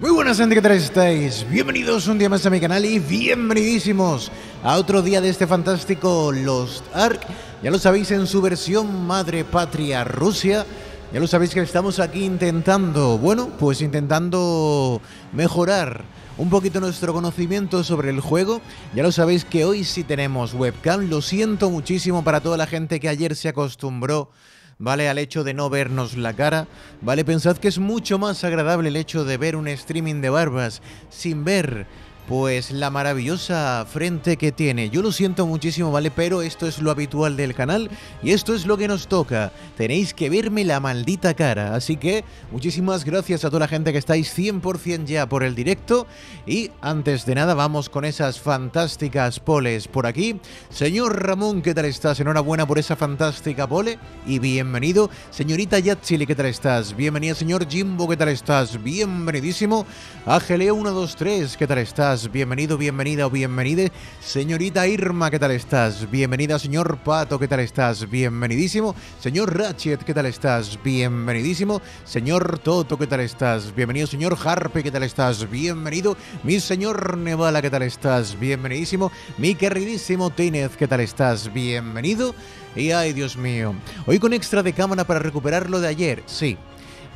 Muy buenas gente, ¿qué tal estáis? Bienvenidos un día más a mi canal y bienvenidísimos a otro día de este fantástico Lost Ark. Ya lo sabéis en su versión Madre Patria Rusia. Ya lo sabéis que estamos aquí intentando, bueno, pues intentando mejorar un poquito nuestro conocimiento sobre el juego. Ya lo sabéis que hoy sí tenemos webcam. Lo siento muchísimo para toda la gente que ayer se acostumbró ¿vale? Al hecho de no vernos la cara, ¿vale? Pensad que es mucho más agradable el hecho de ver un streaming de barbas sin ver pues la maravillosa frente que tiene. Yo lo siento muchísimo, ¿vale? Pero esto es lo habitual del canal y esto es lo que nos toca. Tenéis que verme la maldita cara. Así que muchísimas gracias a toda la gente que estáis 100% ya por el directo. Y antes de nada vamos con esas fantásticas poles por aquí. Señor Ramón, ¿qué tal estás? Enhorabuena por esa fantástica pole y bienvenido. Señorita Yachili, ¿qué tal estás? Bienvenida, señor Jimbo, ¿qué tal estás? Bienvenidísimo. Ágelé 123, e ¿qué tal estás? Bienvenido, bienvenida o bienvenide. Señorita Irma, ¿qué tal estás? Bienvenida, señor Pato, ¿qué tal estás? Bienvenidísimo. Señor Ratchet, ¿qué tal estás? Bienvenidísimo. Señor Toto, ¿qué tal estás? Bienvenido, señor Harpe, ¿qué tal estás? Bienvenido. Mi señor Nevala, ¿qué tal estás? Bienvenidísimo. Mi queridísimo Tinez, ¿qué tal estás? Bienvenido. Y ay, Dios mío. Hoy con extra de cámara para recuperarlo de ayer. Sí.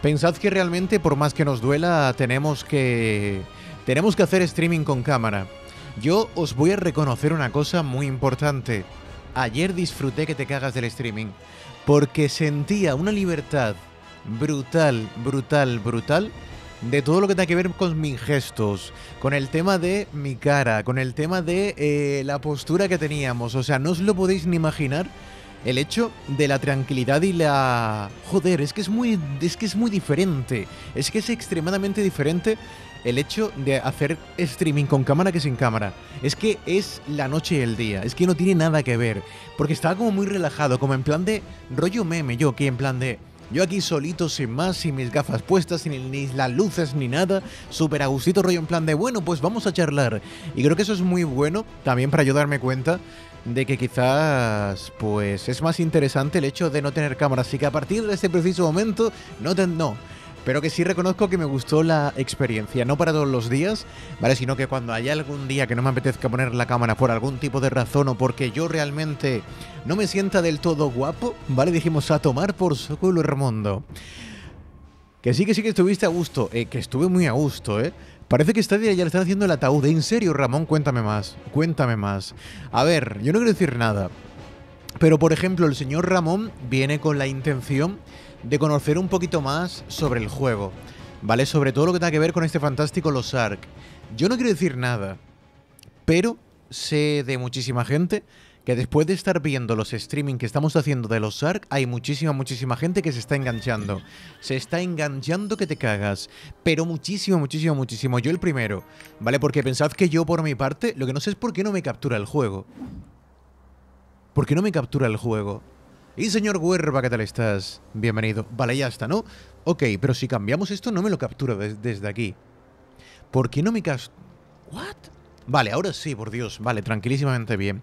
Pensad que realmente, por más que nos duela, tenemos que tenemos que hacer streaming con cámara. Yo os voy a reconocer una cosa muy importante. Ayer disfruté que te cagas del streaming, porque sentía una libertad brutal, brutal, brutal de todo lo que tenga que ver con mis gestos, con el tema de mi cara, con el tema de eh, la postura que teníamos. O sea, no os lo podéis ni imaginar el hecho de la tranquilidad y la joder es que es muy es que es muy diferente es que es extremadamente diferente el hecho de hacer streaming con cámara que sin cámara. Es que es la noche y el día, es que no tiene nada que ver. Porque estaba como muy relajado, como en plan de rollo meme, yo aquí en plan de... Yo aquí solito, sin más, sin mis gafas puestas, sin ni las luces ni nada, súper agustito rollo en plan de, bueno, pues vamos a charlar. Y creo que eso es muy bueno también para yo darme cuenta de que quizás pues es más interesante el hecho de no tener cámara. Así que a partir de este preciso momento, no, no, pero que sí reconozco que me gustó la experiencia, no para todos los días, ¿vale? Sino que cuando haya algún día que no me apetezca poner la cámara por algún tipo de razón o porque yo realmente no me sienta del todo guapo, ¿vale? Dijimos a tomar por culo Ramondo. Que sí, que sí que estuviste a gusto, eh, que estuve muy a gusto, ¿eh? Parece que este ya le están haciendo el ataúd. En serio, Ramón, cuéntame más, cuéntame más. A ver, yo no quiero decir nada, pero por ejemplo, el señor Ramón viene con la intención de conocer un poquito más sobre el juego, ¿vale? Sobre todo lo que tenga que ver con este fantástico Los Ark. Yo no quiero decir nada, pero sé de muchísima gente que después de estar viendo los streaming que estamos haciendo de los ARC, hay muchísima, muchísima gente que se está enganchando. Se está enganchando que te cagas. Pero muchísimo, muchísimo, muchísimo. Yo el primero, ¿vale? Porque pensad que yo, por mi parte, lo que no sé es por qué no me captura el juego. ¿Por qué no me captura el juego? Y señor Huerva, ¿qué tal estás? Bienvenido. Vale, ya está, ¿no? Ok, pero si cambiamos esto no me lo capturo desde aquí. ¿Por qué no me cas... ¿What? Vale, ahora sí, por Dios. Vale, tranquilísimamente bien.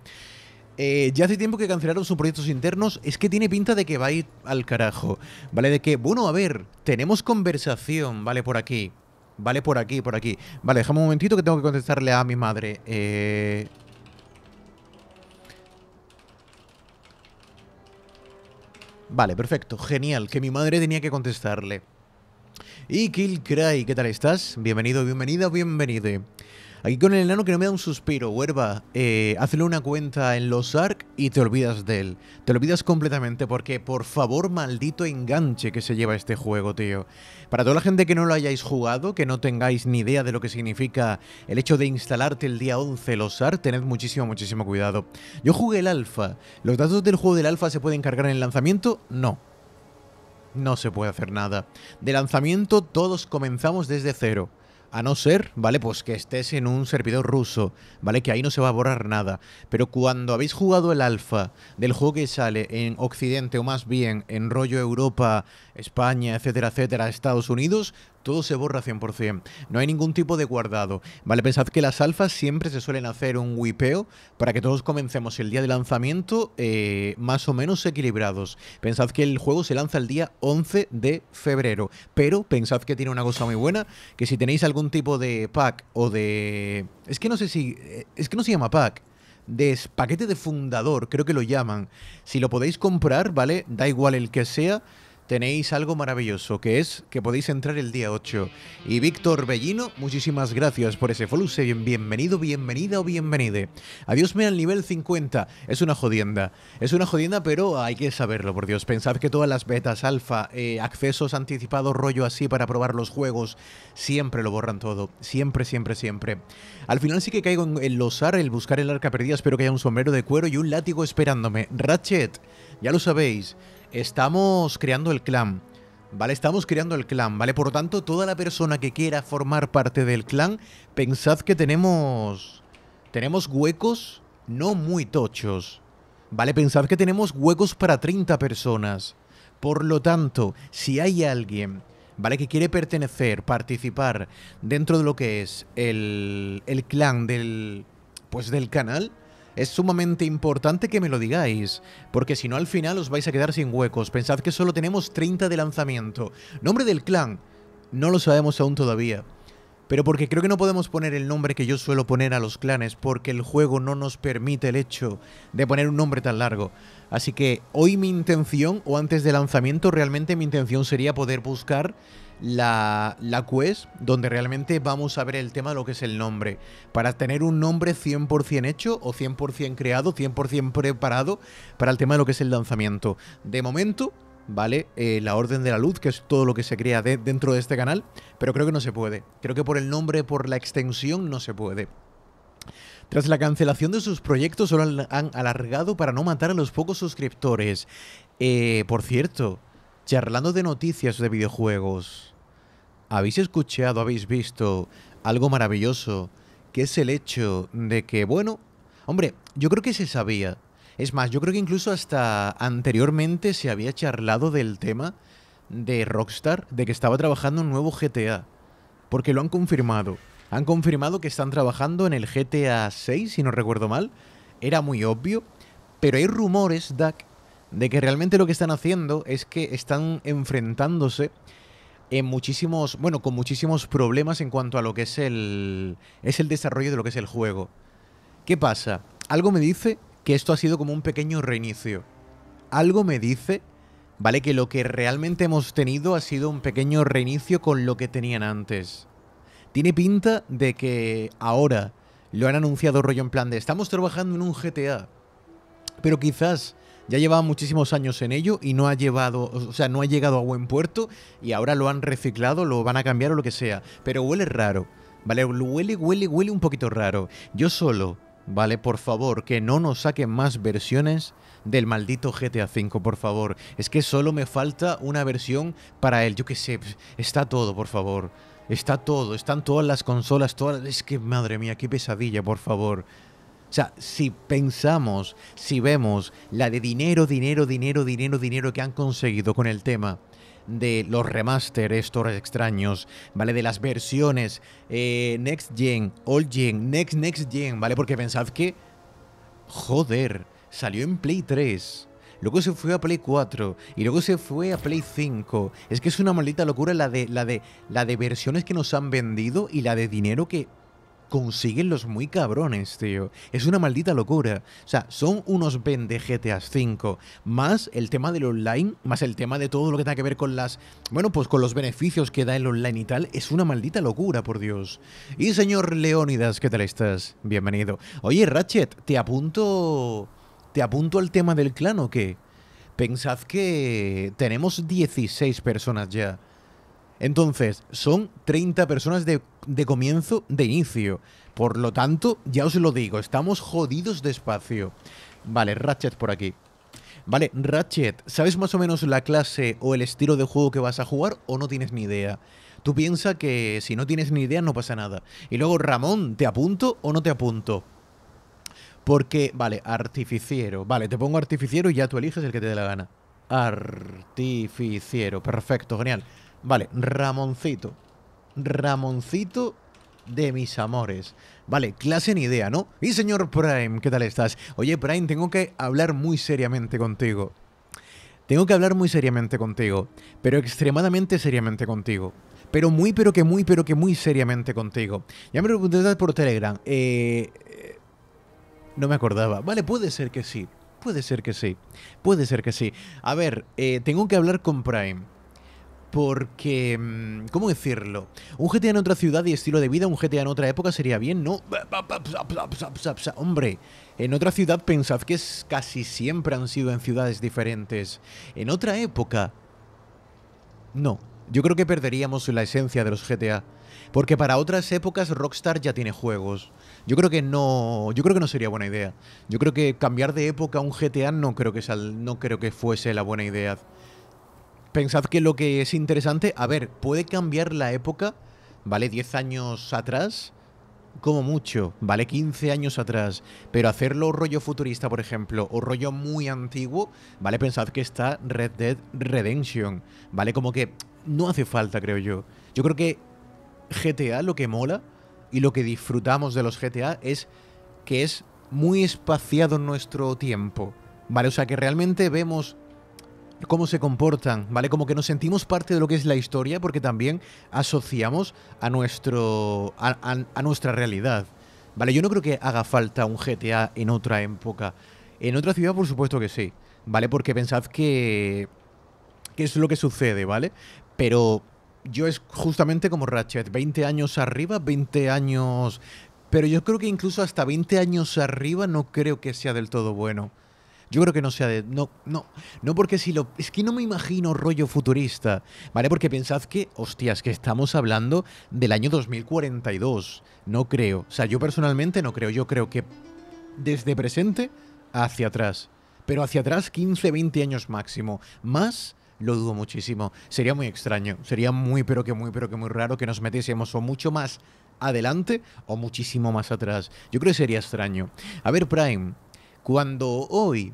Eh, ya hace tiempo que cancelaron sus proyectos internos. Es que tiene pinta de que va a ir al carajo. Vale, de que... Bueno, a ver, tenemos conversación, ¿vale? Por aquí. Vale, por aquí, por aquí. Vale, déjame un momentito que tengo que contestarle a mi madre. Eh... Vale, perfecto, genial, que mi madre tenía que contestarle. Y Kill ¿qué tal estás? Bienvenido, bienvenida, bienvenido. bienvenido. Aquí con el enano que no me da un suspiro, huerva. Eh, hazle una cuenta en los ARC y te olvidas de él. Te olvidas completamente porque, por favor, maldito enganche que se lleva este juego, tío. Para toda la gente que no lo hayáis jugado, que no tengáis ni idea de lo que significa el hecho de instalarte el día 11 los ARC, tened muchísimo, muchísimo cuidado. Yo jugué el alfa. ¿Los datos del juego del alfa se pueden cargar en el lanzamiento? No no se puede hacer nada. De lanzamiento todos comenzamos desde cero. A no ser, ¿vale? Pues que estés en un servidor ruso, ¿vale? Que ahí no se va a borrar nada. Pero cuando habéis jugado el alfa del juego que sale en Occidente, o más bien en rollo Europa, España, etcétera, etcétera, Estados Unidos, todo se borra 100%, no hay ningún tipo de guardado, ¿vale? Pensad que las alfas siempre se suelen hacer un wipeo... para que todos comencemos el día de lanzamiento eh, más o menos equilibrados. Pensad que el juego se lanza el día 11 de febrero, pero pensad que tiene una cosa muy buena, que si tenéis algún tipo de pack o de... Es que no sé si... Eh, es que no se llama pack, de paquete de fundador, creo que lo llaman. Si lo podéis comprar, ¿vale? Da igual el que sea, tenéis algo maravilloso, que es que podéis entrar el día 8. Y Víctor Bellino, muchísimas gracias por ese follow. bienvenido, bienvenida o bienvenide. Adiós me al nivel 50. Es una jodienda. Es una jodienda, pero hay que saberlo, por Dios. Pensad que todas las betas, alfa, eh, accesos anticipados, rollo así para probar los juegos, siempre lo borran todo. Siempre, siempre, siempre. Al final sí que caigo en el losar, el buscar el arca perdida. Espero que haya un sombrero de cuero y un látigo esperándome. Ratchet, ya lo sabéis. Estamos creando el clan. ¿Vale? Estamos creando el clan, ¿vale? Por lo tanto, toda la persona que quiera formar parte del clan, pensad que tenemos. Tenemos huecos no muy tochos. ¿Vale? Pensad que tenemos huecos para 30 personas. Por lo tanto, si hay alguien, ¿vale? Que quiere pertenecer, participar dentro de lo que es el, el clan del. Pues del canal, es sumamente importante que me lo digáis, porque si no al final os vais a quedar sin huecos. Pensad que solo tenemos 30 de lanzamiento. Nombre del clan, no lo sabemos aún todavía. Pero porque creo que no podemos poner el nombre que yo suelo poner a los clanes, porque el juego no nos permite el hecho de poner un nombre tan largo. Así que hoy mi intención, o antes del lanzamiento, realmente mi intención sería poder buscar la, la quest donde realmente vamos a ver el tema de lo que es el nombre. Para tener un nombre 100% hecho o 100% creado, 100% preparado para el tema de lo que es el lanzamiento. De momento, ¿vale? Eh, la Orden de la Luz, que es todo lo que se crea dentro de este canal, pero creo que no se puede. Creo que por el nombre, por la extensión, no se puede. Tras la cancelación de sus proyectos, solo han alargado para no matar a los pocos suscriptores. Eh, por cierto, charlando de noticias de videojuegos. ¿Habéis escuchado, habéis visto algo maravilloso? Que es el hecho de que, bueno, hombre, yo creo que se sabía. Es más, yo creo que incluso hasta anteriormente se había charlado del tema de Rockstar, de que estaba trabajando un nuevo GTA. Porque lo han confirmado. Han confirmado que están trabajando en el GTA 6, si no recuerdo mal. Era muy obvio. Pero hay rumores, Dak, de que realmente lo que están haciendo es que están enfrentándose en muchísimos, bueno, con muchísimos problemas en cuanto a lo que es el, es el desarrollo de lo que es el juego. ¿Qué pasa? Algo me dice que esto ha sido como un pequeño reinicio. Algo me dice, ¿vale? Que lo que realmente hemos tenido ha sido un pequeño reinicio con lo que tenían antes. Tiene pinta de que ahora lo han anunciado rollo en plan de estamos trabajando en un GTA. Pero quizás ya llevaba muchísimos años en ello y no ha llevado, o sea, no ha llegado a buen puerto y ahora lo han reciclado, lo van a cambiar o lo que sea. Pero huele raro, ¿vale? Huele, huele, huele un poquito raro. Yo solo, ¿vale? Por favor, que no nos saquen más versiones del maldito GTA V, por favor. Es que solo me falta una versión para él. Yo qué sé, pues, está todo, por favor. Está todo, están todas las consolas, todas... Es que, madre mía, qué pesadilla, por favor. O sea, si pensamos, si vemos la de dinero, dinero, dinero, dinero, dinero que han conseguido con el tema de los remaster estos extraños, ¿vale? De las versiones eh, Next Gen, Old Gen, Next Next Gen, ¿vale? Porque pensad que, joder, salió en Play 3. Luego se fue a Play 4 y luego se fue a Play 5. Es que es una maldita locura la de la de la de versiones que nos han vendido y la de dinero que consiguen los muy cabrones, tío. Es una maldita locura. O sea, son unos GTA 5. Más el tema del online, más el tema de todo lo que tenga que ver con las. Bueno, pues con los beneficios que da el online y tal. Es una maldita locura, por Dios. Y señor Leónidas, ¿qué tal estás? Bienvenido. Oye, Ratchet, te apunto. ¿Te apunto al tema del clan o qué? Pensad que tenemos 16 personas ya. Entonces, son 30 personas de de comienzo de inicio. Por lo tanto, ya os lo digo, estamos jodidos de espacio. Vale, Ratchet por aquí. Vale, Ratchet, ¿sabes más o menos la clase o el estilo de juego que vas a jugar o no tienes ni idea? Tú piensas que si no tienes ni idea no pasa nada. Y luego, Ramón, ¿te apunto o no te apunto? Porque, vale, artificiero. Vale, te pongo artificiero y ya tú eliges el que te dé la gana. Artificiero, perfecto, genial. Vale, Ramoncito. Ramoncito de mis amores. Vale, clase ni idea, ¿no? Y señor Prime, ¿qué tal estás? Oye, Prime, tengo que hablar muy seriamente contigo. Tengo que hablar muy seriamente contigo, pero extremadamente seriamente contigo. Pero muy, pero que muy, pero que muy seriamente contigo. Ya me preguntaste por Telegram. Eh, no me acordaba. Vale, puede ser que sí. Puede ser que sí. Puede ser que sí. A ver, eh, tengo que hablar con Prime. Porque, mm, ¿cómo decirlo? Un GTA en otra ciudad y estilo de vida, un GTA en otra época sería bien, ¿no? Hombre, en otra ciudad pensad que es, casi siempre han sido en ciudades diferentes. En otra época... No, yo creo que perderíamos la esencia de los GTA. Porque para otras épocas Rockstar ya tiene juegos. Yo creo que no. Yo creo que no sería buena idea. Yo creo que cambiar de época a un GTA no creo que no creo que fuese la buena idea pensad que lo que es interesante, a ver, puede cambiar la época, ¿vale? 10 años atrás, como mucho, ¿vale? 15 años atrás. Pero hacerlo rollo futurista, por ejemplo, o rollo muy antiguo, ¿vale? Pensad que está Red Dead Redemption, ¿vale? Como que no hace falta, creo yo. Yo creo que GTA lo que mola y lo que disfrutamos de los GTA es que es muy espaciado nuestro tiempo, ¿vale? O sea, que realmente vemos cómo se comportan, ¿vale? Como que nos sentimos parte de lo que es la historia porque también asociamos a, nuestro, a, nuestra realidad, ¿vale? Yo no creo que haga falta un GTA en otra época. En otra ciudad, por supuesto que sí, ¿vale? Porque pensad que, que es lo que sucede, ¿vale? Pero yo es justamente como Ratchet, 20 años arriba, 20 años... Pero yo creo que incluso hasta 20 años arriba no creo que sea del todo bueno. Yo creo que no sea de. No, no. No porque si lo. Es que no me imagino rollo futurista. ¿Vale? Porque pensad que, hostias, que estamos hablando del año 2042. No creo. O sea, yo personalmente no creo. Yo creo que desde presente hacia atrás. Pero hacia atrás 15, 20 años máximo. Más lo dudo muchísimo. Sería muy extraño, sería muy, pero que muy, pero que muy raro que nos metiésemos o mucho más adelante o muchísimo más atrás. Yo creo que sería extraño. A ver, Prime, cuando hoy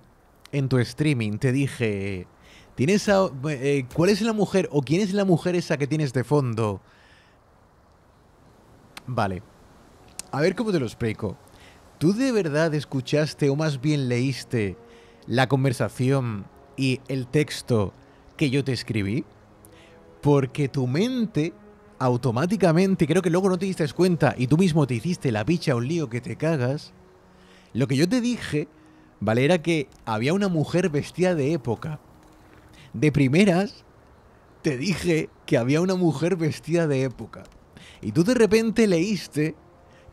en tu streaming te dije, ¿tienes a, eh, ¿cuál es la mujer o quién es la mujer esa que tienes de fondo? Vale. A ver cómo te lo explico. ¿Tú de verdad escuchaste o más bien leíste la conversación y el texto que yo te escribí? Porque tu mente automáticamente, creo que luego no te diste cuenta y tú mismo te hiciste la picha o lío que te cagas, lo que yo te dije ¿vale? Era que había una mujer vestida de época. De primeras, te dije que había una mujer vestida de época. Y tú de repente leíste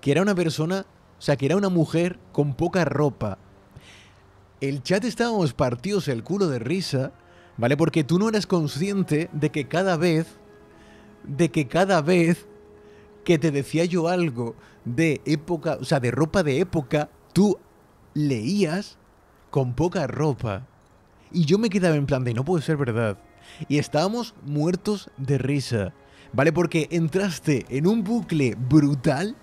que era una persona, o sea, que era una mujer con poca ropa. El chat estábamos partidos el culo de risa, ¿vale? Porque tú no eras consciente de que cada vez, de que cada vez que te decía yo algo de época, o sea, de ropa de época, tú leías con poca ropa. Y yo me quedaba en plan de no puede ser verdad. Y estábamos muertos de risa. ¿Vale? Porque entraste en un bucle brutal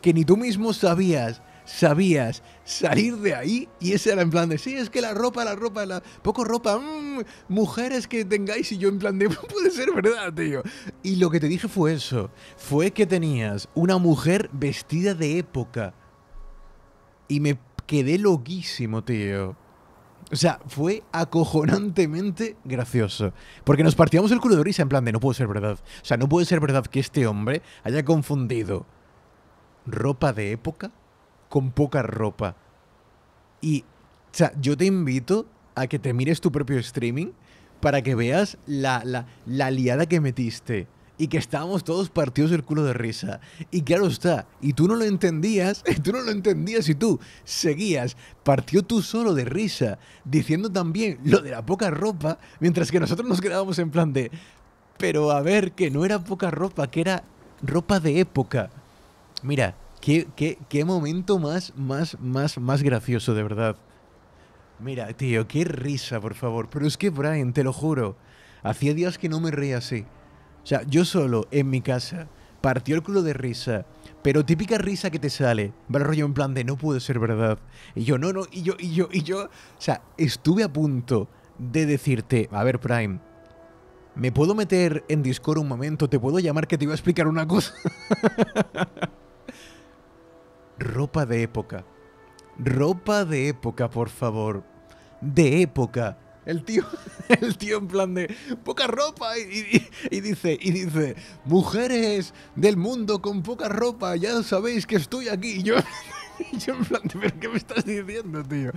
que ni tú mismo sabías, sabías salir de ahí. Y ese era en plan de, sí, es que la ropa, la ropa, la poco ropa, mm, mujeres que tengáis. Y yo en plan de, no puede ser verdad, tío. Y lo que te dije fue eso. Fue que tenías una mujer vestida de época. Y me quedé loquísimo, tío. O sea, fue acojonantemente gracioso. Porque nos partíamos el culo de risa en plan de no puede ser verdad. O sea, no puede ser verdad que este hombre haya confundido ropa de época con poca ropa. Y, o sea, yo te invito a que te mires tu propio streaming para que veas la, la, la liada que metiste y que estábamos todos partidos del culo de risa. Y claro está, y tú no lo entendías, y tú no lo entendías y tú seguías, partió tú solo de risa, diciendo también lo de la poca ropa, mientras que nosotros nos quedábamos en plan de, pero a ver, que no era poca ropa, que era ropa de época. Mira, qué, qué, qué momento más, más, más, más gracioso, de verdad. Mira, tío, qué risa, por favor. Pero es que, Brian, te lo juro, hacía días que no me reía así. O sea, yo solo en mi casa partió el culo de risa, pero típica risa que te sale, va el rollo en plan de no puede ser verdad. Y yo, no, no, y yo, y yo, y yo. O sea, estuve a punto de decirte, a ver, Prime, ¿me puedo meter en Discord un momento? ¿Te puedo llamar que te iba a explicar una cosa? ropa de época. Ropa de época, por favor. De época el tío, el tío en plan de poca ropa y, dice, y dice, mujeres del mundo con poca ropa, ya sabéis que estoy aquí. Y yo, en plan de, ¿qué me estás diciendo, tío?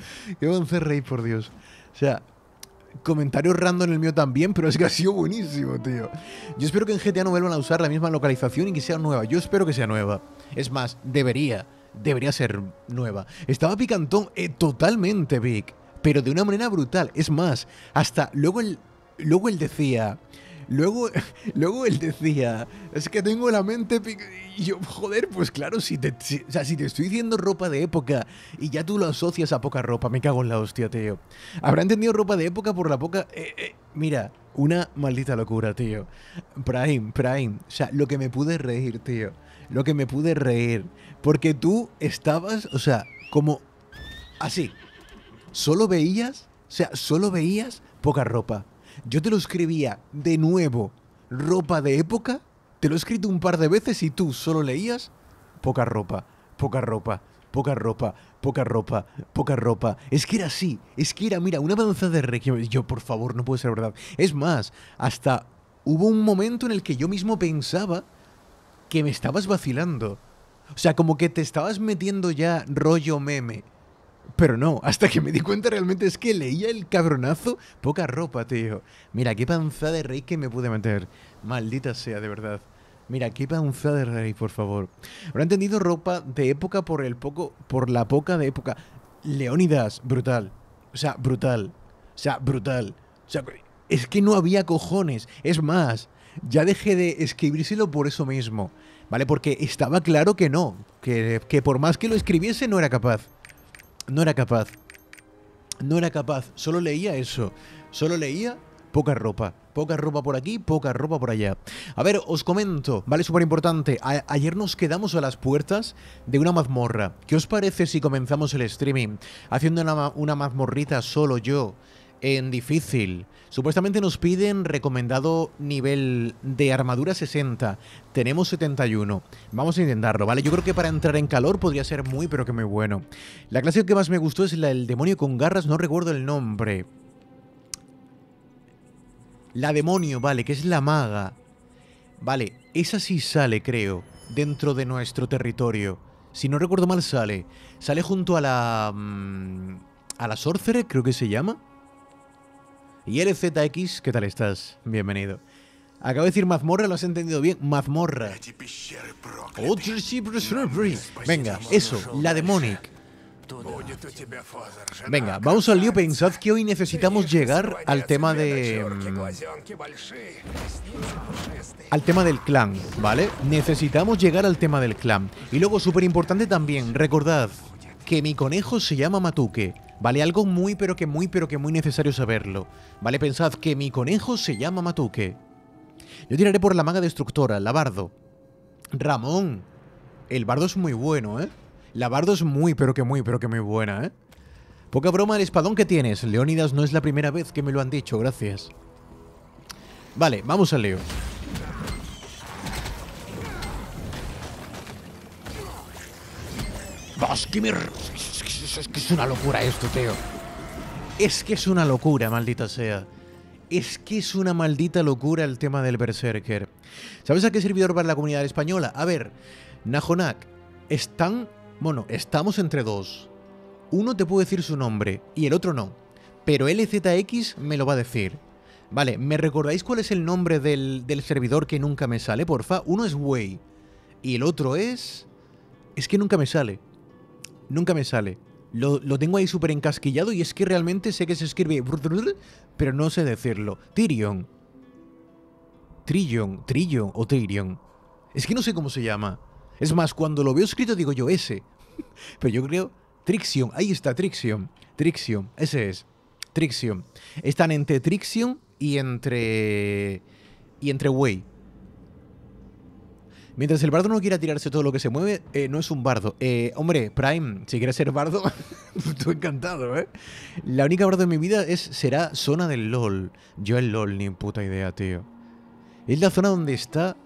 a me reír, por Dios. O sea, comentario random en el mío también, pero es que ha sido buenísimo, tío. Yo espero que en GTA no vuelvan a usar la misma localización y que sea nueva. Yo espero que sea nueva. Es más, debería. Debería ser nueva. Estaba picantón eh, totalmente, Vic pero de una manera brutal. Es más, hasta luego él, luego él decía... Luego, luego él decía, es que tengo la mente... Y yo, joder, pues claro, si te, te estoy diciendo ropa de época y ya tú lo asocias a poca ropa, me cago en la hostia, tío. Habrá entendido ropa de época por la poca... Eh, eh, mira, una maldita locura, tío. Prime, Prime. O sea, lo que me pude reír, tío. Lo que me pude reír. Porque tú estabas, o sea, como... Así solo veías, o sea, solo veías poca ropa. Yo te lo escribía de nuevo, ropa de época, te lo he escrito un par de veces y tú solo leías poca ropa, poca ropa, poca ropa, poca ropa, poca ropa. Es que era así, es que era, mira, una balanza de regio. Yo, por favor, no puede ser verdad. Es más, hasta hubo un momento en el que yo mismo pensaba que me estabas vacilando. O sea, como que te estabas metiendo ya rollo meme. Pero no, hasta que me di cuenta realmente es que leía el cabronazo. Poca ropa, tío. Mira, qué panza de rey que me pude meter. Maldita sea, de verdad. Mira, qué panza de rey, por favor. Habrá entendido ropa de época por el poco. por la poca de época. Leónidas, brutal. O sea, brutal. O sea, brutal. O sea, es que no había cojones. Es más, ya dejé de escribírselo por eso mismo. ¿Vale? Porque estaba claro que no. Que, que por más que lo escribiese no era capaz no era capaz. No era capaz. Solo leía eso. Solo leía poca ropa. Poca ropa por aquí, poca ropa por allá. A ver, os comento, ¿vale? Súper importante. Ayer nos quedamos a las puertas de una mazmorra. ¿Qué os parece si comenzamos el streaming haciendo una, una mazmorrita solo yo? en difícil. Supuestamente nos piden recomendado nivel de armadura 60. Tenemos 71. Vamos a intentarlo, ¿vale? Yo creo que para entrar en calor podría ser muy, pero que muy bueno. La clase que más me gustó es la del demonio con garras, no recuerdo el nombre. La demonio, vale, que es la maga. Vale, esa sí sale, creo, dentro de nuestro territorio. Si no recuerdo mal, sale. Sale junto a la... Mm, a la sorcerer, creo que se llama. Y LZX, ¿qué tal estás? Bienvenido. Acabo de decir mazmorra, lo has entendido bien. Mazmorra. Venga, eso, la demonic. Venga, vamos al lío. Pensad que hoy necesitamos llegar al tema de... Mm, al tema del clan, ¿vale? Necesitamos llegar al tema del clan. Y luego, súper importante también, recordad, que mi conejo se llama Matuque. Vale, algo muy pero que muy pero que muy necesario saberlo. Vale, pensad que mi conejo se llama Matuque. Yo tiraré por la maga destructora, la bardo. Ramón. El bardo es muy bueno, ¿eh? La bardo es muy pero que muy pero que muy buena, ¿eh? Poca broma el espadón que tienes. Leónidas no es la primera vez que me lo han dicho, gracias. Vale, vamos al Leo Es que, es una locura esto, tío. Es que es una locura, maldita sea. Es que es una maldita locura el tema del Berserker. ¿Sabes a qué servidor va la comunidad española? A ver, Najonak, están... Bueno, estamos entre dos. Uno te puede decir su nombre y el otro no. Pero LZX me lo va a decir. Vale, ¿me recordáis cuál es el nombre del, servidor que nunca me sale, porfa? Uno es Way y el otro es... Es que nunca me sale nunca me sale. Lo, tengo ahí súper encasquillado y es que realmente sé que se escribe... Pero no sé decirlo. Tyrion. Trillion, Trillion o Tyrion. Es que no sé cómo se llama. Es más, cuando lo veo escrito digo yo ese. Pero yo creo... Trixion, ahí está, Trixion. Trixion, ese es. Trixion. Están entre Trixion y entre... Y entre Way. Mientras el bardo no quiera tirarse todo lo que se mueve, eh, no es un bardo. Eh, hombre, Prime, si quieres ser bardo, estoy encantado, ¿eh? La única bardo en mi vida es, será zona del LOL. Yo el LOL ni puta idea, tío. Es la zona donde está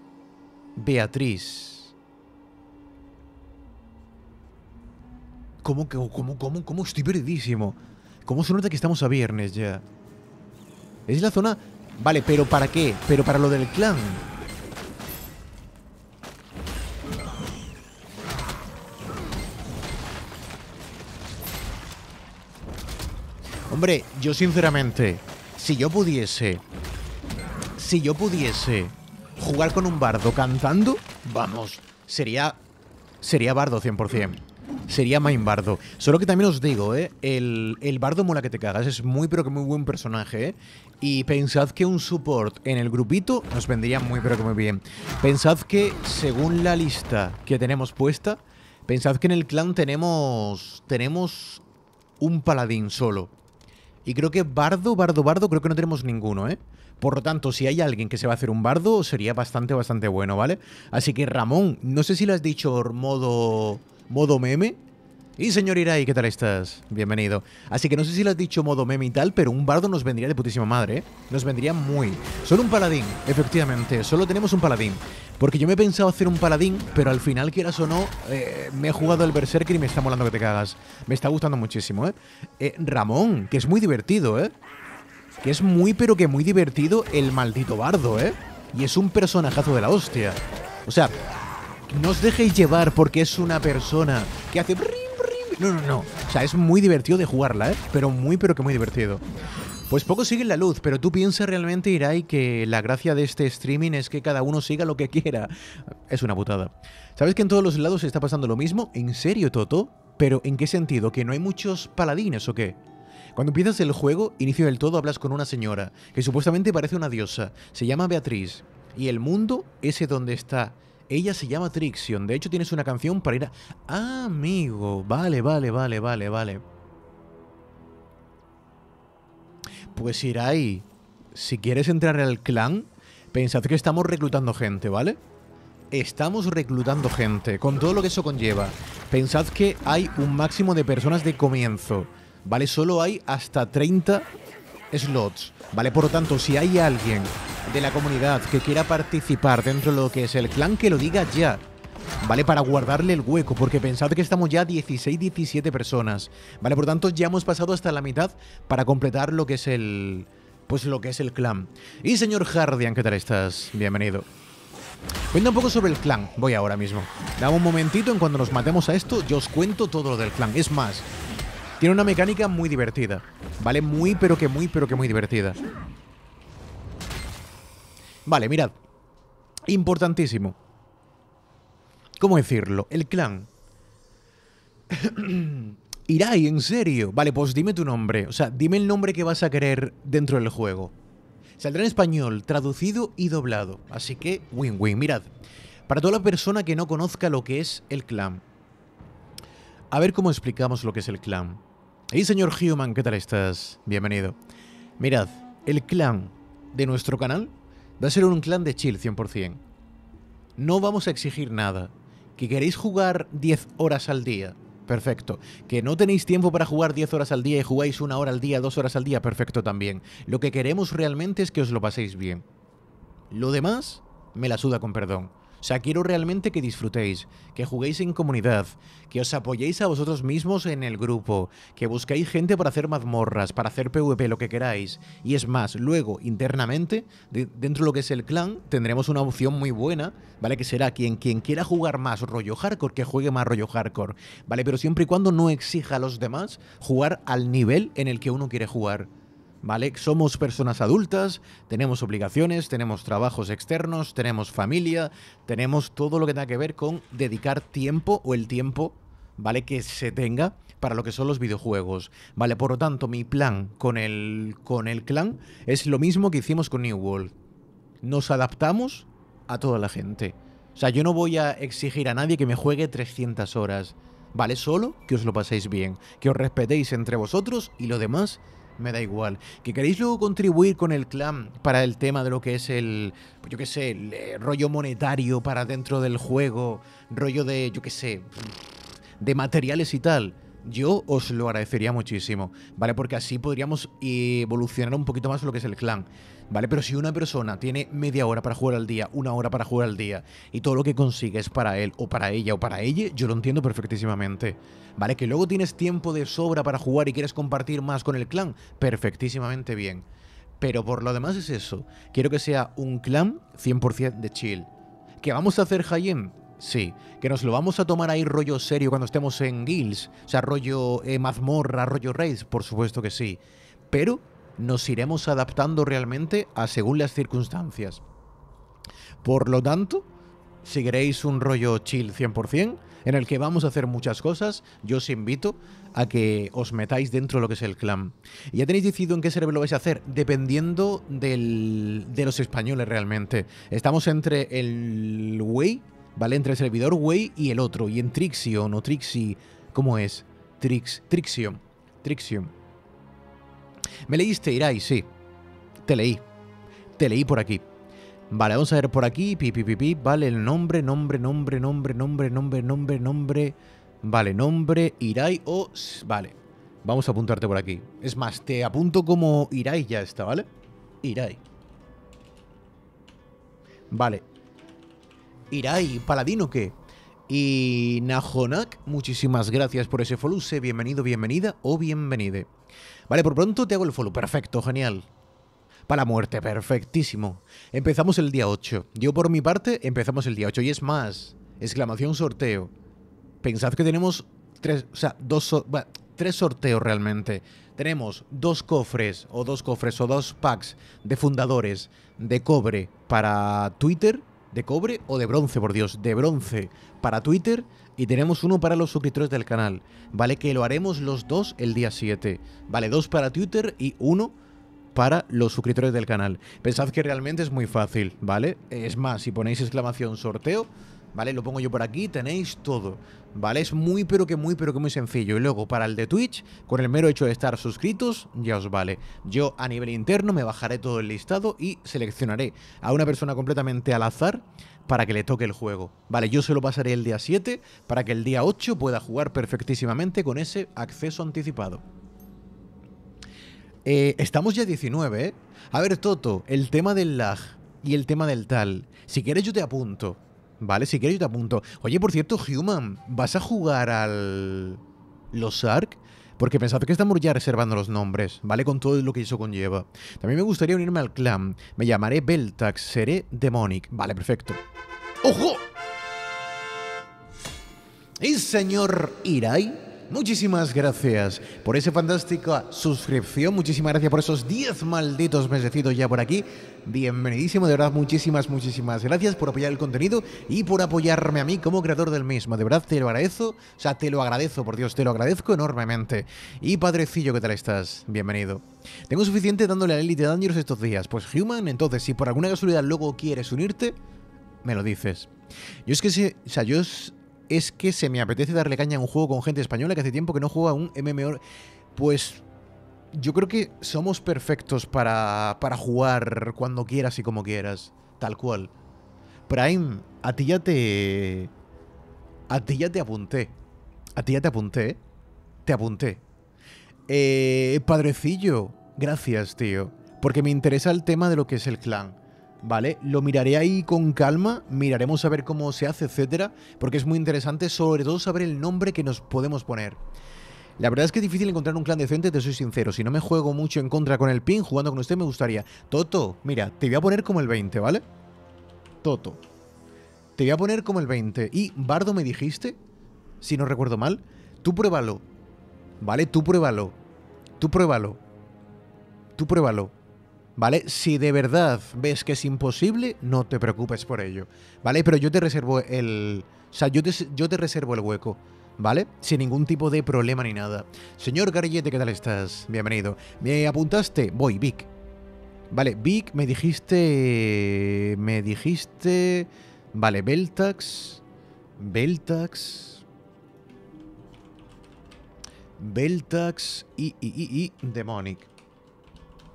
Beatriz. ¿Cómo, que, cómo, cómo, cómo? Estoy perdidísimo. ¿Cómo se nota que estamos a viernes ya? Es la zona... Vale, pero ¿para qué? Pero para lo del clan. Hombre, yo sinceramente, si yo pudiese, si yo pudiese jugar con un bardo cantando, vamos, sería, sería bardo 100%. Sería main bardo. Solo que también os digo, ¿eh? El, el bardo mola que te cagas. Es muy, pero que muy buen personaje, eh. Y pensad que un support en el grupito nos vendría muy, pero que muy bien. Pensad que, según la lista que tenemos puesta, pensad que en el clan tenemos, tenemos un paladín solo. Y creo que bardo, bardo, bardo, creo que no tenemos ninguno, ¿eh? Por lo tanto, si hay alguien que se va a hacer un bardo, sería bastante, bastante bueno, ¿vale? Así que, Ramón, no sé si lo has dicho modo, modo meme, y señor Irai, ¿qué tal estás? Bienvenido. Así que no sé si lo has dicho modo meme y tal, pero un bardo nos vendría de putísima madre, ¿eh? Nos vendría muy. Solo un paladín, efectivamente, solo tenemos un paladín. Porque yo me he pensado hacer un paladín, pero al final, quieras o no, eh, me he jugado el Berserker y me está molando que te cagas. Me está gustando muchísimo, ¿eh? ¿eh? Ramón, que es muy divertido, ¿eh? Que es muy, pero que muy divertido el maldito bardo, ¿eh? Y es un personajazo de la hostia. O sea, no os dejéis llevar porque es una persona que hace... No, no, no. O sea, es muy divertido de jugarla, ¿eh? Pero muy, pero que muy divertido. Pues poco sigue la luz, pero tú piensas realmente, Irai, que la gracia de este streaming es que cada uno siga lo que quiera. Es una putada. ¿Sabes que en todos los lados se está pasando lo mismo? ¿En serio, Toto? ¿Pero en qué sentido? ¿Que no hay muchos paladines o qué? Cuando empiezas el juego, inicio del todo, hablas con una señora, que supuestamente parece una diosa. Se llama Beatriz. Y el mundo, ese donde está ella se llama Trixion. De hecho, tienes una canción para ir a... Ah, amigo. Vale, vale, vale, vale, vale. Pues ahí. si quieres entrar al clan, pensad que estamos reclutando gente, ¿vale? Estamos reclutando gente, con todo lo que eso conlleva. Pensad que hay un máximo de personas de comienzo, ¿vale? Solo hay hasta 30 slots, ¿vale? Por lo tanto, si hay alguien de la comunidad que quiera participar dentro de lo que es el clan, que lo diga ya. ¿vale? Para guardarle el hueco, porque pensad que estamos ya 16, 17 personas, ¿vale? Por tanto, ya hemos pasado hasta la mitad para completar lo que es el... Pues lo que es el clan. Y señor Hardian, ¿qué tal estás? Bienvenido. Cuenta un poco sobre el clan, voy ahora mismo. Dame un momentito, en cuanto nos matemos a esto, yo os cuento todo lo del clan. Es más, tiene una mecánica muy divertida, ¿vale? Muy, pero que muy, pero que muy divertida. Vale, mirad. Importantísimo. ¿Cómo decirlo? El clan. Irai, en serio. Vale, pues dime tu nombre. O sea, dime el nombre que vas a querer dentro del juego. Saldrá en español, traducido y doblado. Así que, win-win. Mirad. Para toda la persona que no conozca lo que es el clan. A ver cómo explicamos lo que es el clan. Hey, señor Human, ¿qué tal estás? Bienvenido. Mirad, el clan de nuestro canal Va a ser un clan de chill 100%. No vamos a exigir nada. Que queréis jugar 10 horas al día, perfecto. Que no tenéis tiempo para jugar 10 horas al día y jugáis una hora al día, dos horas al día, perfecto también. Lo que queremos realmente es que os lo paséis bien. Lo demás, me la suda con perdón. O sea, quiero realmente que disfrutéis, que juguéis en comunidad, que os apoyéis a vosotros mismos en el grupo, que busquéis gente para hacer mazmorras, para hacer PvP, lo que queráis. Y es más, luego, internamente, dentro de lo que es el clan, tendremos una opción muy buena, ¿vale? Que será quien, quien quiera jugar más rollo hardcore, que juegue más rollo hardcore, ¿vale? Pero siempre y cuando no exija a los demás jugar al nivel en el que uno quiere jugar. ¿vale? Somos personas adultas, tenemos obligaciones, tenemos trabajos externos, tenemos familia, tenemos todo lo que tenga que ver con dedicar tiempo o el tiempo, ¿vale? Que se tenga para lo que son los videojuegos, ¿vale? Por lo tanto, mi plan con el, con el clan es lo mismo que hicimos con New World. Nos adaptamos a toda la gente. O sea, yo no voy a exigir a nadie que me juegue 300 horas. Vale, solo que os lo paséis bien, que os respetéis entre vosotros y lo demás me da igual. Que queréis luego contribuir con el clan para el tema de lo que es el, pues yo qué sé, el eh, rollo monetario para dentro del juego, rollo de, yo qué sé, de materiales y tal. Yo os lo agradecería muchísimo, ¿vale? Porque así podríamos evolucionar un poquito más lo que es el clan. ¿vale? Pero si una persona tiene media hora para jugar al día, una hora para jugar al día, y todo lo que consigue es para él o para ella o para ella, yo lo entiendo perfectísimamente, ¿vale? Que luego tienes tiempo de sobra para jugar y quieres compartir más con el clan, perfectísimamente bien. Pero por lo demás es eso, quiero que sea un clan 100% de chill. ¿Que vamos a hacer Hayen Sí, que nos lo vamos a tomar ahí rollo serio cuando estemos en guilds, o sea, rollo eh, mazmorra, rollo raids, por supuesto que sí. Pero nos iremos adaptando realmente a según las circunstancias. Por lo tanto, si queréis un rollo chill 100%, en el que vamos a hacer muchas cosas, yo os invito a que os metáis dentro de lo que es el clan. ya tenéis decidido en qué server lo vais a hacer, dependiendo de los españoles realmente. Estamos entre el Way, ¿vale? Entre el servidor Way y el otro, y en Trixion o Trixi, ¿cómo es? Trix, Trixion, Trixion. Me leíste, Irai, sí. Te leí. Te leí por aquí. Vale, vamos a ver por aquí. Pi, Vale, el nombre, nombre, nombre, nombre, nombre, nombre, nombre, nombre. Vale, nombre, Irai o... Vale, vamos a apuntarte por aquí. Es más, te apunto como Irai ya está, ¿vale? Irai. Vale. Irai, paladino que... Y Najonak, muchísimas gracias por ese foluse. Bienvenido, bienvenida o bienvenide. Vale, por pronto te hago el follow. Perfecto, genial. Para la muerte, perfectísimo. Empezamos el día 8. Yo por mi parte empezamos el día 8. Y es más, exclamación sorteo. Pensad que tenemos tres, o sea, dos, tres sorteos realmente. Tenemos dos cofres o dos cofres o dos packs de fundadores de cobre para Twitter. De cobre o de bronce, por Dios. De bronce para Twitter y tenemos uno para los suscriptores del canal, ¿vale? Que lo haremos los dos el día 7, ¿vale? Dos para Twitter y uno para los suscriptores del canal. Pensad que realmente es muy fácil, ¿vale? Es más, si ponéis exclamación sorteo, ¿vale? Lo pongo yo por aquí, tenéis todo, ¿vale? Es muy, pero que muy, pero que muy sencillo. Y luego, para el de Twitch, con el mero hecho de estar suscritos, ya os vale. Yo, a nivel interno, me bajaré todo el listado y seleccionaré a una persona completamente al azar para que le toque el juego. Vale, yo se lo pasaré el día 7 para que el día 8 pueda jugar perfectísimamente con ese acceso anticipado. Eh, estamos ya 19, ¿eh? A ver, Toto, el tema del lag y el tema del tal. Si quieres yo te apunto. Vale, si quieres yo te apunto. Oye, por cierto, Human, ¿vas a jugar al... ¿Los Ark? porque pensad que estamos ya reservando los nombres, ¿vale? Con todo lo que eso conlleva. También me gustaría unirme al clan. Me llamaré Beltax, seré Demonic. Vale, perfecto. ¡Ojo! Y señor Irai Muchísimas gracias por esa fantástica suscripción. Muchísimas gracias por esos 10 malditos mesecitos ya por aquí. Bienvenidísimo, de verdad, muchísimas, muchísimas gracias por apoyar el contenido y por apoyarme a mí como creador del mismo. De verdad, te lo agradezco. O sea, te lo agradezco, por Dios, te lo agradezco enormemente. Y padrecillo, ¿qué tal estás? Bienvenido. Tengo suficiente dándole a Elite Dangerous estos días. Pues Human, entonces, si por alguna casualidad luego quieres unirte, me lo dices. Yo es que sé, o sea, yo es, es que se me apetece darle caña a un juego con gente española que hace tiempo que no juega un MMOR. Pues yo creo que somos perfectos para, para jugar cuando quieras y como quieras, tal cual. Prime, a ti ya te... A ti ya te apunté. A ti ya te apunté. Te apunté. Eh, padrecillo, gracias, tío. Porque me interesa el tema de lo que es el clan. ¿vale? Lo miraré ahí con calma, miraremos a ver cómo se hace, etcétera, porque es muy interesante, sobre todo saber el nombre que nos podemos poner. La verdad es que es difícil encontrar un clan decente, te soy sincero. Si no me juego mucho en contra con el pin, jugando con usted me gustaría. Toto, mira, te voy a poner como el 20, ¿vale? Toto. Te voy a poner como el 20. Y Bardo me dijiste, si no recuerdo mal, tú pruébalo. ¿Vale? Tú pruébalo. Tú pruébalo. Tú pruébalo. ¿vale? Si de verdad ves que es imposible, no te preocupes por ello, ¿vale? Pero yo te reservo el... O sea, yo te, reservo el hueco. ¿vale? Sin ningún tipo de problema ni nada. Señor Garillete, ¿qué tal estás? Bienvenido. ¿Me apuntaste? Voy, Vic. Vale, Vic, me dijiste... Me dijiste... Vale, Beltax... Beltax... Beltax y, y, y, y Demonic.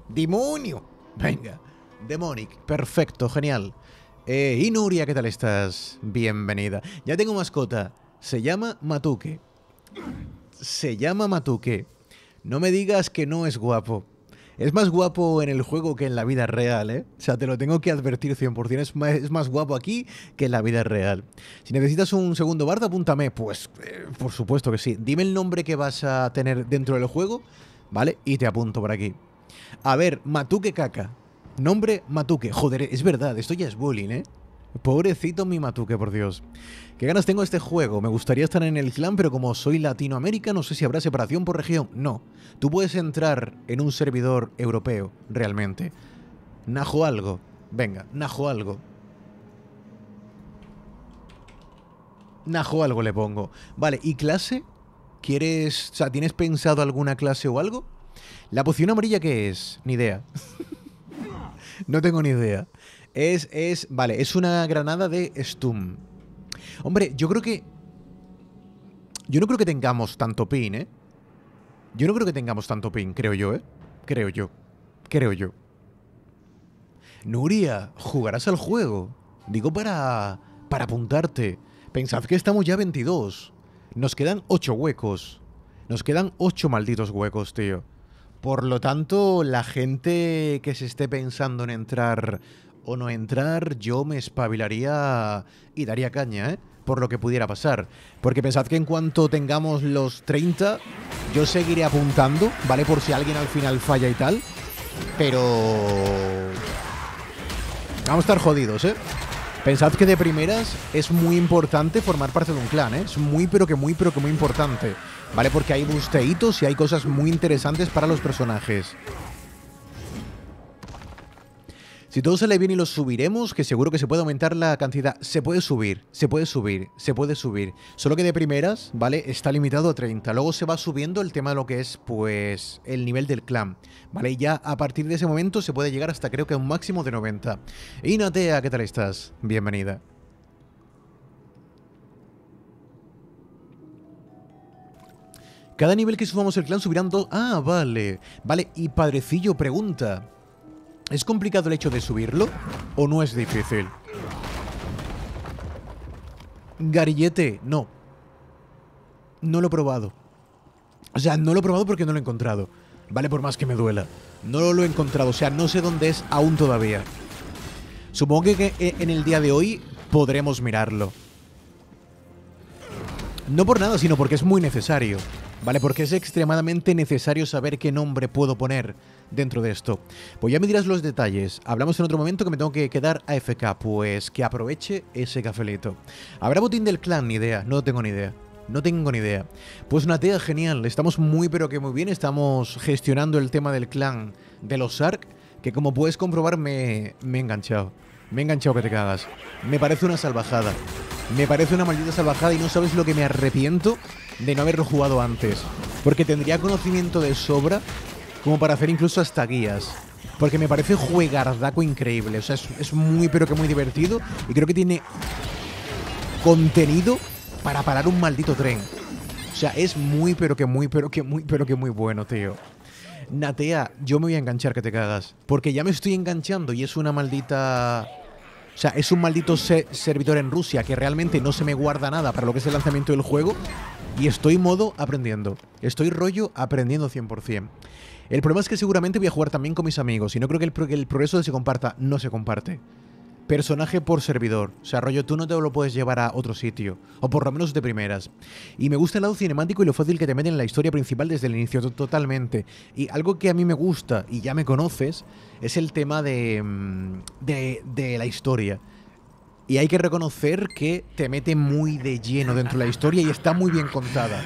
¡Demonio! Venga. Demonic, perfecto, genial. Eh, y Nuria, ¿qué tal estás? Bienvenida. Ya tengo mascota. Se llama Matuque. Se llama Matuque. No me digas que no es guapo. Es más guapo en el juego que en la vida real, ¿eh? O sea, te lo tengo que advertir 100%. Es más, es más guapo aquí que en la vida real. Si necesitas un segundo bardo, apúntame. Pues, eh, por supuesto que sí. Dime el nombre que vas a tener dentro del juego, ¿vale? Y te apunto por aquí. A ver, Matuque Caca. Nombre Matuque. Joder, es verdad, esto ya es bullying, ¿eh? Pobrecito mi Matuque, por Dios. Qué ganas tengo de este juego. Me gustaría estar en el clan, pero como soy Latinoamérica, no sé si habrá separación por región. No. Tú puedes entrar en un servidor europeo, realmente. Najo algo. Venga, najo algo. Najo algo le pongo. Vale, ¿y clase? ¿Quieres. O sea, ¿tienes pensado alguna clase o algo? ¿La poción amarilla qué es? Ni idea. no tengo ni idea. Es, es, vale, es una granada de Stum. Hombre, yo creo que... Yo no creo que tengamos tanto pin, ¿eh? Yo no creo que tengamos tanto pin, creo yo, ¿eh? Creo yo. Creo yo. Nuria, jugarás al juego. Digo para... para apuntarte. Pensad que estamos ya 22. Nos quedan 8 huecos. Nos quedan 8 malditos huecos, tío. Por lo tanto, la gente que se esté pensando en entrar o no entrar, yo me espabilaría y daría caña, ¿eh? Por lo que pudiera pasar. Porque pensad que en cuanto tengamos los 30, yo seguiré apuntando, ¿vale? Por si alguien al final falla y tal. Pero... Vamos a estar jodidos, ¿eh? Pensad que de primeras es muy importante formar parte de un clan, ¿eh? Es muy, pero que muy, pero que muy importante. ¿vale? Porque hay busteitos y hay cosas muy interesantes para los personajes. Si todo sale bien y los subiremos, que seguro que se puede aumentar la cantidad. Se puede subir, se puede subir, se puede subir. Solo que de primeras, ¿vale? Está limitado a 30. Luego se va subiendo el tema de lo que es, pues, el nivel del clan, ¿vale? Y ya a partir de ese momento se puede llegar hasta creo que a un máximo de 90. Inatea, ¿qué tal estás? Bienvenida. Cada nivel que subamos el clan subirán dos... Ah, vale. Vale, y Padrecillo pregunta. ¿Es complicado el hecho de subirlo o no es difícil? Garillete, no. No lo he probado. O sea, no lo he probado porque no lo he encontrado. Vale, por más que me duela. No lo he encontrado, o sea, no sé dónde es aún todavía. Supongo que eh, en el día de hoy podremos mirarlo. No por nada, sino porque es muy necesario. ¿vale? Porque es extremadamente necesario saber qué nombre puedo poner dentro de esto. Pues ya me dirás los detalles. Hablamos en otro momento que me tengo que quedar a FK. pues que aproveche ese cafelito. ¿Habrá botín del clan? Ni idea, no tengo ni idea. No tengo ni idea. Pues una tía genial, estamos muy pero que muy bien, estamos gestionando el tema del clan de los arc, que como puedes comprobar me, me he enganchado. Me he enganchado que te cagas. Me parece una salvajada. Me parece una maldita salvajada y no sabes lo que me arrepiento de no haberlo jugado antes. Porque tendría conocimiento de sobra como para hacer incluso hasta guías. Porque me parece juegardaco increíble. O sea, es, muy pero que muy divertido. Y creo que tiene contenido para parar un maldito tren. O sea, es muy pero que muy pero que muy pero que muy bueno, tío. Natea, yo me voy a enganchar que te cagas. Porque ya me estoy enganchando y es una maldita o sea, es un maldito servidor en Rusia que realmente no se me guarda nada para lo que es el lanzamiento del juego y estoy modo aprendiendo. Estoy rollo aprendiendo 100%. El problema es que seguramente voy a jugar también con mis amigos y no creo que el, progreso de se comparta. No se comparte personaje por servidor. O sea, rollo, tú no te lo puedes llevar a otro sitio. O por lo menos de primeras. Y me gusta el lado cinemático y lo fácil que te meten en la historia principal desde el inicio totalmente. Y algo que a mí me gusta, y ya me conoces, es el tema de, mm, de, de la historia. Y hay que reconocer que te mete muy de lleno dentro de la historia y está muy bien contada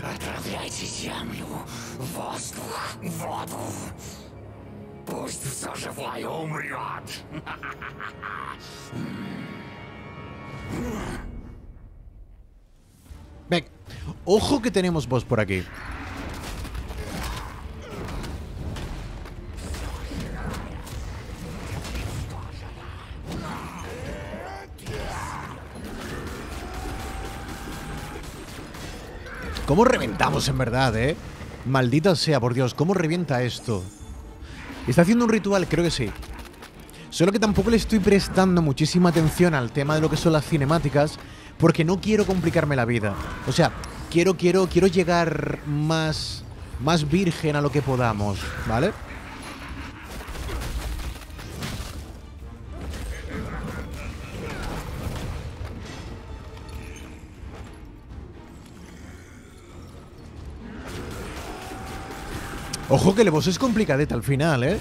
ojo que tenemos vos por aquí. ¿Cómo reventamos en verdad, eh? Maldita sea, por Dios, ¿cómo revienta esto? Está haciendo un ritual, creo que sí. Solo que tampoco le estoy prestando muchísima atención al tema de lo que son las cinemáticas, porque no quiero complicarme la vida. O sea, quiero, quiero, quiero llegar más, más virgen a lo que podamos, ¿vale? Ojo que le boss es complicadeta al final, ¿eh?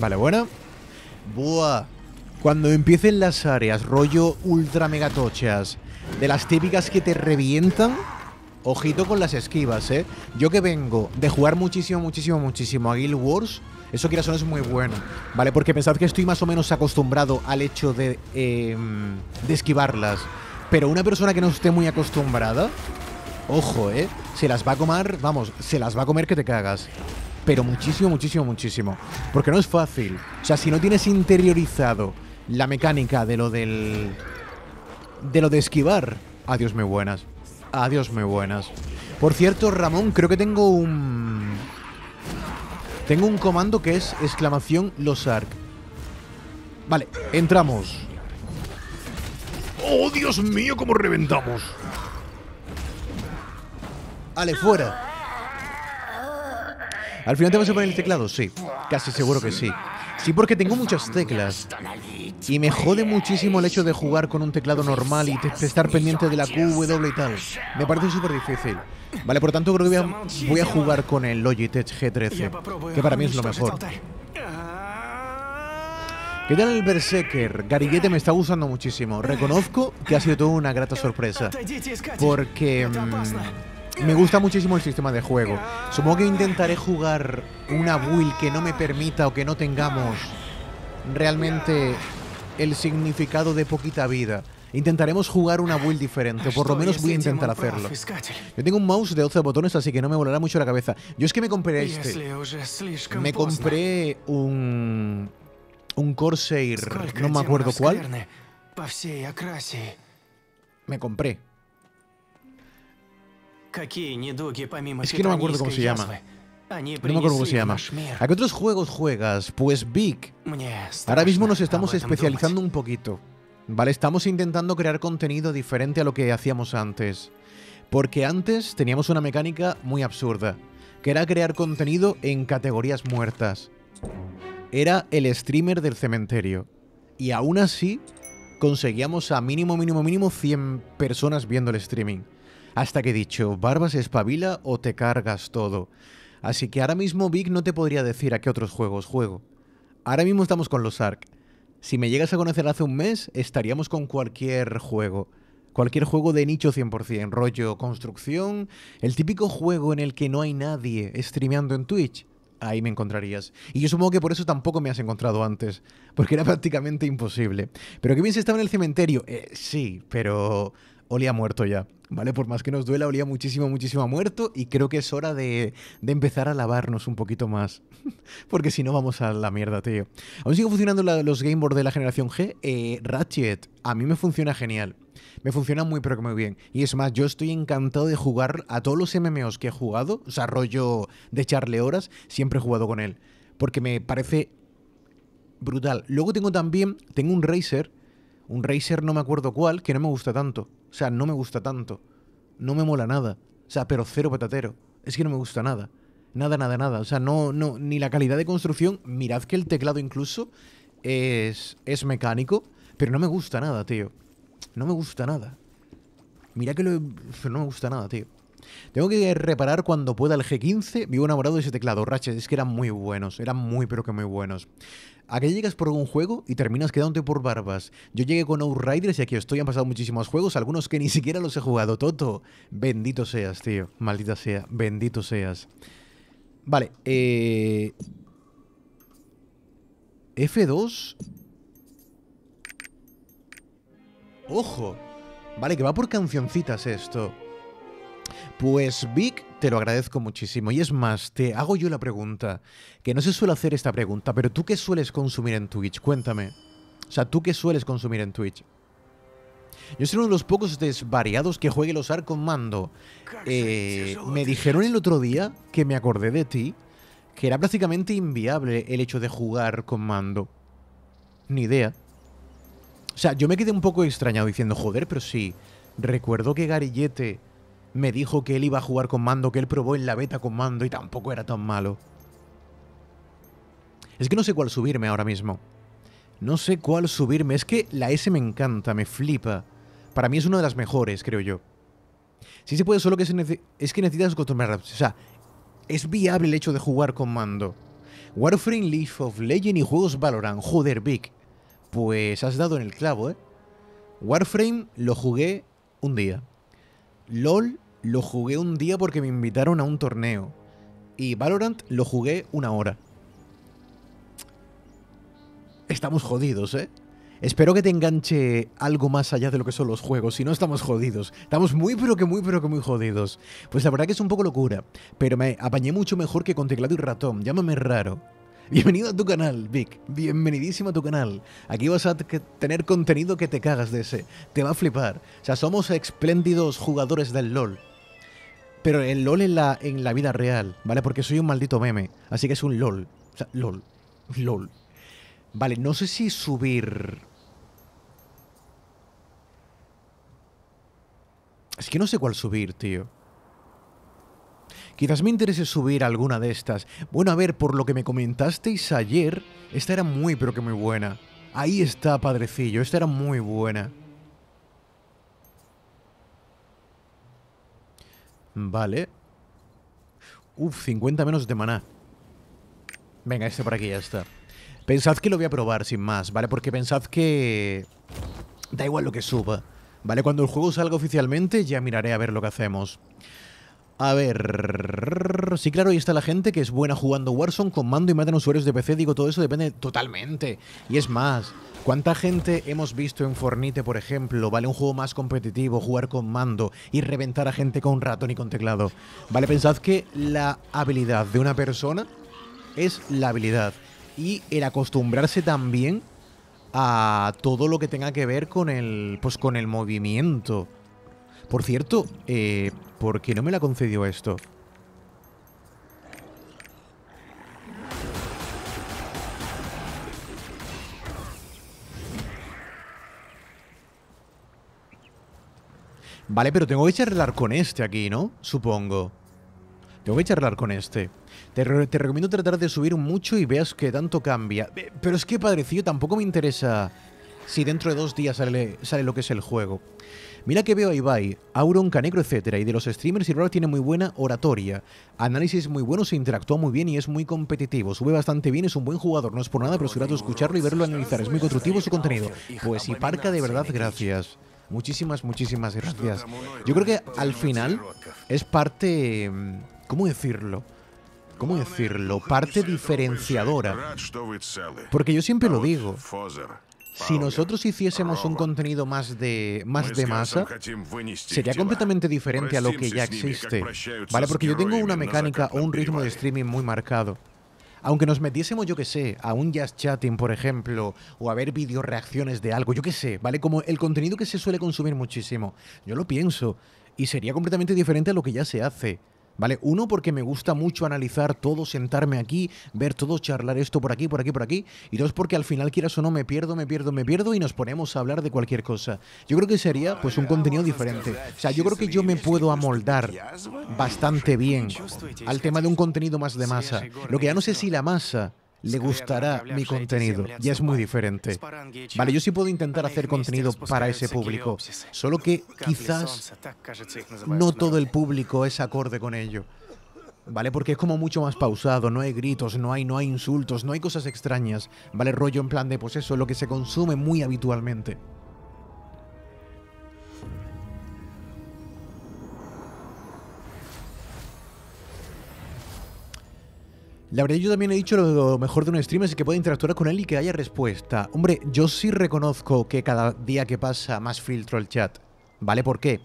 Vale, buena. Buah. Cuando empiecen las áreas, rollo ultra megatochas, de las típicas que te revientan, ojito con las esquivas, ¿eh? Yo que vengo de jugar muchísimo, muchísimo, muchísimo a Guild Wars, eso que la es muy bueno, ¿vale? Porque pensad que estoy más o menos acostumbrado al hecho de, em, de esquivarlas. Pero una persona que no esté muy acostumbrada, ojo, ¿eh? Se las va a comer, vamos, se las va a comer que te cagas. Pero muchísimo, muchísimo, muchísimo. Porque no es fácil. O sea, si no tienes interiorizado la mecánica de lo del... De lo de esquivar. Adiós, muy buenas. Adiós, muy buenas. Por cierto, Ramón, creo que tengo un... Tengo un comando que es exclamación los arc. Vale, entramos. ¡Oh, Dios mío, cómo reventamos! Ale, fuera. Al final te vas a poner el teclado, sí. Casi seguro que sí. Sí, porque tengo muchas teclas. Y me jode muchísimo el hecho de jugar con un teclado normal y estar pendiente de la Q, y tal. Me parece súper difícil. Vale, por tanto creo que voy a jugar con el Logitech G13, que para mí es lo mejor. ¿Qué tal el Berserker? Gariguete me está gustando muchísimo. Reconozco que ha sido toda una grata sorpresa. Porque mm, me gusta muchísimo el sistema de juego. Supongo que intentaré jugar una build que no me permita o que no tengamos realmente el significado de poquita vida. Intentaremos jugar una build diferente, por lo menos voy a intentar hacerlo. Yo tengo un mouse de 12 botones, así que no me volará mucho la cabeza. Yo es que me compré este. Me compré un un Corsair, no me acuerdo cuál. Me compré. Es que no me acuerdo cómo se llama. No me acuerdo cómo se llama. ¿A qué otros juegos juegas? Pues Big. Ahora mismo nos estamos especializando un poquito. ¿Vale? Estamos intentando crear contenido diferente a lo que hacíamos antes. Porque antes teníamos una mecánica muy absurda, que era crear contenido en categorías muertas era el streamer del cementerio. Y aún así conseguíamos a mínimo, mínimo, mínimo 100 personas viendo el streaming. Hasta que he dicho, Barbas espabila o te cargas todo. Así que ahora mismo Vic no te podría decir a qué otros juegos juego. Ahora mismo estamos con los Ark. Si me llegas a conocer hace un mes, estaríamos con cualquier juego. Cualquier juego de nicho 100%, rollo construcción, el típico juego en el que no hay nadie streameando en Twitch ahí me encontrarías. Y yo supongo que por eso tampoco me has encontrado antes, porque era prácticamente imposible. Pero que bien se estaba en el cementerio. Eh, sí, pero olía muerto ya, ¿vale? Por más que nos duela, olía muchísimo, muchísimo a muerto y creo que es hora de, empezar a lavarnos un poquito más, porque si no vamos a la mierda, tío. Aún siguen funcionando los Game de la generación G. Eh, Ratchet, a mí me funciona genial me funciona muy pero que muy bien. Y es más, yo estoy encantado de jugar a todos los MMOs que he jugado, o sea, rollo de echarle horas, siempre he jugado con él, porque me parece brutal. Luego tengo también, tengo un Racer, un Racer no me acuerdo cuál, que no me gusta tanto. O sea, no me gusta tanto. No me mola nada. O sea, pero cero patatero. Es que no me gusta nada. Nada, nada, nada. O sea, no, no, ni la calidad de construcción. Mirad que el teclado incluso es, es mecánico, pero no me gusta nada, tío. No me gusta nada. Mira que lo No me gusta nada, tío. Tengo que reparar cuando pueda el G15. Vivo enamorado de ese teclado, Ratchet. Es que eran muy buenos. Eran muy, pero que muy buenos. Aquí llegas por un juego y terminas quedándote por barbas? Yo llegué con Outriders y aquí estoy. Han pasado muchísimos juegos, algunos que ni siquiera los he jugado. Toto, bendito seas, tío. Maldita sea. Bendito seas. Vale, eh... F2 Ojo, vale, que va por cancioncitas esto. Pues Vic, te lo agradezco muchísimo. Y es más, te hago yo la pregunta, que no se suele hacer esta pregunta, pero ¿tú qué sueles consumir en Twitch? Cuéntame. O sea, ¿tú qué sueles consumir en Twitch? Yo soy uno de los pocos desvariados que juegue los con mando. Eh, me dijeron el otro día que me acordé de ti, que era prácticamente inviable el hecho de jugar con mando. Ni idea. O sea, yo me quedé un poco extrañado diciendo, joder, pero sí, recuerdo que Garillete me dijo que él iba a jugar con mando, que él probó en la beta con mando y tampoco era tan malo. Es que no sé cuál subirme ahora mismo. No sé cuál subirme. Es que la S me encanta, me flipa. Para mí es una de las mejores, creo yo. Sí se puede, solo que es que necesitas controlar. O sea, es viable el hecho de jugar con mando. Warframe, Leaf of Legend y juegos Valorant. Joder, Vic. Pues has dado en el clavo, ¿eh? Warframe lo jugué un día. LOL lo jugué un día porque me invitaron a un torneo. Y Valorant lo jugué una hora. Estamos jodidos, ¿eh? Espero que te enganche algo más allá de lo que son los juegos, si no estamos jodidos. Estamos muy pero que muy pero que muy jodidos. Pues la verdad que es un poco locura, pero me apañé mucho mejor que con teclado y ratón, llámame raro. Bienvenido a tu canal, Vic. Bienvenidísimo a tu canal. Aquí vas a tener contenido que te cagas de ese. Te va a flipar. O sea, somos espléndidos jugadores del LOL. Pero el LOL en la, en la vida real, ¿vale? Porque soy un maldito meme. Así que es un LOL. O sea, LOL. LOL. Vale, no sé si subir... Es que no sé cuál subir, tío. Quizás me interese subir alguna de estas. Bueno, a ver, por lo que me comentasteis ayer, esta era muy pero que muy buena. Ahí está, padrecillo, esta era muy buena. Vale. Uf, 50 menos de maná. Venga, este por aquí ya está. Pensad que lo voy a probar sin más, ¿vale? Porque pensad que... Da igual lo que suba. ¿Vale? Cuando el juego salga oficialmente ya miraré a ver lo que hacemos. A ver. Sí, claro, ahí está la gente que es buena jugando Warzone con mando y matan a usuarios de PC. Digo, todo eso depende totalmente. Y es más, ¿cuánta gente hemos visto en Fornite, por ejemplo? ¿Vale? Un juego más competitivo, jugar con mando y reventar a gente con ratón y con teclado. ¿Vale? Pensad que la habilidad de una persona es la habilidad. Y el acostumbrarse también a todo lo que tenga que ver con el. Pues con el movimiento. Por cierto, eh, ¿Por qué no me la concedió esto? Vale, pero tengo que charlar con este aquí, ¿no? Supongo. Tengo que charlar con este. Te, recomiendo tratar de subir mucho y veas que tanto cambia. Pero es que, padrecillo, tampoco me interesa si dentro de dos días sale, sale lo que es el juego. Mira que veo a Ibai, Auron, Canegro, etc. y de los streamers y tiene muy buena oratoria, análisis muy bueno, se interactúa muy bien y es muy competitivo, sube bastante bien, es un buen jugador, no es por nada pero apresurado escucharlo y verlo analizar, es muy constructivo su contenido. Pues y Parca, de verdad, gracias. Muchísimas, muchísimas gracias. Yo creo que al final es parte... Mm, ¿Cómo decirlo? ¿Cómo decirlo? Parte diferenciadora. Porque yo siempre lo digo. Si nosotros hiciésemos un contenido más de, más de pues masa, sería completamente diferente a lo que ya existe. ¿Vale? Porque yo tengo una mecánica o un ritmo de streaming muy marcado. Aunque nos metiésemos, yo que sé, a un jazz chatting, por ejemplo, o a ver video reacciones de algo, yo que sé, ¿vale? Como el contenido que se suele consumir muchísimo. Yo lo pienso. Y sería completamente diferente a lo que ya se hace. ¿vale? Uno, porque me gusta mucho analizar todo, sentarme aquí, ver todo, charlar esto por aquí, por aquí, por aquí. Y dos, porque al final, quieras o no, me pierdo, me pierdo, me pierdo y nos ponemos a hablar de cualquier cosa. Yo creo que sería, pues, un contenido diferente. O sea, yo creo que yo me puedo amoldar bastante bien al tema de un contenido más de masa. Lo que ya no sé si la masa le gustará mi contenido. Ya es muy diferente. Vale, yo sí puedo intentar hacer contenido para ese público, solo que quizás no todo el público es acorde con ello. ¿vale? Porque es como mucho más pausado, no hay gritos, no hay, no hay insultos, no hay cosas extrañas, ¿vale? Rollo en plan de, pues eso, lo que se consume muy habitualmente. La verdad yo también he dicho lo mejor de un stream es que pueda interactuar con él y que haya respuesta. Hombre, yo sí reconozco que cada día que pasa más filtro el chat. ¿Vale? ¿Por qué?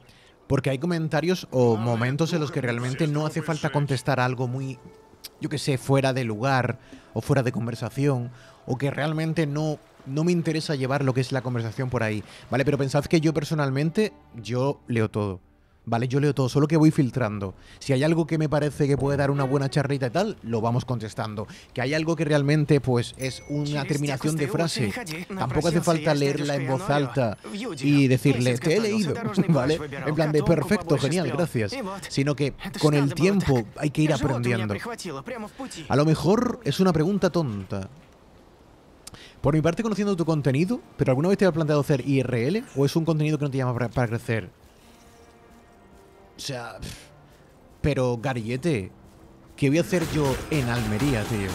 Porque hay comentarios o momentos en los que realmente no hace falta contestar algo muy, yo qué sé, fuera de lugar o fuera de conversación o que realmente no, no me interesa llevar lo que es la conversación por ahí. ¿Vale? Pero pensad que yo personalmente, yo leo todo. ¿vale? Yo leo todo, solo que voy filtrando. Si hay algo que me parece que puede dar una buena charrita y tal, lo vamos contestando. Que hay algo que realmente, pues, es una este terminación de frase. Tampoco hace falta este leerla en voz alta y decirle, te he leído, ¿vale? En plan de, perfecto, genial, gracias. Sino que este con el tiempo hay que ir aprendiendo. A lo mejor es una pregunta tonta, por mi parte, conociendo tu contenido, ¿pero alguna vez te has planteado hacer IRL o es un contenido que no te llama para crecer? O sea... Pero, Garillete, ¿qué voy a hacer yo en Almería, tío?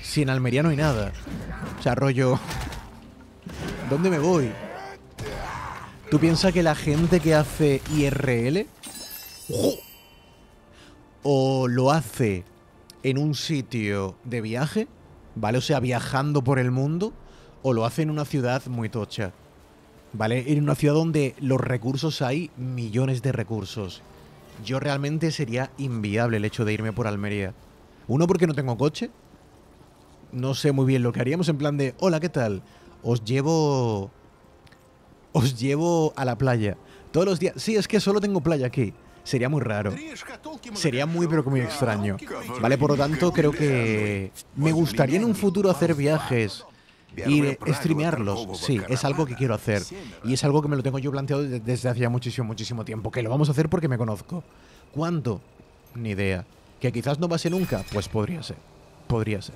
Si en Almería no hay nada. O sea, rollo... ¿Dónde me voy? ¿Tú piensas que la gente que hace IRL... O lo hace en un sitio de viaje, ¿vale? O sea, viajando por el mundo, o lo hace en una ciudad muy tocha. ¿vale? Ir a una ciudad donde los recursos hay millones de recursos. Yo realmente sería inviable el hecho de irme por Almería. Uno, porque no tengo coche. No sé muy bien lo que haríamos en plan de, hola, ¿qué tal? Os llevo... Os llevo a la playa. Todos los días... Sí, es que solo tengo playa aquí. Sería muy raro. Sería muy, pero muy extraño. Vale, por lo tanto, creo que me gustaría en un futuro hacer viajes y streamearlos. Sí, es algo que quiero hacer. Y es algo que me lo tengo yo planteado desde hacía muchísimo, muchísimo tiempo. Que lo vamos a hacer porque me conozco. ¿Cuándo? Ni idea. ¿Que quizás no pase nunca? Pues podría ser. Podría ser.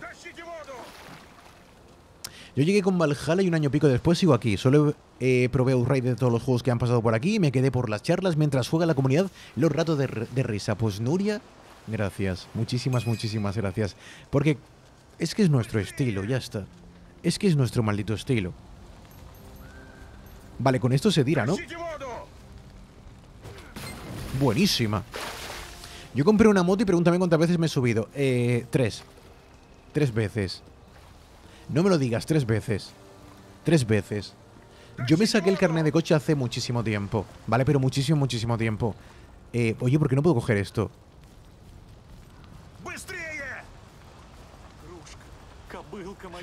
Yo llegué con Valhalla y un año pico después sigo aquí. Solo eh, probé raid de todos los juegos que han pasado por aquí y me quedé por las charlas mientras juega la comunidad los ratos de risa. Pues Nuria, gracias. Muchísimas, muchísimas gracias. Porque es que es nuestro estilo, ya está. Es que es nuestro maldito estilo. Vale, con esto se tira, ¿no? Buenísima. Yo compré una moto y pregúntame cuántas veces me he subido. Eh, tres. Tres veces. No me lo digas, tres veces. Tres veces. Yo me saqué el carnet de coche hace muchísimo tiempo. Vale, pero muchísimo, muchísimo tiempo. Eh, oye, ¿por qué no puedo coger esto?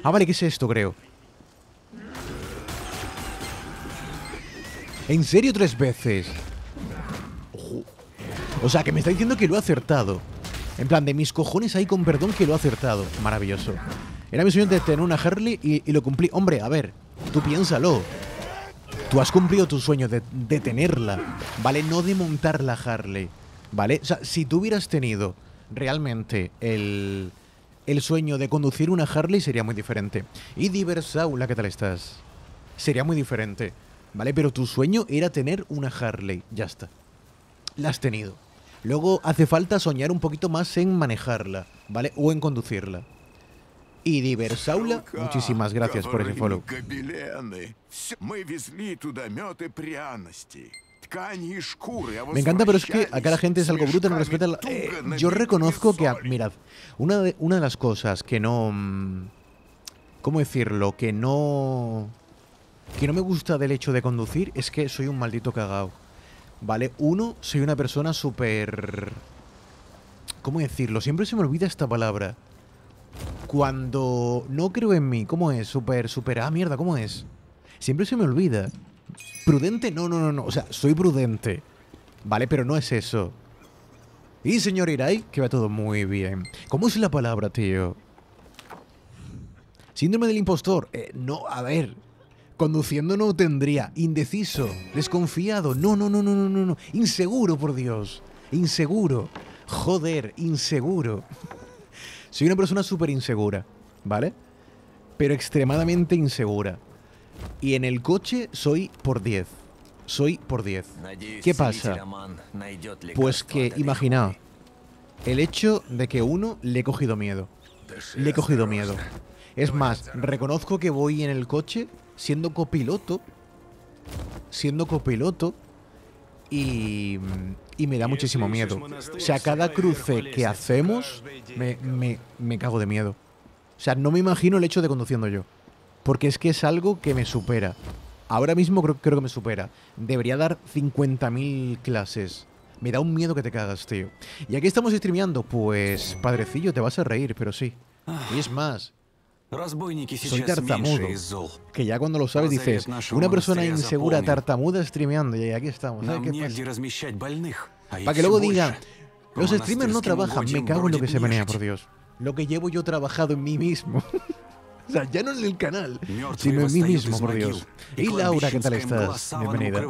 Ah, vale, ¿qué es esto, creo? ¿En serio tres veces? O sea, que me está diciendo que lo he acertado. En plan, de mis cojones ahí con perdón que lo he acertado. Maravilloso. Era mi sueño de tener una Harley y, lo cumplí. Hombre, a ver, tú piénsalo. Tú has cumplido tu sueño de, de tenerla, ¿vale? No de montar la Harley, ¿vale? O sea, si tú hubieras tenido realmente el el sueño de conducir una Harley sería muy diferente. Y Diversaula, ¿qué tal estás? Sería muy diferente, ¿vale? Pero tu sueño era tener una Harley, ya está. La has tenido. Luego hace falta soñar un poquito más en manejarla, ¿vale? O en conducirla. Y Diversaula, muchísimas gracias por ese follow. Me encanta, pero es que acá la gente es algo bruta, no respeta... Eh, yo reconozco que, mirad, una de, una de las cosas que no... Mm, ¿Cómo decirlo? Que no... Que no me gusta del hecho de conducir es que soy un maldito cagao. ¿Vale? Uno, soy una persona súper... ¿Cómo decirlo? Siempre se me olvida esta palabra. Cuando no creo en mí, ¿cómo es? Súper, súper... Ah, mierda, ¿cómo es? Siempre se me olvida. Prudente, no, no, no, no. O sea, soy prudente. Vale, pero no es eso. Y señor Irai, que va todo muy bien. ¿Cómo es la palabra, tío? Síndrome del impostor. Eh, no, a ver. Conduciendo no tendría. Indeciso. Desconfiado. No, no, no, no, no, no. no. Inseguro, por Dios. Inseguro. Joder, inseguro. Soy una persona súper insegura, ¿vale? Pero extremadamente insegura. Y en el coche soy por 10. Soy por 10. ¿Qué pasa? Pues que, imaginaos, el hecho de que uno le he cogido miedo. Le he cogido miedo. Es más, reconozco que voy en el coche siendo copiloto. Siendo copiloto. Y, y me da muchísimo miedo. O sea, cada cruce que hacemos me, me cago de miedo. O sea, no me imagino el hecho de conduciendo yo porque es que es algo que me supera. Ahora mismo creo, que me supera. Debería dar 50.000 clases. Me da un miedo que te cagas, tío. Y aquí estamos streameando. Pues, padrecillo, te vas a reír, pero sí. Ah. Y es más, soy tartamudo. Que ya cuando lo sabes dices, una persona insegura tartamuda streameando. Y aquí estamos. Para que luego diga, los streamers no trabajan. Me cago en lo que se menea, por Dios. Lo que llevo yo trabajado en mí mismo. O sea, ya no en el canal, sino en mí mismo, por Dios. Y Laura, ¿qué tal estás? Bienvenida.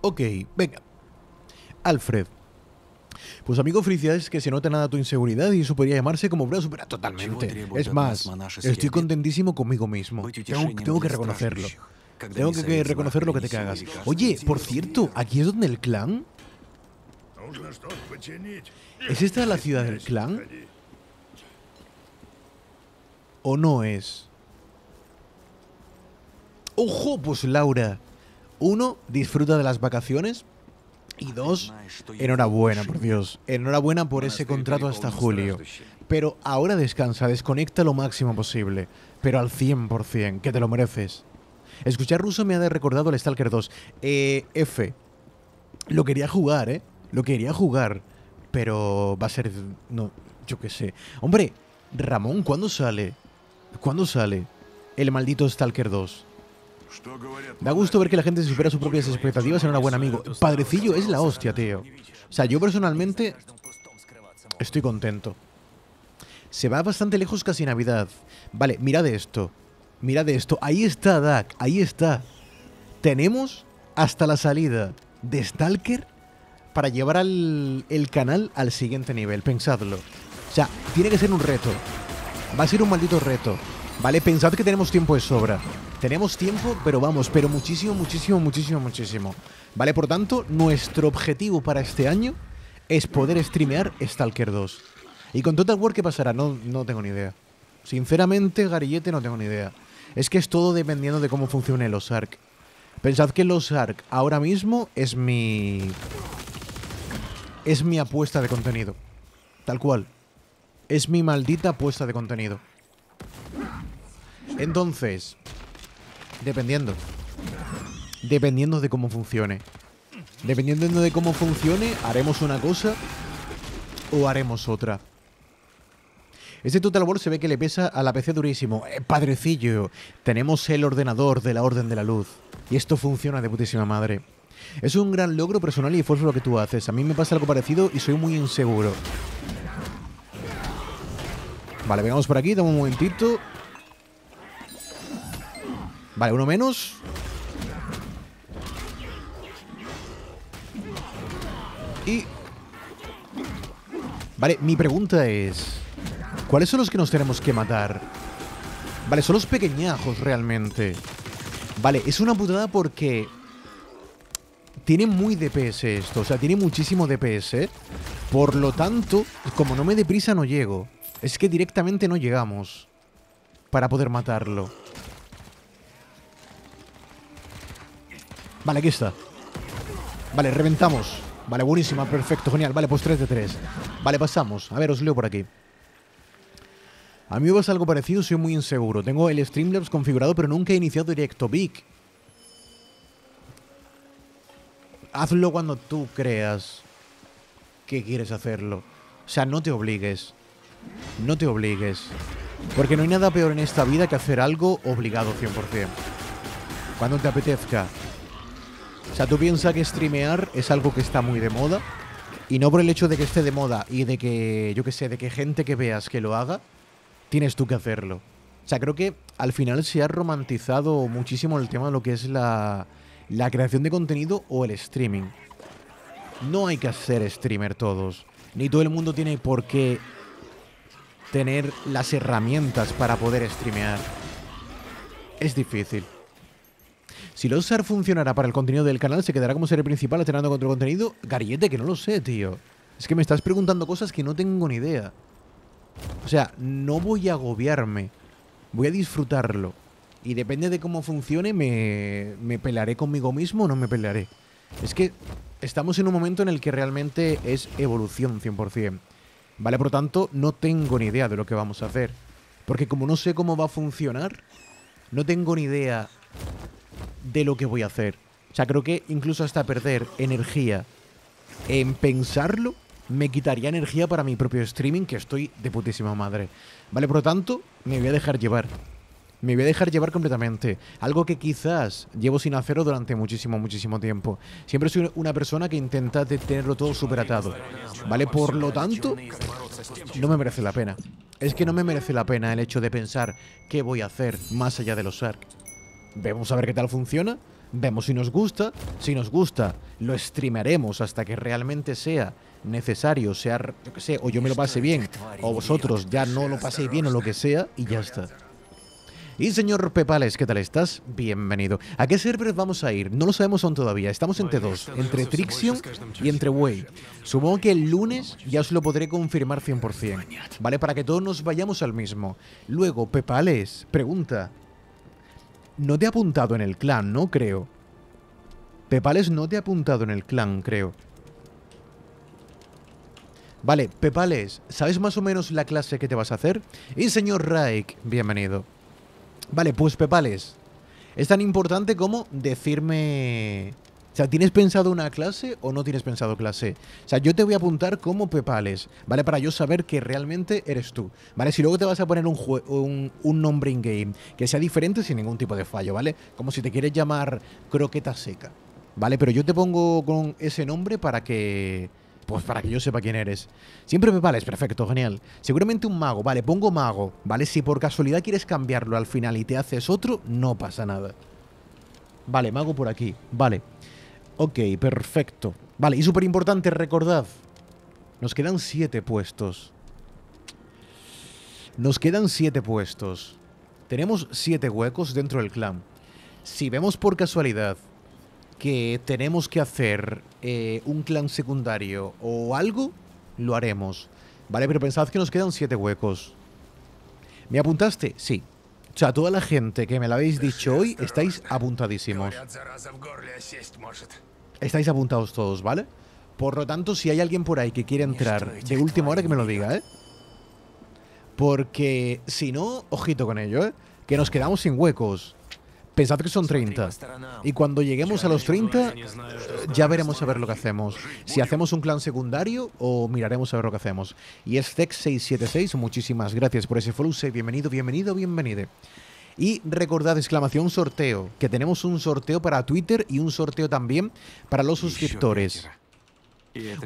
Ok, venga. Alfred. Pues amigo Fricia, es que se nota nada tu inseguridad y eso podría llamarse como una supera totalmente. Es más, estoy contentísimo conmigo mismo. Tengo, tengo que reconocerlo. Tengo que reconocer lo que te cagas. Oye, por cierto, aquí es donde el clan ¿Es esta la ciudad del clan? ¿O no es? ¡Ojo! Pues Laura. Uno, disfruta de las vacaciones. Y dos, enhorabuena, por Dios. Enhorabuena por ese contrato hasta julio. Pero ahora descansa, desconecta lo máximo posible. Pero al 100%, que te lo mereces. Escuchar ruso me ha recordado el Stalker 2. Eh, F. Lo quería jugar, ¿eh? Lo quería jugar, pero va a ser... No, yo qué sé. Hombre, Ramón, ¿cuándo sale? ¿Cuándo sale? El maldito Stalker 2. Da gusto ver que la gente supera sus propias expectativas en un buen amigo. Padrecillo es la hostia, tío. O sea, yo personalmente estoy contento. Se va bastante lejos casi Navidad. Vale, mirad esto. Mirad esto. Ahí está, Dak. Ahí está. Tenemos hasta la salida de Stalker para llevar al, el canal al siguiente nivel, pensadlo. O sea, tiene que ser un reto. Va a ser un maldito reto. ¿Vale? Pensad que tenemos tiempo de sobra. Tenemos tiempo, pero vamos, pero muchísimo, muchísimo, muchísimo, muchísimo. ¿Vale? Por tanto, nuestro objetivo para este año es poder streamear Stalker 2. ¿Y con Total War qué pasará? No, no tengo ni idea. Sinceramente, Garillete, no tengo ni idea. Es que es todo dependiendo de cómo funcione los ARC. Pensad que los ARC ahora mismo es mi es mi apuesta de contenido. Tal cual. Es mi maldita apuesta de contenido. Entonces, dependiendo. Dependiendo de cómo funcione. Dependiendo de cómo funcione, haremos una cosa o haremos otra. Este Total War se ve que le pesa a la PC durísimo. Eh, padrecillo, tenemos el ordenador de la Orden de la Luz. Y esto funciona de putísima madre es un gran logro personal y esfuerzo lo que tú haces. A mí me pasa algo parecido y soy muy inseguro. Vale, vengamos por aquí, dame un momentito. Vale, uno menos. Y... Vale, mi pregunta es... ¿Cuáles son los que nos tenemos que matar? Vale, son los pequeñajos realmente. Vale, es una putada porque tiene muy DPS esto, o sea, tiene muchísimo DPS. Por lo tanto, como no me deprisa no llego. Es que directamente no llegamos para poder matarlo. Vale, aquí está. Vale, reventamos. Vale, buenísima, perfecto, genial. Vale, pues 3 de 3. Vale, pasamos. A ver, os leo por aquí. A mí me pasa algo parecido, soy muy inseguro. Tengo el Streamlabs configurado, pero nunca he iniciado directo Big. hazlo cuando tú creas que quieres hacerlo. O sea, no te obligues. No te obligues. Porque no hay nada peor en esta vida que hacer algo obligado 100%. Cuando te apetezca. O sea, tú piensas que streamear es algo que está muy de moda. Y no por el hecho de que esté de moda y de que, yo qué sé, de que gente que veas que lo haga, tienes tú que hacerlo. O sea, creo que al final se ha romantizado muchísimo el tema de lo que es la, la creación de contenido o el streaming. No hay que ser streamer todos, ni todo el mundo tiene por qué tener las herramientas para poder streamear. Es difícil. Si usar funcionará para el contenido del canal, se quedará como ser el principal alternando contra el contenido. Garillete, que no lo sé, tío. Es que me estás preguntando cosas que no tengo ni idea. O sea, no voy a agobiarme. Voy a disfrutarlo y depende de cómo funcione, me, me pelearé conmigo mismo o no me pelearé. Es que estamos en un momento en el que realmente es evolución 100%. Vale, por lo tanto, no tengo ni idea de lo que vamos a hacer. Porque como no sé cómo va a funcionar, no tengo ni idea de lo que voy a hacer. O sea, creo que incluso hasta perder energía en pensarlo me quitaría energía para mi propio streaming, que estoy de putísima madre. Vale, por lo tanto, me voy a dejar llevar me voy a dejar llevar completamente. Algo que quizás llevo sin hacerlo durante muchísimo, muchísimo tiempo. Siempre soy una persona que intenta tenerlo todo superatado, ¿Vale? Por lo tanto, no me merece la pena. Es que no me merece la pena el hecho de pensar qué voy a hacer más allá de los ARC. Vemos a ver qué tal funciona. Vemos si nos gusta. Si nos gusta, lo streamaremos hasta que realmente sea necesario, sea, o yo me lo pase bien, o vosotros ya no lo paséis bien o lo que sea, y ya está. Y señor Pepales, ¿qué tal estás? Bienvenido. ¿A qué server vamos a ir? No lo sabemos aún todavía. Estamos entre dos, entre Trixion y entre Way. Supongo que el lunes ya os lo podré confirmar 100%, ¿vale? Para que todos nos vayamos al mismo. Luego, Pepales, pregunta. No te ha apuntado en el clan, ¿no? Creo. Pepales no te ha apuntado en el clan, creo. Vale, Pepales, ¿sabes más o menos la clase que te vas a hacer? Y señor Raik, bienvenido. Vale, pues Pepales. Es tan importante como decirme... O sea, ¿tienes pensado una clase o no tienes pensado clase? O sea, yo te voy a apuntar como Pepales, ¿vale? Para yo saber que realmente eres tú, ¿vale? Si luego te vas a poner un, un nombre in-game que sea diferente sin ningún tipo de fallo, ¿vale? Como si te quieres llamar Croqueta Seca, ¿vale? Pero yo te pongo con ese nombre para que pues para que yo sepa quién eres. Siempre me vales, perfecto, genial. Seguramente un mago, vale, pongo mago, ¿vale? Si por casualidad quieres cambiarlo al final y te haces otro, no pasa nada. Vale, mago por aquí, vale. Ok, perfecto. Vale, y súper importante, recordad. Nos quedan siete puestos. Nos quedan siete puestos. Tenemos siete huecos dentro del clan. Si vemos por casualidad que tenemos que hacer eh, un clan secundario o algo, lo haremos. Vale, pero pensad que nos quedan siete huecos. ¿Me apuntaste? Sí. O sea, toda la gente que me lo habéis dicho hoy, estáis apuntadísimos. Estáis apuntados todos, ¿vale? Por lo tanto, si hay alguien por ahí que quiere entrar de última hora, que me lo diga, ¿eh? Porque si no, ojito con ello, ¿eh? Que nos quedamos sin huecos. Pensad que son 30. Y cuando lleguemos a los 30, ya veremos a ver lo que hacemos. Si hacemos un clan secundario o miraremos a ver lo que hacemos. Y es Zex676, muchísimas gracias por ese follow. Bienvenido, bienvenido, bienvenido. Y recordad, exclamación sorteo, que tenemos un sorteo para Twitter y un sorteo también para los suscriptores.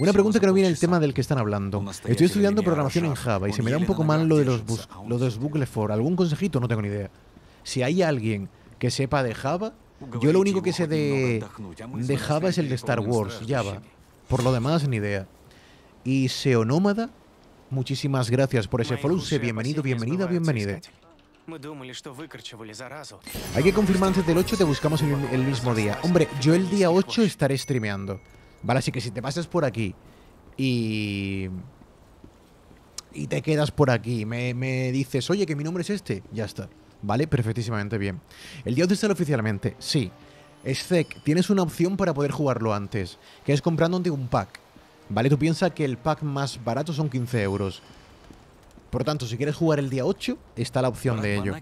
Una pregunta que no viene el tema del que están hablando. Estoy estudiando programación en Java y se me da un poco mal lo de los, bus los bucles for. ¿Algún consejito? No tengo ni idea. Si hay alguien que sepa de Java. Yo lo único que sé de, Java es el de Star Wars, Java. Por lo demás, ni idea. Y Seonómada, muchísimas gracias por ese follow. Bienvenido, bienvenida, bienvenida. Hay que confirmar antes del 8, te buscamos el, mismo día. Hombre, yo el día 8 estaré streameando. Vale, así que si te pasas por aquí y y te quedas por aquí. me, dices, oye, que mi nombre es este. Ya está. ¿vale? Perfectísimamente bien. ¿El día sale oficialmente? Sí. Zek, tienes una opción para poder jugarlo antes, que es comprando un pack, ¿vale? Tú piensas que el pack más barato son 15 euros. Por tanto, si quieres jugar el día 8, está la opción de ello.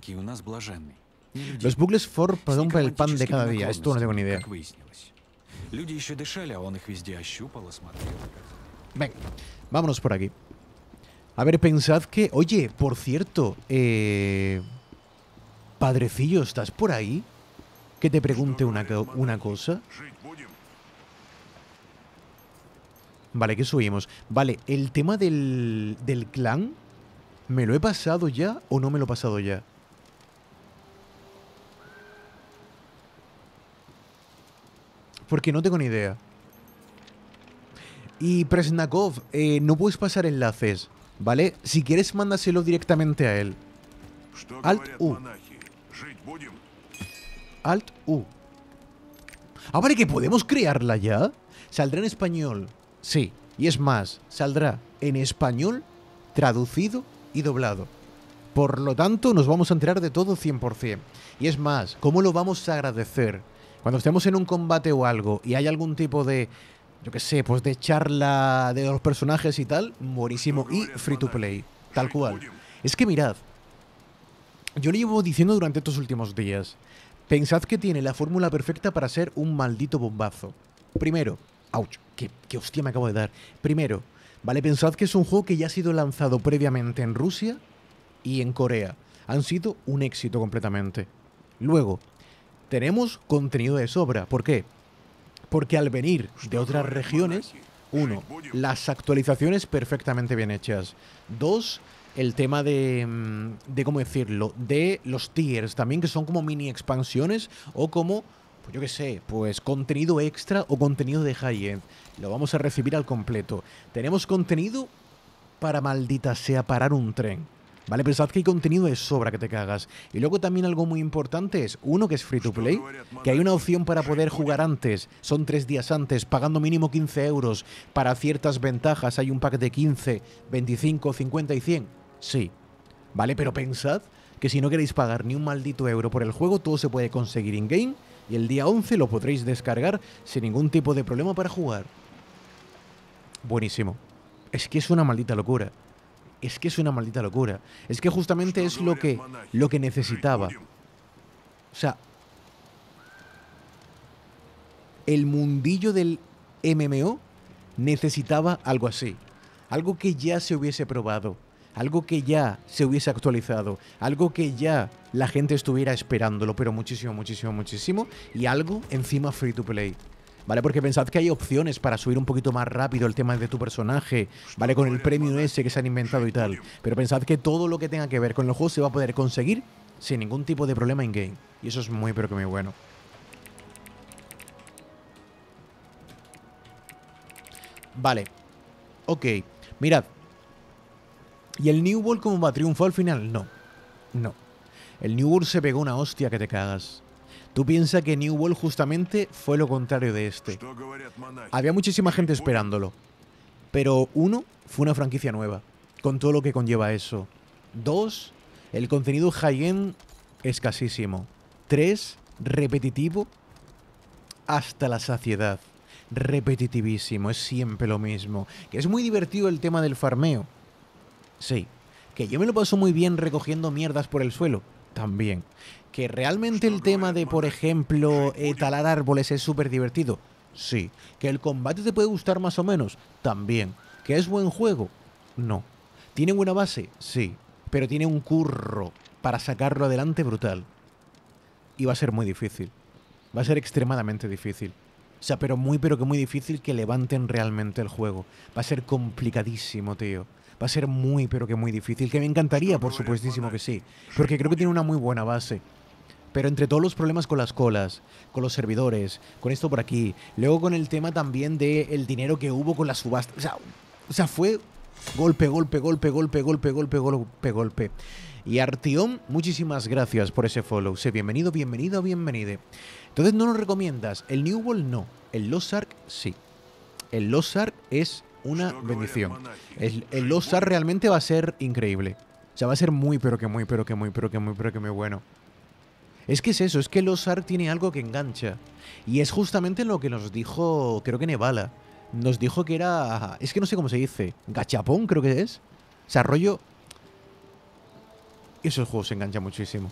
Los bucles for son el pan de cada día, esto no tengo ni idea. Venga, vámonos por aquí. A ver, pensad que... Oye, por cierto, eh... Padrecillo, ¿estás por ahí? Que te pregunte una, cosa. Vale, que subimos? Vale, el tema del, clan, ¿me lo he pasado ya o no me lo he pasado ya? Porque no tengo ni idea. Y Presnakov, eh, no puedes pasar enlaces, ¿vale? Si quieres, mándaselo directamente a él. Alt U. Alt U. Ah, que podemos crearla ya. Saldrá en español. Sí. Y es más, saldrá en español, traducido y doblado. Por lo tanto, nos vamos a enterar de todo 100%. Y es más, ¿cómo lo vamos a agradecer? Cuando estemos en un combate o algo y hay algún tipo de, yo qué sé, pues de charla de los personajes y tal, buenísimo. Y free to play, tal cual. Es que mirad, yo le llevo diciendo durante estos últimos días. Pensad que tiene la fórmula perfecta para ser un maldito bombazo. Primero, ouch, Que qué hostia me acabo de dar. Primero, vale, pensad que es un juego que ya ha sido lanzado previamente en Rusia y en Corea. Han sido un éxito completamente. Luego, tenemos contenido de sobra. ¿Por qué? Porque al venir de otras regiones, uno, las actualizaciones perfectamente bien hechas. Dos, el tema de, mm, de, ¿cómo decirlo? De los tiers también, que son como mini expansiones o como, pues yo qué sé, pues contenido extra o contenido de high-end. Lo vamos a recibir al completo. Tenemos contenido para maldita sea parar un tren. ¿Vale? Pensad que hay contenido de sobra que te cagas. Y luego también algo muy importante es, uno, que es free to play, que hay una opción para poder jugar antes, son tres días antes, pagando mínimo 15 euros. Para ciertas ventajas hay un pack de 15, 25, 50 y 100. Sí. ¿Vale? Pero pensad que si no queréis pagar ni un maldito euro por el juego, todo se puede conseguir in-game y el día 11 lo podréis descargar sin ningún tipo de problema para jugar. Buenísimo. Es que es una maldita locura. Es que es una maldita locura. Es que justamente es lo que, lo que necesitaba. O sea, el mundillo del MMO necesitaba algo así. Algo que ya se hubiese probado algo que ya se hubiese actualizado, algo que ya la gente estuviera esperándolo, pero muchísimo, muchísimo, muchísimo, y algo encima free to play. ¿Vale? Porque pensad que hay opciones para subir un poquito más rápido el tema de tu personaje, ¿vale? Con el premio ese que se han inventado y tal. Pero pensad que todo lo que tenga que ver con los juego se va a poder conseguir sin ningún tipo de problema in-game. Y eso es muy, pero que muy bueno. Vale. Ok. Mirad, y el New World como va triunfar al final, no. No. El New World se pegó una hostia que te cagas. Tú piensas que New World justamente fue lo contrario de este. Había muchísima gente esperándolo. Pero uno, fue una franquicia nueva, con todo lo que conlleva eso. Dos, el contenido high-end escasísimo. Tres, repetitivo hasta la saciedad. Repetitivísimo, es siempre lo mismo. Que es muy divertido el tema del farmeo, Sí. Que yo me lo paso muy bien recogiendo mierdas por el suelo. También. Que realmente el tema de, por ejemplo, eh, talar árboles es súper divertido. Sí. Que el combate te puede gustar más o menos. También. Que es buen juego. No. ¿Tiene buena base? Sí. Pero tiene un curro para sacarlo adelante brutal. Y va a ser muy difícil. Va a ser extremadamente difícil. O sea, pero muy, pero que muy difícil que levanten realmente el juego. Va a ser complicadísimo, tío va a ser muy, pero que muy difícil. Que me encantaría, por supuestísimo que sí. Porque creo que tiene una muy buena base. Pero entre todos los problemas con las colas, con los servidores, con esto por aquí, luego con el tema también del dinero que hubo con la subasta. O sea, fue golpe, golpe, golpe, golpe, golpe, golpe, golpe, golpe. Y Artión, muchísimas gracias por ese follow. Sé bienvenido, bienvenido, bienvenide. Entonces, ¿no lo recomiendas? El New World no. El Lozark, sí. El Lozark es una bendición. El, el Losar realmente va a ser increíble. O sea, va a ser muy, pero que muy, pero que muy, pero que muy, pero que muy bueno. Es que es eso, es que el Osar tiene algo que engancha. Y es justamente lo que nos dijo, creo que Nevala. Nos dijo que era. Es que no sé cómo se dice. Gachapón, creo que es. O sea, rollo. Esos juegos se engancha muchísimo.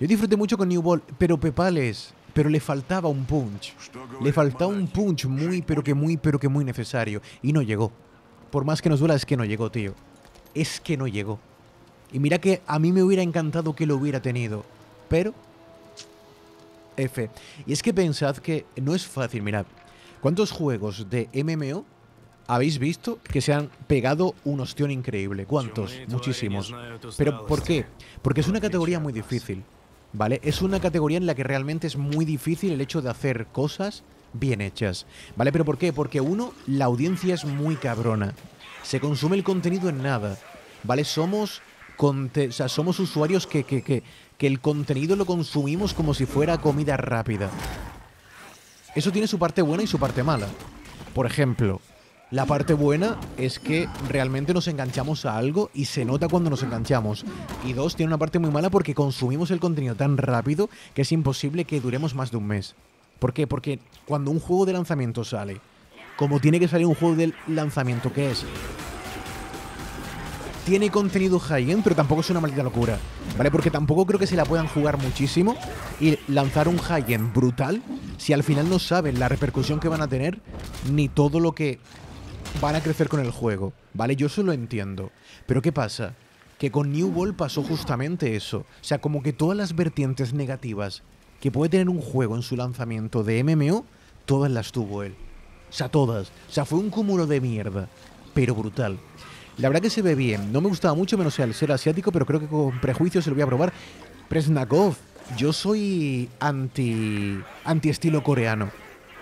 Yo disfruté mucho con New Ball, pero Pepales pero le faltaba un punch. Le faltaba un punch muy, pero que muy, pero que muy necesario. Y no llegó. Por más que nos duela, es que no llegó, tío. Es que no llegó. Y mira que a mí me hubiera encantado que lo hubiera tenido. Pero... F. Y es que pensad que no es fácil, mirad. ¿Cuántos juegos de MMO habéis visto que se han pegado un ostión increíble? ¿Cuántos? Muchísimos. ¿Pero por qué? Porque es una categoría muy difícil. ¿vale? Es una categoría en la que realmente es muy difícil el hecho de hacer cosas bien hechas, ¿vale? ¿Pero por qué? Porque uno, la audiencia es muy cabrona, se consume el contenido en nada, ¿vale? Somos, somos usuarios que, que el contenido lo consumimos como si fuera comida rápida. Eso tiene su parte buena y su parte mala. Por ejemplo, la parte buena es que realmente nos enganchamos a algo y se nota cuando nos enganchamos. Y dos, tiene una parte muy mala porque consumimos el contenido tan rápido que es imposible que duremos más de un mes. ¿Por qué? Porque cuando un juego de lanzamiento sale, como tiene que salir un juego de lanzamiento que es tiene contenido high pero tampoco es una maldita locura, ¿vale? Porque tampoco creo que se la puedan jugar muchísimo y lanzar un high brutal si al final no saben la repercusión que van a tener ni todo lo que van a crecer con el juego, ¿vale? Yo solo lo entiendo. Pero ¿qué pasa? Que con New Ball pasó justamente eso. O sea, como que todas las vertientes negativas que puede tener un juego en su lanzamiento de MMO, todas las tuvo él. O sea, todas. O sea, fue un cúmulo de mierda, pero brutal. La verdad que se ve bien. No me gustaba mucho, menos el ser asiático, pero creo que con prejuicio se lo voy a probar. Presnakov, yo soy anti. anti estilo coreano.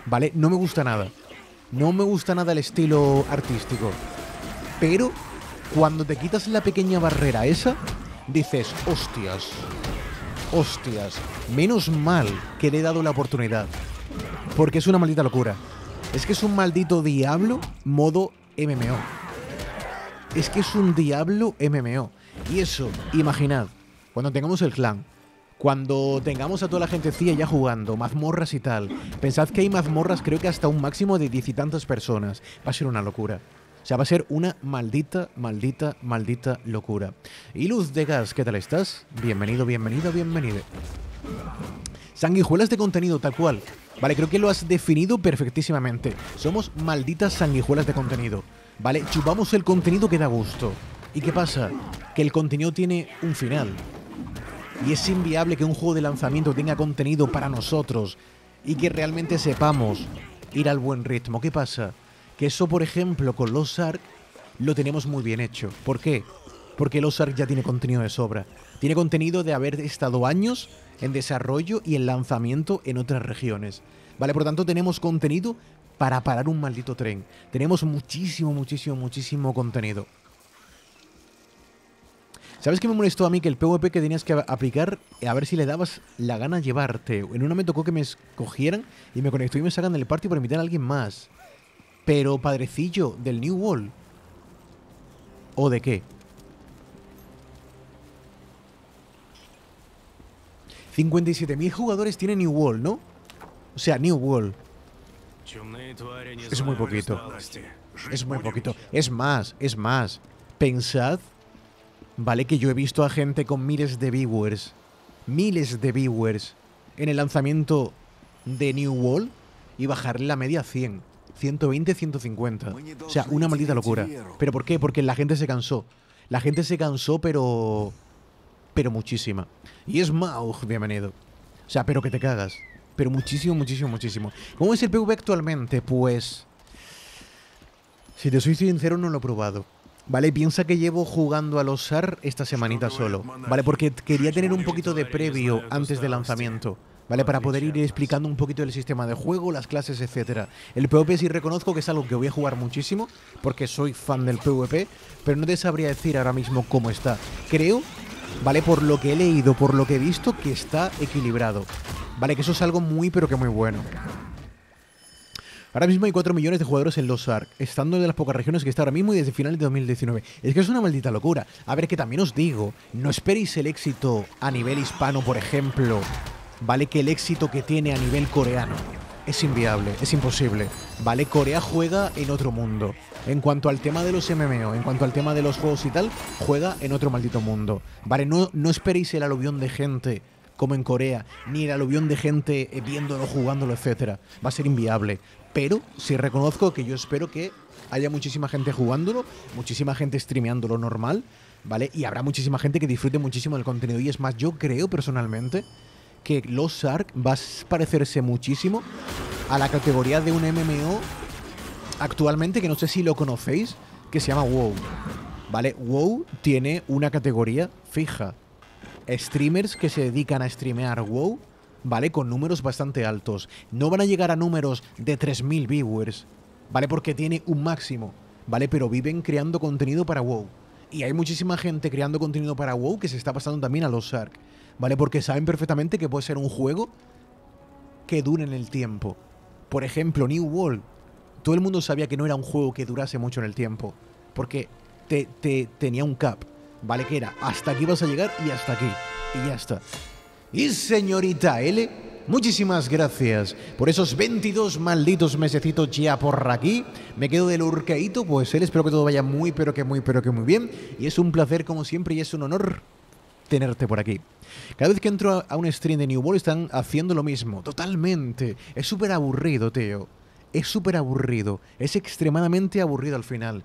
¿Vale? No me gusta nada. No me gusta nada el estilo artístico. Pero cuando te quitas la pequeña barrera esa, dices, hostias, hostias, menos mal que le he dado la oportunidad. Porque es una maldita locura. Es que es un maldito diablo modo MMO. Es que es un diablo MMO. Y eso, imaginad, cuando tengamos el clan, cuando tengamos a toda la gentecilla ya jugando, mazmorras y tal, pensad que hay mazmorras creo que hasta un máximo de diez y tantas personas. Va a ser una locura. O sea, va a ser una maldita, maldita, maldita locura. Y Luz de Gas, ¿qué tal estás? Bienvenido, bienvenido, bienvenido. Sanguijuelas de contenido, tal cual. Vale, creo que lo has definido perfectísimamente. Somos malditas sanguijuelas de contenido. Vale, chupamos el contenido que da gusto. ¿Y qué pasa? Que el contenido tiene un final y es inviable que un juego de lanzamiento tenga contenido para nosotros y que realmente sepamos ir al buen ritmo. ¿Qué pasa? Que eso, por ejemplo, con Losar lo tenemos muy bien hecho. ¿Por qué? Porque Losar ya tiene contenido de sobra. Tiene contenido de haber estado años en desarrollo y en lanzamiento en otras regiones. ¿Vale? Por lo tanto, tenemos contenido para parar un maldito tren. Tenemos muchísimo, muchísimo, muchísimo contenido. ¿Sabes qué me molestó a mí? Que el PvP que tenías que aplicar, eh, a ver si le dabas la gana llevarte. En un me tocó que me escogieran y me conectó y me sacan del party para invitar a alguien más. Pero, padrecillo, del New Wall. ¿O de qué? 57.000 jugadores tiene New Wall, ¿no? O sea, New Wall. Es muy poquito. Es muy poquito. Es más, es más. Pensad ¿vale? Que yo he visto a gente con miles de viewers, miles de viewers, en el lanzamiento de New Wall y bajarle la media a 100. 120, 150. O sea, una maldita locura. ¿Pero por qué? Porque la gente se cansó. La gente se cansó, pero... Pero muchísima. Y es Maug, bienvenido. O sea, pero que te cagas. Pero muchísimo, muchísimo, muchísimo. ¿Cómo es el PV actualmente? Pues... Si te soy sincero, no lo he probado. ¿vale? Piensa que llevo jugando al OSAR esta semanita solo, ¿vale? Porque quería tener un poquito de previo antes del lanzamiento. ¿Vale? Para poder ir explicando un poquito el sistema de juego, las clases, etcétera. El PvP sí reconozco que es algo que voy a jugar muchísimo, porque soy fan del PvP, pero no te sabría decir ahora mismo cómo está. Creo, ¿vale? Por lo que he leído, por lo que he visto, que está equilibrado. ¿Vale? Que eso es algo muy, pero que muy bueno. Ahora mismo hay 4 millones de jugadores en los ARC, estando de las pocas regiones que está ahora mismo y desde finales de 2019. Es que es una maldita locura. A ver, que también os digo, no esperéis el éxito a nivel hispano, por ejemplo, ¿vale? Que el éxito que tiene a nivel coreano es inviable, es imposible. ¿Vale? Corea juega en otro mundo. En cuanto al tema de los MMO, en cuanto al tema de los juegos y tal, juega en otro maldito mundo. ¿Vale? No, no esperéis el aluvión de gente como en Corea, ni el aluvión de gente eh, viéndolo, jugándolo, etcétera. Va a ser inviable pero sí reconozco que yo espero que haya muchísima gente jugándolo, muchísima gente streameándolo normal, ¿vale? Y habrá muchísima gente que disfrute muchísimo del contenido. Y es más, yo creo personalmente que Los Ark va a parecerse muchísimo a la categoría de un MMO actualmente, que no sé si lo conocéis, que se llama WoW. ¿Vale? WoW tiene una categoría fija. Streamers que se dedican a streamear WoW ¿vale? Con números bastante altos. No van a llegar a números de 3.000 viewers, ¿vale? Porque tiene un máximo, ¿vale? Pero viven creando contenido para WoW. Y hay muchísima gente creando contenido para WoW que se está pasando también a los Ark, ¿vale? Porque saben perfectamente que puede ser un juego que dure en el tiempo. Por ejemplo, New World. Todo el mundo sabía que no era un juego que durase mucho en el tiempo. Porque te, te tenía un cap, ¿vale? Que era hasta aquí vas a llegar y hasta aquí. Y ya está y señorita L, muchísimas gracias por esos 22 malditos mesecitos ya por aquí. Me quedo del urqueito, pues él espero que todo vaya muy, pero que muy, pero que muy bien. Y es un placer como siempre y es un honor tenerte por aquí. Cada vez que entro a un stream de New Ball están haciendo lo mismo, totalmente. Es súper aburrido, tío. Es súper aburrido. Es extremadamente aburrido al final.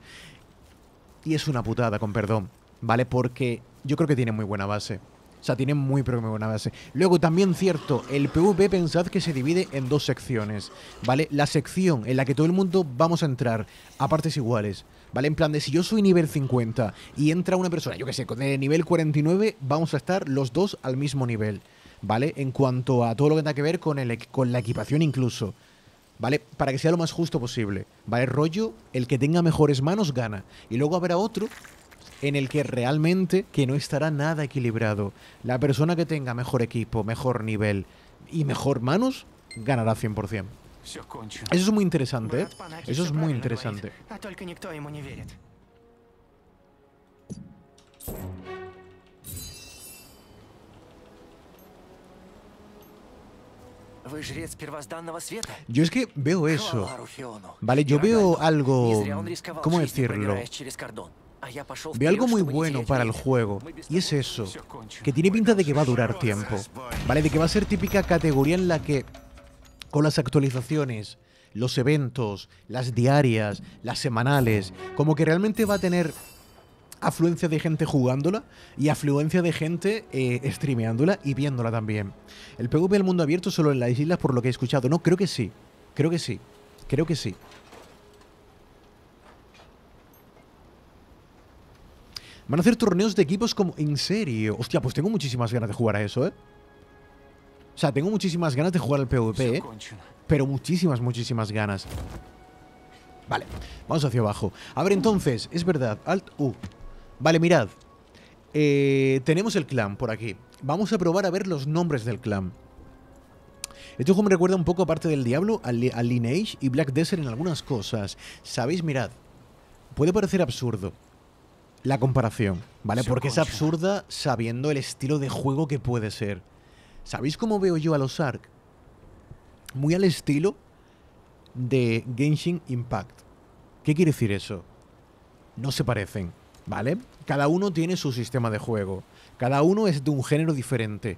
Y es una putada, con perdón. ¿Vale? Porque yo creo que tiene muy buena base. O sea, tiene muy pero muy buena base. Luego también cierto, el PvP pensad que se divide en dos secciones, ¿vale? La sección en la que todo el mundo vamos a entrar a partes iguales, ¿vale? En plan de si yo soy nivel 50 y entra una persona, yo que sé, de nivel 49, vamos a estar los dos al mismo nivel, ¿vale? En cuanto a todo lo que tenga que ver con, el, con la equipación incluso. ¿vale? Para que sea lo más justo posible, ¿vale? Rollo, el que tenga mejores manos gana. Y luego habrá otro en el que realmente que no estará nada equilibrado. La persona que tenga mejor equipo, mejor nivel y mejor manos, ganará 100%. Eso es muy interesante, ¿eh? Eso es muy interesante. Yo es que veo eso. Vale, yo veo algo... ¿Cómo decirlo? Ve algo muy bueno para el juego, y es eso, que tiene pinta de que va a durar tiempo, ¿vale? De que va a ser típica categoría en la que, con las actualizaciones, los eventos, las diarias, las semanales, como que realmente va a tener afluencia de gente jugándola y afluencia de gente eh, streameándola y viéndola también. El PvP del mundo abierto solo en las islas, por lo que he escuchado. No, creo que sí. Creo que sí. Creo que sí. Van a hacer torneos de equipos como... En serio. Hostia, pues tengo muchísimas ganas de jugar a eso, ¿eh? O sea, tengo muchísimas ganas de jugar al PvP, ¿eh? Pero muchísimas, muchísimas ganas. Vale, vamos hacia abajo. A ver, entonces, es verdad. Alt U. Vale, mirad. Eh, tenemos el clan por aquí. Vamos a probar a ver los nombres del clan. Este juego me recuerda un poco, aparte del Diablo, a al Lineage y Black Desert en algunas cosas. Sabéis, mirad. Puede parecer absurdo, la comparación, ¿vale? Porque es absurda sabiendo el estilo de juego que puede ser. ¿Sabéis cómo veo yo a los Ark? Muy al estilo de Genshin Impact. ¿Qué quiere decir eso? No se parecen, ¿vale? Cada uno tiene su sistema de juego. Cada uno es de un género diferente.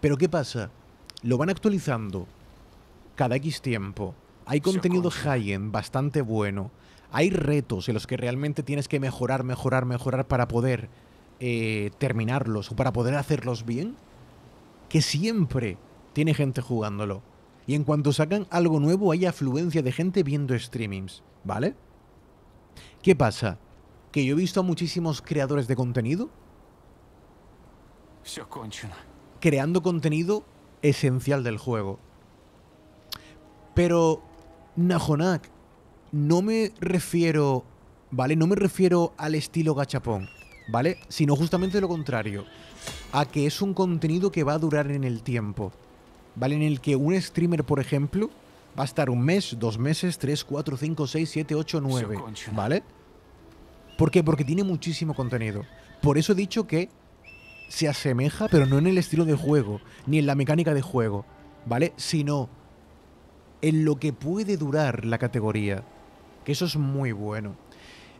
Pero ¿qué pasa? Lo van actualizando cada X tiempo. Hay contenido high bastante bueno hay retos en los que realmente tienes que mejorar, mejorar, mejorar para poder eh, terminarlos o para poder hacerlos bien, que siempre tiene gente jugándolo. Y en cuanto sacan algo nuevo hay afluencia de gente viendo streamings, ¿vale? ¿Qué pasa? Que yo he visto a muchísimos creadores de contenido creando contenido esencial del juego. Pero Najonak no me refiero, ¿vale? No me refiero al estilo gachapón, ¿vale? Sino justamente lo contrario, a que es un contenido que va a durar en el tiempo, ¿vale? En el que un streamer, por ejemplo, va a estar un mes, dos meses, tres, cuatro, cinco, seis, siete, ocho, nueve, ¿vale? ¿Por qué? Porque tiene muchísimo contenido. Por eso he dicho que se asemeja, pero no en el estilo de juego, ni en la mecánica de juego, ¿vale? Sino en lo que puede durar la categoría eso es muy bueno.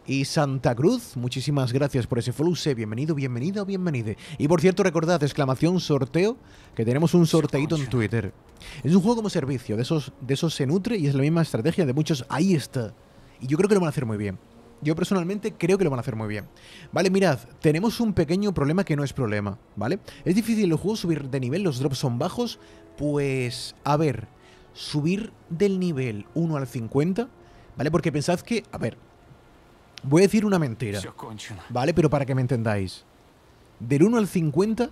Y Santa Cruz, muchísimas gracias por ese follow... ...se Bienvenido, bienvenido, bienvenide. Y por cierto, recordad, exclamación sorteo, que tenemos un sorteito en Twitter. Es un juego como servicio, de esos, de se nutre y es la misma estrategia de muchos. Ahí está. Y yo creo que lo van a hacer muy bien. Yo personalmente creo que lo van a hacer muy bien. Vale, mirad, tenemos un pequeño problema que no es problema, ¿vale? Es difícil el los juegos subir de nivel, los drops son bajos. Pues, a ver, subir del nivel 1 al 50 ¿vale? Porque pensad que, a ver, voy a decir una mentira, ¿vale? Pero para que me entendáis, del 1 al 50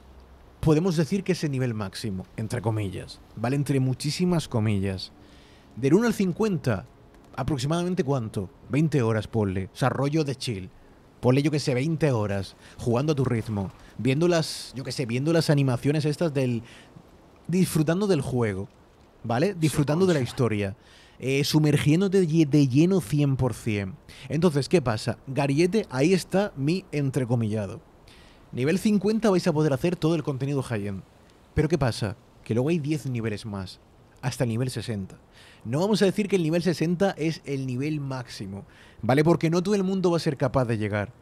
podemos decir que es el nivel máximo, entre comillas, ¿vale? Entre muchísimas comillas. Del 1 al 50, aproximadamente cuánto? 20 horas, ponle, Desarrollo de chill. Ponle, yo que sé, 20 horas, jugando a tu ritmo, viendo las, yo que sé, viendo las animaciones estas del... disfrutando del juego, ¿vale? Disfrutando de la historia. Eh, sumergiéndote de lleno 100%. Entonces, ¿qué pasa? Gariete, ahí está mi entrecomillado. Nivel 50 vais a poder hacer todo el contenido high-end. Pero ¿qué pasa? Que luego hay 10 niveles más, hasta el nivel 60. No vamos a decir que el nivel 60 es el nivel máximo, ¿vale? Porque no todo el mundo va a ser capaz de llegar.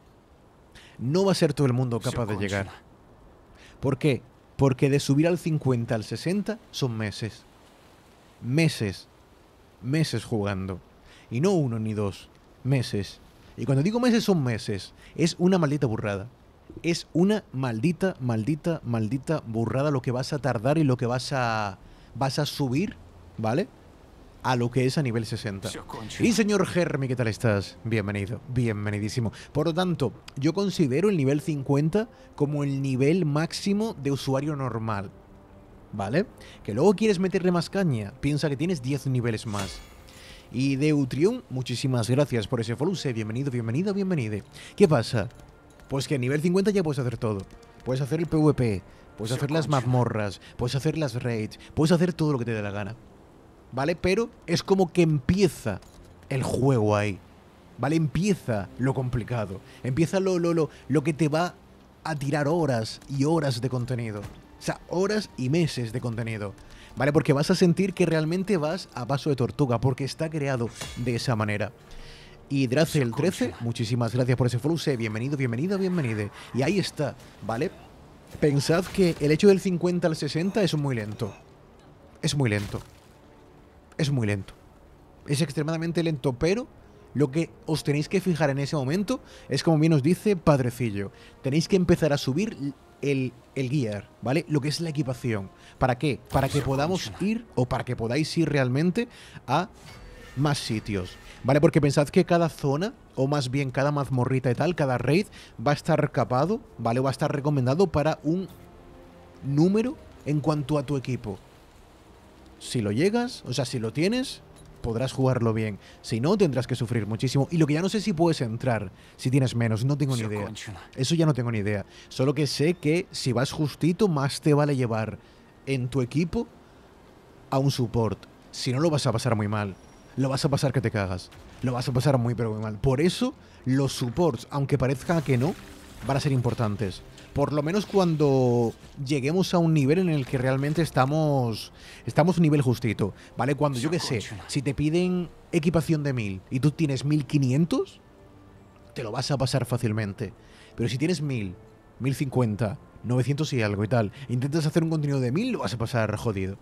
No va a ser todo el mundo capaz de llegar. ¿Por qué? Porque de subir al 50 al 60 son meses. Meses meses jugando. Y no uno ni dos, meses. Y cuando digo meses son meses. Es una maldita burrada. Es una maldita, maldita, maldita burrada lo que vas a tardar y lo que vas a, vas a subir, ¿vale? a lo que es a nivel 60. Y señor Germi, ¿qué tal estás? Bienvenido, bienvenidísimo. Por lo tanto, yo considero el nivel 50 como el nivel máximo de usuario normal. ¿vale? Que luego quieres meterle más caña, piensa que tienes 10 niveles más. Y deutrium muchísimas gracias por ese follow, bienvenido, bienvenido, bienvenido. ¿Qué pasa? Pues que a nivel 50 ya puedes hacer todo. Puedes hacer el PvP, puedes hacer las mazmorras, puedes hacer las raids, puedes hacer todo lo que te dé la gana. ¿Vale? Pero es como que empieza el juego ahí. ¿Vale? Empieza lo complicado. Empieza lo, lo, lo, lo que te va a tirar horas y horas de contenido sea, horas y meses de contenido. ¿Vale? Porque vas a sentir que realmente vas a paso de tortuga, porque está creado de esa manera. Y el 13, muchísimas gracias por ese follow, bienvenido, bienvenido, bienvenido. Y ahí está, ¿vale? Pensad que el hecho del 50 al 60 es muy lento. Es muy lento. Es muy lento. Es extremadamente lento, pero lo que os tenéis que fijar en ese momento es como bien os dice Padrecillo. Tenéis que empezar a subir el, el gear, ¿vale? Lo que es la equipación. ¿Para qué? Para que podamos ir o para que podáis ir realmente a más sitios. ¿Vale? Porque pensad que cada zona, o más bien cada mazmorrita y tal, cada raid, va a estar capado, ¿vale? Va a estar recomendado para un número en cuanto a tu equipo. Si lo llegas, o sea, si lo tienes, podrás jugarlo bien. Si no, tendrás que sufrir muchísimo. Y lo que ya no sé si puedes entrar, si tienes menos, no tengo ni idea. Eso ya no tengo ni idea. Solo que sé que si vas justito, más te vale llevar en tu equipo a un support. Si no, lo vas a pasar muy mal. Lo vas a pasar que te cagas. Lo vas a pasar muy, pero muy mal. Por eso, los supports, aunque parezca que no, van a ser importantes por lo menos cuando lleguemos a un nivel en el que realmente estamos estamos un nivel justito, ¿vale? Cuando yo qué sé, si te piden equipación de 1000 y tú tienes 1500, te lo vas a pasar fácilmente. Pero si tienes 1000, 1050, 900 y algo y tal, intentas hacer un contenido de 1000, lo vas a pasar jodido.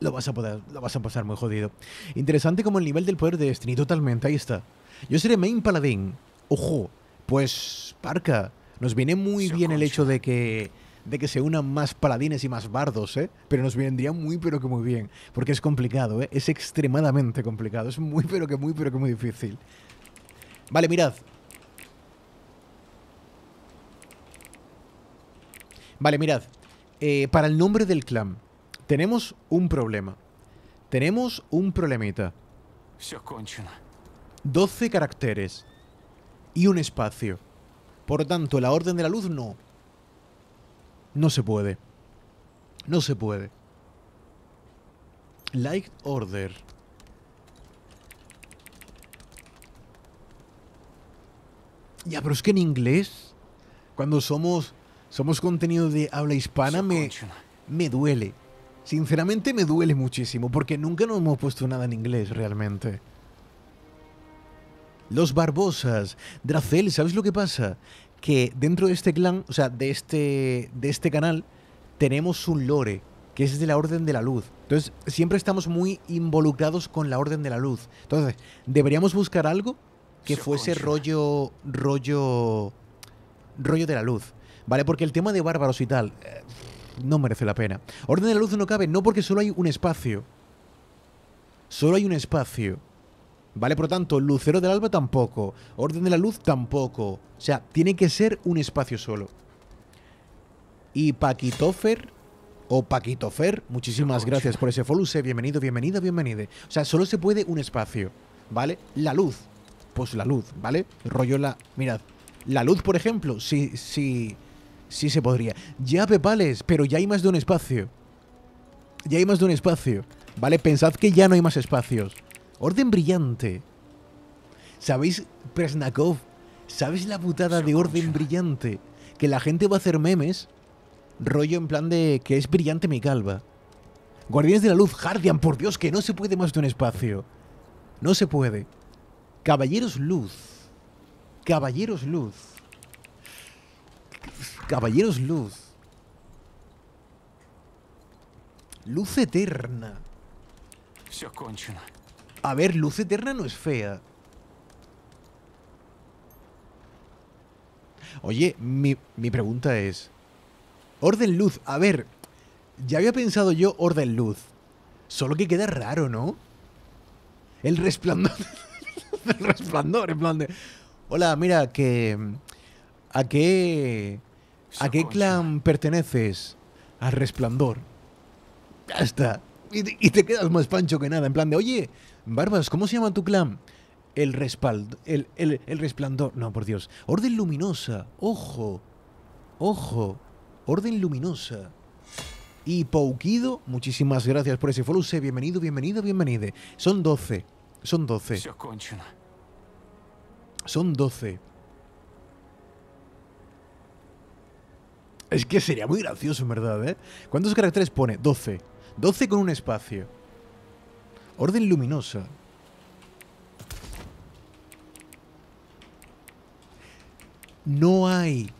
Lo vas a poder, lo vas a pasar muy jodido. Interesante como el nivel del poder de Destiny, totalmente, ahí está. Yo seré main paladín. Ojo, pues Parca, nos viene muy bien el hecho de que de que se unan más paladines y más bardos, ¿eh? Pero nos vendría muy, pero que muy bien. Porque es complicado, ¿eh? Es extremadamente complicado. Es muy, pero que muy, pero que muy difícil. Vale, mirad. Vale, mirad. Eh, para el nombre del clan, tenemos un problema. Tenemos un problemita. 12 caracteres y un espacio. Por lo tanto, la orden de la luz no. No se puede. No se puede. Light order. Ya, pero es que en inglés, cuando somos, somos contenido de habla hispana, me, me duele. Sinceramente me duele muchísimo, porque nunca nos hemos puesto nada en inglés realmente. Los Barbosas, Dracel, ¿sabes lo que pasa? Que dentro de este clan, o sea, de este, de este canal, tenemos un lore, que es de la Orden de la Luz. Entonces, siempre estamos muy involucrados con la Orden de la Luz. Entonces, deberíamos buscar algo que fuese rollo, rollo, rollo de la Luz. ¿Vale? Porque el tema de bárbaros y tal, eh, no merece la pena. Orden de la Luz no cabe, no porque solo hay un espacio. Solo hay un espacio. ¿vale? Por lo tanto, Lucero del Alba tampoco, Orden de la Luz tampoco. O sea, tiene que ser un espacio solo. Y Paquitofer o Paquitofer, muchísimas gracias por ese follow, bienvenido, bienvenido, bienvenido. O sea, solo se puede un espacio, ¿vale? La luz, pues la luz, ¿vale? Rollo la... Mirad, la luz, por ejemplo, sí, sí, sí se podría. Ya, pepales, pero ya hay más de un espacio. Ya hay más de un espacio, ¿vale? Pensad que ya no hay más espacios. Orden brillante. ¿Sabéis, Presnakov? ¿Sabéis la putada de orden brillante? Que la gente va a hacer memes, rollo en plan de que es brillante mi calva. Guardianes de la Luz, hardian por Dios, que no se puede más de un espacio. No se puede. Caballeros Luz. Caballeros Luz. Caballeros Luz. Luz eterna. os a ver, luz eterna no es fea. Oye, mi, pregunta es... Orden luz, a ver. Ya había pensado yo orden luz. Solo que queda raro, ¿no? El resplandor... el resplandor, en plan de... Hola, mira, que... ¿A qué... ¿A qué clan perteneces? Al resplandor. Ya está. Y y te, quedas más pancho que nada, en plan de, oye, Barbas, ¿cómo se llama tu clan? El respaldo, el, resplandor, no, por Dios. Orden luminosa, ojo, ojo, orden luminosa. Y Pauquido, muchísimas gracias por ese follow. Bienvenido, bienvenido, bienvenido. Son 12. Son 12. Son 12. Es que sería muy gracioso, en verdad, ¿eh? ¿Cuántos caracteres pone? 12. 12 con un espacio. Orden luminosa. No hay.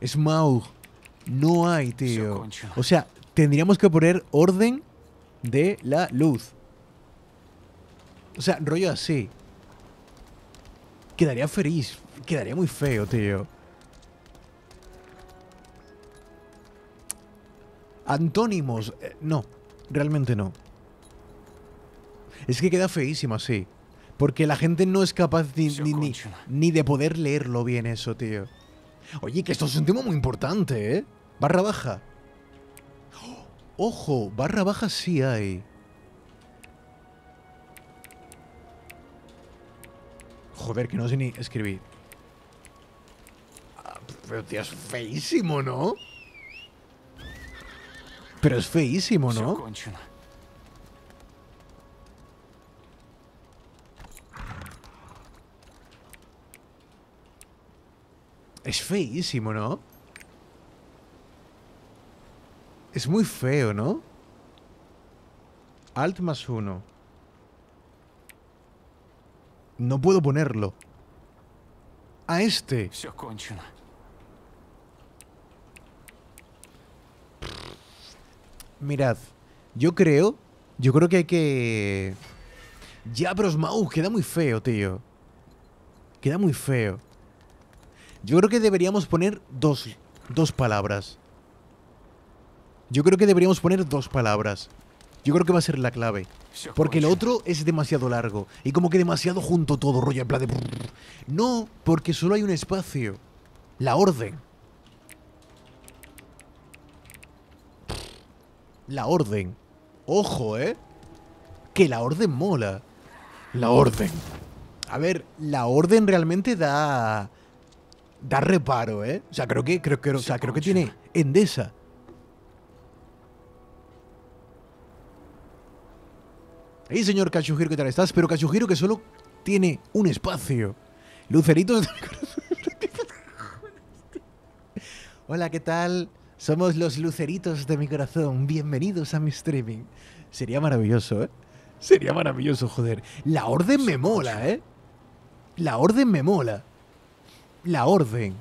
Smaug. No hay, tío. O sea, tendríamos que poner orden de la luz. O sea, rollo así. Quedaría feliz. Quedaría muy feo, tío. Antónimos. Eh, no, realmente no. Es que queda feísimo así. Porque la gente no es capaz ni, ni, de poder leerlo bien eso, tío. Oye, que esto es un tema muy importante, ¿eh? Barra baja. Ojo, barra baja sí hay. Joder, que no sé ni escribir. Ah, pero, tío, es feísimo, ¿no? Pero es feísimo, ¿no? Es feísimo, ¿no? Es muy feo, ¿no? Alt más uno. No puedo ponerlo. A este. Mirad, yo creo, yo creo que hay que... Ya, pero Mouse, queda muy feo, tío. Queda muy feo. Yo creo que deberíamos poner dos, dos palabras. Yo creo que deberíamos poner dos palabras. Yo creo que va a ser la clave. Porque el otro es demasiado largo. Y como que demasiado junto todo, rollo en plan de... No, porque solo hay un espacio. La orden. La orden. Ojo, ¿eh? Que la orden mola. La orden. A ver, la orden realmente da da reparo, ¿eh? O sea, creo que, creo, sea, creo que tiene Endesa. Hey, señor Kashuhiro! ¿qué tal estás? Pero Kashuhiro que solo tiene un espacio. Luceritos de corazón! Hola, ¿qué tal? Somos los luceritos de mi corazón. Bienvenidos a mi streaming. Sería maravilloso, ¿eh? Sería maravilloso, joder. La orden me mola, ¿eh? La orden me mola la orden.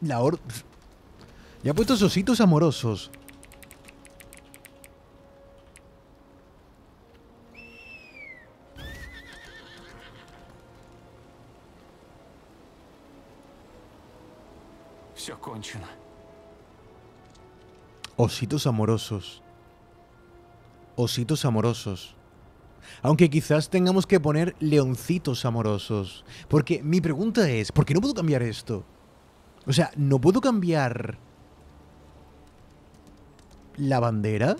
La orden. Ya ha puesto ositos amorosos. Ositos amorosos. Ositos amorosos. Aunque quizás tengamos que poner leoncitos amorosos. Porque mi pregunta es, ¿por qué no puedo cambiar esto? O sea, ¿no puedo cambiar la bandera?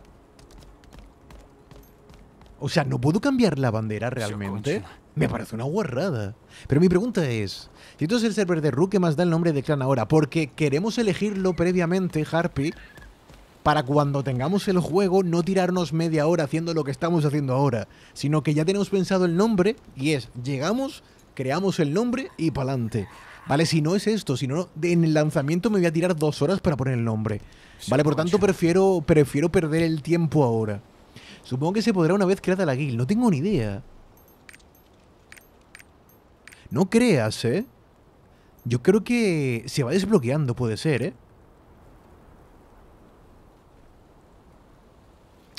O sea, ¿no puedo cambiar la bandera realmente? Me parece una guarrada. Pero mi pregunta es, si esto es el server de Rook, que más da el nombre de clan ahora? Porque queremos elegirlo previamente, Harpy, para cuando tengamos el juego no tirarnos media hora haciendo lo que estamos haciendo ahora, sino que ya tenemos pensado el nombre y es, llegamos, creamos el nombre y pa'lante. ¿Vale? Si no es esto, si no, en el lanzamiento me voy a tirar dos horas para poner el nombre. ¿Vale? Por tanto, prefiero, prefiero perder el tiempo ahora. Supongo que se podrá una vez creada la guild, no tengo ni idea. No creas, ¿eh? Yo creo que se va desbloqueando, puede ser, ¿eh?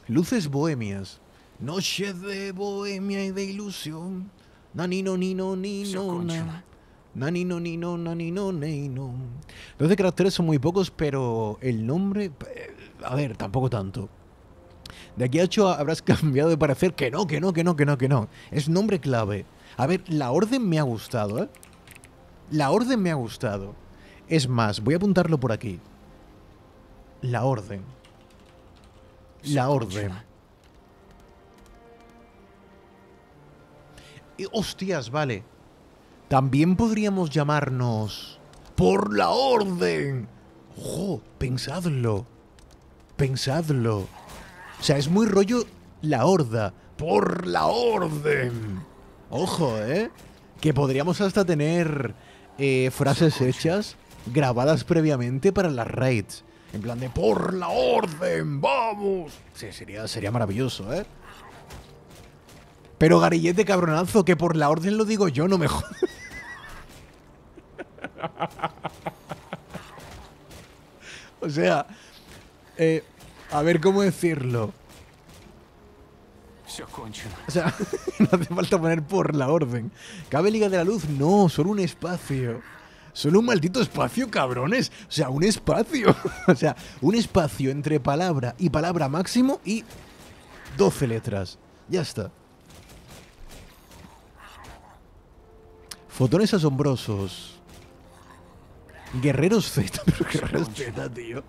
Luces bohemias. Noches de bohemia y de ilusión. Nanino, nino, nino, nanino Nanino, no nanino, nino. Los de caracteres son muy pocos, pero el nombre. Eh, a ver, tampoco tanto. De aquí a hecho habrás cambiado de parecer. Que no, que no, que no, que no, que no. Es nombre clave. A ver, la orden me ha gustado, ¿eh? La orden me ha gustado. Es más, voy a apuntarlo por aquí. La orden la orden. hostias, vale. También podríamos llamarnos por la orden. Ojo, pensadlo. Pensadlo. O sea, es muy rollo la horda. Por la orden. Ojo, ¿eh? Que podríamos hasta tener eh, frases hechas grabadas previamente para las raids. En plan de por la orden, vamos. Sí, sería, sería maravilloso, ¿eh? Pero Garillete cabronazo, que por la orden lo digo yo, no mejor. o sea, eh, a ver cómo decirlo. O sea, no hace falta poner por la orden. ¿Cabe Liga de la Luz? No, solo un espacio. Solo un maldito espacio, cabrones. O sea, un espacio. o sea, un espacio entre palabra y palabra máximo y 12 letras. Ya está. Fotones asombrosos. Guerreros Z, guerreros Z, tío.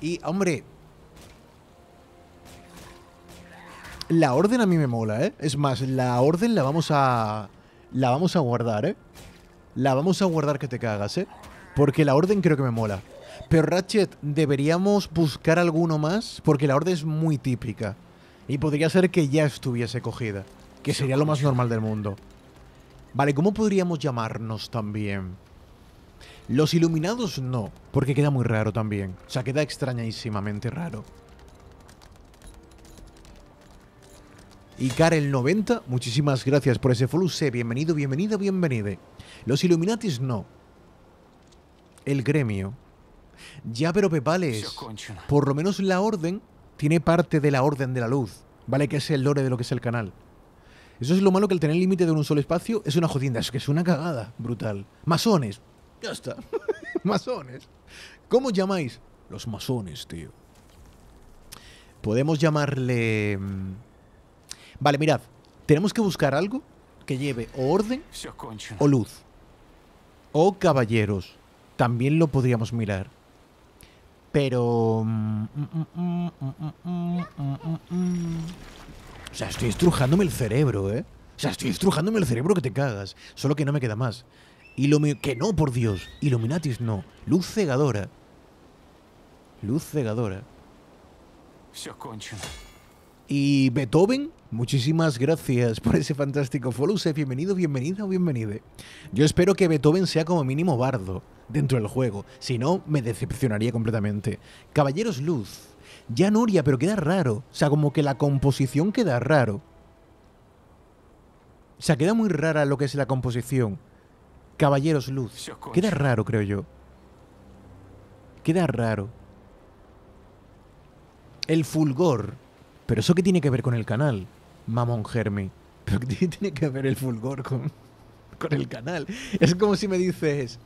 Y, hombre. La orden a mí me mola, ¿eh? Es más, la orden la vamos a. La vamos a guardar, ¿eh? la vamos a guardar que te cagas, ¿eh? Porque la orden creo que me mola. Pero Ratchet, deberíamos buscar alguno más, porque la orden es muy típica. Y podría ser que ya estuviese cogida, que sería lo más normal del mundo. Vale, ¿cómo podríamos llamarnos también? Los iluminados no, porque queda muy raro también. O sea, queda extrañísimamente raro. Y Karel90, muchísimas gracias por ese follow. Sé bienvenido, bienvenida, bienvenide. Los Illuminatis no. El gremio. Ya, pero Pepales, por lo menos la orden tiene parte de la orden de la luz. Vale que es el lore de lo que es el canal. Eso es lo malo que el tener límite de un solo espacio es una jodienda, es que es una cagada brutal. Masones. Ya está. masones. ¿Cómo llamáis? Los masones, tío. Podemos llamarle... Mm, vale, mirad. Tenemos que buscar algo que lleve o orden o luz. Oh, caballeros también lo podríamos mirar. Pero... Mm, mm, mm, o sea, estoy estrujándome el cerebro, ¿eh? O sea, estoy estrujándome el cerebro que te cagas. Solo que no me queda más. lo que no, por Dios. Illuminatis no. Luz cegadora. Luz cegadora. Y Beethoven Muchísimas gracias por ese fantástico follow. Bienvenido, bienvenida o bienvenide. Yo espero que Beethoven sea como mínimo bardo dentro del juego. Si no, me decepcionaría completamente. Caballeros Luz. Ya Nuria, pero queda raro. O sea, como que la composición queda raro. O sea, queda muy rara lo que es la composición. Caballeros Luz. Queda raro, creo yo. Queda raro. El fulgor. ¿Pero eso qué tiene que ver con el canal? Mamón Germi, qué tiene que ver el fulgor con, el canal? Es como si me dices,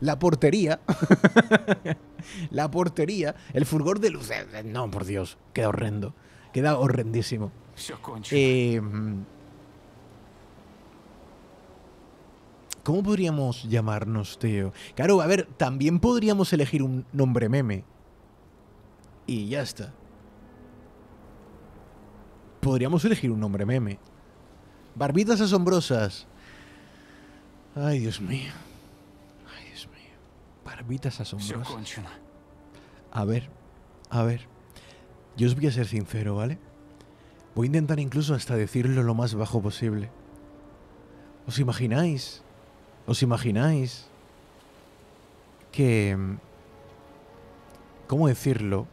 la portería, la portería, el fulgor de luz. Eh, no, por Dios, queda horrendo, queda horrendísimo. Em, ¿Cómo podríamos llamarnos, tío? Claro, a ver, también podríamos elegir un nombre meme. Y ya está. Podríamos elegir un nombre meme. Barbitas asombrosas. Ay, Dios mío. Ay, Dios mío. Barbitas asombrosas. A ver, a ver. Yo os voy a ser sincero, ¿vale? Voy a intentar incluso hasta decirlo lo más bajo posible. ¿Os imagináis? ¿Os imagináis? Que... Mm, ¿Cómo decirlo?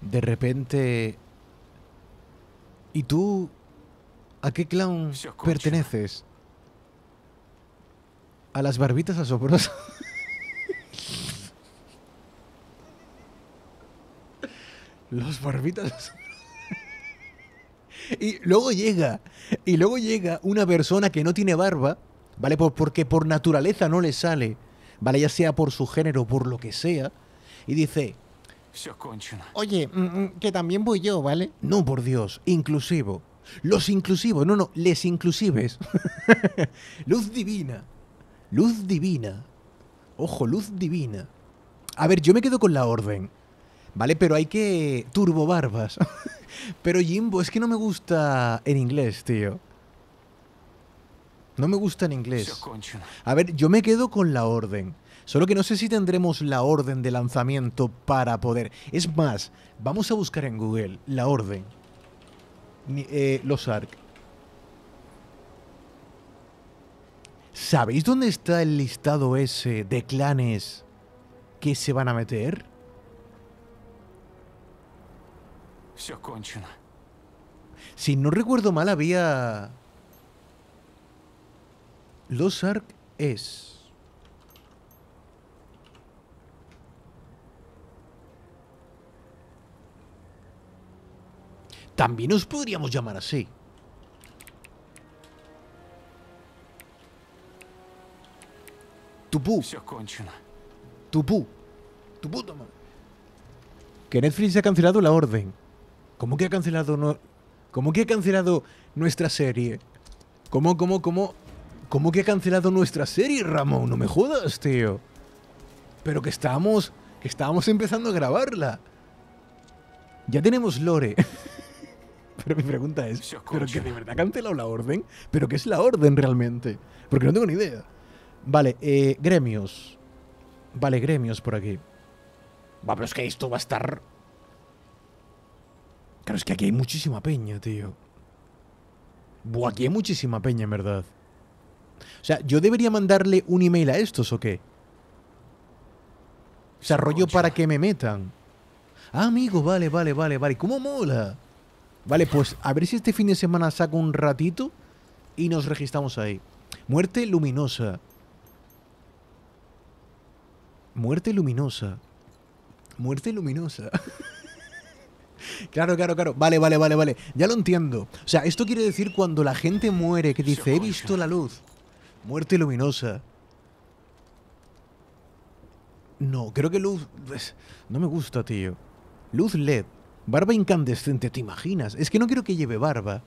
De repente ¿Y tú a qué clown perteneces? A las barbitas asombrosas? Los barbitas Y luego llega, y luego llega una persona que no tiene barba, ¿vale? porque por naturaleza no le sale, ¿vale? Ya sea por su género, por lo que sea, y dice, Oye, mm, mm, que también voy yo, ¿vale? No, por Dios, inclusivo. Los inclusivos, no, no, les inclusives. luz divina. Luz divina. Ojo, luz divina. A ver, yo me quedo con la orden. ¿Vale? Pero hay que. Turbo barbas. Pero Jimbo, es que no me gusta en inglés, tío. No me gusta en inglés. A ver, yo me quedo con la orden. Solo que no sé si tendremos la orden de lanzamiento para poder. Es más, vamos a buscar en Google la orden. Eh, los ARC. ¿Sabéis dónde está el listado ese de clanes que se van a meter? Si no recuerdo mal, había... Los ARC es... También nos podríamos llamar así. Tupú. Tupú. Tupú, toma. Que Netflix ha cancelado la orden. ¿Cómo que ha cancelado no... ¿Cómo que ha cancelado nuestra serie? ¿Cómo, cómo, cómo? ¿Cómo que ha cancelado nuestra serie, Ramón? No me jodas, tío. Pero que estábamos... Que estábamos empezando a grabarla. Ya tenemos lore. Pero mi pregunta es, ¿pero que de verdad cancelado la orden? ¿Pero qué es la orden realmente? Porque no tengo ni idea. Vale, eh, gremios. Vale, gremios por aquí. Va, pero es que esto va a estar... Claro, es que aquí hay muchísima peña, tío. Buah, aquí hay muchísima peña, en verdad. O sea, ¿yo debería mandarle un email a estos o qué? ¿Se para que me metan. Ah, amigo, vale, vale, vale, vale. ¿Cómo mola? Vale, pues a ver si este fin de semana saco un ratito y nos registramos ahí. Muerte luminosa. Muerte luminosa. Muerte luminosa. Claro, claro, claro. Vale, vale, vale, vale. Ya lo entiendo. O sea, esto quiere decir cuando la gente muere, que dice, he visto la luz. Muerte luminosa. No, creo que luz... Pues, no me gusta, tío. Luz LED. Barba incandescente, ¿te imaginas? Es que no quiero que lleve barba.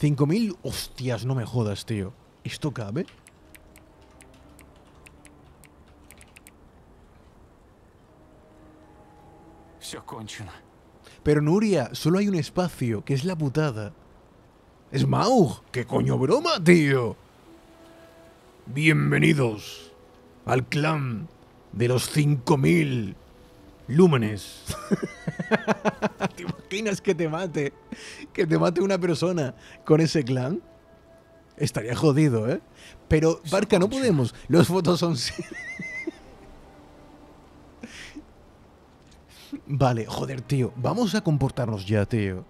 5.000 hostias, no me jodas, tío. ¿Esto cabe? Pero Nuria, solo hay un espacio, que es la putada. ¡Es Maug! ¡Qué coño broma, tío! Bienvenidos al clan de los 5000 Lúmenes. ¿Te imaginas que te mate? Que te mate una persona con ese clan. Estaría jodido, ¿eh? Pero, Barca, no podemos. Los fotos son... vale, joder, tío. Vamos a comportarnos ya, tío.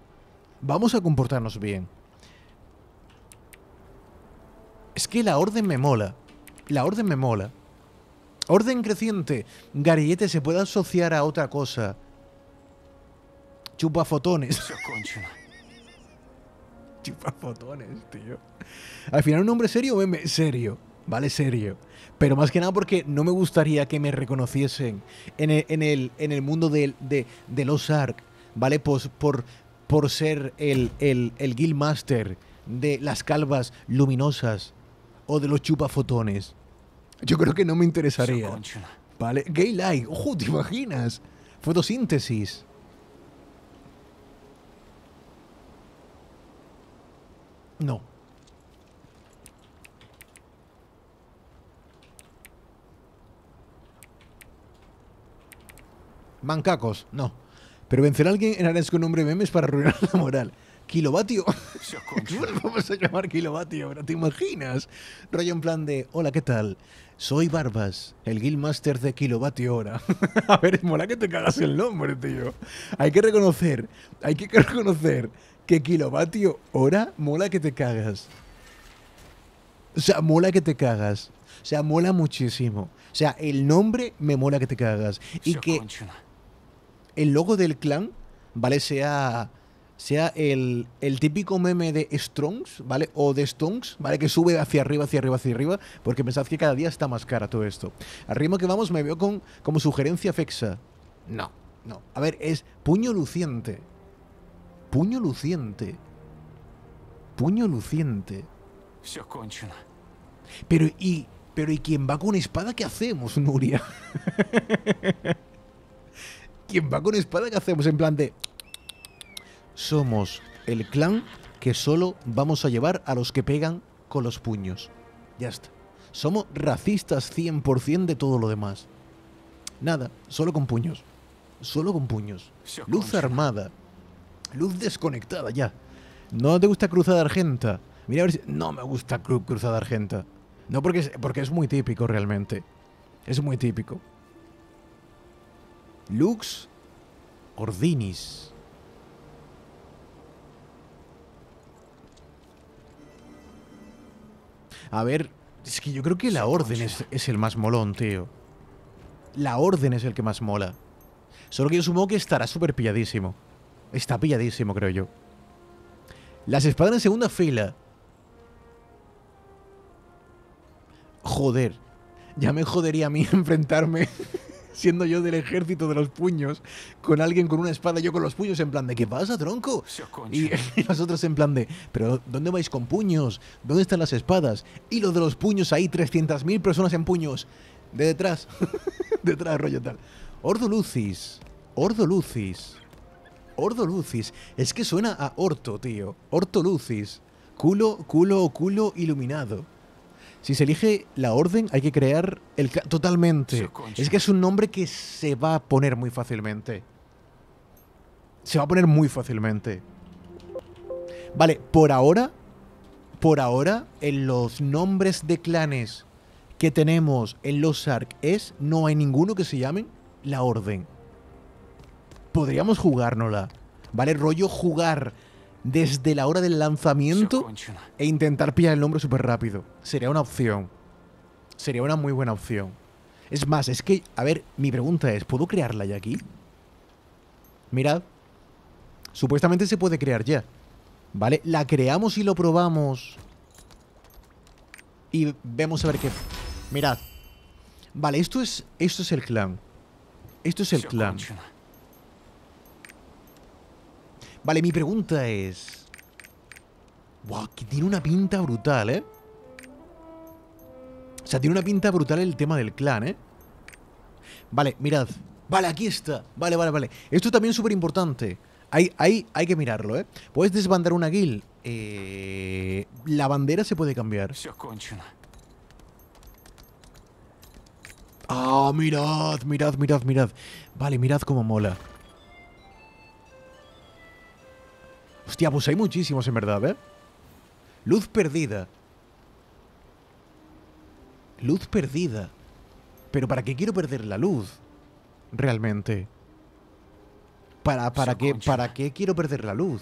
Vamos a comportarnos bien. Es que la orden me mola. La orden me mola. Orden creciente. Garillete se puede asociar a otra cosa. Chupa fotones. Chupa fotones, tío. Al final un hombre serio, meme serio. Vale, serio. Pero más que nada porque no me gustaría que me reconociesen en el, mundo de, los ARC, ¿vale? Pues por, por, ser el, el, el guildmaster de las calvas luminosas o de los chupafotones yo creo que no me interesaría. ¿Vale? Gay like, ojo, ¿te imaginas? Fotosíntesis. No. Mancacos, no. Pero vencer a alguien en arenas con nombre memes para arruinar la moral. Kilovatio. ¿Cómo vamos a llamar kilovatio? te imaginas? Rollo en plan de, hola, ¿qué tal? Soy Barbas, el Guildmaster de Kilovatio Hora. a ver, mola que te cagas el nombre, tío. Hay que reconocer, hay que reconocer que Kilovatio Hora mola que te cagas. O sea, mola que te cagas. O sea, mola muchísimo. O sea, el nombre me mola que te cagas. Y que el logo del clan, ¿vale? Sea sea el, típico meme de Strongs, ¿vale? O de Stones, ¿vale? Que sube hacia arriba, hacia arriba, hacia arriba, porque pensad que cada día está más cara todo esto. Al ritmo que vamos me veo con, como sugerencia fexa. No, no. A ver, es puño luciente. Puño luciente. Puño luciente. Pero y, pero ¿y quién va con espada qué hacemos, Nuria? ¿Quién va con espada qué hacemos? En plan de, somos el clan que solo vamos a llevar a los que pegan con los puños. Ya está. Somos racistas 100% de todo lo demás. Nada, solo con puños. Solo con puños. Luz armada. Luz desconectada, ya. ¿No te gusta Cruzada Argenta? Mira a ver si... No me gusta Cruzada Argenta. No porque es, porque es muy típico realmente. Es muy típico. Lux Ordinis. A ver, es que yo creo que la orden es, el más molón, tío. La orden es el que más mola. Solo que yo supongo que estará súper pilladísimo. Está pilladísimo, creo yo. Las espadas en segunda fila. Joder. Ya me jodería a mí enfrentarme siendo yo del ejército de los puños, con alguien con una espada, yo con los puños, en plan de ¿qué pasa, tronco? Oh, y, y, en plan de ¿pero dónde vais con puños? ¿Dónde están las espadas? Y lo de los puños ahí, 300.000 personas en puños. De detrás, detrás, rollo tal. Ordo Lucis, Ordo Lucis, Ordo Lucis. Es que suena a orto, tío. Orto Lucis. Culo, culo, culo iluminado. Si se elige la orden, hay que crear el... Totalmente. Es que es un nombre que se va a poner muy fácilmente. Se va a poner muy fácilmente. Vale, por ahora... Por ahora, en los nombres de clanes que tenemos en los ARC es... No hay ninguno que se llame la orden. Podríamos jugárnosla. ¿Vale? Rollo jugar desde la hora del lanzamiento e intentar pillar el hombro súper rápido. Sería una opción. Sería una muy buena opción. Es más, es que, a ver, mi pregunta es, ¿puedo crearla ya aquí? Mirad. Supuestamente se puede crear ya. ¿Vale? La creamos y lo probamos. Y vemos a ver qué... Mirad. Vale, esto es, esto es el clan. Esto es el clan. Vale, mi pregunta es... Wow, que tiene una pinta brutal, ¿eh? O sea, tiene una pinta brutal el tema del clan, ¿eh? Vale, mirad. Vale, aquí está. Vale, vale, vale. Esto también es súper importante. Hay, hay, hay que mirarlo, ¿eh? Puedes desbandar una guild. Eh, la bandera se puede cambiar. Ah, mirad, mirad, mirad, mirad. Vale, mirad cómo mola. Hostia, pues hay muchísimos en verdad, ¿eh? Luz perdida. Luz perdida. Pero ¿para qué quiero perder la luz? Realmente. ¿Para, para, qué, ¿para qué quiero perder la luz?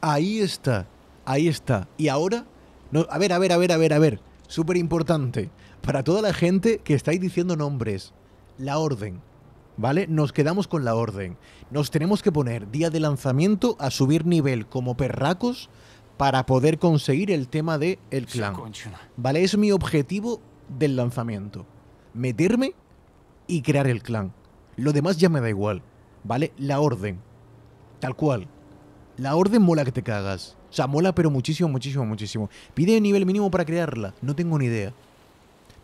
Ahí está. Ahí está. Y ahora... No, a ver, a ver, a ver, a ver, a ver. Súper importante. Para toda la gente que estáis diciendo nombres. La orden. ¿vale? Nos quedamos con la orden. Nos tenemos que poner día de lanzamiento a subir nivel como perracos para poder conseguir el tema de el clan. ¿Vale? Es mi objetivo del lanzamiento. Meterme y crear el clan. Lo demás ya me da igual, ¿vale? La orden. Tal cual. La orden mola que te cagas. O sea, mola pero muchísimo, muchísimo, muchísimo. Pide nivel mínimo para crearla. No tengo ni idea.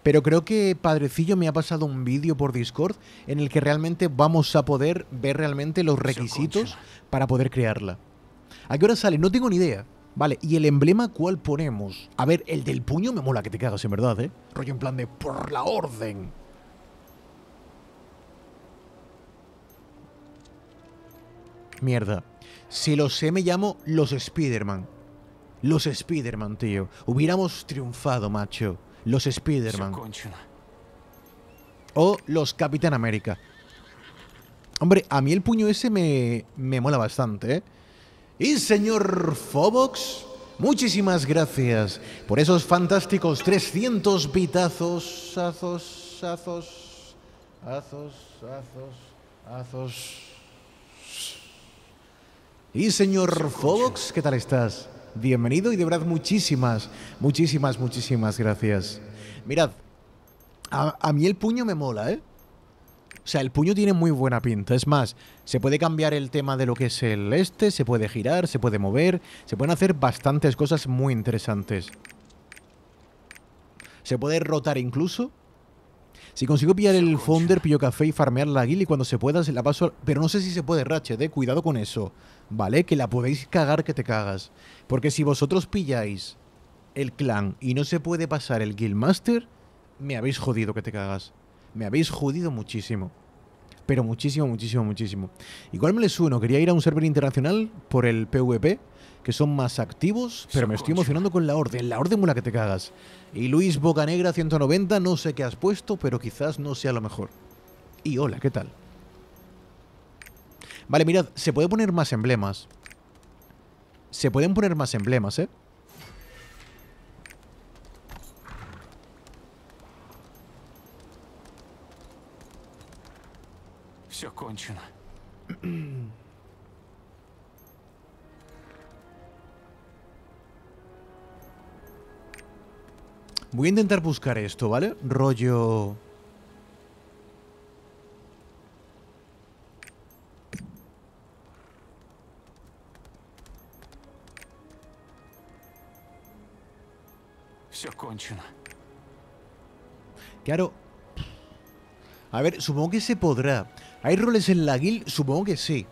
Pero creo que Padrecillo me ha pasado un vídeo por Discord en el que realmente vamos a poder ver realmente los requisitos para poder crearla. ¿A qué hora sale? No tengo ni idea. Vale, ¿y el emblema cuál ponemos? A ver, el del puño me mola que te cagas, en verdad, ¿eh? Rollo en plan de por la orden. Mierda. Si lo sé, me llamo los Spiderman. Los Spiderman, tío. Hubiéramos triunfado, macho los Spider-Man. O los Capitán América. Hombre, a mí el puño ese me, me mola bastante, ¿eh? Y señor Fobox, muchísimas gracias por esos fantásticos 300 pitazos, azos, azos, azos, azos, azos. Y señor Fobox, ¿qué tal estás? bienvenido y de verdad muchísimas, muchísimas, muchísimas gracias. Mirad, a, mí el puño me mola, ¿eh? O sea, el puño tiene muy buena pinta. Es más, se puede cambiar el tema de lo que es el este, se puede girar, se puede mover, se pueden hacer bastantes cosas muy interesantes. Se puede rotar incluso. Si consigo pillar el founder, pillo café y farmear la guil y cuando se pueda se la paso... Pero no sé si se puede ratchet, eh. Cuidado con eso. ¿vale? Que la podéis cagar que te cagas. Porque si vosotros pilláis el clan y no se puede pasar el Guildmaster, me habéis jodido que te cagas. Me habéis jodido muchísimo. Pero muchísimo, muchísimo, muchísimo. Igual me les uno, quería ir a un server internacional por el PvP, que son más activos, pero me estoy emocionando con la orden. La orden mula que te cagas. Y Luis Bocanegra 190, no sé qué has puesto, pero quizás no sea lo mejor. Y hola, ¿qué tal? Vale, mirad, se puede poner más emblemas. Se pueden poner más emblemas, ¿eh? Voy a intentar buscar esto, ¿vale? Rollo... Claro. A ver, supongo que se podrá. ¿Hay roles en la guild? Supongo que sí.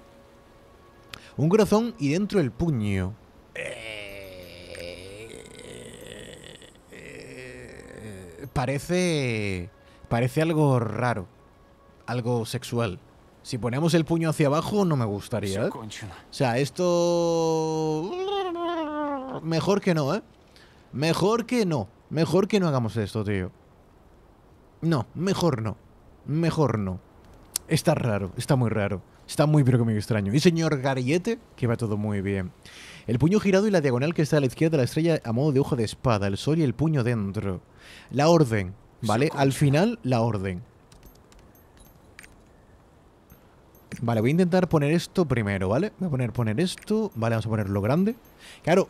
Un corazón y dentro el puño. Parece... Parece algo raro. Algo sexual. Si ponemos el puño hacia abajo no me gustaría. ¿eh? O sea, esto... Mejor que no, ¿eh? Mejor que no. Mejor que no hagamos esto, tío. No, mejor no. Mejor no. Está raro, está muy raro. Está muy pero que muy extraño. Y señor Garillete, que va todo muy bien. El puño girado y la diagonal que está a la izquierda de la estrella a modo de ojo de espada, el sol y el puño dentro. La orden, ¿vale? Al final, la orden. Vale, voy a intentar poner esto primero, ¿vale? Voy a poner, poner esto. Vale, vamos a ponerlo grande. Claro,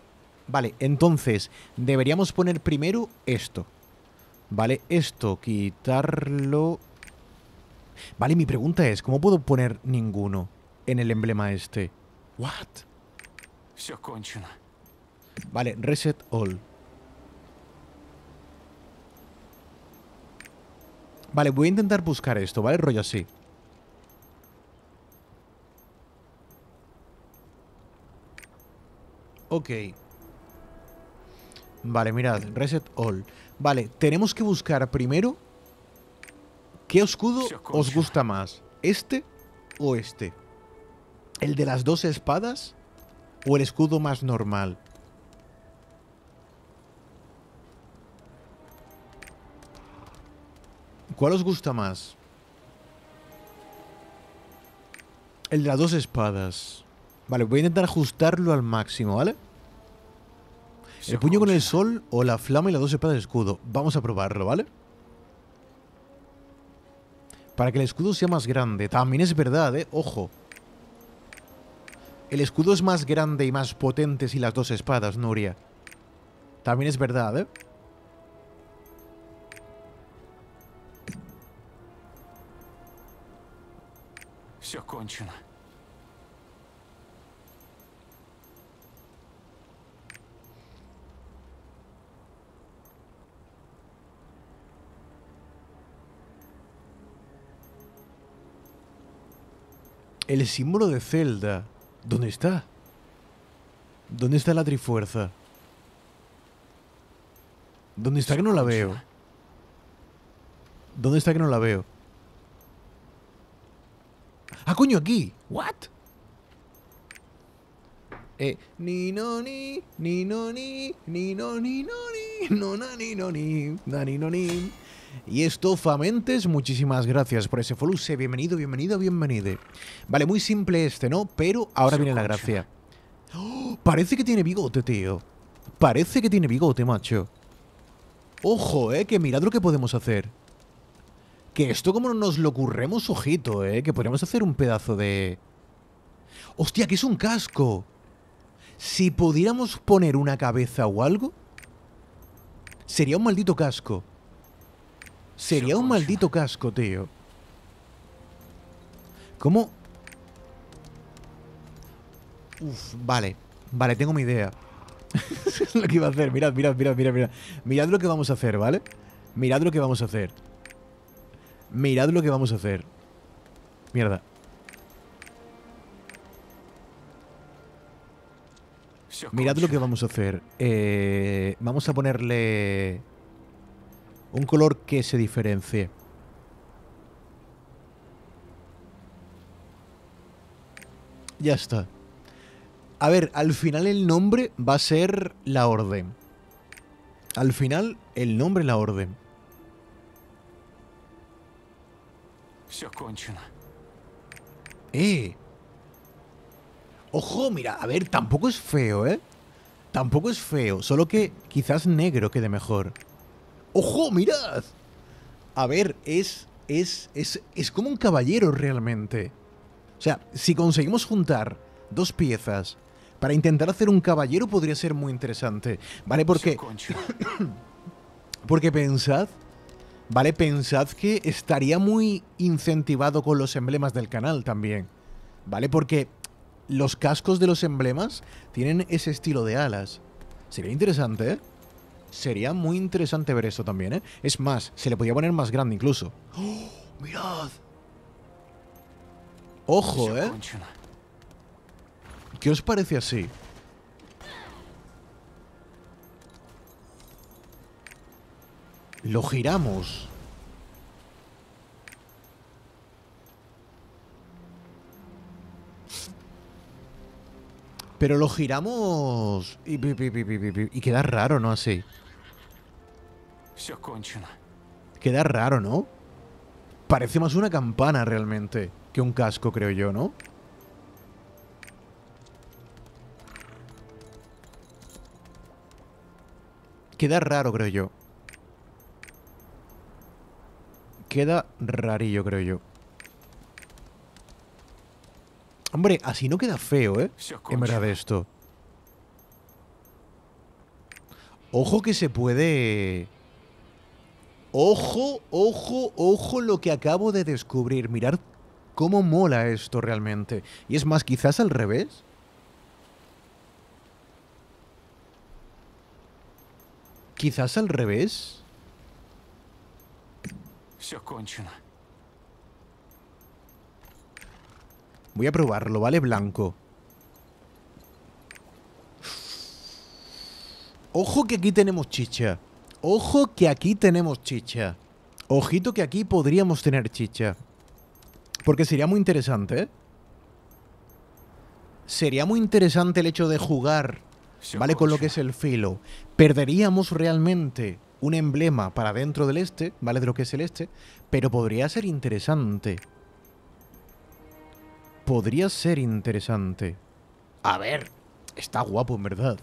Vale, entonces, deberíamos poner primero esto. Vale, esto, quitarlo... Vale, mi pregunta es, ¿cómo puedo poner ninguno en el emblema este? What? Vale, reset all. Vale, voy a intentar buscar esto, ¿vale? Rollo así. Ok. Vale, mirad, reset all. Vale, tenemos que buscar primero qué escudo os gusta más, este o este. ¿El de las dos espadas o el escudo más normal? ¿Cuál os gusta más? El de las dos espadas. Vale, voy a intentar ajustarlo al máximo, ¿vale? vale el puño con el sol o la flama y las dos espadas de escudo. Vamos a probarlo, ¿vale? Para que el escudo sea más grande. También es verdad, ¿eh? Ojo. El escudo es más grande y más potente si las dos espadas, Nuria. También es verdad, ¿eh? Все кончено. El símbolo de Zelda. ¿Dónde está? ¿Dónde está la trifuerza? ¿Dónde está que no la veo? ¿Dónde está que no la veo? ¡Ah, coño, aquí! ¿What? Eh, ni no ni, ni no ni, ni no ni no ni, no na ni no ni, na ni no ni. Y esto, Famentes, muchísimas gracias por ese foluse. Bienvenido, bienvenido, bienvenido. Vale, muy simple este, ¿no? Pero ahora viene la gracia. ¡Oh! Parece que tiene bigote, tío. Parece que tiene bigote, macho. Ojo, eh, que mirad lo que podemos hacer. Que esto como nos lo curremos, ojito, eh, que podríamos hacer un pedazo de... Hostia, que es un casco. Si pudiéramos poner una cabeza o algo, sería un maldito casco. Sería un maldito casco, tío. ¿Cómo? Uf, vale. Vale, tengo mi idea. lo que iba a hacer. Mirad, mirad, mirad, mirad, mirad. Mirad lo que vamos a hacer, ¿vale? Mirad lo que vamos a hacer. Mirad lo que vamos a hacer. Mierda. Mirad lo que vamos a hacer. Eh, vamos a ponerle un color que se diferencie. Ya está. A ver, al final el nombre va a ser la orden. Al final, el nombre la orden. ¡Eh! Ojo, mira, a ver, tampoco es feo, ¿eh? Tampoco es feo, solo que quizás negro quede mejor. ¡Ojo, mirad! A ver, es, es, es, es como un caballero realmente. O sea, si conseguimos juntar dos piezas para intentar hacer un caballero podría ser muy interesante, ¿vale? Porque... porque pensad, ¿vale? Pensad que estaría muy incentivado con los emblemas del canal también, ¿vale? Porque los cascos de los emblemas tienen ese estilo de alas. Sería interesante, ¿eh? Sería muy interesante ver eso también, ¿eh? Es más, se le podía poner más grande incluso. ¡Oh, ¡Mirad! Ojo, ¿eh? ¿Qué os parece así? Lo giramos. Pero lo giramos... y, y queda raro, ¿no? Así. Queda raro, ¿no? Parece más una campana realmente que un casco, creo yo, ¿no? Queda raro, creo yo. Queda rarillo, creo yo. Hombre, así no queda feo, ¿eh? En verdad esto. Ojo que se puede... Ojo, ojo, ojo lo que acabo de descubrir. Mirad cómo mola esto realmente. Y es más, quizás al revés. Quizás al revés. Voy a probarlo, ¿vale? Blanco. Ojo que aquí tenemos chicha. Ojo que aquí tenemos chicha. Ojito que aquí podríamos tener chicha. Porque sería muy interesante, ¿eh? Sería muy interesante el hecho de jugar, ¿vale? Con lo que es el filo. Perderíamos realmente un emblema para dentro del este, ¿vale? De lo que es el este, pero podría ser interesante. Podría ser interesante. A ver, está guapo en verdad.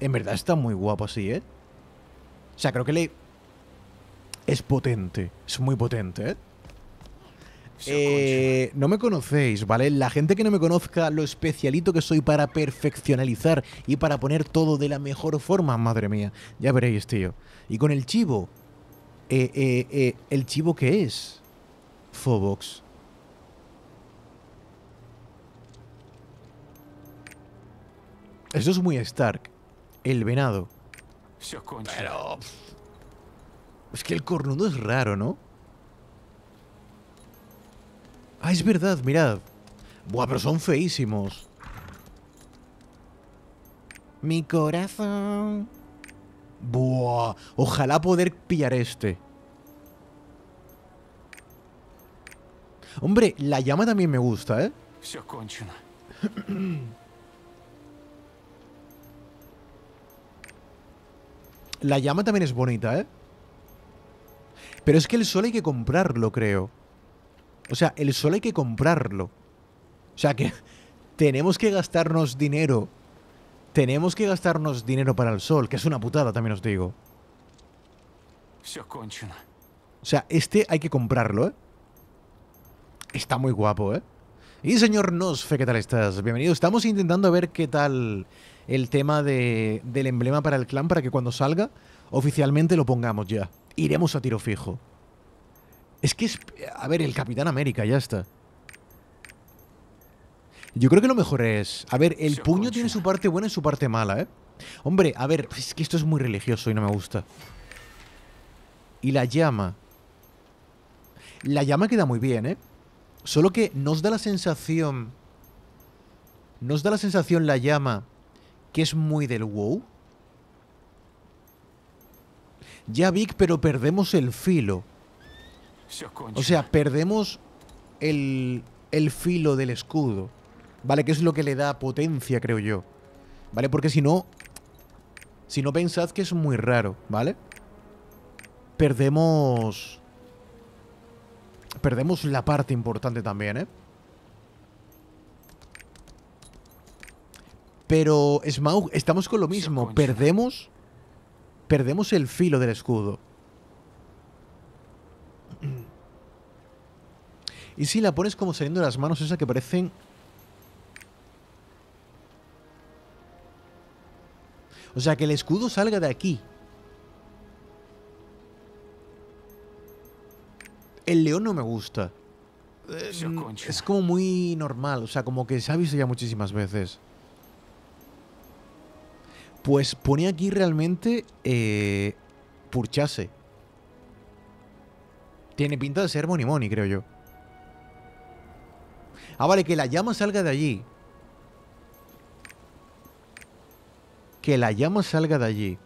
En verdad está muy guapo así, ¿eh? O sea, creo que le... Es potente. Es muy potente, ¿eh? ¿eh? no me conocéis, ¿vale? La gente que no me conozca, lo especialito que soy para perfeccionalizar y para poner todo de la mejor forma, madre mía. Ya veréis, tío. Y con el chivo. Eh, eh, ¿El chivo que es? Fobox. Eso es muy Stark. El venado. Pero... Es que el cornudo es raro, ¿no? Ah, es verdad, mirad. Buah, pero son feísimos. Mi corazón. Buah, ojalá poder pillar este. Hombre, la llama también me gusta, ¿eh? La llama también es bonita, ¿eh? Pero es que el sol hay que comprarlo, creo. O sea, el sol hay que comprarlo. O sea que tenemos que gastarnos dinero. Tenemos que gastarnos dinero para el sol, que es una putada, también os digo. O sea, este hay que comprarlo, ¿eh? Está muy guapo, ¿eh? Y señor Nosfe, ¿qué tal estás? Bienvenido. Estamos intentando ver qué tal el tema del emblema para el clan para que cuando salga oficialmente lo pongamos ya. Iremos a tiro fijo. Es que es... A ver, el Capitán América, ya está. Yo creo que lo mejor es... A ver, el puño tiene su parte buena y su parte mala, ¿eh? Hombre, a ver, es que esto es muy religioso y no me gusta. Y la llama. La llama queda muy bien, ¿eh? Solo que nos da la sensación... Nos da la sensación la llama que es muy del WoW. Ya Vic, pero perdemos el filo. O sea, perdemos el, el filo del escudo. ¿Vale? Que es lo que le da potencia, creo yo. ¿Vale? Porque si no... Si no pensad que es muy raro, ¿vale? Perdemos... Perdemos la parte importante también, ¿eh? Pero, Smaug, estamos con lo mismo. Perdemos. Perdemos el filo del escudo. Y si la pones como saliendo de las manos, esa que parecen. O sea, que el escudo salga de aquí. El león no me gusta. Mm, es como muy normal, o sea, como que se ha visto ya muchísimas veces. Pues pone aquí realmente eh, Purchase. Tiene pinta de ser money, creo yo. Ah, vale, que la llama salga de allí. Que la llama salga de allí.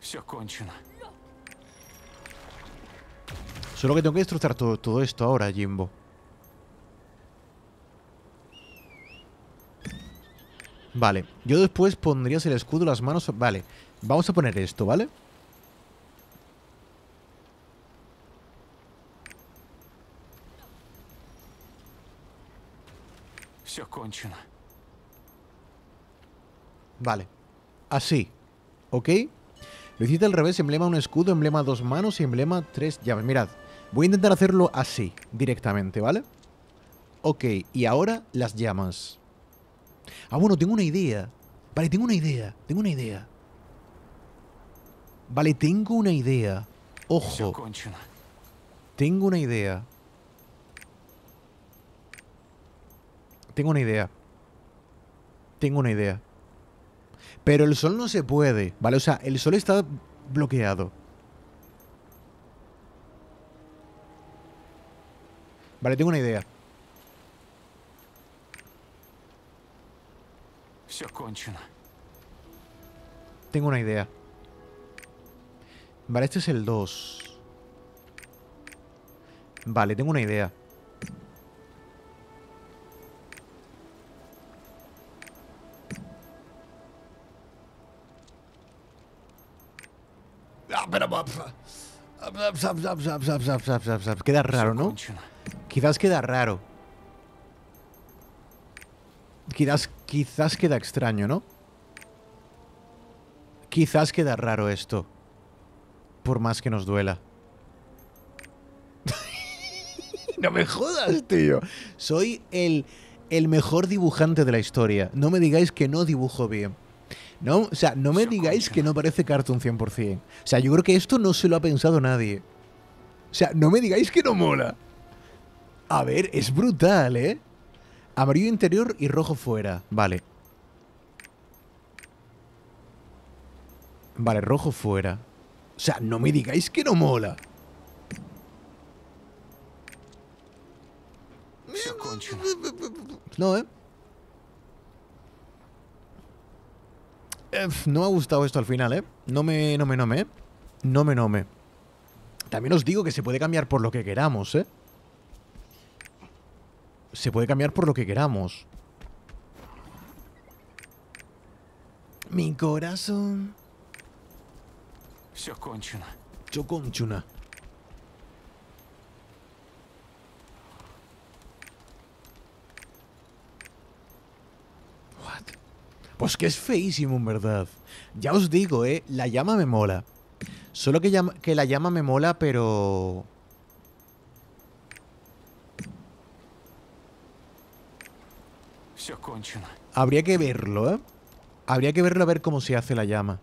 Solo que tengo que destrozar todo esto ahora, Jimbo. Vale, yo después pondrías el escudo, las manos... Vale, vamos a poner esto, ¿vale? Vale, así, ¿ok? Lo hiciste al revés, emblema un escudo, emblema dos manos y emblema tres llaves. Mirad, voy a intentar hacerlo así, directamente, ¿vale? Ok, y ahora las llamas. Ah, bueno, tengo una idea. Vale, tengo una idea. Tengo una idea. Vale, tengo una idea. Ojo. Tengo una idea. Tengo una idea. Tengo una idea. Pero el sol no se puede, ¿vale? O sea, el sol está bloqueado. Vale, tengo una idea. Tengo una idea. Vale, este es el 2. Vale, tengo una idea. Queda raro, ¿no? Quizás queda raro. Quizás Quizás queda extraño, ¿no? Quizás queda raro esto. Por más que nos duela. no me jodas, tío. Soy el, mejor dibujante de la historia. No me digáis que no dibujo bien. No, o sea, no me digáis que no parece Cartoon 100%. O sea, yo creo que esto no se lo ha pensado nadie. O sea, no me digáis que no mola. A ver, es brutal, ¿eh? Amarillo interior y rojo fuera. Vale. Vale, rojo fuera. O sea, no me digáis que no mola. No, ¿eh? no me ha gustado esto al final, ¿eh? No me, no me, no me, ¿eh? No me, no me. También os digo que se puede cambiar por lo que queramos, ¿eh? se puede cambiar por lo que queramos. Mi corazón. yo conchuna What? Pues que es feísimo, en verdad. Ya os digo, eh. La llama me mola. Solo que, que la llama me mola, pero... Habría que verlo, ¿eh? Habría que verlo a ver cómo se hace la llama.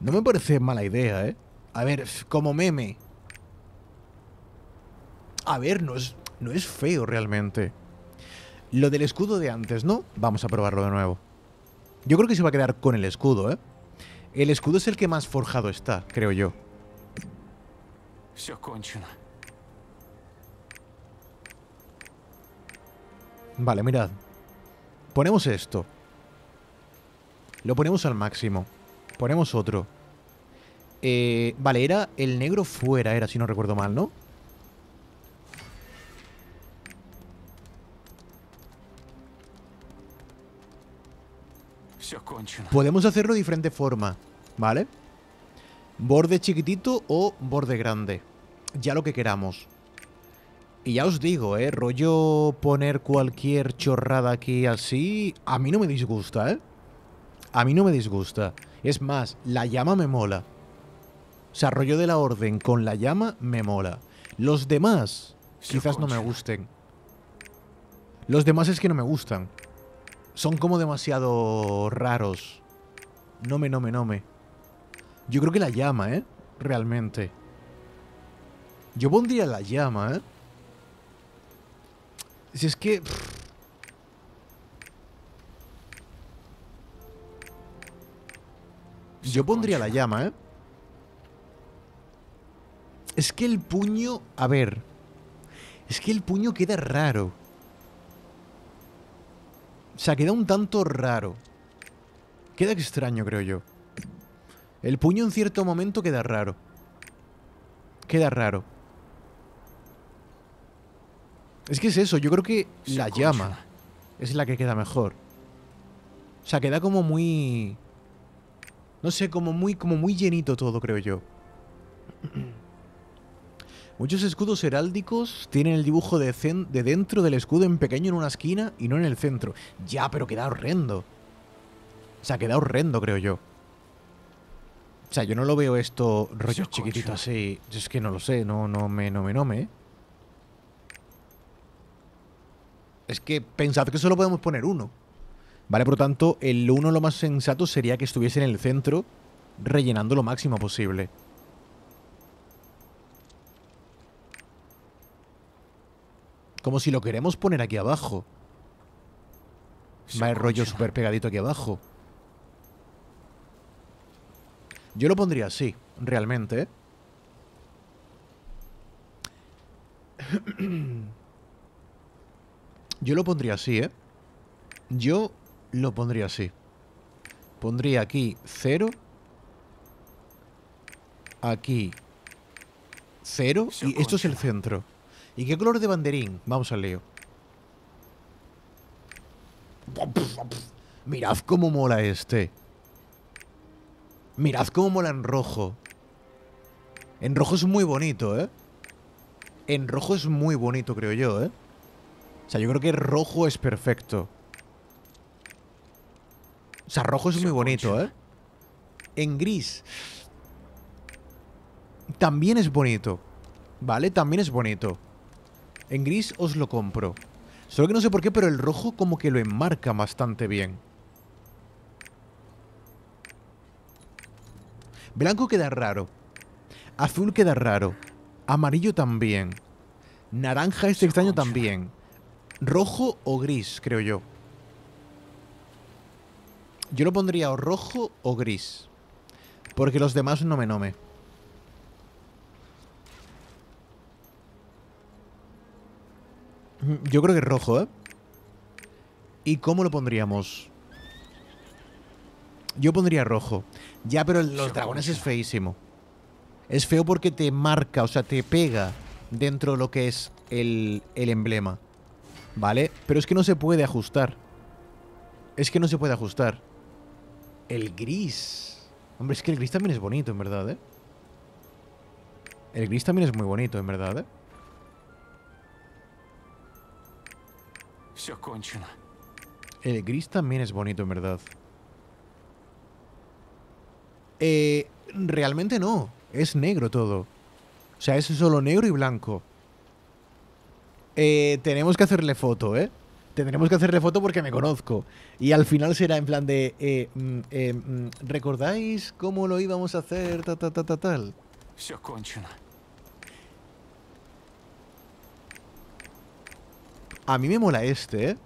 No me parece mala idea, ¿eh? A ver, como meme. A ver, no es, feo realmente. Lo del escudo de antes, ¿no? Vamos a probarlo de nuevo. Yo creo que se va a quedar con el escudo, ¿eh? El escudo es el que más forjado está, creo yo. Vale, mirad. Ponemos esto. Lo ponemos al máximo. Ponemos otro. Eh, vale, era el negro fuera, era, si no recuerdo mal, ¿no? Podemos hacerlo de diferente forma, ¿vale? Borde chiquitito o borde grande. Ya lo que queramos. Y ya os digo, eh, rollo poner cualquier chorrada aquí así, a mí no me disgusta, ¿eh? A mí no me disgusta. Es más, la llama me mola. O sea, rollo de la orden con la llama me mola. Los demás quizás no me gusten. Los demás es que no me gustan. Son como demasiado raros. No me, no me, no me. Yo creo que la llama, ¿eh? Realmente. Yo pondría la llama, ¿eh? Si es que... Yo pondría la llama, ¿eh? Es que el puño... A ver... Es que el puño queda raro. O sea, queda un tanto raro. Queda extraño, creo yo. El puño en cierto momento queda raro. Queda raro. Es que es eso, yo creo que la llama es la que queda mejor. O sea, queda como muy... No sé, como muy, como muy llenito todo, creo yo. Muchos escudos heráldicos tienen el dibujo de, de, dentro del escudo en pequeño en una esquina y no en el centro. Ya, pero queda horrendo. O sea, queda horrendo, creo yo. O sea, yo no lo veo esto rollo chiquitito así. Es que no lo sé, no, no me, no me, no me. ¿eh? es que pensad que solo podemos poner uno. ¿Vale? Por lo tanto, el uno lo más sensato sería que estuviese en el centro, rellenando lo máximo posible. Como si lo queremos poner aquí abajo. Va el rollo súper pegadito aquí abajo. Yo lo pondría así, realmente. ¿eh? Yo lo pondría así, ¿eh? Yo lo pondría así. Pondría aquí cero. Aquí cero. Y esto es el centro. ¿Y qué color de banderín? Vamos al lío. Mirad cómo mola este. Mirad cómo mola en rojo. En rojo es muy bonito, ¿eh? En rojo es muy bonito, creo yo, ¿eh? O sea, yo creo que rojo es perfecto. O sea, rojo es muy bonito, ¿eh? En gris. También es bonito. ¿Vale? También es bonito. En gris os lo compro. Solo que no sé por qué, pero el rojo como que lo enmarca bastante bien. Blanco queda raro. Azul queda raro. Amarillo también. Naranja es extraño también rojo o gris, creo yo. Yo lo pondría o rojo o gris. Porque los demás no me nome. Yo creo que rojo, ¿eh? ¿Y cómo lo pondríamos? Yo pondría rojo. Ya, pero los dragones es feísimo. Es feo porque te marca, o sea, te pega dentro de lo que es el, el emblema. ¿vale? Pero es que no se puede ajustar. Es que no se puede ajustar. El gris. Hombre, es que el gris también es bonito, en verdad, ¿eh? El gris también es muy bonito, en verdad, ¿eh? El gris también es bonito, en verdad. Eh, realmente no. Es negro todo. O sea, es solo negro y blanco eh, tenemos que hacerle foto, ¿eh? Tendremos que hacerle foto porque me conozco. Y al final será en plan de, eh, mm, eh, mm, ¿recordáis cómo lo íbamos a hacer? Ta, ta, ta, tal. A mí me mola este, ¿eh?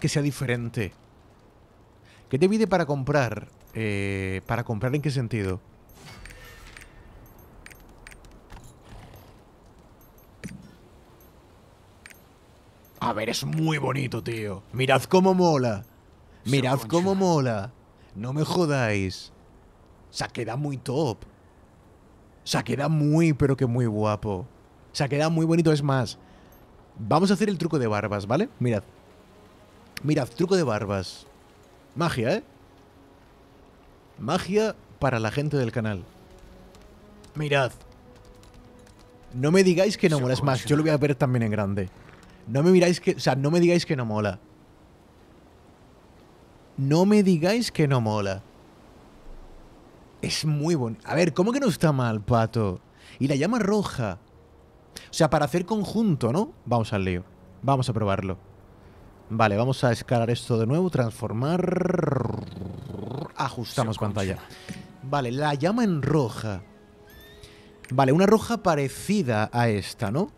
Que sea diferente. ¿Qué te pide para comprar? Eh, ¿Para comprar en qué sentido? A ver, es muy bonito, tío. Mirad cómo mola. Mirad cómo mola. No me jodáis. sea, queda muy top. Se queda muy, pero que muy guapo. sea, queda muy bonito, es más. Vamos a hacer el truco de barbas, ¿vale? Mirad. Mirad, truco de barbas. Magia, ¿eh? Magia para la gente del canal. Mirad. No me digáis que no mola. Es más, yo lo voy a ver también en grande. No me miráis que. O sea, no me digáis que no mola. No me digáis que no mola. Es muy bueno. A ver, ¿cómo que no está mal, pato? Y la llama roja. O sea, para hacer conjunto, ¿no? Vamos al lío. Vamos a probarlo. Vale, vamos a escalar esto de nuevo, transformar... Ajustamos pantalla. Vale, la llama en roja. Vale, una roja parecida a esta, ¿no?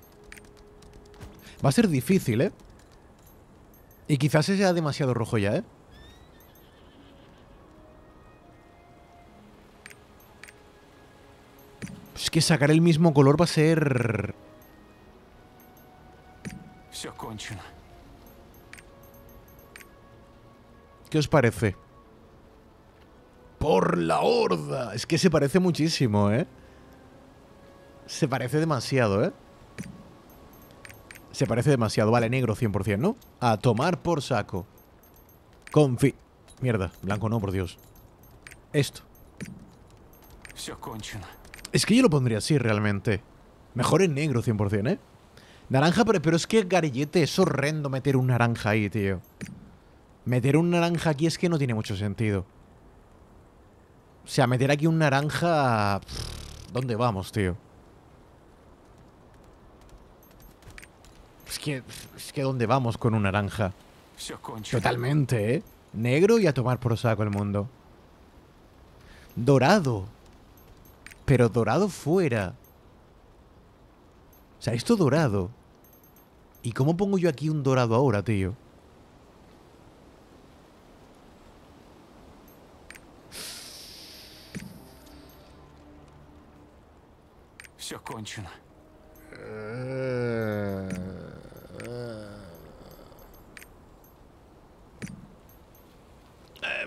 Va a ser difícil, ¿eh? Y quizás sea demasiado rojo ya, ¿eh? Es que sacar el mismo color va a ser... ¿Qué os parece? Por la horda. Es que se parece muchísimo, ¿eh? Se parece demasiado, ¿eh? Se parece demasiado. Vale, negro 100%, ¿no? A tomar por saco. Confi... Mierda, blanco no, por Dios. Esto. Es que yo lo pondría así, realmente. Mejor en negro 100%, ¿eh? Naranja, pero, pero es que garillete es horrendo meter un naranja ahí, tío. Meter un naranja aquí es que no tiene mucho sentido. O sea, meter aquí un naranja... ¿Dónde vamos, tío? Es que, es que ¿dónde vamos con un naranja? Totalmente, ¿eh? Negro y a tomar por saco el mundo. Dorado. Pero dorado fuera. O sea, esto dorado. ¿Y cómo pongo yo aquí un dorado ahora, tío? Все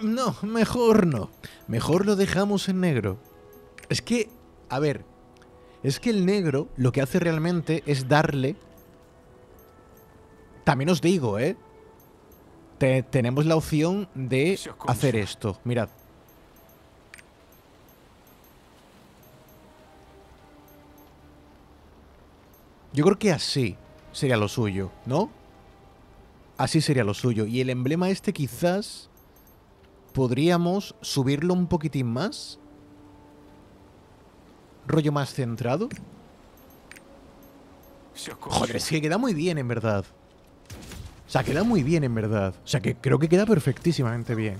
No, mejor no. Mejor lo dejamos en negro. Es que, a ver, es que el negro lo que hace realmente es darle... También os digo, ¿eh? tenemos la opción de hacer esto. Mirad. Yo creo que así sería lo suyo, ¿no? Así sería lo suyo. Y el emblema este quizás podríamos subirlo un poquitín más. Rollo más centrado. Joder, es que queda muy bien, en verdad. O sea, queda muy bien, en verdad. O sea, que creo que queda perfectísimamente bien.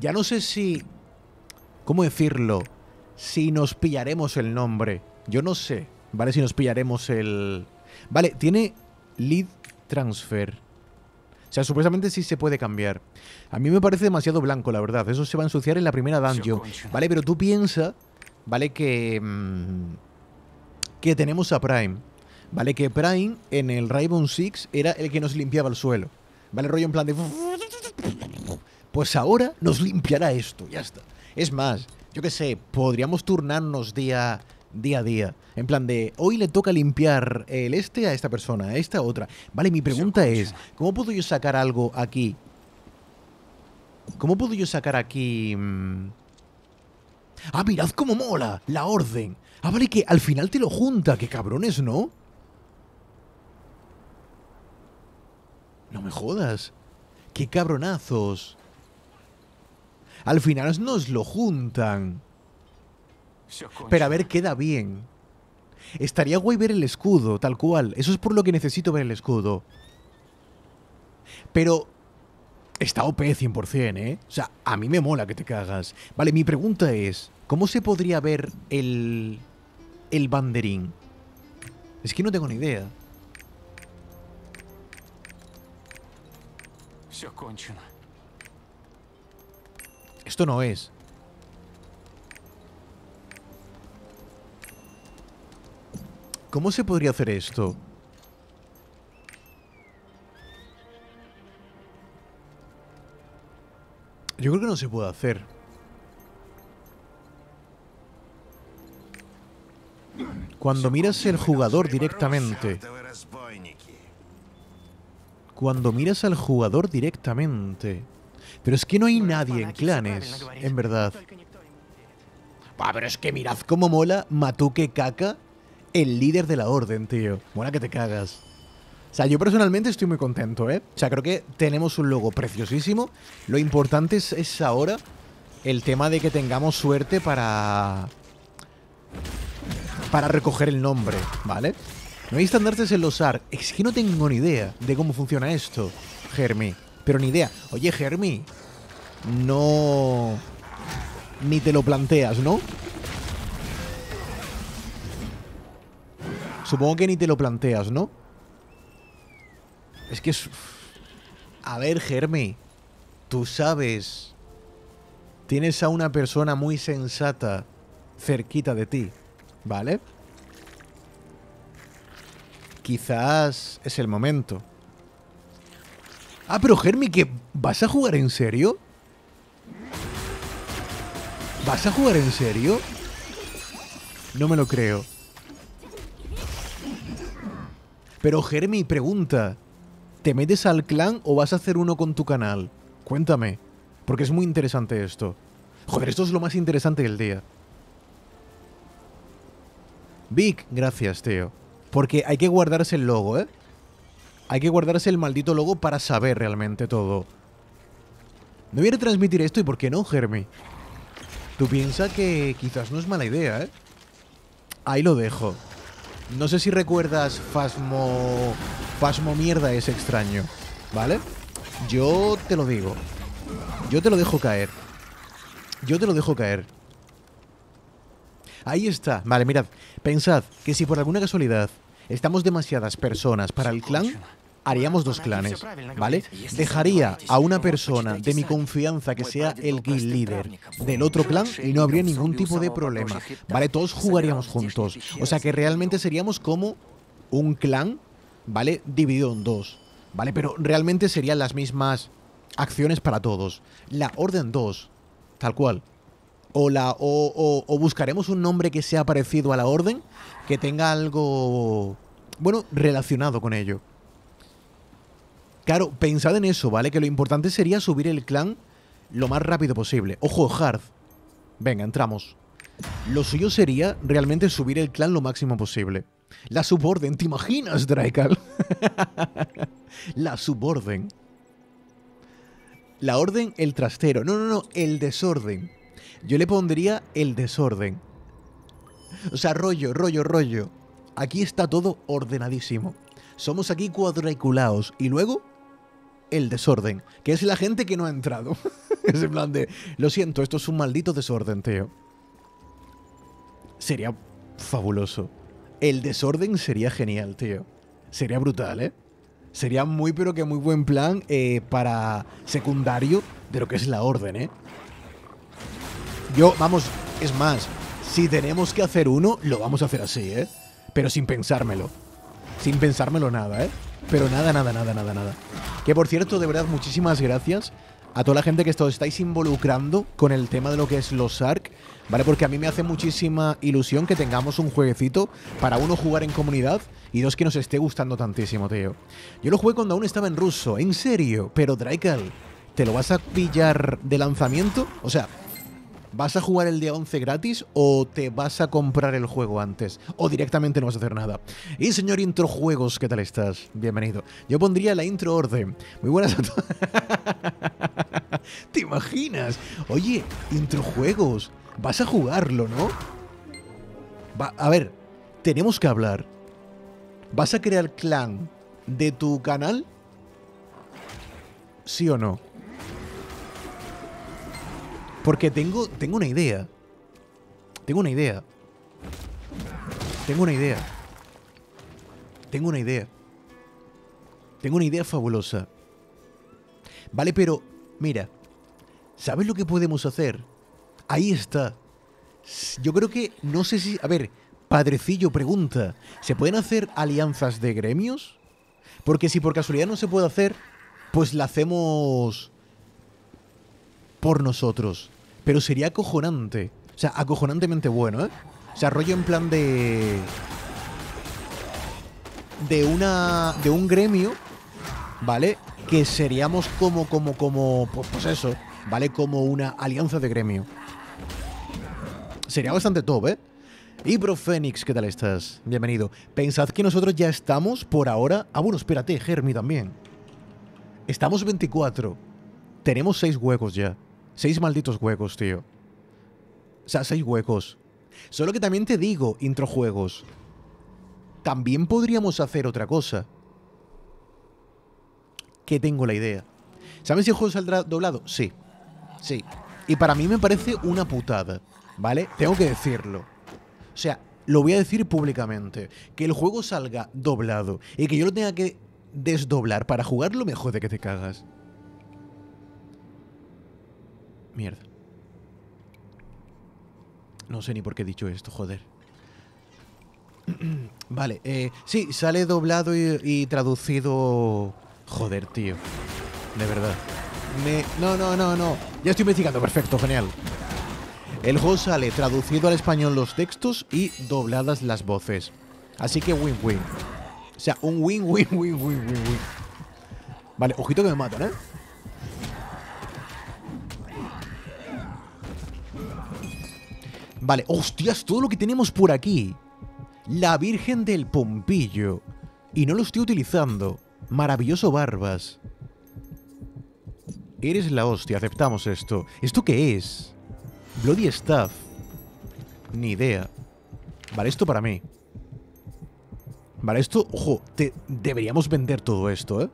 Ya no sé si... ¿Cómo decirlo? Si nos pillaremos el nombre. Yo no sé, ¿vale? Si nos pillaremos el... Vale, tiene lead transfer. O sea, supuestamente sí se puede cambiar. A mí me parece demasiado blanco, la verdad. Eso se va a ensuciar en la primera dungeon. Vale, pero tú piensas, ¿vale? Que... Mm, que tenemos a Prime. ¿Vale? Que Prime en el Rainbow Six era el que nos limpiaba el suelo. ¿Vale? Rollo en plan de... Pues ahora nos limpiará esto, ya está. Es más, yo qué sé, podríamos turnarnos día, día a día. En plan de, hoy le toca limpiar el este a esta persona, a esta otra. Vale, mi pregunta es, ¿cómo puedo yo sacar algo aquí? ¿Cómo puedo yo sacar aquí... Mm? Ah, mirad cómo mola, la orden. Ah, vale, que al final te lo junta, que cabrones, ¿no? No me jodas. ¡Qué cabronazos! Al final nos lo juntan. Pero a ver, queda bien. Estaría guay ver el escudo, tal cual. Eso es por lo que necesito ver el escudo. Pero está OP 100%, ¿eh? O sea, a mí me mola que te cagas. Vale, mi pregunta es, ¿cómo se podría ver el... el banderín? Es que no tengo ni idea. Esto no es. ¿Cómo se podría hacer esto? Yo creo que no se puede hacer. Cuando miras el jugador directamente. Cuando miras al jugador directamente. Pero es que no hay nadie en clanes, en verdad. Ah, pero es que mirad cómo mola Matuque Caca el líder de la orden, tío. Buena que te cagas. O sea, yo personalmente estoy muy contento, ¿eh? O sea, creo que tenemos un logo preciosísimo. Lo importante es, ahora el tema de que tengamos suerte para... Para recoger el nombre, ¿vale? No hay estandartes en los ARC. Es que no tengo ni idea de cómo funciona esto, Germi. Pero ni idea. Oye, Germi, no... Ni te lo planteas, ¿no? Supongo que ni te lo planteas, ¿no? Es que es... A ver, Germe. Tú sabes... Tienes a una persona muy sensata cerquita de ti, ¿vale? Quizás es el momento. Ah, pero Germi, ¿que ¿vas a jugar en serio? ¿Vas a jugar en serio? No me lo creo. Pero Germi, pregunta, ¿te metes al clan o vas a hacer uno con tu canal? Cuéntame, porque es muy interesante esto. Joder, esto es lo más interesante del día. Vic, gracias, tío. Porque hay que guardarse el logo, ¿eh? Hay que guardarse el maldito logo para saber realmente todo. No voy a transmitir esto y por qué no, Jeremy. Tú piensas que quizás no es mala idea, ¿eh? Ahí lo dejo. No sé si recuerdas Fasmo. Fasmo mierda es extraño, ¿vale? Yo te lo digo. Yo te lo dejo caer. Yo te lo dejo caer. Ahí está. Vale, mirad. Pensad que si por alguna casualidad estamos demasiadas personas para el clan, haríamos dos clanes, ¿vale? Este Dejaría a una persona de mi confianza que sea el este guild líder del otro clan y no habría ningún tipo de problema, ¿vale? Todos jugaríamos juntos. O sea que realmente seríamos como un clan, ¿vale? Dividido en dos, ¿vale? Pero realmente serían las mismas acciones para todos. La Orden 2, tal cual. O, la, o buscaremos un nombre que sea parecido a la Orden, que tenga algo, bueno, relacionado con ello. Claro, pensad en eso, ¿vale? Que lo importante sería subir el clan lo más rápido posible. Ojo, Hard. Venga, entramos. Lo suyo sería realmente subir el clan lo máximo posible. La suborden, ¿te imaginas, Draikal? la suborden. La orden, el trastero. No, no, no, el desorden. Yo le pondría el desorden. O sea, rollo, rollo, rollo. Aquí está todo ordenadísimo. Somos aquí cuadriculados y luego el desorden, que es la gente que no ha entrado. es en plan de, lo siento, esto es un maldito desorden, tío. Sería fabuloso. El desorden sería genial, tío. Sería brutal, ¿eh? Sería muy, pero que muy buen plan eh, para secundario de lo que es la orden, ¿eh? Yo, vamos, es más, si tenemos que hacer uno, lo vamos a hacer así, ¿eh? Pero sin pensármelo. Sin pensármelo nada, ¿eh? Pero nada, nada, nada, nada, nada. Que por cierto, de verdad, muchísimas gracias a toda la gente que os estáis involucrando con el tema de lo que es los ARC, ¿vale? Porque a mí me hace muchísima ilusión que tengamos un jueguecito para uno jugar en comunidad y dos que nos esté gustando tantísimo, tío. Yo lo jugué cuando aún estaba en ruso, en serio, pero Draikal, ¿te lo vas a pillar de lanzamiento? O sea, ¿vas a jugar el día 11 gratis o te vas a comprar el juego antes? O directamente no vas a hacer nada. Y señor introjuegos! ¿qué tal estás? Bienvenido. Yo pondría la intro orden. Muy buenas a todos. ¿Te imaginas? Oye, introjuegos. vas a jugarlo, ¿no? a ver, tenemos que hablar. ¿Vas a crear clan de tu canal? ¿Sí o no? Porque tengo, tengo una idea. Tengo una idea. Tengo una idea. Tengo una idea. Tengo una idea fabulosa. Vale, pero mira, ¿sabes lo que podemos hacer? Ahí está. Yo creo que, no sé si... A ver, Padrecillo pregunta, ¿se pueden hacer alianzas de gremios? Porque si por casualidad no se puede hacer, pues la hacemos por nosotros pero sería acojonante. O sea, acojonantemente bueno, ¿eh? O sea, en plan de. De una. De un gremio, ¿vale? Que seríamos como, como, como. Pues, pues eso, ¿vale? Como una alianza de gremio. Sería bastante top, ¿eh? Y Fénix, ¿qué tal estás? Bienvenido. Pensad que nosotros ya estamos por ahora. Ah, bueno, espérate, Germi también. Estamos 24. Tenemos 6 huecos ya. Seis malditos huecos, tío. O sea, seis huecos. Solo que también te digo, introjuegos. También podríamos hacer otra cosa. Que tengo la idea. ¿Sabes si el juego saldrá doblado? Sí. Sí. Y para mí me parece una putada. ¿Vale? Tengo que decirlo. O sea, lo voy a decir públicamente. Que el juego salga doblado y que yo lo tenga que desdoblar para jugarlo mejor de que te cagas. Mierda. No sé ni por qué he dicho esto, joder. vale, eh, sí, sale doblado y, traducido... Joder, tío. De verdad. No, no, no, no. Ya estoy investigando. Perfecto, genial. El juego sale traducido al español los textos y dobladas las voces. Así que win-win. O sea, un win-win-win-win-win. Vale, ojito que me matan, ¿eh? Vale, hostias, todo lo que tenemos por aquí. La Virgen del Pompillo. Y no lo estoy utilizando. Maravilloso Barbas. Eres la hostia, aceptamos esto. ¿Esto qué es? Bloody Staff. Ni idea. Vale, esto para mí. Vale, esto... Ojo, deberíamos vender todo esto, ¿eh?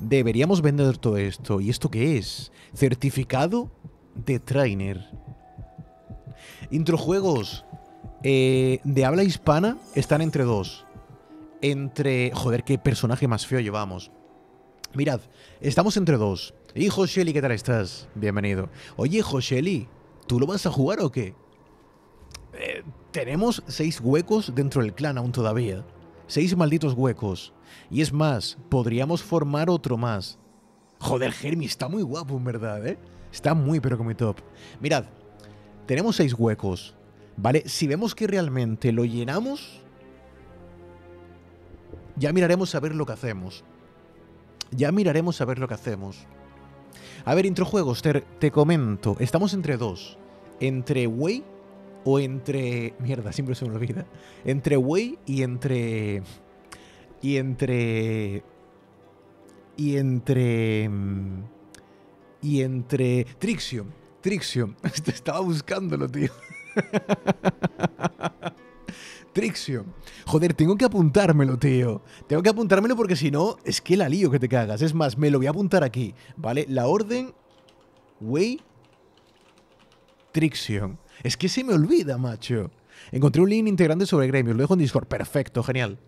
Deberíamos vender todo esto. ¿Y esto qué es? Certificado de trainer. Introjuegos juegos eh, de habla hispana están entre dos. Entre. Joder, qué personaje más feo llevamos. Mirad, estamos entre dos. Y Shelly, ¿qué tal estás? Bienvenido. Oye, Shelly, ¿tú lo vas a jugar o qué? Eh, tenemos seis huecos dentro del clan aún todavía. Seis malditos huecos. Y es más, podríamos formar otro más. Joder, Hermi, está muy guapo, en verdad, ¿eh? Está muy, pero que muy top. Mirad, tenemos seis huecos, ¿vale? Si vemos que realmente lo llenamos, ya miraremos a ver lo que hacemos. Ya miraremos a ver lo que hacemos. A ver, introjuegos, te, te comento. Estamos entre dos. Entre Way o entre... Mierda, siempre se me olvida. Entre Way y entre... Y entre... Y entre... Y entre... Trixion. Trixion, este, Estaba buscándolo, tío. Trixion. Joder, tengo que apuntármelo, tío. Tengo que apuntármelo porque si no, es que la lío que te cagas. Es más, me lo voy a apuntar aquí, ¿vale? La orden Wey... Trixion. Es que se me olvida, macho. Encontré un link integrante sobre Gremio. Lo dejo en Discord. Perfecto, genial.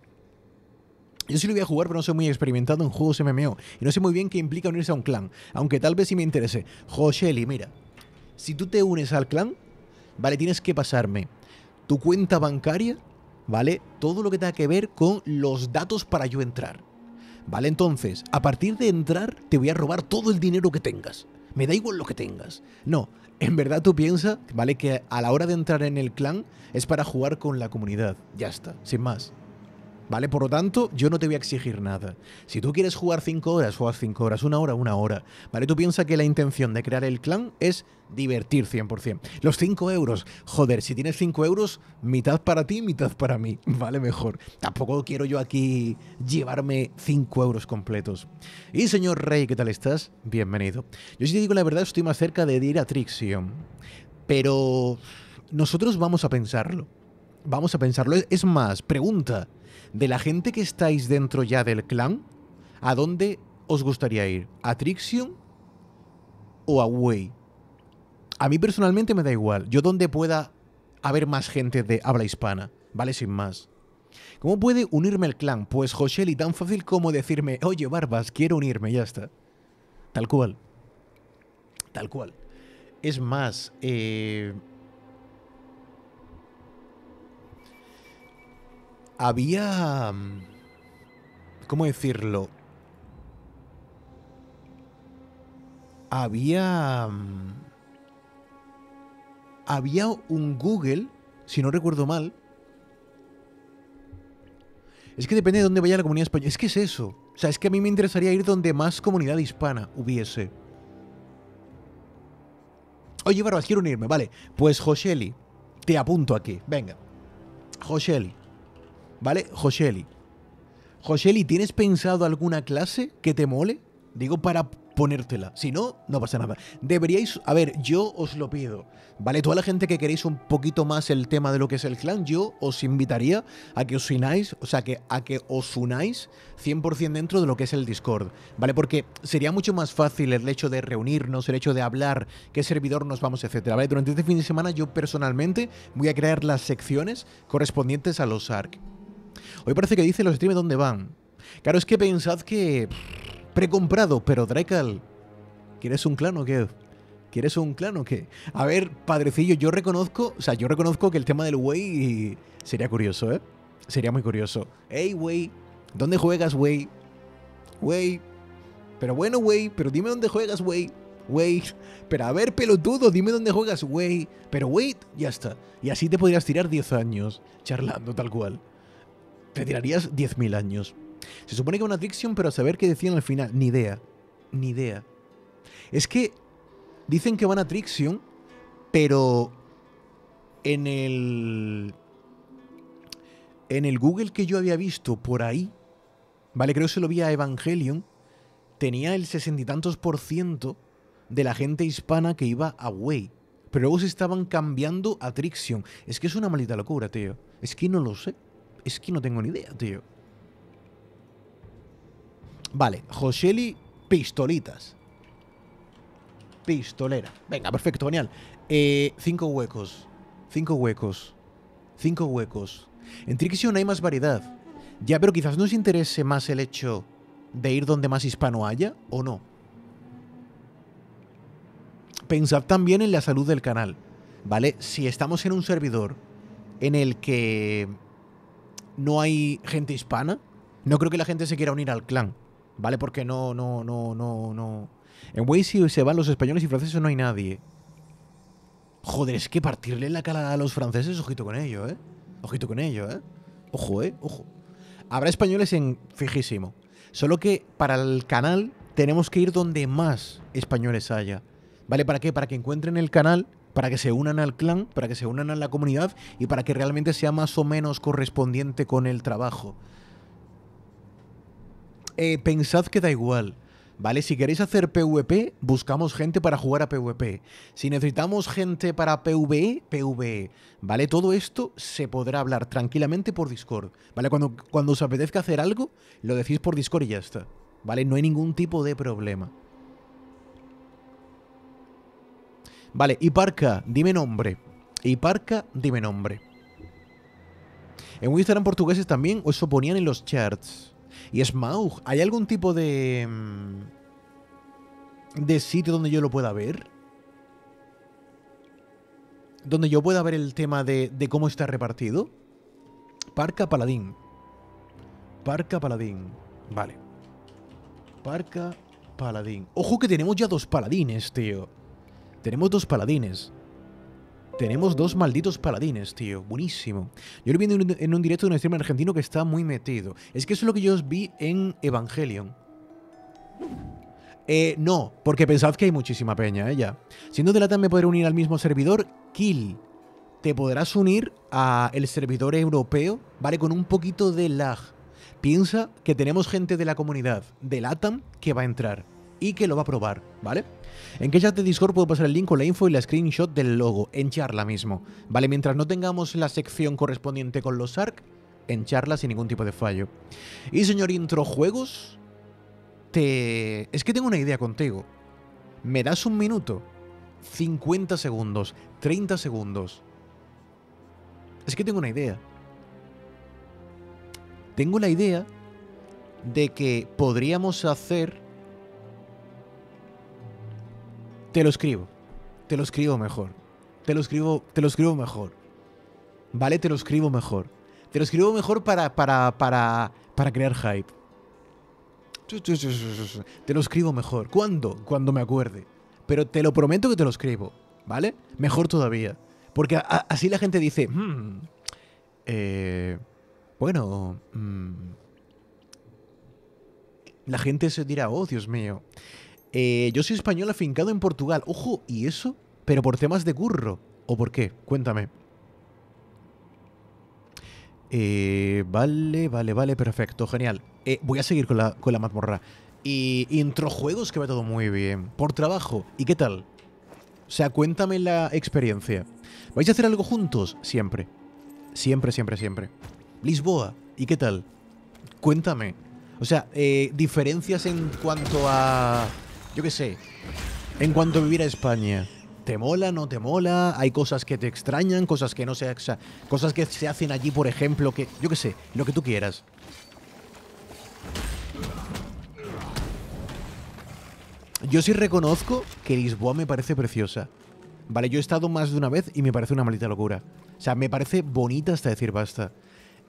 Yo sí lo voy a jugar, pero no soy muy experimentado en juegos MMO. Y no sé muy bien qué implica unirse a un clan. Aunque tal vez sí me interese. Josheli, mira. Si tú te unes al clan, ¿vale? Tienes que pasarme tu cuenta bancaria, ¿vale? Todo lo que tenga que ver con los datos para yo entrar. ¿Vale? Entonces, a partir de entrar, te voy a robar todo el dinero que tengas. Me da igual lo que tengas. No, en verdad tú piensas, ¿vale? Que a la hora de entrar en el clan es para jugar con la comunidad. Ya está, sin más. ¿Vale? Por lo tanto, yo no te voy a exigir nada. Si tú quieres jugar 5 horas, juegas 5 horas, una hora, una hora. ¿Vale? Tú piensas que la intención de crear el clan es divertir 100%. Los 5 euros, joder, si tienes 5 euros, mitad para ti, mitad para mí. ¿Vale? Mejor. Tampoco quiero yo aquí llevarme 5 euros completos. Y señor Rey, ¿qué tal estás? Bienvenido. Yo sí te digo la verdad, estoy más cerca de ir a Trixion. Pero nosotros vamos a pensarlo. Vamos a pensarlo. Es más, pregunta de la gente que estáis dentro ya del clan, ¿a dónde os gustaría ir? ¿A Trixion o a Way? A mí personalmente me da igual. Yo donde pueda haber más gente de habla hispana, ¿vale? Sin más. ¿Cómo puede unirme el clan? Pues Josheli, tan fácil como decirme, oye, Barbas, quiero unirme, ya está. Tal cual. Tal cual. Es más, eh, había... Mm, ¿Cómo decirlo? Había... Mm, había un Google, si no recuerdo mal. Es que depende de dónde vaya la comunidad española. Es que es eso. O sea, es que a mí me interesaría ir donde más comunidad hispana hubiese. Oye, Barbas, quiero unirme. Vale, pues Josheli, te apunto aquí. Venga. Joseli. ¿Vale? Joseli. Joseli, ¿tienes pensado alguna clase que te mole? Digo, para ponértela. Si no, no pasa nada. Deberíais, a ver, yo os lo pido, ¿vale? Toda la gente que queréis un poquito más el tema de lo que es el clan, yo os invitaría a que os unáis, o sea, que, a que os unáis 100% dentro de lo que es el Discord, ¿vale? Porque sería mucho más fácil el hecho de reunirnos, el hecho de hablar, qué servidor nos vamos, etcétera, ¿vale? Durante este fin de semana yo personalmente voy a crear las secciones correspondientes a los ARC. Hoy parece que dice los streams dónde van. Claro, es que pensad que... Precomprado, pero Dracal... ¿Quieres un clan o qué? ¿Quieres un clan o qué? A ver, padrecillo, yo reconozco... O sea, yo reconozco que el tema del wey sería curioso, ¿eh? Sería muy curioso. Ey, wey, ¿dónde juegas, wey? Wey, pero bueno, wey, pero dime dónde juegas, wey. Wey, pero a ver, pelotudo, dime dónde juegas, wey. Pero wait, ya está. Y así te podrías tirar 10 años charlando tal cual. Me tirarías 10.000 años. Se supone que van a Trixion, pero a saber qué decían al final, ni idea. Ni idea. Es que dicen que van a Trixion, pero en el. En el Google que yo había visto por ahí, ¿vale? Creo que se lo vi a Evangelion, tenía el sesenta y tantos por ciento de la gente hispana que iba a Way. Pero luego se estaban cambiando a Trixion. Es que es una maldita locura, tío. Es que no lo sé. Es que no tengo ni idea, tío. Vale, Joseli Pistolitas. Pistolera. Venga, perfecto, genial. Eh, cinco huecos. Cinco huecos. Cinco huecos. En Trixion hay más variedad. Ya, pero quizás nos interese más el hecho de ir donde más hispano haya, ¿o no? Pensad también en la salud del canal, ¿vale? Si estamos en un servidor en el que no hay gente hispana, no creo que la gente se quiera unir al clan, ¿vale? Porque no, no, no, no, no. En Waze se van los españoles y franceses no hay nadie. Joder, es que partirle la cara a los franceses, ojito con ello, ¿eh? Ojito con ello, ¿eh? Ojo, ¿eh? Ojo. Habrá españoles en fijísimo. Solo que para el canal tenemos que ir donde más españoles haya. ¿Vale? ¿Para qué? Para que encuentren el canal para que se unan al clan, para que se unan a la comunidad y para que realmente sea más o menos correspondiente con el trabajo. Eh, pensad que da igual. ¿Vale? Si queréis hacer PvP, buscamos gente para jugar a PvP. Si necesitamos gente para PvE, PvE. ¿Vale? Todo esto se podrá hablar tranquilamente por Discord. ¿Vale? Cuando, cuando os apetezca hacer algo, lo decís por Discord y ya está. ¿Vale? No hay ningún tipo de problema. Vale, Parca, dime nombre. Y Parca, dime nombre. En Instagram portugueses también, o eso ponían en los charts. Y Smaug, ¿hay algún tipo de. Mm, de sitio donde yo lo pueda ver? Donde yo pueda ver el tema de, de cómo está repartido. Parca Paladín. Parca Paladín. Vale. Parca Paladín. Ojo que tenemos ya dos paladines, tío. Tenemos dos paladines. Tenemos dos malditos paladines, tío. Buenísimo. Yo lo vi en un, directo de un streamer argentino que está muy metido. Es que eso es lo que yo os vi en Evangelion. Eh, no, porque pensad que hay muchísima peña, ella. Eh, ya. Siendo de LATAM me podré unir al mismo servidor, Kill. Te podrás unir al servidor europeo, ¿vale? Con un poquito de lag. Piensa que tenemos gente de la comunidad de LATAM que va a entrar y que lo va a probar, ¿vale? En qué chat de Discord puedo pasar el link con la info y la screenshot del logo, en charla mismo, ¿vale? Mientras no tengamos la sección correspondiente con los ARC, en charla sin ningún tipo de fallo. Y señor Introjuegos, te... Es que tengo una idea contigo. ¿Me das un minuto? 50 segundos, 30 segundos. Es que tengo una idea. Tengo la idea de que podríamos hacer te lo escribo. Te lo escribo mejor. Te lo escribo, te lo escribo mejor. ¿Vale? Te lo escribo mejor. Te lo escribo mejor para, para, para, para crear hype. Te lo escribo mejor. ¿Cuándo? Cuando me acuerde. Pero te lo prometo que te lo escribo. ¿Vale? Mejor todavía. Porque así la gente dice, hmm, eh, bueno, mm, la gente se dirá, oh Dios mío, eh, yo soy español afincado en Portugal. Ojo, ¿y eso? Pero por temas de curro. ¿O por qué? Cuéntame. Eh, vale, vale, vale, perfecto, genial. Eh, voy a seguir con la, mazmorra. Y introjuegos que va todo muy bien. Por trabajo. ¿Y qué tal? O sea, cuéntame la experiencia. ¿Vais a hacer algo juntos? Siempre. Siempre, siempre, siempre. Lisboa. ¿Y qué tal? Cuéntame. O sea, diferencias en cuanto a yo qué sé, en cuanto a vivir a España, ¿te mola, no te mola? ¿Hay cosas que te extrañan, cosas que no se, cosas que se hacen allí, por ejemplo, que, yo qué sé, lo que tú quieras? Yo sí reconozco que Lisboa me parece preciosa. Vale, yo he estado más de una vez y me parece una maldita locura. O sea, me parece bonita hasta decir basta.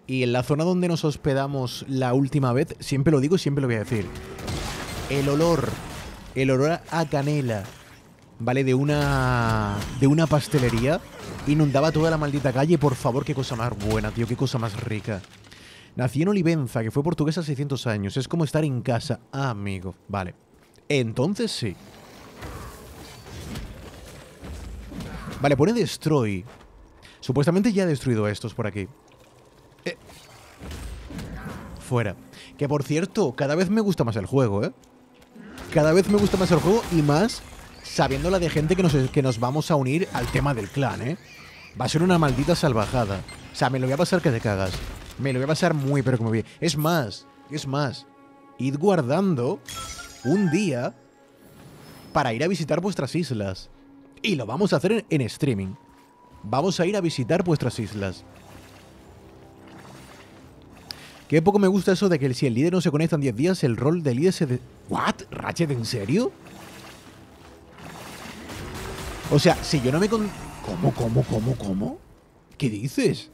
Y en la zona donde nos hospedamos la última vez, siempre lo digo y siempre lo voy a decir. El olor el olor a canela, ¿vale? De una, de una pastelería, inundaba toda la maldita calle. Por favor, qué cosa más buena, tío, qué cosa más rica. Nací en Olivenza, que fue portuguesa 600 años. Es como estar en casa, amigo. Vale. Entonces sí. Vale, pone destroy. Supuestamente ya he destruido estos por aquí. Eh. Fuera. Que por cierto, cada vez me gusta más el juego, ¿eh? cada vez me gusta más el juego y más sabiendo la de gente que nos, que nos vamos a unir al tema del clan, ¿eh? Va a ser una maldita salvajada. O sea, me lo voy a pasar que te cagas. Me lo voy a pasar muy, pero como bien. Es más, es más. Id guardando un día para ir a visitar vuestras islas. Y lo vamos a hacer en streaming. Vamos a ir a visitar vuestras islas. Qué poco me gusta eso de que si el líder no se conecta en 10 días, el rol del líder se... De... ¿What? ¿Ratchet, en serio? O sea, si yo no me con... ¿Cómo, cómo, cómo, cómo? ¿Qué dices?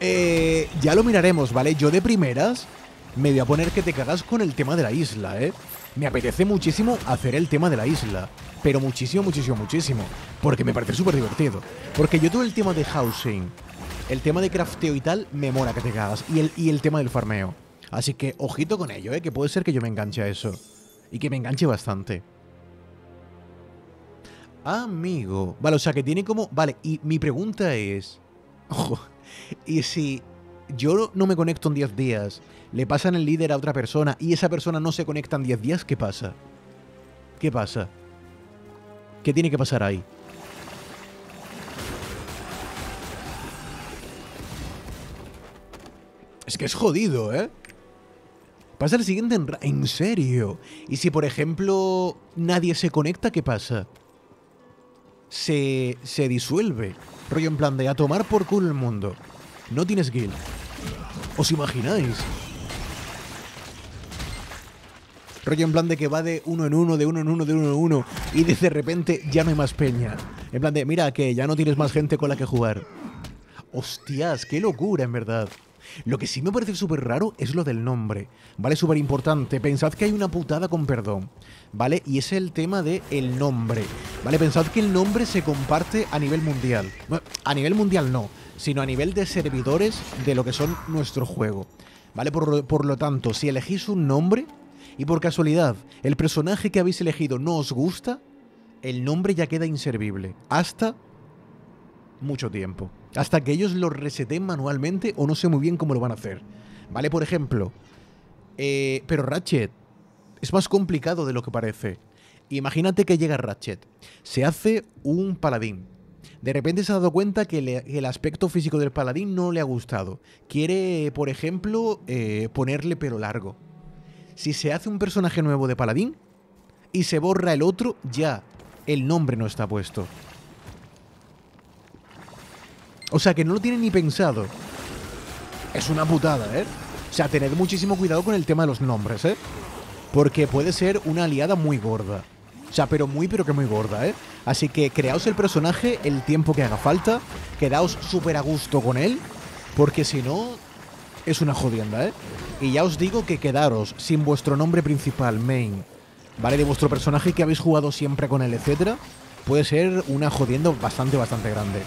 Eh, ya lo miraremos, ¿vale? Yo de primeras me voy a poner que te cagas con el tema de la isla, ¿eh? me apetece muchísimo hacer el tema de la isla. Pero muchísimo, muchísimo, muchísimo. Porque me parece súper divertido. Porque yo tuve el tema de housing, el tema de crafteo y tal, me mola que te cagas. Y el, y el tema del farmeo. Así que ojito con ello, ¿eh? que puede ser que yo me enganche a eso. Y que me enganche bastante. Amigo. Vale, o sea que tiene como... Vale, y mi pregunta es... Ojo. Y si yo no me conecto en 10 días, le pasan el líder a otra persona y esa persona no se conecta en 10 días, ¿qué pasa? ¿Qué pasa? ¿Qué tiene que pasar ahí? Es que es jodido, ¿eh? Pasa el siguiente en, en serio. Y si, por ejemplo, nadie se conecta, ¿qué pasa? Se, se disuelve. Rollo en plan de a tomar por culo el mundo. No tienes guild. ¿Os imagináis? Rollo en plan de que va de uno en uno, de uno en uno, de uno en uno, y de repente ya no hay más peña. En plan de, mira que ya no tienes más gente con la que jugar. Hostias, qué locura en verdad. Lo que sí me parece súper raro es lo del nombre, ¿vale? Súper importante. Pensad que hay una putada con perdón, ¿vale? Y es el tema de el nombre, ¿vale? Pensad que el nombre se comparte a nivel mundial. a nivel mundial no, sino a nivel de servidores de lo que son nuestro juego. ¿Vale? Por, lo tanto, si elegís un nombre y por casualidad el personaje que habéis elegido no os gusta, el nombre ya queda inservible. Hasta mucho tiempo. Hasta que ellos lo reseten manualmente o no sé muy bien cómo lo van a hacer. ¿Vale? Por ejemplo. Eh, pero Ratchet es más complicado de lo que parece. Imagínate que llega Ratchet. Se hace un paladín de repente se ha dado cuenta que el aspecto físico del paladín no le ha gustado. Quiere, por ejemplo, eh, ponerle pelo largo. Si se hace un personaje nuevo de paladín y se borra el otro, ya el nombre no está puesto. O sea que no lo tiene ni pensado. Es una putada, ¿eh? O sea, tened muchísimo cuidado con el tema de los nombres, ¿eh? Porque puede ser una aliada muy gorda. O sea, pero muy, pero que muy gorda, ¿eh? Así que creaos el personaje el tiempo que haga falta, quedaos súper a gusto con él, porque si no, es una jodienda, ¿eh? Y ya os digo que quedaros sin vuestro nombre principal, main, ¿vale? De vuestro personaje que habéis jugado siempre con él, etcétera, puede ser una jodienda bastante, bastante grande.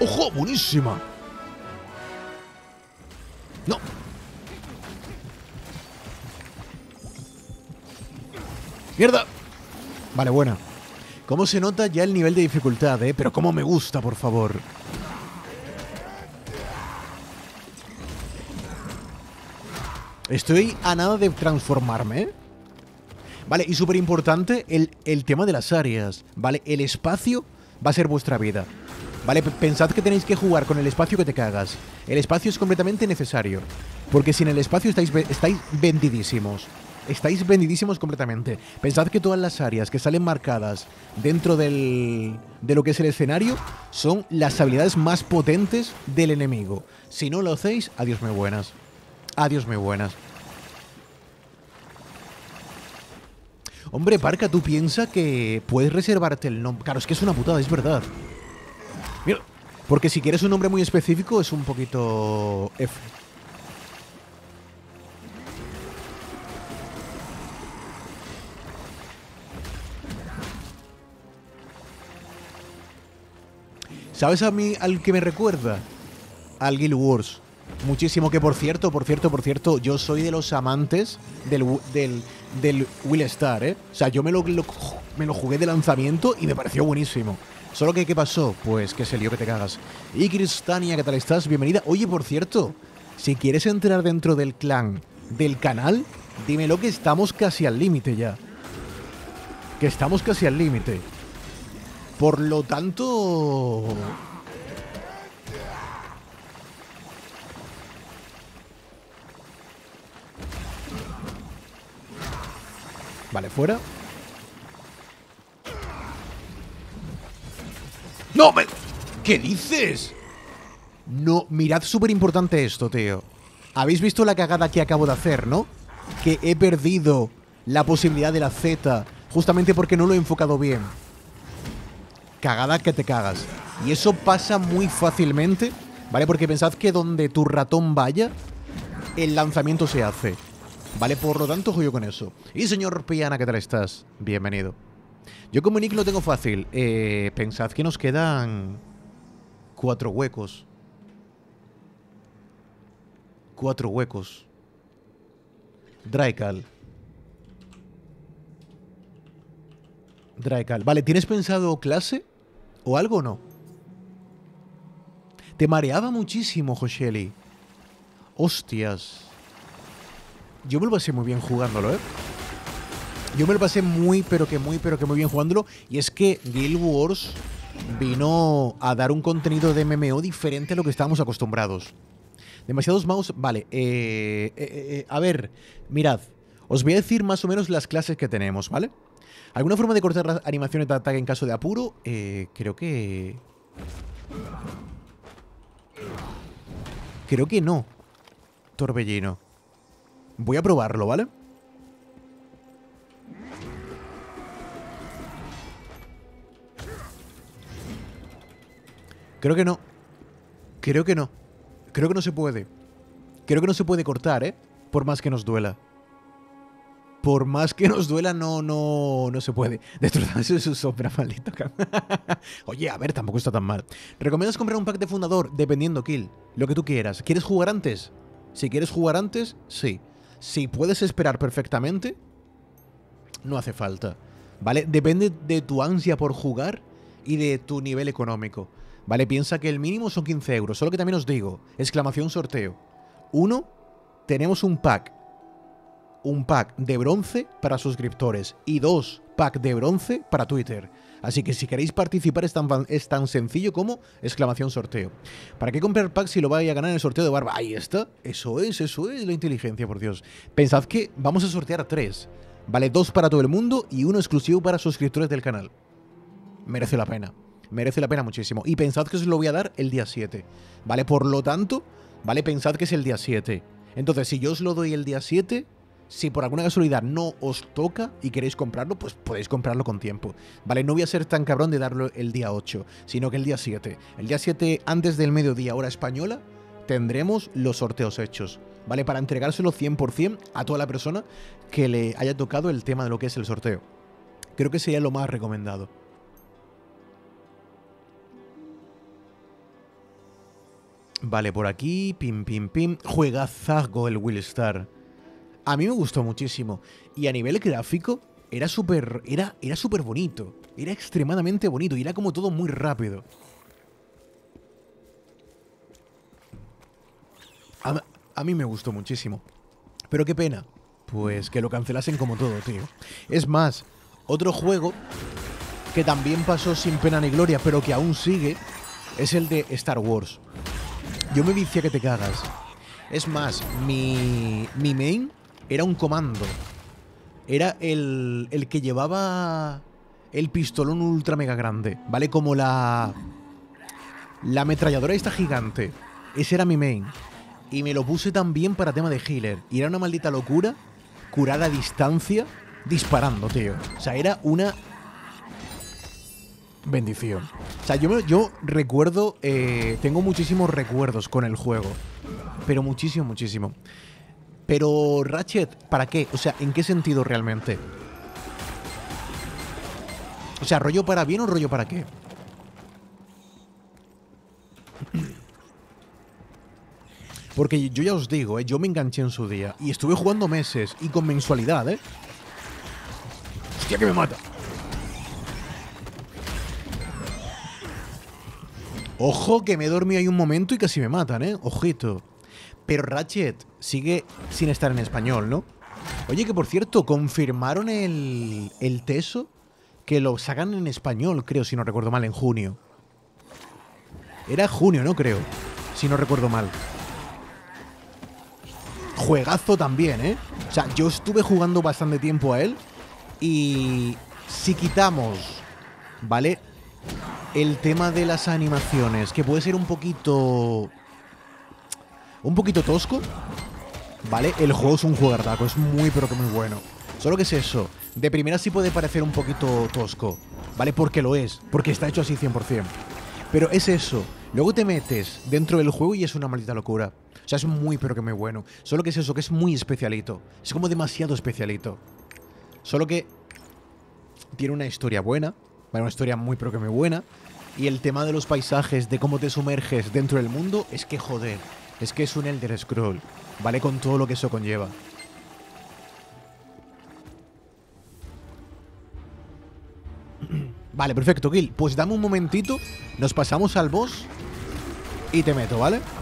¡Ojo! ¡Buenísima! No, ¡Mierda! Vale, buena. ¿Cómo se nota ya el nivel de dificultad, eh? Pero cómo me gusta, por favor. Estoy a nada de transformarme, ¿eh? Vale, y súper importante el, tema de las áreas, ¿vale? El espacio va a ser vuestra vida, ¿vale? Pensad que tenéis que jugar con el espacio que te cagas. El espacio es completamente necesario, porque sin el espacio estáis, estáis vendidísimos estáis vendidísimos completamente. Pensad que todas las áreas que salen marcadas dentro del, de lo que es el escenario son las habilidades más potentes del enemigo. Si no lo hacéis, adiós me buenas. Adiós muy buenas. Hombre, Parca, tú piensa que puedes reservarte el nombre. Claro, es que es una putada, es verdad. Mira, porque si quieres un nombre muy específico es un poquito ¿Sabes a mí al que me recuerda? Al Guild Wars. Muchísimo que por cierto, por cierto, por cierto, yo soy de los amantes del, del, Will Star, ¿eh? O sea, yo me lo, me lo jugué de lanzamiento y me pareció buenísimo. Solo que, ¿qué pasó? Pues que se lió que te cagas. Y Cristania, ¿qué tal estás? Bienvenida. Oye, por cierto, si quieres entrar dentro del clan, del canal, dímelo que estamos casi al límite ya. Que estamos casi al límite. Por lo tanto... Vale, fuera. ¡No! Me... ¿Qué dices? No, mirad súper importante esto, tío. Habéis visto la cagada que acabo de hacer, ¿no? Que he perdido la posibilidad de la Z justamente porque no lo he enfocado bien cagada que te cagas. Y eso pasa muy fácilmente, ¿vale? Porque pensad que donde tu ratón vaya, el lanzamiento se hace. ¿Vale? Por lo tanto, juego con eso. Y señor Piana, ¿qué tal estás? Bienvenido. Yo como Nick lo tengo fácil. Eh, pensad que nos quedan cuatro huecos. Cuatro huecos. Draikal. Vale, ¿tienes pensado clase o algo o no? Te mareaba muchísimo, Josheli. Hostias. Yo me lo pasé muy bien jugándolo, ¿eh? Yo me lo pasé muy, pero que muy, pero que muy bien jugándolo. Y es que Guild Wars vino a dar un contenido de MMO diferente a lo que estábamos acostumbrados. Demasiados mouse. Vale, eh, eh, eh, eh, a ver, mirad. Os voy a decir más o menos las clases que tenemos, ¿vale? vale ¿Alguna forma de cortar las animaciones de ataque en caso de apuro? Eh, creo que... Creo que no. Torbellino. Voy a probarlo, ¿vale? Creo que no. Creo que no. Creo que no se puede. Creo que no se puede cortar, ¿eh? Por más que nos duela por más que nos duela, no, no, no se puede. Destrozarse su sombra, maldito. Oye, a ver, tampoco está tan mal. ¿Recomiendas comprar un pack de fundador? Dependiendo, Kill. Lo que tú quieras. ¿Quieres jugar antes? Si quieres jugar antes, sí. Si puedes esperar perfectamente, no hace falta. ¿Vale? Depende de tu ansia por jugar y de tu nivel económico. ¿Vale? Piensa que el mínimo son 15 euros. Solo que también os digo, exclamación sorteo. Uno, tenemos un pack un pack de bronce para suscriptores y dos pack de bronce para Twitter. Así que si queréis participar es tan, tan sencillo como exclamación sorteo. ¿Para qué comprar pack si lo vais a ganar en el sorteo de barba? Ahí está. Eso es, eso es la inteligencia, por Dios. Pensad que vamos a sortear tres. Vale dos para todo el mundo y uno exclusivo para suscriptores del canal. Merece la pena. Merece la pena muchísimo. Y pensad que os lo voy a dar el día 7. ¿Vale? Por lo tanto, ¿vale? Pensad que es el día 7. Entonces, si yo os lo doy el día 7, si por alguna casualidad no os toca y queréis comprarlo, pues podéis comprarlo con tiempo. ¿Vale? No voy a ser tan cabrón de darlo el día 8, sino que el día 7. El día 7, antes del mediodía, hora española, tendremos los sorteos hechos. ¿Vale? Para entregárselo 100% a toda la persona que le haya tocado el tema de lo que es el sorteo. Creo que sería lo más recomendado. Vale, por aquí, pim, pim, pim. juega zago el Willstar. A mí me gustó muchísimo. Y a nivel gráfico, era súper. Era, era bonito. Era extremadamente bonito. Y era como todo muy rápido. A, mí me gustó muchísimo. Pero qué pena. Pues que lo cancelasen como todo, tío. Es más, otro juego que también pasó sin pena ni gloria, pero que aún sigue, es el de Star Wars. Yo me vicia que te cagas. Es más, mi, mi main era un comando. Era el, el que llevaba el pistolón ultra mega grande, ¿vale? Como la... La ametralladora esta gigante. Ese era mi main. Y me lo puse también para tema de healer. Y era una maldita locura curada a distancia disparando, tío. O sea, era una bendición. O sea, yo, yo recuerdo, eh, tengo muchísimos recuerdos con el juego. Pero muchísimo, muchísimo. Pero Ratchet, ¿para qué? O sea, ¿en qué sentido realmente? O sea, ¿rollo para bien o rollo para qué? Porque yo ya os digo, ¿eh? yo me enganché en su día y estuve jugando meses y con mensualidad, ¿eh? Hostia, que me mata. Ojo, que me he dormido ahí un momento y casi me matan, ¿eh? Ojito. Pero Ratchet sigue sin estar en español, ¿no? Oye, que por cierto, confirmaron el, el teso que lo sacan en español, creo, si no recuerdo mal, en junio. Era junio, ¿no? Creo, si no recuerdo mal. Juegazo también, ¿eh? O sea, yo estuve jugando bastante tiempo a él y si quitamos, ¿vale? El tema de las animaciones, que puede ser un poquito un poquito tosco, ¿vale? El juego es un juegardaco, es muy pero que muy bueno. Solo que es eso, de primera sí puede parecer un poquito tosco, ¿vale? Porque lo es, porque está hecho así 100%. Pero es eso, luego te metes dentro del juego y es una maldita locura. O sea, es muy pero que muy bueno. Solo que es eso, que es muy especialito. Es como demasiado especialito. Solo que tiene una historia buena, ¿vale? Una historia muy pero que muy buena. Y el tema de los paisajes, de cómo te sumerges dentro del mundo, es que joder, es que es un Elder Scroll, ¿vale? Con todo lo que eso conlleva. Vale, perfecto, Gil. Pues dame un momentito, nos pasamos al boss y te meto, ¿vale? vale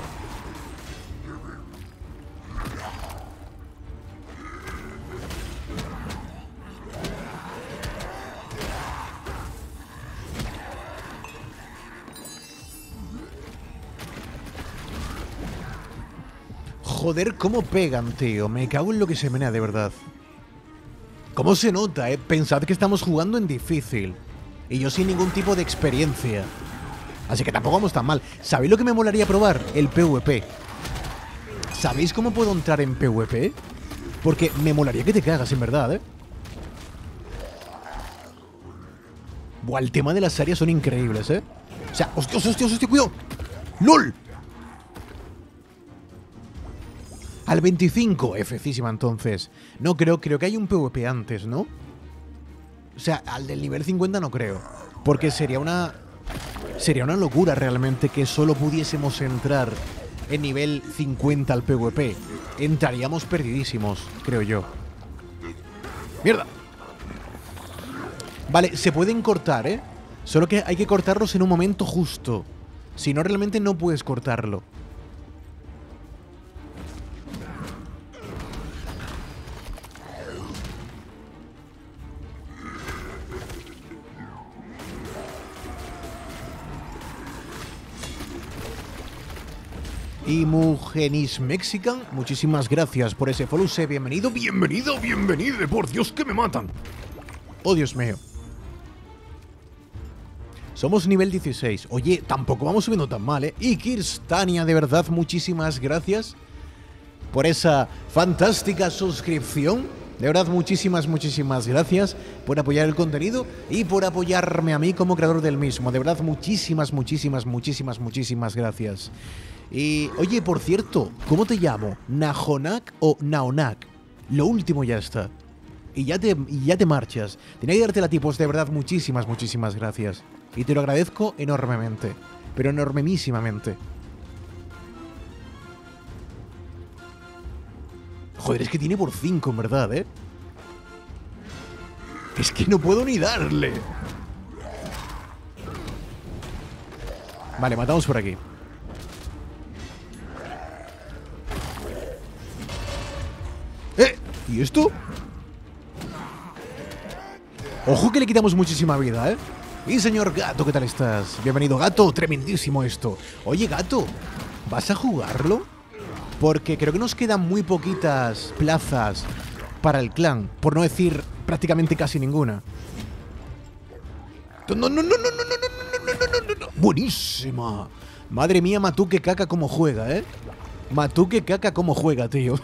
Joder, cómo pegan, tío. Me cago en lo que se menea, de verdad. ¿Cómo se nota, eh? Pensad que estamos jugando en difícil. Y yo sin ningún tipo de experiencia. Así que tampoco vamos tan mal. ¿Sabéis lo que me molaría probar? El PvP. ¿Sabéis cómo puedo entrar en PvP? Porque me molaría que te cagas, en verdad, ¿eh? Buah, el tema de las áreas son increíbles, ¿eh? O sea, hostia, hostia! hostia cuidado. ¡LOL! al 25, Efecísima, entonces. No creo, creo que hay un PvP antes, ¿no? O sea, al del nivel 50 no creo. Porque sería una. Sería una locura realmente que solo pudiésemos entrar en nivel 50 al PvP. Entraríamos perdidísimos, creo yo. ¡Mierda! Vale, se pueden cortar, ¿eh? Solo que hay que cortarlos en un momento justo. Si no, realmente no puedes cortarlo. y Mujenis Mexican. Muchísimas gracias por ese follow. se bienvenido, bienvenido, bienvenido. Por Dios que me matan. Oh, Dios mío. Somos nivel 16. Oye, tampoco vamos subiendo tan mal, ¿eh? Y Kirstania, de verdad, muchísimas gracias por esa fantástica suscripción. De verdad, muchísimas, muchísimas gracias por apoyar el contenido y por apoyarme a mí como creador del mismo. De verdad, muchísimas, muchísimas, muchísimas, muchísimas gracias. Y, oye, por cierto, ¿cómo te llamo? ¿Najonak o Naonak? Lo último ya está. Y ya te, ya te marchas. Tenía que darte la tipos, pues de verdad, muchísimas, muchísimas gracias. Y te lo agradezco enormemente. Pero enormemísimamente. Joder, es que tiene por 5, en verdad, ¿eh? Es que no puedo ni darle. Vale, matamos por aquí. ¡Eh! ¿Y esto? Ojo que le quitamos muchísima vida, ¿eh? Y señor gato, ¿qué tal estás? Bienvenido, gato. Tremendísimo esto. Oye, gato, ¿vas a jugarlo? Porque creo que nos quedan muy poquitas plazas para el clan. Por no decir prácticamente casi ninguna. No, no, no, no, no, no, no, no, no, no, no, no. Buenísima. Madre mía, Matuque caca cómo juega, ¿eh? Matuque caca cómo juega, tío.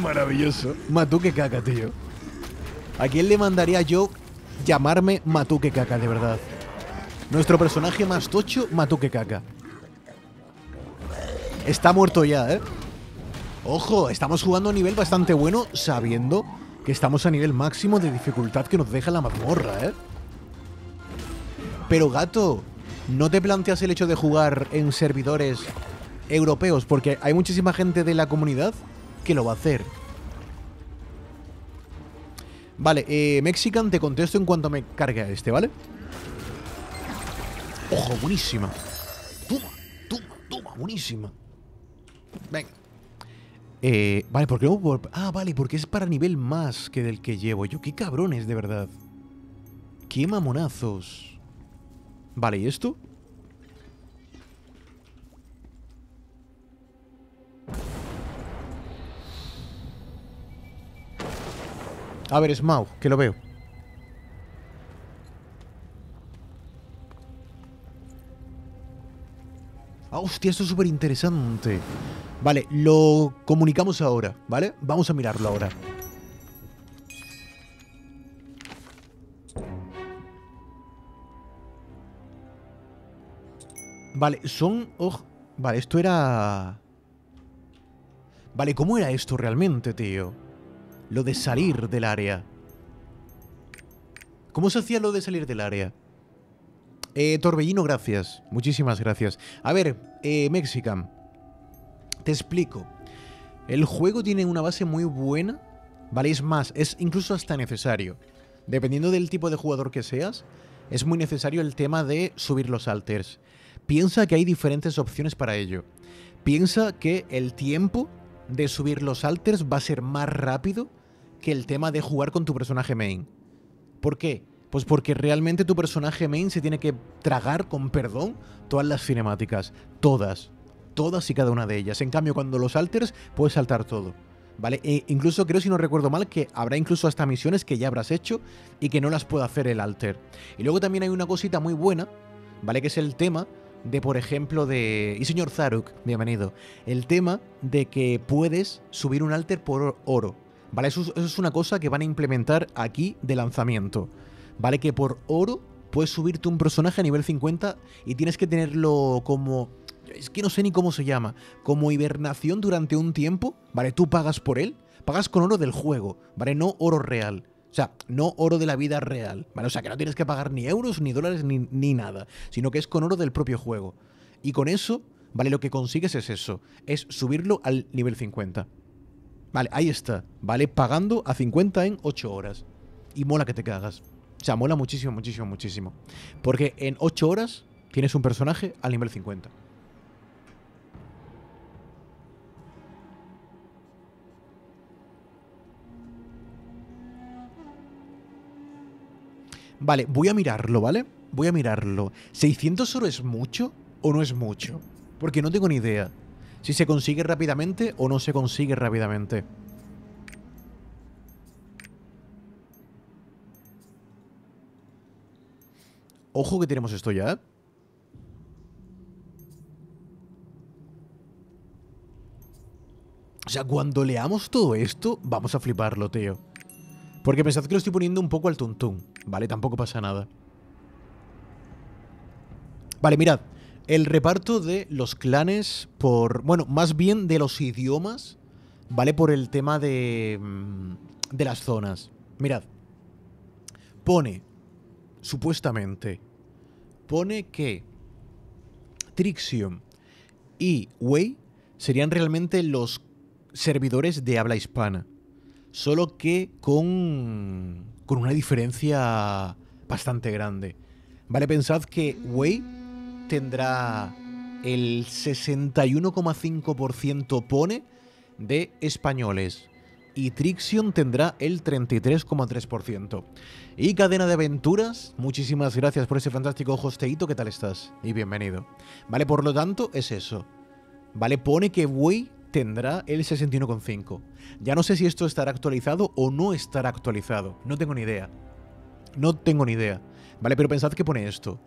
Maravilloso. Matuque caca, tío. ¿A quién le mandaría yo llamarme Matuque caca, de verdad? Nuestro personaje más tocho, Matuque caca. Está muerto ya, ¿eh? Ojo, estamos jugando a nivel bastante bueno, sabiendo que estamos a nivel máximo de dificultad que nos deja la mazmorra, ¿eh? Pero gato, ¿no te planteas el hecho de jugar en servidores europeos? Porque hay muchísima gente de la comunidad que lo va a hacer. Vale, eh, Mexican, te contesto en cuanto me cargue a este, ¿vale? Ojo, buenísima. Toma, toma, toma, buenísima. Venga. Eh, vale, porque no... ah, vale, porque es para nivel más que del que llevo yo. Qué cabrones, de verdad. Qué mamonazos. Vale, ¿y esto? A ver, Smaug, que lo veo. Ah, hostia, esto es súper interesante. Vale, lo comunicamos ahora, ¿vale? Vamos a mirarlo ahora. Vale, son... vale, esto era... Vale, ¿cómo era esto realmente, tío? Lo de salir del área. ¿Cómo se hacía lo de salir del área? Eh, Torbellino, gracias. Muchísimas gracias. A ver, eh, Mexican. Te explico. El juego tiene una base muy buena. Vale, es más, es incluso hasta necesario. Dependiendo del tipo de jugador que seas, es muy necesario el tema de subir los alters. Piensa que hay diferentes opciones para ello. Piensa que el tiempo de subir los alters va a ser más rápido que el tema de jugar con tu personaje main. ¿Por qué? Pues porque realmente tu personaje main se tiene que tragar, con perdón, todas las cinemáticas. Todas. Todas y cada una de ellas. En cambio, cuando los alters, puedes saltar todo. ¿Vale? E incluso creo, si no recuerdo mal, que habrá incluso hasta misiones que ya habrás hecho y que no las pueda hacer el alter. Y luego también hay una cosita muy buena, ¿vale? Que es el tema de, por ejemplo, de... Y señor Zaruk, bienvenido. El tema de que puedes subir un alter por oro. ¿Vale? Eso, es una cosa que van a implementar aquí de lanzamiento. ¿Vale? Que por oro puedes subirte un personaje a nivel 50 y tienes que tenerlo como... Es que no sé ni cómo se llama. Como hibernación durante un tiempo, ¿vale? Tú pagas por él, pagas con oro del juego, ¿vale? No oro real. O sea, no oro de la vida real, ¿vale? O sea, que no tienes que pagar ni euros, ni dólares, ni, ni nada, sino que es con oro del propio juego. Y con eso, ¿vale? Lo que consigues es eso, es subirlo al nivel 50. Vale, ahí está, ¿vale? Pagando a 50 en 8 horas. Y mola que te cagas. O sea, mola muchísimo, muchísimo, muchísimo. Porque en 8 horas tienes un personaje al nivel 50. Vale, voy a mirarlo, ¿vale? Voy a mirarlo. ¿600 oro es mucho o no es mucho? Porque no tengo ni idea si se consigue rápidamente o no se consigue rápidamente. Ojo que tenemos esto ya. O sea, cuando leamos todo esto, vamos a fliparlo, tío. Porque pensad que lo estoy poniendo un poco al tuntún. Vale, tampoco pasa nada. Vale, mirad. El reparto de los clanes por. Bueno, más bien de los idiomas, ¿vale? Por el tema de. Mm, de las zonas. Mirad. Pone. Supuestamente. Pone que. Trixion y Wei serían realmente los servidores de habla hispana. Solo que con. con una diferencia bastante grande. Vale, pensad que Wei tendrá el 61,5% pone de españoles y Trixion tendrá el 33,3%. Y Cadena de Aventuras, muchísimas gracias por ese fantástico hosteito, ¿qué tal estás? Y bienvenido. Vale, por lo tanto, es eso. Vale, pone que voy tendrá el 61,5. Ya no sé si esto estará actualizado o no estará actualizado, no tengo ni idea. No tengo ni idea. Vale, pero pensad que pone esto.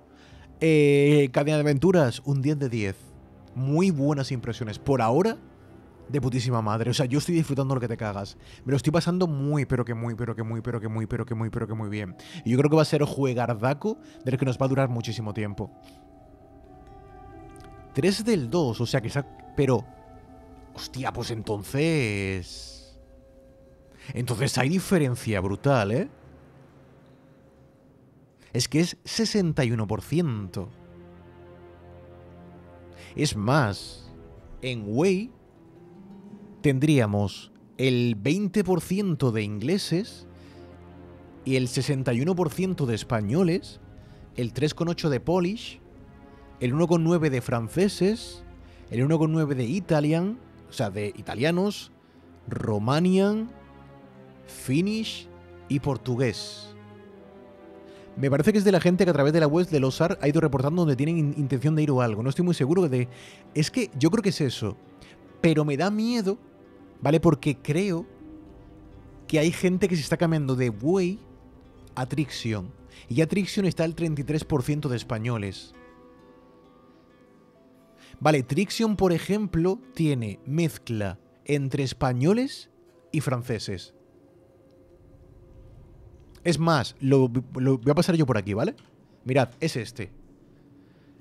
Eh, Cadena de Aventuras, un 10 de 10. Muy buenas impresiones. Por ahora, de putísima madre. O sea, yo estoy disfrutando lo que te cagas. Me lo estoy pasando muy, pero que muy, pero que muy, pero que muy, pero que muy, pero que muy bien. Y yo creo que va a ser juegardaco del que nos va a durar muchísimo tiempo. 3 del 2, o sea que está... Pero... Hostia, pues entonces... Entonces hay diferencia brutal, ¿eh? es que es 61%. Es más, en Way tendríamos el 20% de ingleses y el 61% de españoles, el 3,8% de Polish, el 1,9% de franceses, el 1,9% de Italian, o sea, de italianos, Romanian, Finnish y portugués. Me parece que es de la gente que a través de la web de Losar ha ido reportando donde tienen intención de ir o algo. No estoy muy seguro de... Es que yo creo que es eso. Pero me da miedo, ¿vale? Porque creo que hay gente que se está cambiando de buey a Trixion. Y ya Trixion está el 33% de españoles. Vale, Trixion, por ejemplo, tiene mezcla entre españoles y franceses. Es más, lo, voy a pasar yo por aquí, ¿vale? Mirad, es este.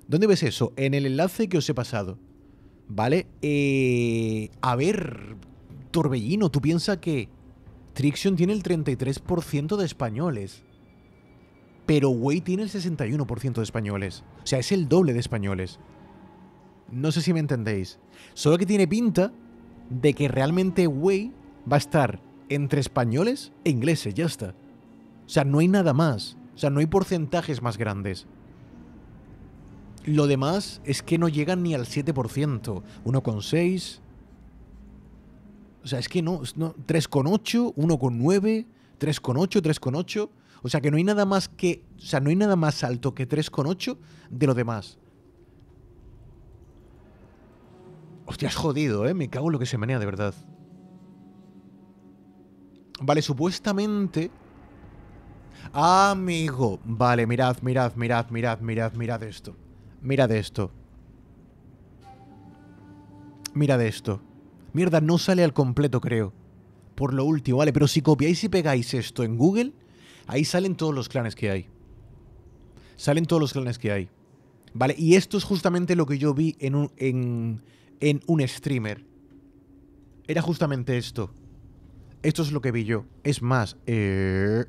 ¿Dónde ves eso? En el enlace que os he pasado. ¿Vale? Eh, a ver, Torbellino, tú piensas que Trixion tiene el 33% de españoles. Pero Way tiene el 61% de españoles. O sea, es el doble de españoles. No sé si me entendéis. Solo que tiene pinta de que realmente Way va a estar entre españoles e ingleses, ya está. O sea, no hay nada más. O sea, no hay porcentajes más grandes. Lo demás es que no llegan ni al 7%. 1,6. O sea, es que no. 3,8, 1,9, 3,8, 3,8. O sea, que no hay nada más que. O sea, no hay nada más alto que 3,8 de lo demás. Hostia, has jodido, ¿eh? Me cago en lo que se menea, de verdad. Vale, supuestamente Amigo. Vale, mirad, mirad, mirad, mirad, mirad, mirad esto. Mirad esto. Mirad esto. Mierda, no sale al completo, creo. Por lo último, vale, pero si copiáis y pegáis esto en Google, ahí salen todos los clanes que hay. Salen todos los clanes que hay. Vale, y esto es justamente lo que yo vi en un, en, en un streamer. Era justamente esto. Esto es lo que vi yo. Es más, eh...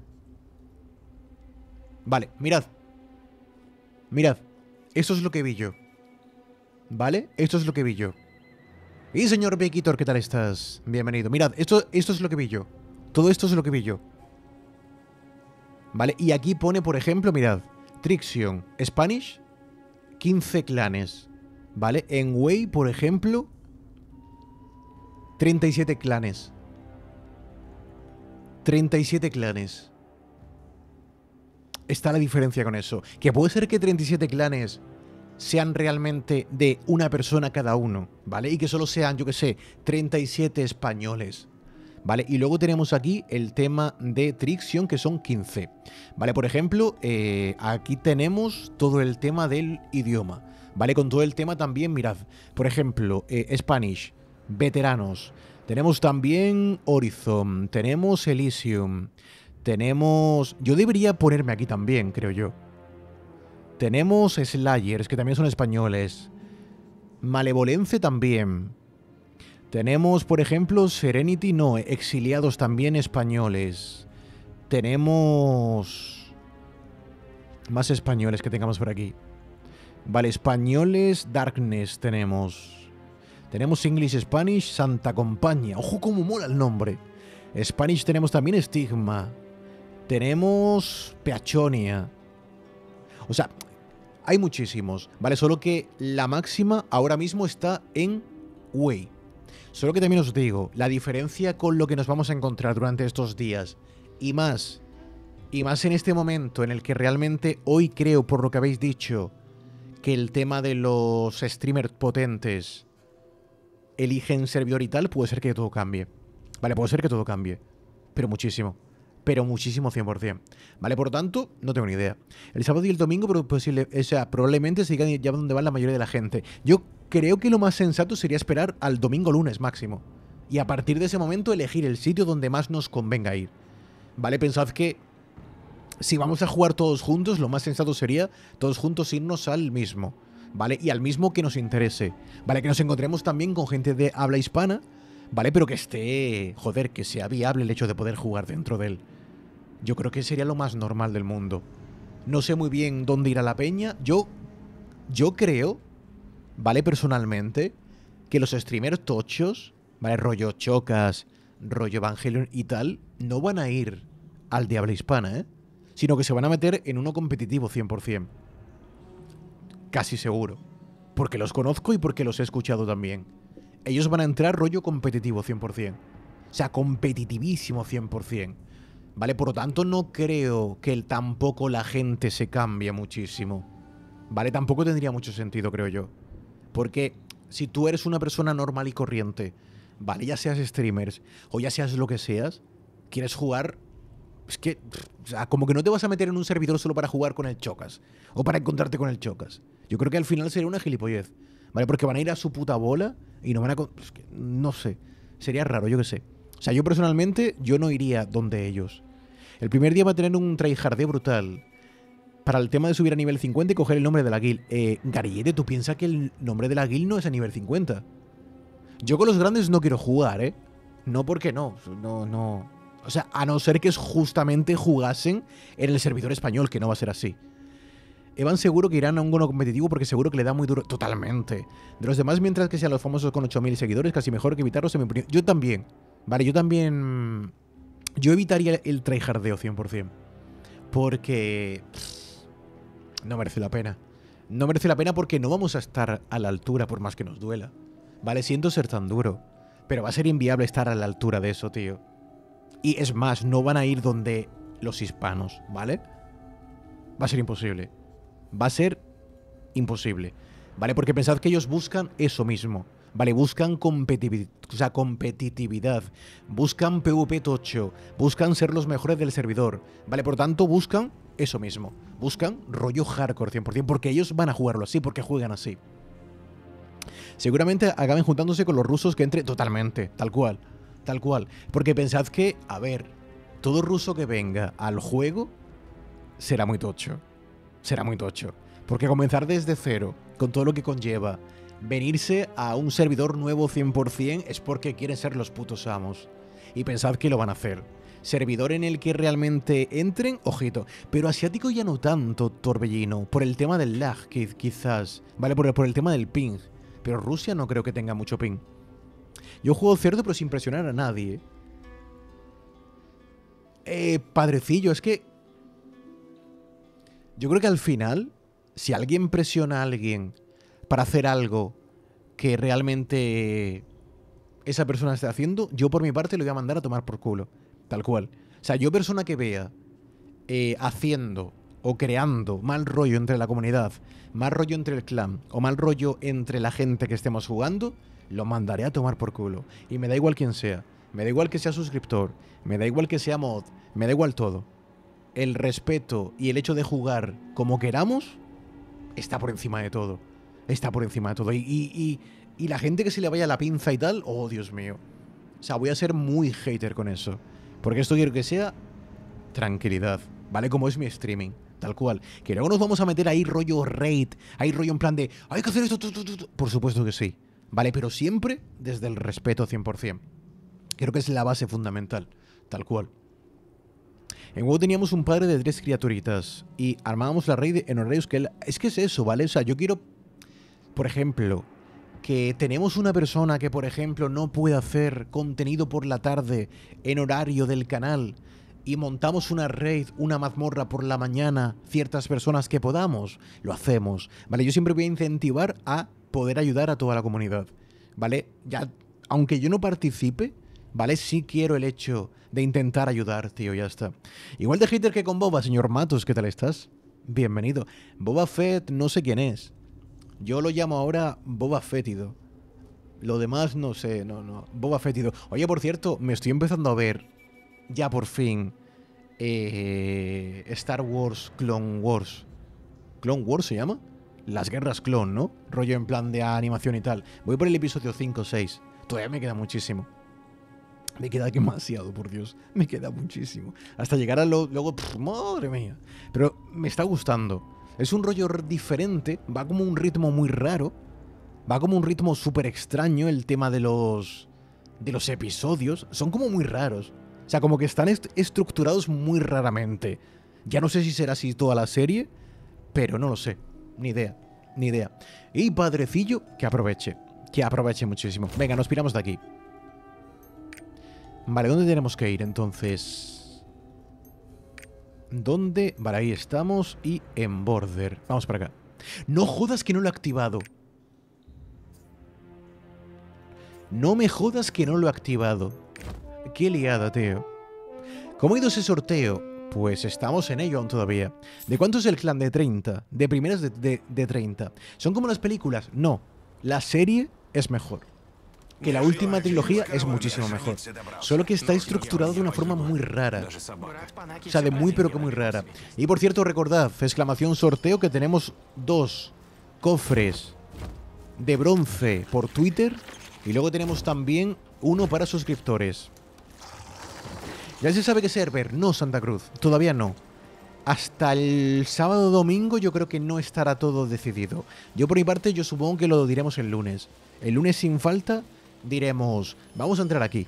Vale, mirad. Mirad. Esto es lo que vi yo. ¿Vale? Esto es lo que vi yo. Y señor Bequitor, ¿qué tal estás? Bienvenido. Mirad, esto, esto es lo que vi yo. Todo esto es lo que vi yo. ¿Vale? Y aquí pone, por ejemplo, mirad. Trixion, Spanish, 15 clanes. ¿Vale? En Way, por ejemplo, 37 clanes. 37 clanes está la diferencia con eso. Que puede ser que 37 clanes sean realmente de una persona cada uno, ¿vale? Y que solo sean, yo qué sé, 37 españoles. ¿Vale? Y luego tenemos aquí el tema de Trixion, que son 15. ¿Vale? Por ejemplo, eh, aquí tenemos todo el tema del idioma. ¿Vale? Con todo el tema también, mirad. Por ejemplo, eh, Spanish, veteranos. Tenemos también Horizon, tenemos Elysium. Tenemos... Yo debería ponerme aquí también, creo yo. Tenemos Slayers, que también son españoles. Malevolence también. Tenemos, por ejemplo, Serenity, no, exiliados también españoles. Tenemos... Más españoles que tengamos por aquí. Vale, españoles, Darkness tenemos. Tenemos English Spanish, Santa Compañía. Ojo cómo mola el nombre. Spanish tenemos también Stigma. Tenemos Peachonia. O sea, hay muchísimos, ¿vale? Solo que la máxima ahora mismo está en Way. Solo que también os digo, la diferencia con lo que nos vamos a encontrar durante estos días, y más, y más en este momento en el que realmente hoy creo, por lo que habéis dicho, que el tema de los streamers potentes eligen servidor y tal, puede ser que todo cambie. Vale, puede ser que todo cambie, pero muchísimo pero muchísimo 100%. ¿Vale? Por lo tanto, no tengo ni idea. El sábado y el domingo, pero pues, o sea, probablemente sigan ya donde va la mayoría de la gente. Yo creo que lo más sensato sería esperar al domingo lunes máximo. Y a partir de ese momento elegir el sitio donde más nos convenga ir. ¿Vale? Pensad que si vamos a jugar todos juntos, lo más sensato sería todos juntos irnos al mismo. ¿Vale? Y al mismo que nos interese. ¿Vale? Que nos encontremos también con gente de habla hispana. ¿Vale? Pero que esté, joder, que sea viable el hecho de poder jugar dentro de él yo creo que sería lo más normal del mundo. No sé muy bien dónde irá la peña. Yo, yo creo, ¿vale? Personalmente, que los streamers tochos, ¿vale? Rollo Chocas, rollo Evangelion y tal, no van a ir al Diablo Hispana, ¿eh? Sino que se van a meter en uno competitivo 100%. Casi seguro. Porque los conozco y porque los he escuchado también. Ellos van a entrar rollo competitivo 100%. O sea, competitivísimo 100%. ¿vale? Por lo tanto, no creo que tampoco la gente se cambie muchísimo, ¿vale? Tampoco tendría mucho sentido, creo yo. Porque si tú eres una persona normal y corriente, ¿vale? Ya seas streamers o ya seas lo que seas, quieres jugar es que, como que no te vas a meter en un servidor solo para jugar con el Chocas o para encontrarte con el Chocas. Yo creo que al final sería una gilipollez, ¿vale? Porque van a ir a su puta bola y no van a. no sé, sería raro, yo qué sé. O sea, yo personalmente, yo no iría donde ellos. El primer día va a tener un tryhardeo brutal. Para el tema de subir a nivel 50 y coger el nombre de la guild. Eh, Garillete, ¿tú piensas que el nombre de la guild no es a nivel 50? Yo con los grandes no quiero jugar, ¿eh? No porque no. No, no. O sea, a no ser que justamente jugasen en el servidor español, que no va a ser así. Evan seguro que irán a un gono competitivo porque seguro que le da muy duro. Totalmente. De los demás, mientras que sean los famosos con 8.000 seguidores, casi mejor que evitarlos, en mi opinión. Yo también. Vale, yo también yo evitaría el tryhardeo 100%. Porque. no merece la pena. No merece la pena porque no vamos a estar a la altura, por más que nos duela. Vale, siento ser tan duro. Pero va a ser inviable estar a la altura de eso, tío. Y es más, no van a ir donde los hispanos, ¿vale? Va a ser imposible. Va a ser imposible. ¿Vale? Porque pensad que ellos buscan eso mismo. ¿vale? Buscan competitividad, buscan PvP tocho, buscan ser los mejores del servidor, ¿vale? Por tanto, buscan eso mismo, buscan rollo hardcore 100%, porque ellos van a jugarlo así, porque juegan así. Seguramente acaben juntándose con los rusos que entre totalmente, tal cual, tal cual. Porque pensad que, a ver, todo ruso que venga al juego será muy tocho, será muy tocho. Porque comenzar desde cero, con todo lo que conlleva, venirse a un servidor nuevo 100% es porque quieren ser los putos amos. Y pensad que lo van a hacer. Servidor en el que realmente entren, ojito. Pero asiático ya no tanto, Torbellino. Por el tema del lag, quizás. Vale, por el, por el tema del ping. Pero Rusia no creo que tenga mucho ping. Yo juego cerdo pero sin presionar a nadie. Eh, padrecillo, es que... Yo creo que al final, si alguien presiona a alguien para hacer algo que realmente esa persona esté haciendo, yo por mi parte lo voy a mandar a tomar por culo. Tal cual. O sea, yo persona que vea eh, haciendo o creando mal rollo entre la comunidad, mal rollo entre el clan o mal rollo entre la gente que estemos jugando, lo mandaré a tomar por culo. Y me da igual quién sea. Me da igual que sea suscriptor, me da igual que sea mod, me da igual todo. El respeto y el hecho de jugar como queramos está por encima de todo está por encima de todo. Y, y, la gente que se le vaya la pinza y tal, oh Dios mío. O sea, voy a ser muy hater con eso. Porque esto quiero que sea tranquilidad, ¿vale? Como es mi streaming, tal cual. Que luego nos vamos a meter ahí rollo raid, ahí rollo en plan de, hay que hacer esto, por supuesto que sí, ¿vale? Pero siempre desde el respeto 100%. Creo que es la base fundamental, tal cual. En WoW teníamos un padre de tres criaturitas y armábamos la raid en horarios que él... Es que es eso, ¿vale? O sea, yo quiero por ejemplo, que tenemos una persona que, por ejemplo, no puede hacer contenido por la tarde en horario del canal y montamos una raid, una mazmorra por la mañana, ciertas personas que podamos, lo hacemos. ¿Vale? Yo siempre voy a incentivar a poder ayudar a toda la comunidad. ¿Vale? Ya, aunque yo no participe, ¿vale? Sí quiero el hecho de intentar ayudar, tío, ya está. Igual de hater que con Boba, señor Matos, ¿qué tal estás? Bienvenido. Boba Fett, no sé quién es. Yo lo llamo ahora Boba Fétido. Lo demás no sé, no, no. Boba Fétido. Oye, por cierto, me estoy empezando a ver, ya por fin, eh, Star Wars, Clone Wars. ¿Clone Wars se llama? Las guerras clon, ¿no? Rollo en plan de animación y tal. Voy por el episodio 5 6. Todavía me queda muchísimo. Me queda demasiado, por Dios. Me queda muchísimo. Hasta llegar a lo, luego, madre mía. Pero me está gustando. Es un rollo diferente, va como un ritmo muy raro, va como un ritmo súper extraño el tema de los, de los episodios, son como muy raros. O sea, como que están estructurados muy raramente. Ya no sé si será así toda la serie, pero no lo sé. Ni idea, ni idea. Y padrecillo, que aproveche. Que aproveche muchísimo. Venga, nos piramos de aquí. Vale, ¿dónde tenemos que ir entonces? ¿Dónde? para ahí estamos. Y en border. Vamos para acá. No jodas que no lo he activado. No me jodas que no lo he activado. Qué liada, tío. ¿Cómo ha ido ese sorteo? Pues estamos en ello aún todavía. ¿De cuánto es el clan? De 30. De primeras de, de 30. ¿Son como las películas? No. La serie es mejor que la última trilogía es muchísimo mejor. Solo que está estructurado de una forma muy rara. O sea, de muy pero que muy rara. Y por cierto, recordad, exclamación sorteo, que tenemos dos cofres de bronce por Twitter. Y luego tenemos también uno para suscriptores. Ya se sabe que server, no Santa Cruz, todavía no. Hasta el sábado domingo yo creo que no estará todo decidido. Yo por mi parte yo supongo que lo diremos el lunes. El lunes sin falta diremos, vamos a entrar aquí,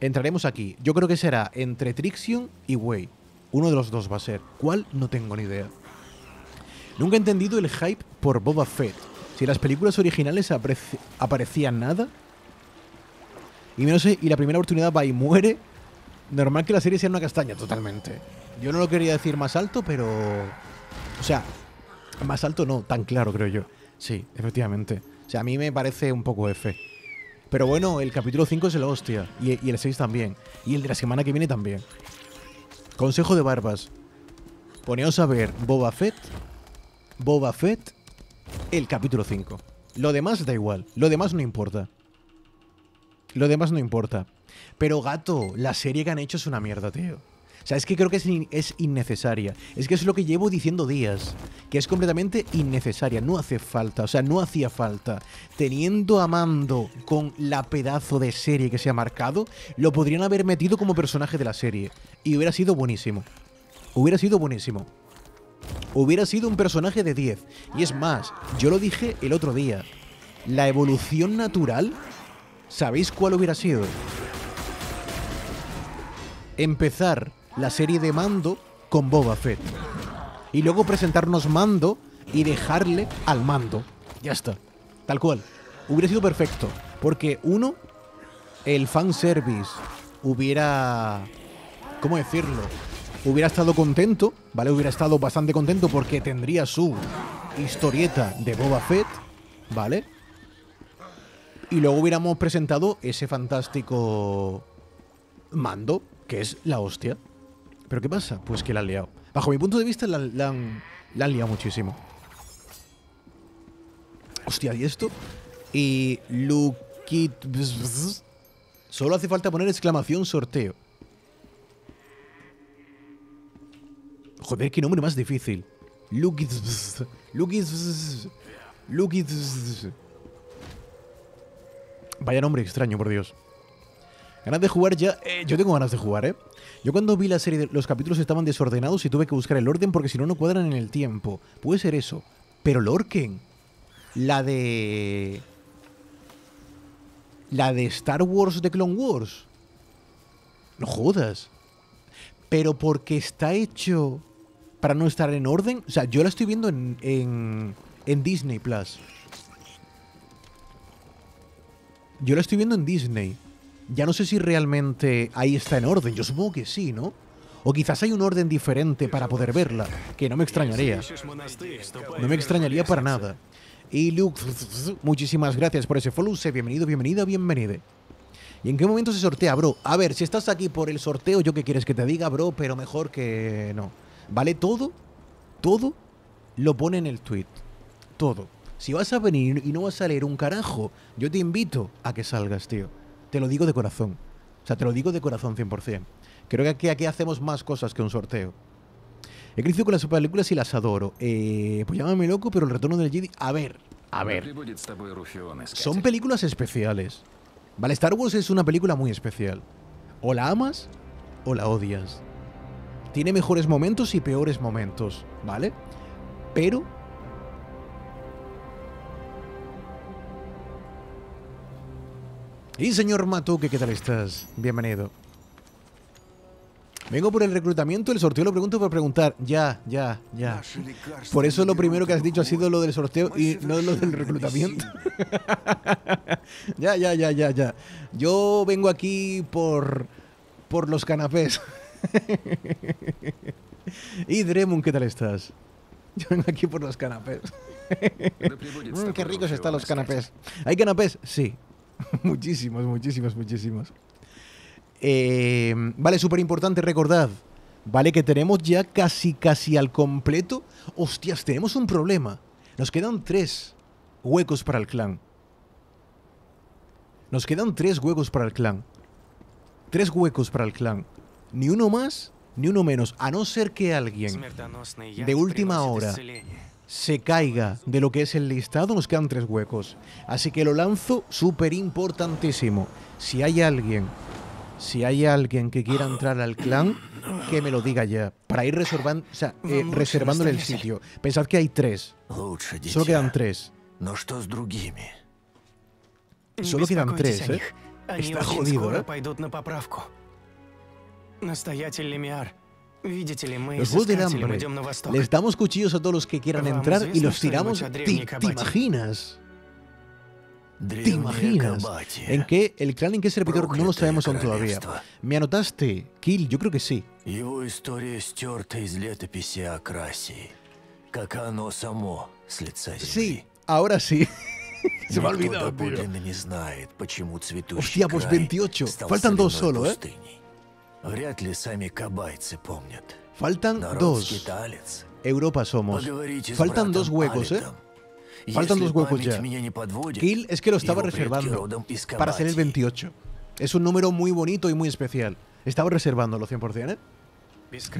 entraremos aquí. Yo creo que será entre Trixion y Way. Uno de los dos va a ser. ¿Cuál? No tengo ni idea. Nunca he entendido el hype por Boba Fett. Si las películas originales aparecía nada. Y menos y la primera oportunidad va y muere. Normal que la serie sea una castaña, totalmente. Yo no lo quería decir más alto, pero. O sea, más alto no, tan claro creo yo. Sí, efectivamente. O sea, a mí me parece un poco F. Pero bueno, el capítulo 5 es la hostia. Y, y el 6 también. Y el de la semana que viene también. Consejo de barbas. Poneos a ver Boba Fett, Boba Fett, el capítulo 5. Lo demás da igual, lo demás no importa. Lo demás no importa. Pero gato, la serie que han hecho es una mierda, tío sea, es que creo que es innecesaria. Es que es lo que llevo diciendo días, que es completamente innecesaria. No hace falta, o sea, no hacía falta. Teniendo a Mando con la pedazo de serie que se ha marcado, lo podrían haber metido como personaje de la serie. Y hubiera sido buenísimo. Hubiera sido buenísimo hubiera sido un personaje de 10. Y es más, yo lo dije el otro día. La evolución natural, ¿sabéis cuál hubiera sido? Empezar la serie de Mando con Boba Fett. Y luego presentarnos Mando y dejarle al mando. Ya está. Tal cual. Hubiera sido perfecto. Porque uno, el fanservice hubiera... ¿Cómo decirlo? Hubiera estado contento, ¿vale? Hubiera estado bastante contento porque tendría su historieta de Boba Fett, ¿vale? Y luego hubiéramos presentado ese fantástico mando, que es la hostia. ¿Pero qué pasa? Pues que la han liado. Bajo mi punto de vista, la, la, han, la liado muchísimo. Hostia, ¿y esto? Y Luki. Solo hace falta poner exclamación sorteo. Joder, qué nombre más difícil. Lukit. Vaya nombre extraño, por Dios. Ganas de jugar ya... Eh, yo tengo ganas de jugar, ¿eh? Yo cuando vi la serie, los capítulos estaban desordenados y tuve que buscar el orden porque si no, no cuadran en el tiempo. Puede ser eso. Pero Lorken, la de... La de Star Wars de Clone Wars. No jodas. Pero porque está hecho para no estar en orden. O sea, yo la estoy viendo en, en, en Disney Plus. Yo la estoy viendo en Disney ya no sé si realmente ahí está en orden, yo supongo que sí, ¿no? O quizás hay un orden diferente para poder verla, que no me extrañaría. No me extrañaría para nada. Y Luke, muchísimas gracias por ese follow, sé bienvenido, bienvenida, bienvenide. ¿Y en qué momento se sortea, bro? A ver, si estás aquí por el sorteo, yo qué quieres que te diga, bro, pero mejor que no. ¿Vale? Todo, todo lo pone en el tweet. Todo. Si vas a venir y no vas a leer un carajo, yo te invito a que salgas, tío. Te lo digo de corazón. O sea, te lo digo de corazón 100%. Creo que aquí, hacemos más cosas que un sorteo. He crecido con las películas y las adoro. Eh, pues llámame loco, pero el retorno del Jedi. A ver, a ver. Son películas especiales. Vale, Star Wars es una película muy especial. O la amas o la odias. Tiene mejores momentos y peores momentos, ¿vale? Pero Y señor Matuque, ¿qué tal estás? Bienvenido. Vengo por el reclutamiento, el sorteo lo pregunto por preguntar. Ya, ya, ya. Por eso lo primero que has dicho ha sido lo del sorteo y no lo del reclutamiento. ya, ya, ya, ya, ya. Yo vengo aquí por, por los canapés. y Dremon, ¿qué tal estás? Yo vengo aquí por los canapés. Mm, qué ricos están los canapés. ¿Hay canapés? Sí, muchísimas muchísimas muchísimas eh, vale, súper importante, recordad. Vale, que tenemos ya casi, casi al completo. Hostias, tenemos un problema. Nos quedan tres huecos para el clan. Nos quedan tres huecos para el clan. Tres huecos para el clan. Ni uno más, ni uno menos. A no ser que alguien de última hora se caiga de lo que es el listado, nos quedan tres huecos. Así que lo lanzo súper importantísimo. Si hay alguien, si hay alguien que quiera entrar al clan, que me lo diga ya. Para ir reservando, eh, el sitio. Pensad que hay tres. Solo quedan tres. Solo quedan tres, ¿eh? Está jodido, ¿eh? Los hambre. Les damos cuchillos a todos los que quieran entrar y los tiramos. ¿Te, imaginas? ¿Te imaginas? ¿En qué el clan en qué servidor no lo sabemos aún todavía? ¿Me anotaste, Kill? Yo creo que sí. Sí, ahora sí. Se me ha olvidado. Hostia, pues 28. Faltan dos solo, ¿eh? Faltan dos. Europa somos. Faltan ¿eh? dos huecos, ¿eh? Faltan dos huecos ya. Gil es que lo estaba reservando para ser el 28. Es un número muy bonito y muy especial. Estaba reservándolo 100%, ¿eh?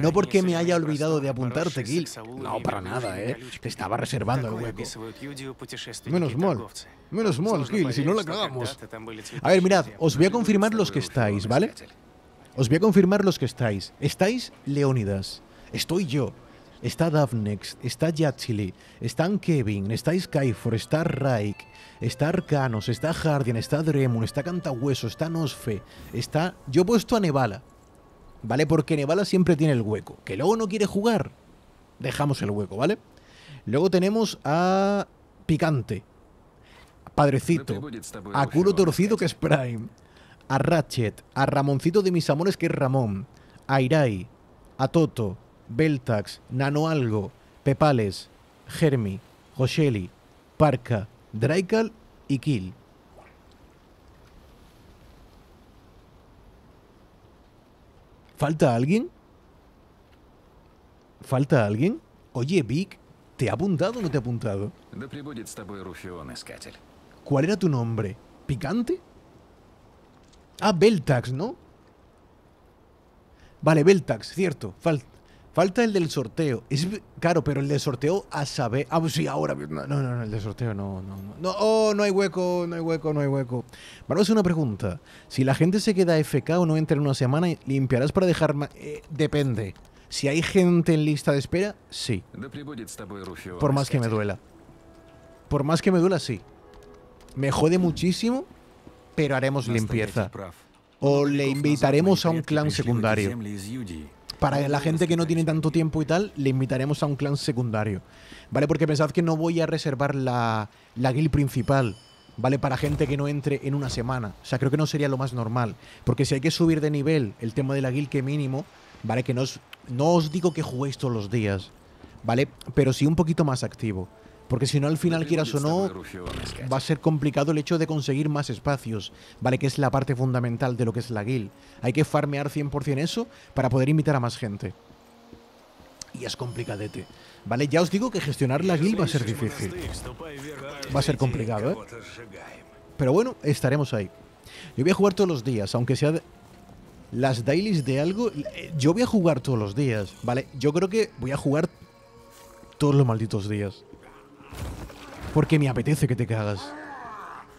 No porque me haya olvidado de apuntarte, Gil. No, para nada, ¿eh? Te estaba reservando el hueco. Menos mal. Menos mal, Gil, si no la cagamos. A ver, mirad, os voy a confirmar los que estáis, ¿vale? Os voy a confirmar los que estáis. Estáis Leónidas. Estoy yo. Está Daphnex, está Yatchili. Está Kevin, está Skyfor, está Raik, está Arcanos, está Hardian, está Dremon. está Cantahueso, está Nosfe, está... Yo he puesto a Nevala, ¿vale? Porque Nevala siempre tiene el hueco, que luego no quiere jugar. Dejamos el hueco, ¿vale? Luego tenemos a Picante, Padrecito, a Culo Torcido que es Prime, a Ratchet, a Ramoncito de mis amores que es Ramón, a Irai, a Toto, Beltax, Nanoalgo Pepales, Germi, Josheli, Parca, Draikal y Kill. ¿Falta alguien? ¿Falta alguien? Oye, Vic, ¿te ha apuntado o no te ha apuntado? ¿Cuál era tu nombre? ¿Picante? Ah, Beltax, ¿no? Vale, Beltax, cierto. falta el del sorteo. Es caro, pero el del sorteo a saber. Ah, pues sí, ahora. No, no, no, el del sorteo no, no, no. oh, no hay hueco, no hay hueco, no hay hueco. Vamos a hacer una pregunta. Si la gente se queda FK o no entra en una semana, ¿limpiarás para dejar más? Eh, depende. Si hay gente en lista de espera, sí. Por más que me duela. Por más que me duela, sí. Me jode muchísimo pero haremos limpieza. O le invitaremos a un clan secundario. Para la gente que no tiene tanto tiempo y tal, le invitaremos a un clan secundario. ¿Vale? Porque pensad que no voy a reservar la, la guild principal. ¿vale? Para gente que no entre en una semana. O sea, creo que no sería lo más normal. Porque si hay que subir de nivel el tema de la guild que mínimo, ¿vale? Que no os, no os digo que juguéis todos los días, ¿vale? Pero sí un poquito más activo. Porque si no, al final, quieras o no, va a ser complicado el hecho de conseguir más espacios, ¿vale? Que es la parte fundamental de lo que es la guild. Hay que farmear 100% eso para poder invitar a más gente. Y es complicadete, ¿vale? Ya os digo que gestionar la guild va a ser difícil. Va a ser complicado, ¿eh? Pero bueno, estaremos ahí. Yo voy a jugar todos los días, aunque sea... las dailies de algo... Eh, yo voy a jugar todos los días, ¿vale? Yo creo que voy a jugar todos los malditos días. Porque me apetece que te cagas.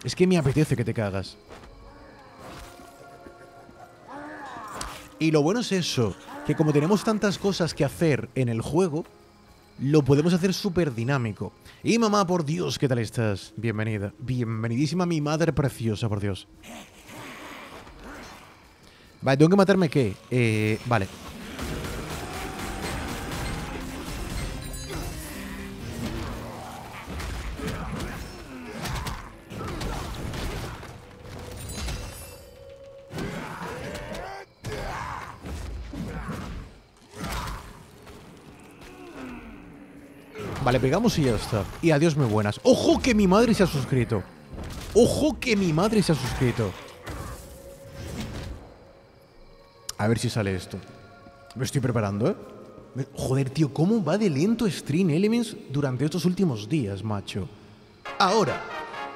Es que me apetece que te cagas. Y lo bueno es eso, que como tenemos tantas cosas que hacer en el juego, lo podemos hacer súper dinámico. Y mamá, por Dios, ¿qué tal estás? Bienvenida. Bienvenidísima mi madre preciosa, por Dios. Vale, ¿tengo que matarme qué? Eh, vale. Vale, pegamos y ya está. Y adiós, muy buenas. ¡Ojo que mi madre se ha suscrito! ¡Ojo que mi madre se ha suscrito! A ver si sale esto. Me estoy preparando, ¿eh? Joder, tío, ¿cómo va de lento Stream Elements durante estos últimos días, macho? Ahora.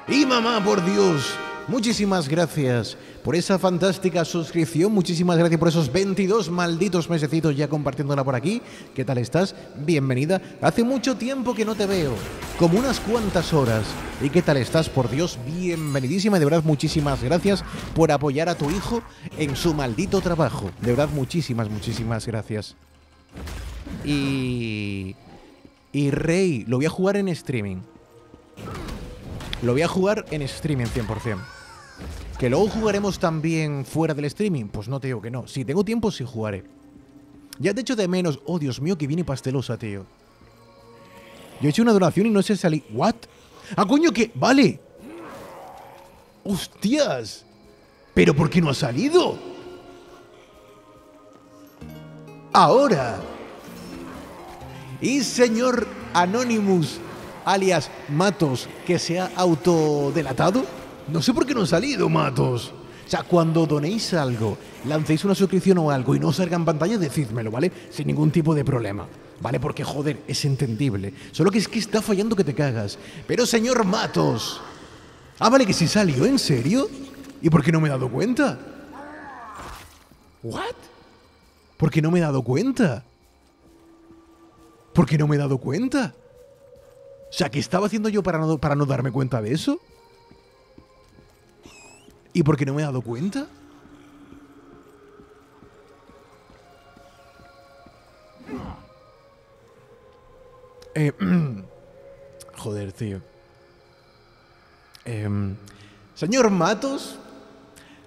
¡Y mamá, por Dios! Muchísimas gracias por esa fantástica suscripción. Muchísimas gracias por esos 22 malditos mesecitos ya compartiéndola por aquí. ¿Qué tal estás? Bienvenida. Hace mucho tiempo que no te veo. Como unas cuantas horas. ¿Y qué tal estás? Por Dios, bienvenidísima. De verdad, muchísimas gracias por apoyar a tu hijo en su maldito trabajo. De verdad, muchísimas, muchísimas gracias. Y... Y Rey, lo voy a jugar en streaming. Lo voy a jugar en streaming 100%. ¿Que luego jugaremos también fuera del streaming? Pues no te digo que no. Si tengo tiempo, sí jugaré. Ya te echo de menos. Oh, Dios mío, que viene pastelosa, tío. Yo he hecho una donación y no sé salir. ¿What? ¡Ah, coño, que! ¡Vale! ¡Hostias! ¿Pero por qué no ha salido? ¡Ahora! Y señor Anonymous, alias Matos, que se ha autodelatado. No sé por qué no han salido, Matos. O sea, cuando donéis algo, lancéis una suscripción o algo y no salga en pantalla, decídmelo, ¿vale? Sin ningún tipo de problema, ¿vale? Porque, joder, es entendible. Solo que es que está fallando que te cagas. Pero, señor Matos. Ah, vale, que sí salió, ¿en serio? ¿Y por qué no me he dado cuenta? ¿What? ¿Por qué no me he dado cuenta? ¿Por qué no me he dado cuenta? O sea, ¿qué estaba haciendo yo para no, para no darme cuenta de eso? ¿Y por qué no me he dado cuenta? Eh, joder, tío. Em, señor Matos,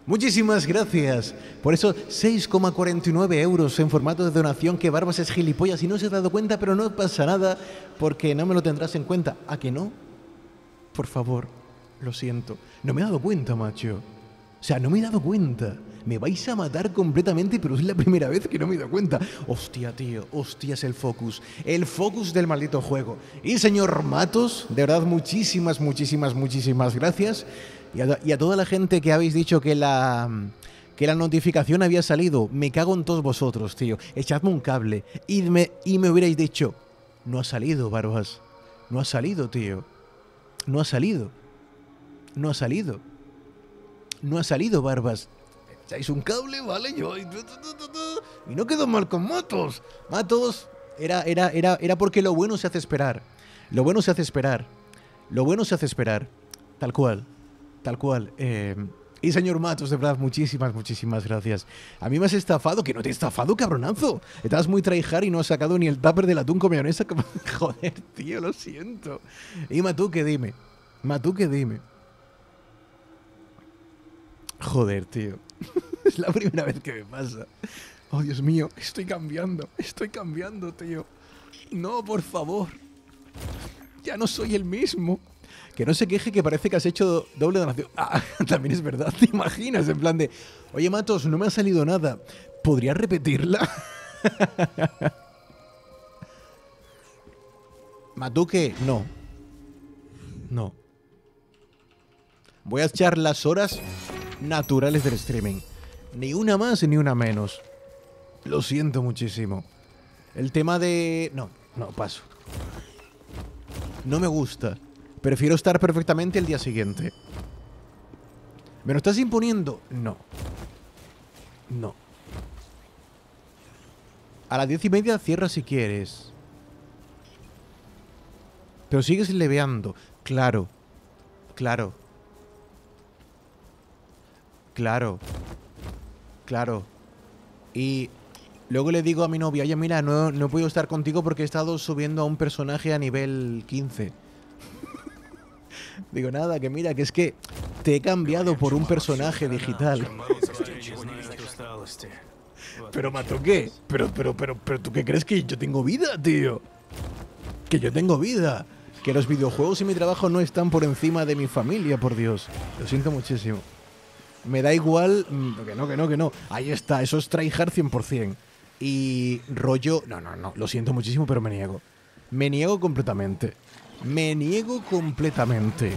Muchísimas gracias. Por eso 6,49 euros en formato de donación que Barbas es gilipollas y no se ha dado cuenta, pero no pasa nada porque no me lo tendrás en cuenta. ¿A que no? Por favor, lo siento. No me he dado cuenta, macho. O sea, no me he dado cuenta. Me vais a matar completamente, pero es la primera vez que no me he dado cuenta. Hostia, tío, hostia es el focus. El focus del maldito juego. Y señor Matos, de verdad, muchísimas, muchísimas, muchísimas gracias. Y a, toda la gente que habéis dicho que la que la notificación había salido. Me cago en todos vosotros, tío. Echadme un cable. Idme y me hubierais dicho, no ha salido, Barbas. No ha salido, tío. No ha salido. No ha salido no ha salido Barbas. ¿Echáis un cable? Vale, yo. Y no quedó mal con Matos. Matos era, era, era, era porque lo bueno se hace esperar. Lo bueno se hace esperar. Lo bueno se hace esperar. Tal cual. Tal cual. Eh, y señor Matos, de verdad, muchísimas, muchísimas gracias. A mí me has estafado, que no te he estafado, cabronazo. estabas muy traijar y no has sacado ni el tupper del atún con mayonesa. Joder, tío, lo siento. Y Matuque, dime. Matuque, dime. Joder, tío. es la primera vez que me pasa. Oh, Dios mío, estoy cambiando, estoy cambiando, tío. No, por favor. Ya no soy el mismo. Que no se queje que parece que has hecho doble donación. Ah, también es verdad, te imaginas, en plan de, oye Matos, no me ha salido nada. ¿Podría repetirla? Matuque, no. No. Voy a echar las horas naturales del streaming. Ni una más ni una menos. Lo siento muchísimo. El tema de... No, no, paso. No me gusta. Prefiero estar perfectamente el día siguiente. ¿Me lo estás imponiendo? No. No. A las diez y media cierra si quieres. Pero sigues leveando. Claro. Claro. Claro. Claro. Y luego le digo a mi novia, oye, mira, no, no puedo estar contigo porque he estado subiendo a un personaje a nivel 15. digo, nada, que mira, que es que te he cambiado por un personaje digital. ¿Pero mato qué? Pero, pero, pero, pero, ¿tú qué crees que yo tengo vida, tío? Que yo tengo vida. Que los videojuegos y mi trabajo no están por encima de mi familia, por Dios. Lo siento muchísimo me da igual, mm, que no, que no, que no. Ahí está, eso es tryhard 100%. Y rollo, no, no, no, lo siento muchísimo, pero me niego. Me niego completamente. Me niego completamente.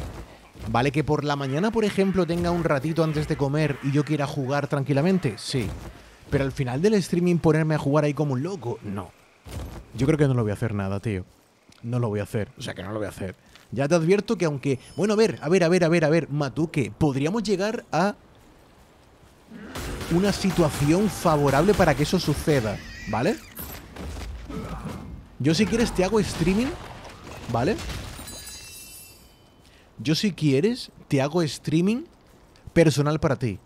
¿Vale? Que por la mañana, por ejemplo, tenga un ratito antes de comer y yo quiera jugar tranquilamente, sí. Pero al final del streaming ponerme a jugar ahí como un loco, no. Yo creo que no lo voy a hacer nada, tío. No lo voy a hacer. O sea, que no lo voy a hacer. Ya te advierto que aunque... Bueno, a ver, a ver, a ver, a ver, a ver, Matuque, podríamos llegar a una situación favorable para que eso suceda, ¿vale? Yo si quieres te hago streaming, ¿vale? Yo si quieres te hago streaming personal para ti.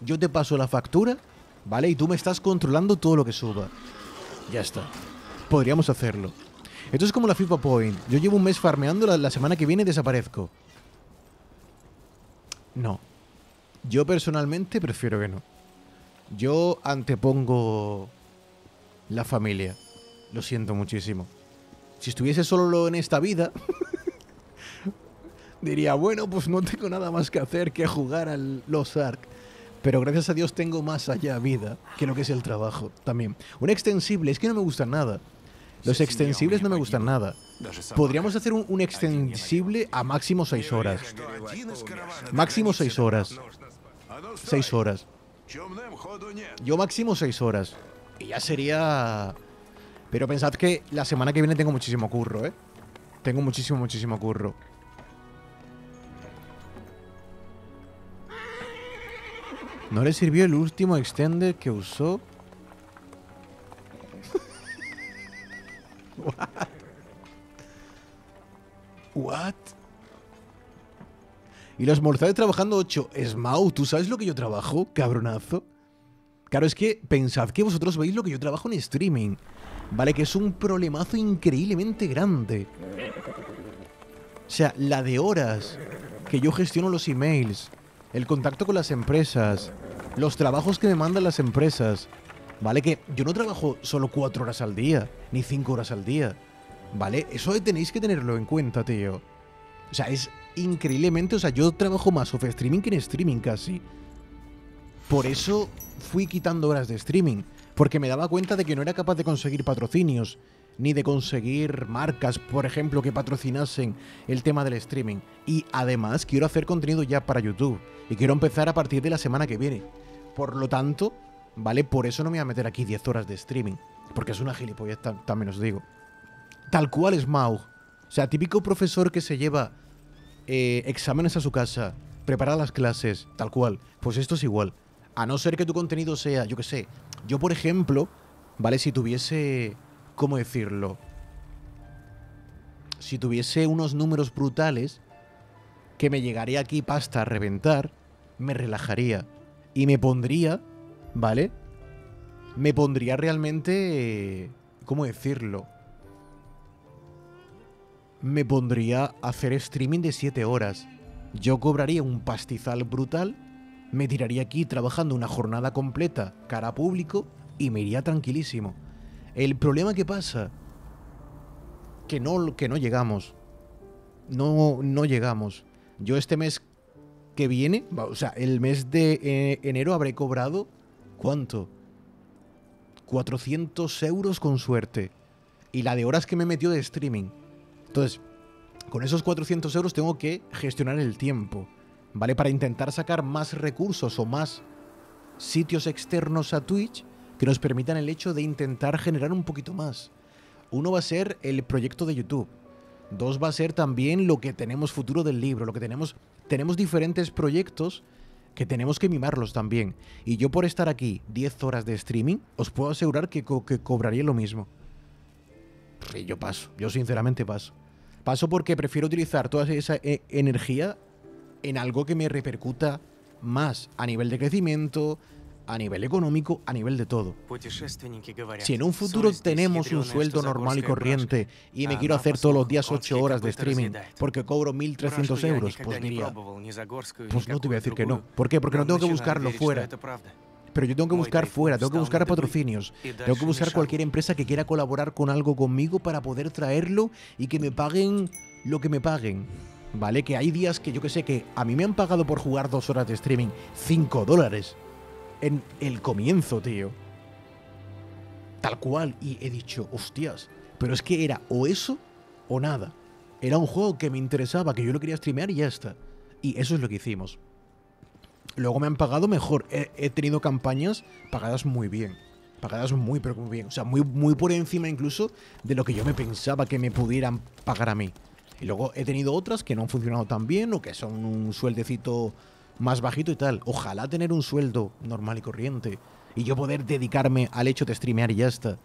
Yo te paso la factura, ¿vale? Y tú me estás controlando todo lo que suba. Ya está. Podríamos hacerlo. Esto es como la FIFA Point. Yo llevo un mes farmeando, la, la semana que viene desaparezco. No. Yo personalmente prefiero que no. Yo antepongo la familia. Lo siento muchísimo. Si estuviese solo en esta vida, diría, bueno, pues no tengo nada más que hacer que jugar al Los Ark. Pero gracias a Dios tengo más allá vida que lo que es el trabajo también. Un extensible, es que no me gusta nada. Los extensibles no me gustan nada. Podríamos hacer un, un extensible a máximo 6 horas. Máximo 6 horas seis horas. Yo máximo seis horas. Y ya sería... Pero pensad que la semana que viene tengo muchísimo curro, ¿eh? Tengo muchísimo, muchísimo curro. ¿No le sirvió el último extender que usó? What? Y los mortales trabajando 8. Smau, ¿tú sabes lo que yo trabajo, cabronazo? Claro, es que pensad que vosotros veis lo que yo trabajo en streaming. Vale, que es un problemazo increíblemente grande. O sea, la de horas que yo gestiono los emails, el contacto con las empresas, los trabajos que me mandan las empresas. Vale, que yo no trabajo solo cuatro horas al día, ni cinco horas al día. Vale, eso tenéis que tenerlo en cuenta, tío. O sea, es increíblemente, o sea, yo trabajo más off streaming que en streaming casi. Por eso fui quitando horas de streaming, porque me daba cuenta de que no era capaz de conseguir patrocinios, ni de conseguir marcas, por ejemplo, que patrocinasen el tema del streaming. Y además quiero hacer contenido ya para YouTube, y quiero empezar a partir de la semana que viene. Por lo tanto, ¿vale? Por eso no me voy a meter aquí 10 horas de streaming, porque es una gilipollez, también os digo. Tal cual es Mau. O sea, típico profesor que se lleva eh, exámenes a su casa, preparar las clases, tal cual. Pues esto es igual. A no ser que tu contenido sea, yo qué sé, yo por ejemplo, ¿vale? Si tuviese, ¿cómo decirlo? Si tuviese unos números brutales, que me llegaría aquí pasta a reventar, me relajaría y me pondría, ¿vale? Me pondría realmente, ¿cómo decirlo? me pondría a hacer streaming de 7 horas. Yo cobraría un pastizal brutal, me tiraría aquí trabajando una jornada completa cara público y me iría tranquilísimo. El problema que pasa, que no, que no llegamos. No, no llegamos. Yo este mes que viene, o sea, el mes de eh, enero habré cobrado, ¿cuánto? 400 euros con suerte. Y la de horas que me metió de streaming. Entonces, con esos 400 euros tengo que gestionar el tiempo, ¿vale? Para intentar sacar más recursos o más sitios externos a Twitch que nos permitan el hecho de intentar generar un poquito más. Uno va a ser el proyecto de YouTube. Dos va a ser también lo que tenemos futuro del libro, lo que tenemos... Tenemos diferentes proyectos que tenemos que mimarlos también. Y yo por estar aquí 10 horas de streaming, os puedo asegurar que, que cobraría lo mismo. Eh, yo paso, yo sinceramente paso. Paso porque prefiero utilizar toda esa eh, energía en algo que me repercuta más a nivel de crecimiento, a nivel económico, a nivel de todo. Si en un futuro tenemos un sueldo normal y corriente y me quiero hacer todos los días 8 horas de streaming porque cobro 1.300 euros, pues diría, pues no te voy a decir que no. ¿Por qué? Porque no tengo que buscarlo fuera pero yo tengo que buscar fuera, tengo que buscar patrocinios, tengo que buscar cualquier empresa que quiera colaborar con algo conmigo para poder traerlo y que me paguen lo que me paguen. ¿Vale? Que hay días que yo que sé que a mí me han pagado por jugar dos horas de streaming 5 dólares en el comienzo, tío. Tal cual. Y he dicho, hostias. Pero es que era o eso o nada. Era un juego que me interesaba, que yo lo quería streamear y ya está. Y eso es lo que hicimos. Luego me han pagado mejor. He, tenido campañas pagadas muy bien. Pagadas muy, pero muy bien. O sea, muy, muy por encima incluso de lo que yo me pensaba que me pudieran pagar a mí. Y luego he tenido otras que no han funcionado tan bien o que son un sueldecito más bajito y tal. Ojalá tener un sueldo normal y corriente. Y yo poder dedicarme al hecho de streamear y ya está.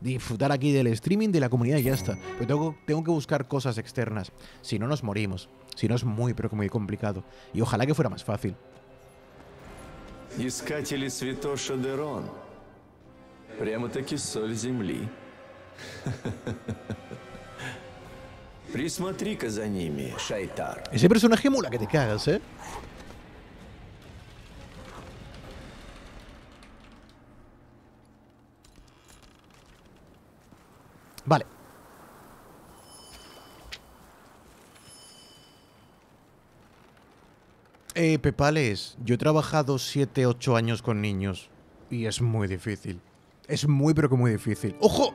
Disfrutar aquí del streaming, de la comunidad y ya está. Pero tengo, tengo que buscar cosas externas. Si no, nos morimos. Si no, es muy, pero que muy complicado. Y ojalá que fuera más fácil. Искатели святоша Дерон. Прямо-таки соль земли. Присмотри-ка за ними, Шайтар. Ese personaje mula que te cagas, ¿eh? Vale. Eh, Pepales, yo he trabajado 7, 8 años con niños y es muy difícil. Es muy, pero que muy difícil. ¡Ojo!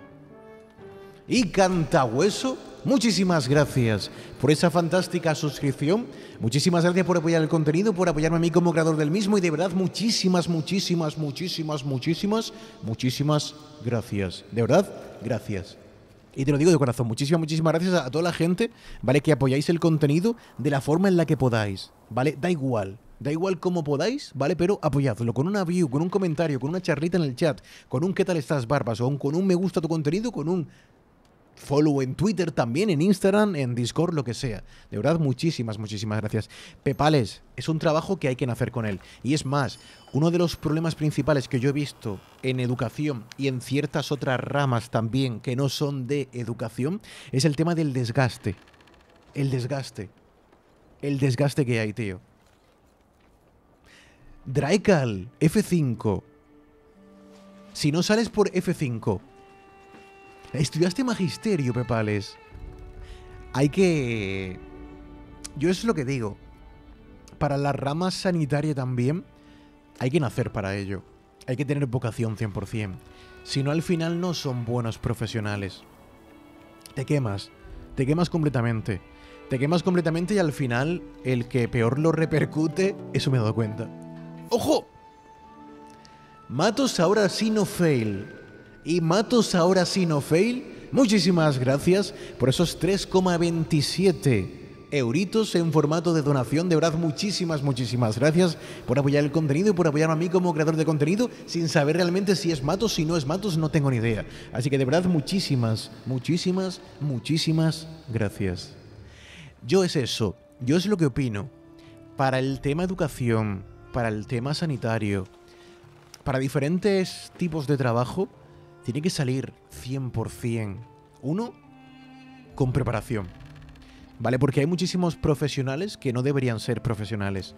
Y Cantahueso, muchísimas gracias por esa fantástica suscripción. Muchísimas gracias por apoyar el contenido, por apoyarme a mí como creador del mismo. Y de verdad, muchísimas, muchísimas, muchísimas, muchísimas, muchísimas gracias. De verdad, gracias. Y te lo digo de corazón, muchísimas, muchísimas gracias a toda la gente, ¿vale? Que apoyáis el contenido de la forma en la que podáis, ¿vale? Da igual, Da igual cómo podáis, ¿vale? Pero apoyadlo con una view, con un comentario, con una charlita en el chat, con un qué tal estás, Barbas, o con un me gusta tu contenido, con un follow en Twitter, también en Instagram, en Discord, lo que sea. De verdad, muchísimas, muchísimas gracias. Pepales, es un trabajo que hay que hacer con él. Y es más, uno de los problemas principales que yo he visto en educación y en ciertas otras ramas también que no son de educación es el tema del desgaste. El desgaste. El desgaste que hay, tío. Draikal, F5. Si no sales por F5 Estudiaste magisterio, Pepales. Hay que... Yo es lo que digo. Para la rama sanitaria también hay que nacer para ello. Hay que tener vocación 100%. Si no, al final no son buenos profesionales. Te quemas. Te quemas completamente. Te quemas completamente y al final el que peor lo repercute, eso me he dado cuenta. ¡Ojo! Matos ahora sí no fail y Matos ahora sí no fail. Muchísimas gracias por esos 3,27 euritos en formato de donación. De verdad, muchísimas, muchísimas gracias por apoyar el contenido y por apoyarme a mí como creador de contenido sin saber realmente si es Matos, si no es Matos, no tengo ni idea. Así que de verdad, muchísimas, muchísimas, muchísimas gracias. Yo es eso, yo es lo que opino. Para el tema educación, para el tema sanitario, para diferentes tipos de trabajo, tiene que salir 100%. Uno, con preparación. ¿Vale? Porque hay muchísimos profesionales que no deberían ser profesionales.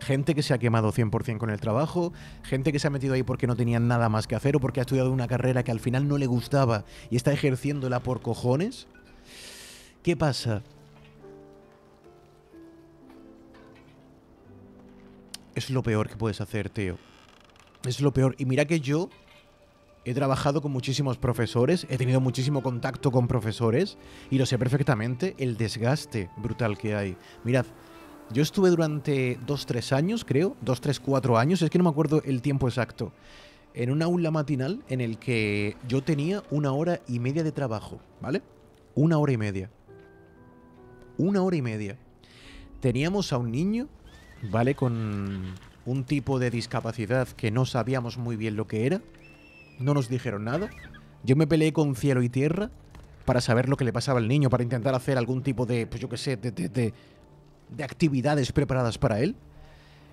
Gente que se ha quemado 100% con el trabajo, gente que se ha metido ahí porque no tenía nada más que hacer o porque ha estudiado una carrera que al final no le gustaba y está ejerciéndola por cojones. ¿Qué pasa? Es lo peor que puedes hacer, Teo. Es lo peor. Y mira que yo He trabajado con muchísimos profesores, he tenido muchísimo contacto con profesores y lo sé perfectamente el desgaste brutal que hay. Mirad, yo estuve durante 2-3 años, creo, 2-3-4 años, es que no me acuerdo el tiempo exacto, en un aula matinal en el que yo tenía una hora y media de trabajo, ¿vale? Una hora y media. Una hora y media. Teníamos a un niño, ¿vale? Con un tipo de discapacidad que no sabíamos muy bien lo que era no nos dijeron nada. Yo me peleé con cielo y tierra para saber lo que le pasaba al niño, para intentar hacer algún tipo de, pues yo qué sé, de, de, actividades preparadas para él.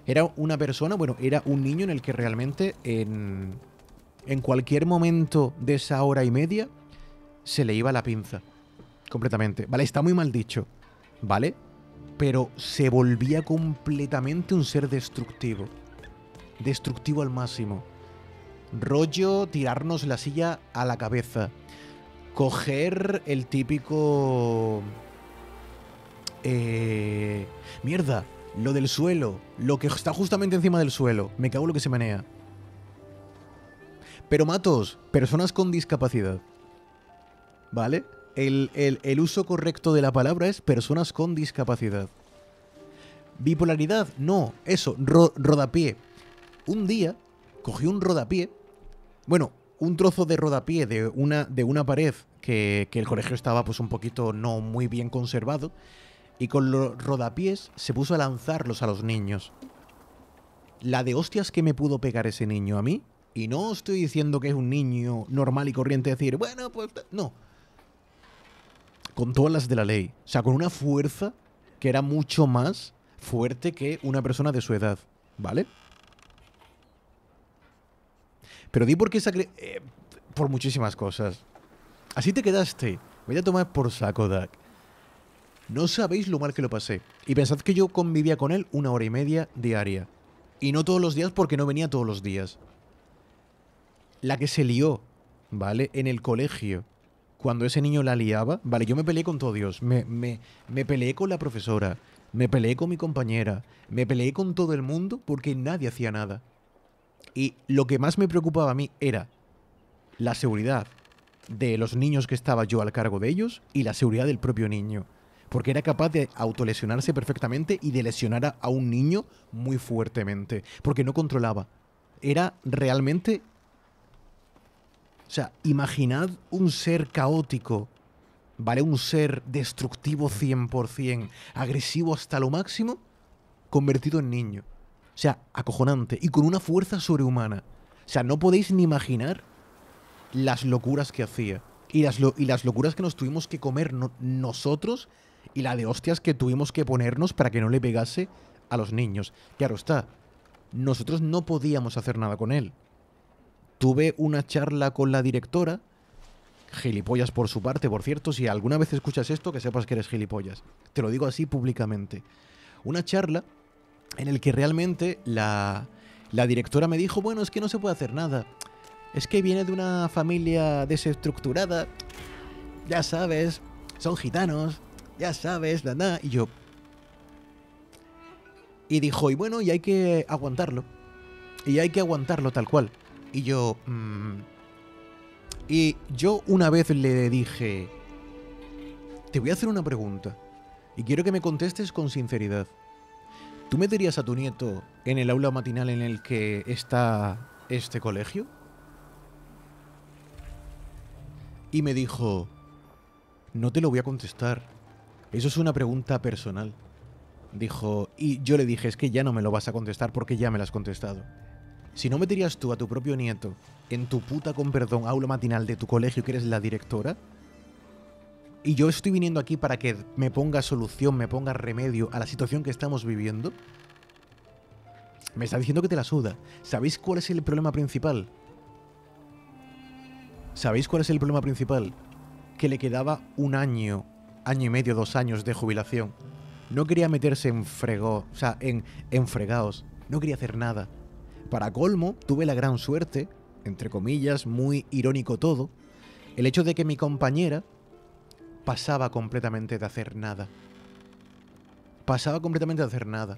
Era una persona, bueno, era un niño en el que realmente en, en cualquier momento de esa hora y media se le iba la pinza. Completamente. Vale, está muy mal dicho. ¿Vale? Pero se volvía completamente un ser destructivo. Destructivo al máximo rollo tirarnos la silla a la cabeza, coger el típico... Eh, mierda, lo del suelo, lo que está justamente encima del suelo, me cago en lo que se manea Pero matos, personas con discapacidad. ¿Vale? El, el, uso correcto de la palabra es personas con discapacidad. Bipolaridad, no, eso, rodapié. Un día cogí un rodapié bueno, un trozo de rodapié de una, de una pared que, el colegio estaba pues un poquito no muy bien conservado y con los rodapiés se puso a lanzarlos a los niños. La de hostias que me pudo pegar ese niño a mí, y no estoy diciendo que es un niño normal y corriente decir, bueno, pues no. Con todas las de la ley, o sea, con una fuerza que era mucho más fuerte que una persona de su edad, ¿vale? Pero di por qué sacri eh, por muchísimas cosas. Así te quedaste. Voy a tomar por saco, Dak. No sabéis lo mal que lo pasé. Y pensad que yo convivía con él una hora y media diaria. Y no todos los días porque no venía todos los días. La que se lió, ¿vale? En el colegio. Cuando ese niño la liaba, ¿vale? Yo me peleé con todo Dios. Me, me, me peleé con la profesora. Me peleé con mi compañera. Me peleé con todo el mundo porque nadie hacía nada. Y lo que más me preocupaba a mí era la seguridad de los niños que estaba yo al cargo de ellos y la seguridad del propio niño. Porque era capaz de autolesionarse perfectamente y de lesionar a un niño muy fuertemente. Porque no controlaba. Era realmente... O sea, imaginad un ser caótico, ¿vale? Un ser destructivo 100%, agresivo hasta lo máximo, convertido en niño. O sea, acojonante y con una fuerza sobrehumana. O sea, no podéis ni imaginar las locuras que hacía. Y las, y las locuras que nos tuvimos que comer nosotros y la de hostias que tuvimos que ponernos para que no le pegase a los niños. Claro está, nosotros no podíamos hacer nada con él. Tuve una charla con la directora, gilipollas por su parte, por cierto, si alguna vez escuchas esto, que sepas que eres gilipollas. Te lo digo así públicamente. Una charla en el que realmente la, directora me dijo, bueno, es que no se puede hacer nada. Es que viene de una familia desestructurada. Ya sabes, son gitanos. Ya sabes, nada. Y yo... Y dijo, y bueno, y hay que aguantarlo. Y hay que aguantarlo tal cual. Y yo... Mm, y yo una vez le dije, te voy a hacer una pregunta. Y quiero que me contestes con sinceridad. ¿Tú meterías a tu nieto en el aula matinal en el que está este colegio? Y me dijo, no te lo voy a contestar. Eso es una pregunta personal. Dijo, y yo le dije, es que ya no me lo vas a contestar porque ya me lo has contestado. Si no meterías tú a tu propio nieto en tu puta, con perdón, aula matinal de tu colegio que eres la directora, y yo estoy viniendo aquí para que me ponga solución, me ponga remedio a la situación que estamos viviendo, me está diciendo que te la suda. ¿Sabéis cuál es el problema principal? ¿Sabéis cuál es el problema principal? Que le quedaba un año, año y medio, dos años de jubilación. No quería meterse en fregó, o sea, en, en fregados. No quería hacer nada. Para colmo, tuve la gran suerte, entre comillas, muy irónico todo, el hecho de que mi compañera pasaba completamente de hacer nada. Pasaba completamente de hacer nada.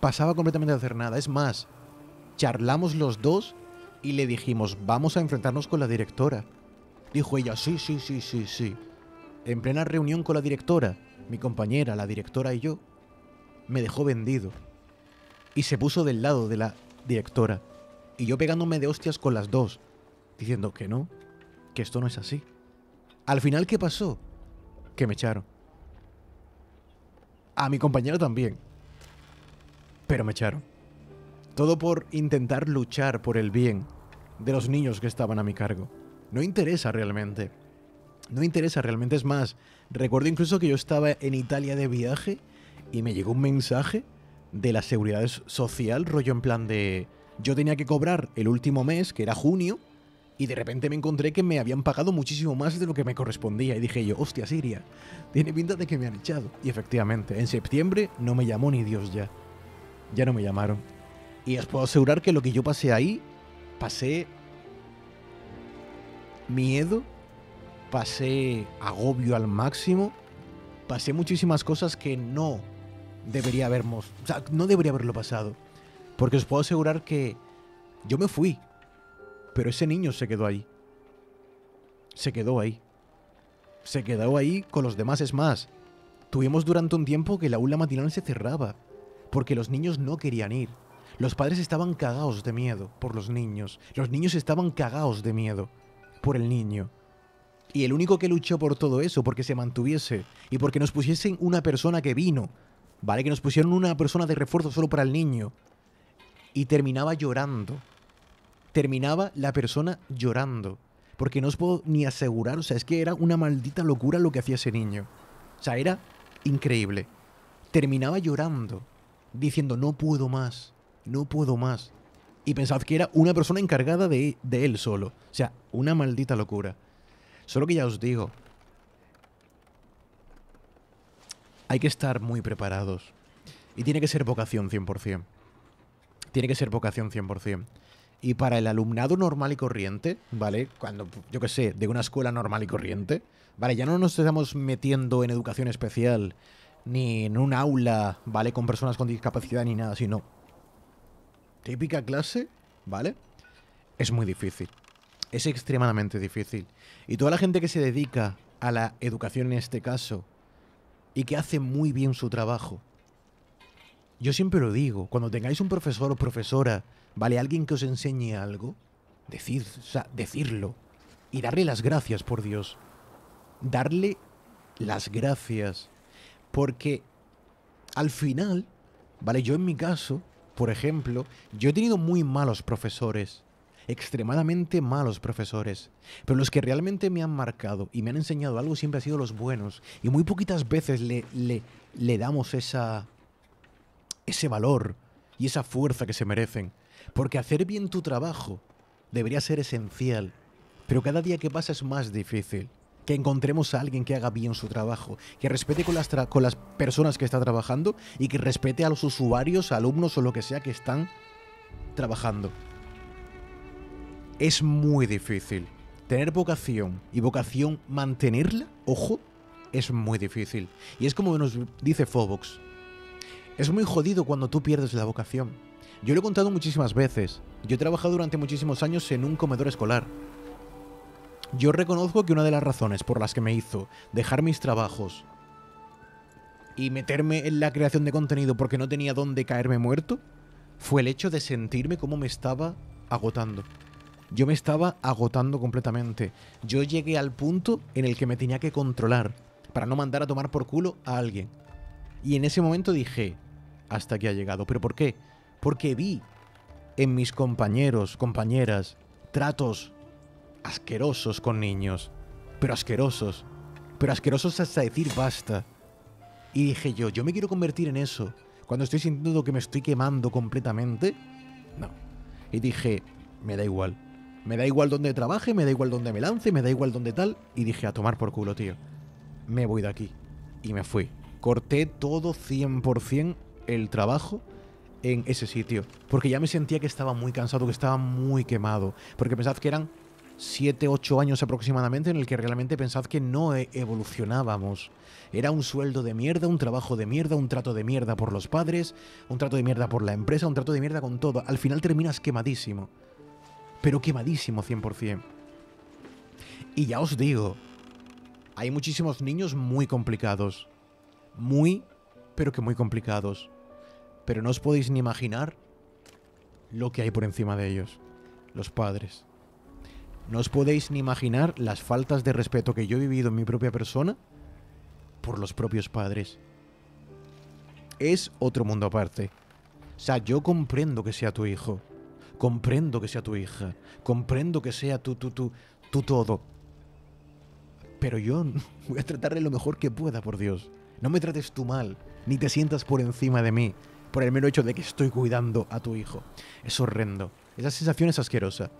Pasaba completamente de hacer nada. Es más, charlamos los dos y le dijimos, vamos a enfrentarnos con la directora. Dijo ella, sí, sí, sí, sí, sí. En plena reunión con la directora, mi compañera, la directora y yo, me dejó vendido. Y se puso del lado de la directora. Y yo pegándome de hostias con las dos, diciendo que no, que esto no es así. Al final, ¿qué pasó? Que me echaron. A mi compañero también. Pero me echaron. Todo por intentar luchar por el bien de los niños que estaban a mi cargo. No interesa realmente. No interesa realmente. Es más, recuerdo incluso que yo estaba en Italia de viaje y me llegó un mensaje de la seguridad social, rollo en plan de... Yo tenía que cobrar el último mes, que era junio, y de repente me encontré que me habían pagado muchísimo más de lo que me correspondía y dije yo, hostia Siria, tiene pinta de que me han echado. Y efectivamente, en septiembre no me llamó ni Dios ya. Ya no me llamaron. Y os puedo asegurar que lo que yo pasé ahí, pasé miedo, pasé agobio al máximo, pasé muchísimas cosas que no debería habermos, o no debería haberlo pasado. Porque os puedo asegurar que yo me fui pero ese niño se quedó ahí. Se quedó ahí. Se quedó ahí con los demás, es más. Tuvimos durante un tiempo que la aula matinal se cerraba, porque los niños no querían ir. Los padres estaban cagados de miedo por los niños. Los niños estaban cagados de miedo por el niño. Y el único que luchó por todo eso, porque se mantuviese y porque nos pusiesen una persona que vino, ¿vale? Que nos pusieron una persona de refuerzo solo para el niño. Y terminaba llorando terminaba la persona llorando. Porque no os puedo ni asegurar, o sea, es que era una maldita locura lo que hacía ese niño. O sea, era increíble. Terminaba llorando, diciendo, no puedo más, no puedo más. Y pensad que era una persona encargada de, de él solo. O sea, una maldita locura. Solo que ya os digo, hay que estar muy preparados. Y tiene que ser vocación 100%. Tiene que ser vocación 100%. Y para el alumnado normal y corriente, ¿vale? Cuando, yo qué sé, de una escuela normal y corriente, ¿vale? Ya no nos estamos metiendo en educación especial, ni en un aula, ¿vale? Con personas con discapacidad ni nada, sino típica clase, ¿vale? Es muy difícil. Es extremadamente difícil. Y toda la gente que se dedica a la educación en este caso, y que hace muy bien su trabajo, yo siempre lo digo, cuando tengáis un profesor o profesora ¿vale? Alguien que os enseñe algo, decir, decirlo y darle las gracias por Dios. Darle las gracias. Porque al final, ¿vale? Yo en mi caso, por ejemplo, yo he tenido muy malos profesores. Extremadamente malos profesores. Pero los que realmente me han marcado y me han enseñado algo siempre han sido los buenos. Y muy poquitas veces le, le, le damos esa, ese valor y esa fuerza que se merecen. Porque hacer bien tu trabajo debería ser esencial, pero cada día que pasa es más difícil. Que encontremos a alguien que haga bien su trabajo, que respete con las, con las personas que está trabajando y que respete a los usuarios, alumnos o lo que sea que están trabajando. Es muy difícil. Tener vocación y vocación mantenerla, ojo, es muy difícil. Y es como nos dice Fobox. Es muy jodido cuando tú pierdes la vocación. Yo lo he contado muchísimas veces. Yo he trabajado durante muchísimos años en un comedor escolar. Yo reconozco que una de las razones por las que me hizo dejar mis trabajos y meterme en la creación de contenido porque no tenía dónde caerme muerto fue el hecho de sentirme como me estaba agotando. Yo me estaba agotando completamente. Yo llegué al punto en el que me tenía que controlar para no mandar a tomar por culo a alguien. Y en ese momento dije, hasta aquí ha llegado. ¿Pero por qué? porque vi en mis compañeros, compañeras, tratos asquerosos con niños, pero asquerosos, pero asquerosos hasta decir basta. Y dije yo, yo me quiero convertir en eso, cuando estoy sintiendo que me estoy quemando completamente. No. Y dije, me da igual. Me da igual donde trabaje, me da igual donde me lance, me da igual donde tal. Y dije, a tomar por culo, tío. Me voy de aquí. Y me fui. Corté todo 100% el trabajo en ese sitio, porque ya me sentía que estaba muy cansado, que estaba muy quemado, porque pensad que eran 7, 8 años aproximadamente en el que realmente pensad que no e, evolucionábamos. Era un sueldo de mierda, un trabajo de mierda, un trato de mierda por los padres, un trato de mierda por la empresa, un trato de mierda con todo. Al final terminas quemadísimo, pero quemadísimo 100%. Y ya os digo, hay muchísimos niños muy complicados, muy, pero que muy complicados. Pero no os podéis ni imaginar lo que hay por encima de ellos, los padres. No os podéis ni imaginar las faltas de respeto que yo he vivido en mi propia persona por los propios padres. Es otro mundo aparte. O sea, yo comprendo que sea tu hijo, comprendo que sea tu hija, comprendo que sea tu tu tu todo. Pero yo voy a tratarle lo mejor que pueda, por Dios. No me trates tú mal, ni te sientas por encima de mí por el mero hecho de que estoy cuidando a tu hijo. Es horrendo. Esa sensación es asquerosa.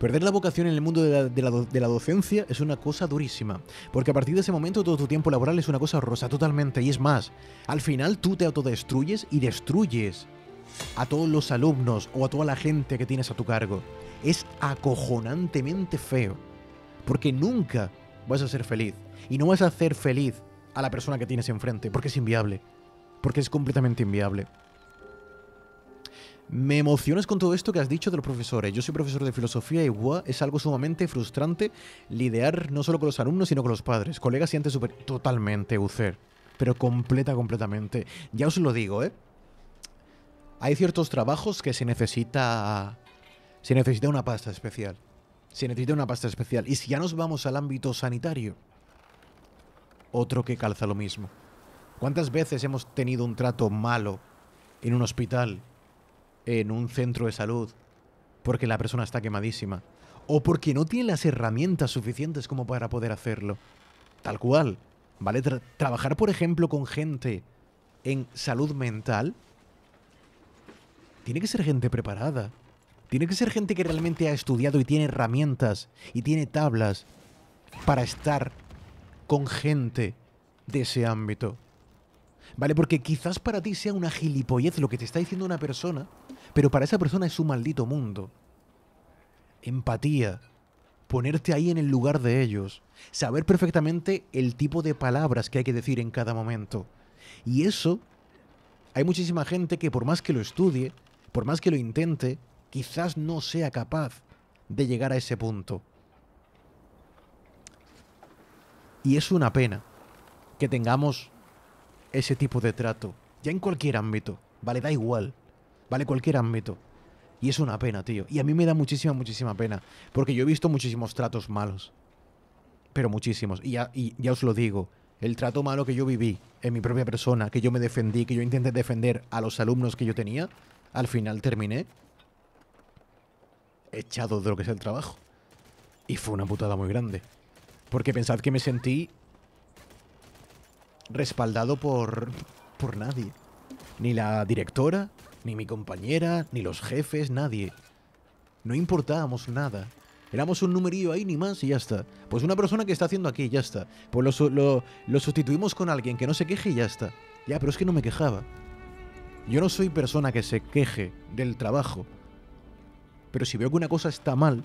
Perder la vocación en el mundo de la, docencia es una cosa durísima, porque a partir de ese momento todo tu tiempo laboral es una cosa rosa totalmente, y es más, al final tú te autodestruyes y destruyes a todos los alumnos o a toda la gente que tienes a tu cargo. Es acojonantemente feo, porque nunca vas a ser feliz, y no vas a hacer feliz a la persona que tienes enfrente, porque es inviable porque es completamente inviable. Me emocionas con todo esto que has dicho de los profesores. Yo soy profesor de filosofía y es algo sumamente frustrante lidiar no solo con los alumnos, sino con los padres. Colegas y antes super... Totalmente, Ucer. Pero completa, completamente. Ya os lo digo, ¿eh? Hay ciertos trabajos que se necesita... Se necesita una pasta especial. Se necesita una pasta especial. Y si ya nos vamos al ámbito sanitario, otro que calza lo mismo. ¿Cuántas veces hemos tenido un trato malo en un hospital, en un centro de salud, porque la persona está quemadísima? O porque no tiene las herramientas suficientes como para poder hacerlo. Tal cual. ¿Vale? trabajar, por ejemplo, con gente en salud mental tiene que ser gente preparada. Tiene que ser gente que realmente ha estudiado y tiene herramientas y tiene tablas para estar con gente de ese ámbito. ¿Vale? Porque quizás para ti sea una gilipollez lo que te está diciendo una persona, pero para esa persona es un maldito mundo. Empatía. Ponerte ahí en el lugar de ellos. Saber perfectamente el tipo de palabras que hay que decir en cada momento. Y eso, hay muchísima gente que por más que lo estudie, por más que lo intente, quizás no sea capaz de llegar a ese punto. Y es una pena que tengamos ese tipo de trato. Ya en cualquier ámbito, ¿vale? Da igual, ¿vale? Cualquier ámbito. Y es una pena, tío. Y a mí me da muchísima, muchísima pena. Porque yo he visto muchísimos tratos malos. Pero muchísimos. Y ya, os lo digo. El trato malo que yo viví en mi propia persona, que yo me defendí, que yo intenté defender a los alumnos que yo tenía, al final terminé echado de lo que es el trabajo. Y fue una putada muy grande. Porque pensad que me sentí respaldado por, por nadie. Ni la directora, ni mi compañera, ni los jefes, nadie. No importábamos nada. Éramos un numerillo ahí, ni más, y ya está. Pues una persona que está haciendo aquí, ya está. Pues lo, lo, lo, sustituimos con alguien que no se queje y ya está. Ya, pero es que no me quejaba. Yo no soy persona que se queje del trabajo. Pero si veo que una cosa está mal,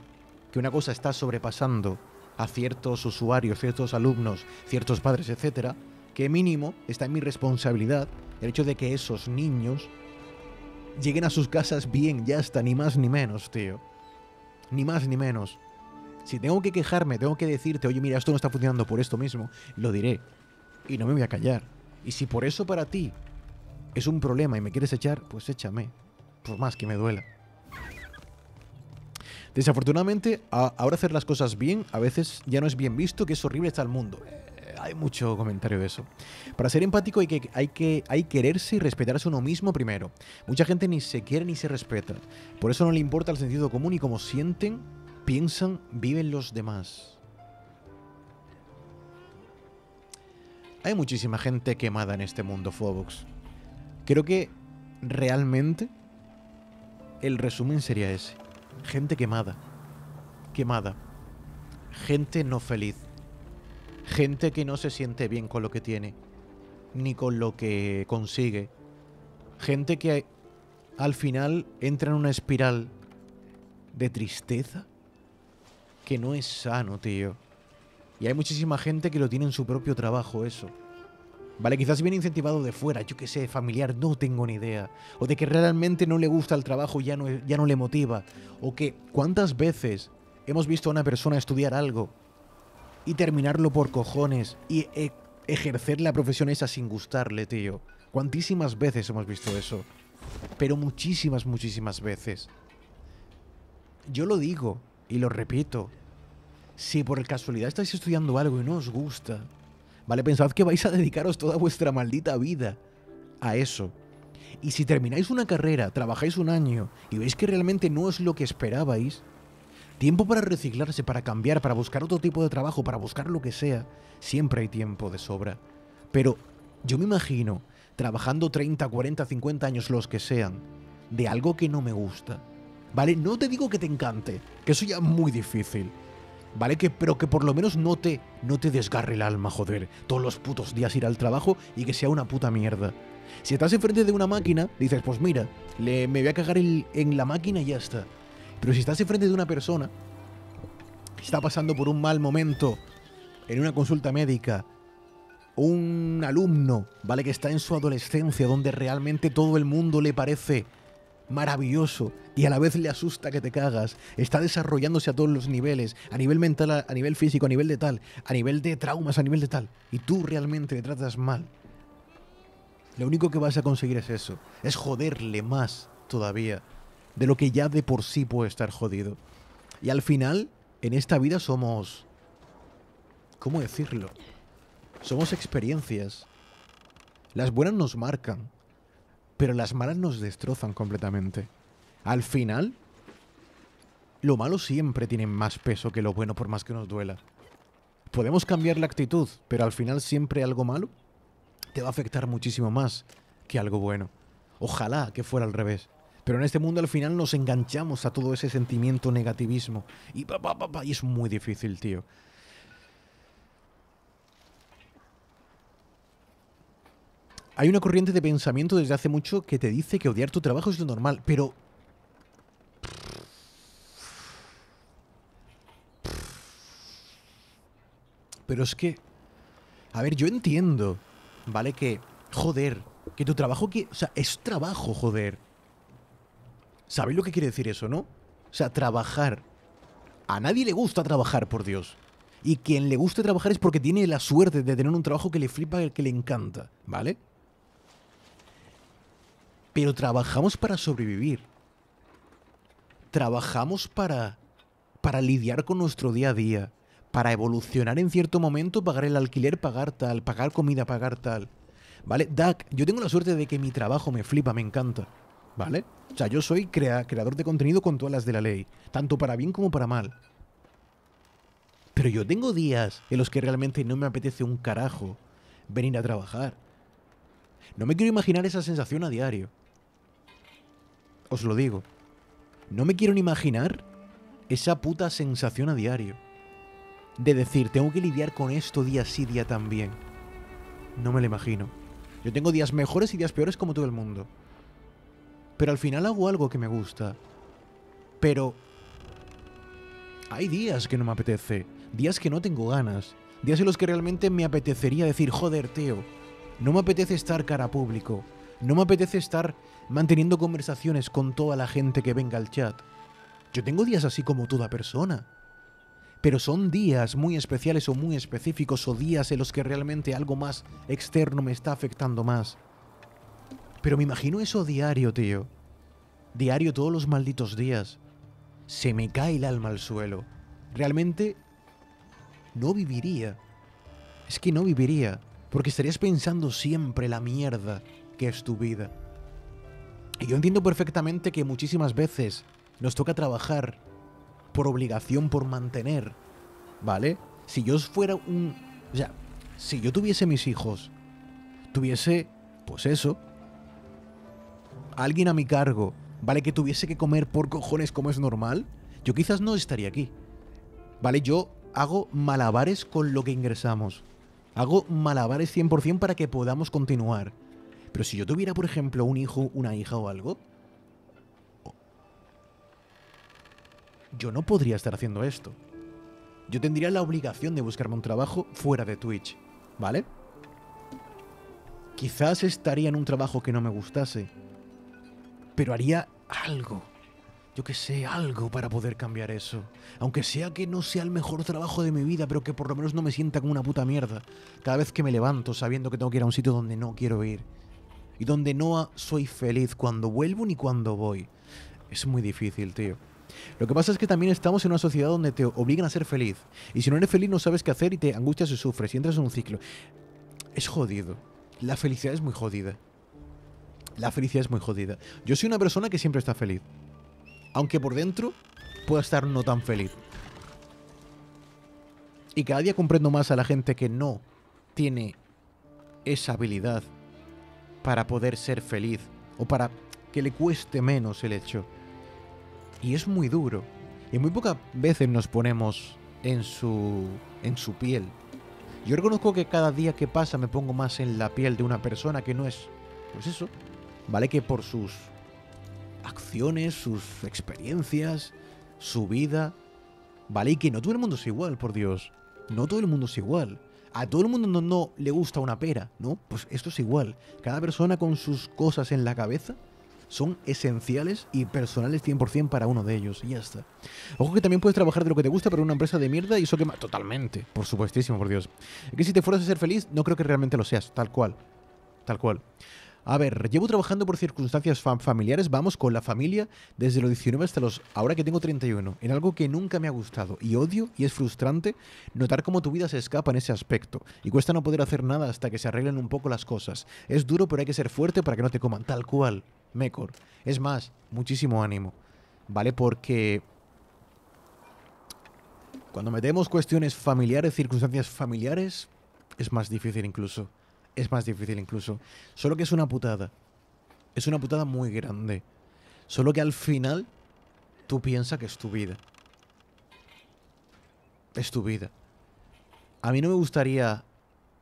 que una cosa está sobrepasando a ciertos usuarios, ciertos alumnos, ciertos padres, etcétera, que mínimo está en mi responsabilidad el hecho de que esos niños lleguen a sus casas bien, ya está, ni más ni menos, tío. Ni más ni menos. Si tengo que quejarme, tengo que decirte, oye, mira, esto no está funcionando por esto mismo, lo diré. Y no me voy a callar. Y si por eso para ti es un problema y me quieres echar, pues échame. Por más que me duela. Desafortunadamente, ahora hacer las cosas bien a veces ya no es bien visto, que es horrible está el mundo hay mucho comentario de eso. Para ser empático hay que, hay que hay quererse y respetarse uno mismo primero. Mucha gente ni se quiere ni se respeta. Por eso no le importa el sentido común y cómo sienten, piensan, viven los demás. Hay muchísima gente quemada en este mundo, Fobox. Creo que realmente el resumen sería ese. Gente quemada. Quemada. Gente no feliz gente que no se siente bien con lo que tiene, ni con lo que consigue, gente que al final entra en una espiral de tristeza que no es sano, tío. Y hay muchísima gente que lo tiene en su propio trabajo eso. Vale, quizás viene incentivado de fuera, yo qué sé, familiar, no tengo ni idea. O de que realmente no le gusta el trabajo, ya no, ya no le motiva. O que cuántas veces hemos visto a una persona estudiar algo y terminarlo por cojones y e-, ejercer la profesión esa sin gustarle, tío. Cuantísimas veces hemos visto eso. Pero muchísimas, muchísimas veces. Yo lo digo y lo repito. Si por casualidad estáis estudiando algo y no os gusta, ¿vale? Pensad que vais a dedicaros toda vuestra maldita vida a eso. Y si termináis una carrera, trabajáis un año y veis que realmente no es lo que esperabais, Tiempo para reciclarse, para cambiar, para buscar otro tipo de trabajo, para buscar lo que sea. Siempre hay tiempo de sobra. Pero yo me imagino trabajando 30, 40, 50 años, los que sean, de algo que no me gusta. ¿Vale? No te digo que te encante, que eso ya es muy difícil. ¿Vale? Que, pero que por lo menos no te, no te desgarre el alma, joder. Todos los putos días ir al trabajo y que sea una puta mierda. Si estás enfrente de una máquina, dices, pues mira, le, me voy a cagar en la máquina y ya está. Pero si estás enfrente de una persona que está pasando por un mal momento en una consulta médica, un alumno, ¿vale? Que está en su adolescencia, donde realmente todo el mundo le parece maravilloso y a la vez le asusta que te cagas. Está desarrollándose a todos los niveles, a nivel mental, a nivel físico, a nivel de tal, a nivel de traumas, a nivel de tal. Y tú realmente le tratas mal. Lo único que vas a conseguir es eso, es joderle más todavía de lo que ya de por sí puede estar jodido. Y al final, en esta vida somos... ¿Cómo decirlo? Somos experiencias. Las buenas nos marcan, pero las malas nos destrozan completamente. Al final, lo malo siempre tiene más peso que lo bueno por más que nos duela. Podemos cambiar la actitud, pero al final siempre algo malo te va a afectar muchísimo más que algo bueno. Ojalá que fuera al revés. Pero en este mundo al final nos enganchamos a todo ese sentimiento negativismo. Y, es muy difícil, tío. Hay una corriente de pensamiento desde hace mucho que te dice que odiar tu trabajo es lo normal, pero... Pero es que... A ver, yo entiendo, ¿vale? Que... Joder, que tu trabajo... Que, o sea, es trabajo, joder. ¿Sabéis lo que quiere decir eso, no? O sea, trabajar. A nadie le gusta trabajar, por Dios. Y quien le guste trabajar es porque tiene la suerte de tener un trabajo que le flipa, que le encanta, ¿vale? Pero trabajamos para sobrevivir. Trabajamos para, para lidiar con nuestro día a día, para evolucionar en cierto momento, pagar el alquiler, pagar tal, pagar comida, pagar tal. ¿Vale? Dak, yo tengo la suerte de que mi trabajo me flipa, me encanta. ¿vale? O sea, yo soy creador de contenido con todas las de la ley, tanto para bien como para mal. Pero yo tengo días en los que realmente no me apetece un carajo venir a trabajar. No me quiero imaginar esa sensación a diario. Os lo digo. No me quiero ni imaginar esa puta sensación a diario. De decir, tengo que lidiar con esto día sí, día también. No me lo imagino. Yo tengo días mejores y días peores como todo el mundo pero al final hago algo que me gusta. Pero hay días que no me apetece, días que no tengo ganas, días en los que realmente me apetecería decir, joder, Teo, no me apetece estar cara a público, no me apetece estar manteniendo conversaciones con toda la gente que venga al chat. Yo tengo días así como toda persona. Pero son días muy especiales o muy específicos o días en los que realmente algo más externo me está afectando más. Pero me imagino eso diario, tío. Diario todos los malditos días. Se me cae el alma al suelo. Realmente no viviría. Es que no viviría. Porque estarías pensando siempre la mierda que es tu vida. Y yo entiendo perfectamente que muchísimas veces nos toca trabajar por obligación, por mantener. ¿Vale? Si yo fuera un... O sea, si yo tuviese mis hijos, tuviese, pues eso, alguien a mi cargo, ¿vale? Que tuviese que comer por cojones como es normal, yo quizás no estaría aquí. ¿Vale? Yo hago malabares con lo que ingresamos. Hago malabares 100% para que podamos continuar. Pero si yo tuviera, por ejemplo, un hijo, una hija o algo, yo no podría estar haciendo esto. Yo tendría la obligación de buscarme un trabajo fuera de Twitch, ¿vale? Quizás estaría en un trabajo que no me gustase, pero haría algo. Yo que sé, algo para poder cambiar eso. Aunque sea que no sea el mejor trabajo de mi vida, pero que por lo menos no me sienta como una puta mierda. Cada vez que me levanto sabiendo que tengo que ir a un sitio donde no quiero ir. Y donde no soy feliz cuando vuelvo ni cuando voy. Es muy difícil, tío. Lo que pasa es que también estamos en una sociedad donde te obligan a ser feliz. Y si no eres feliz no sabes qué hacer y te angustias y sufres y entras en un ciclo. Es jodido. La felicidad es muy jodida la felicidad es muy jodida. Yo soy una persona que siempre está feliz. Aunque por dentro pueda estar no tan feliz. Y cada día comprendo más a la gente que no tiene esa habilidad para poder ser feliz o para que le cueste menos el hecho. Y es muy duro. Y muy pocas veces nos ponemos en su en su piel. Yo reconozco que cada día que pasa me pongo más en la piel de una persona que no es pues eso, ¿vale? Que por sus acciones, sus experiencias, su vida, ¿vale? Y que no todo el mundo es igual, por Dios. No todo el mundo es igual. A todo el mundo no, le gusta una pera, ¿no? Pues esto es igual. Cada persona con sus cosas en la cabeza son esenciales y personales 100% para uno de ellos. Y ya está. Ojo que también puedes trabajar de lo que te gusta, para una empresa de mierda y eso que... Totalmente. Por supuestísimo, por Dios. Es que si te fueras a ser feliz, no creo que realmente lo seas. Tal cual. Tal cual. A ver, llevo trabajando por circunstancias familiares, vamos con la familia, desde los 19 hasta los ahora que tengo 31, en algo que nunca me ha gustado y odio y es frustrante notar cómo tu vida se escapa en ese aspecto y cuesta no poder hacer nada hasta que se arreglen un poco las cosas. Es duro, pero hay que ser fuerte para que no te coman, tal cual. Mecor. Es más, muchísimo ánimo. ¿Vale? Porque cuando metemos cuestiones familiares, circunstancias familiares, es más difícil incluso es más difícil incluso. Solo que es una putada. Es una putada muy grande. Solo que al final tú piensas que es tu vida. Es tu vida. A mí no me gustaría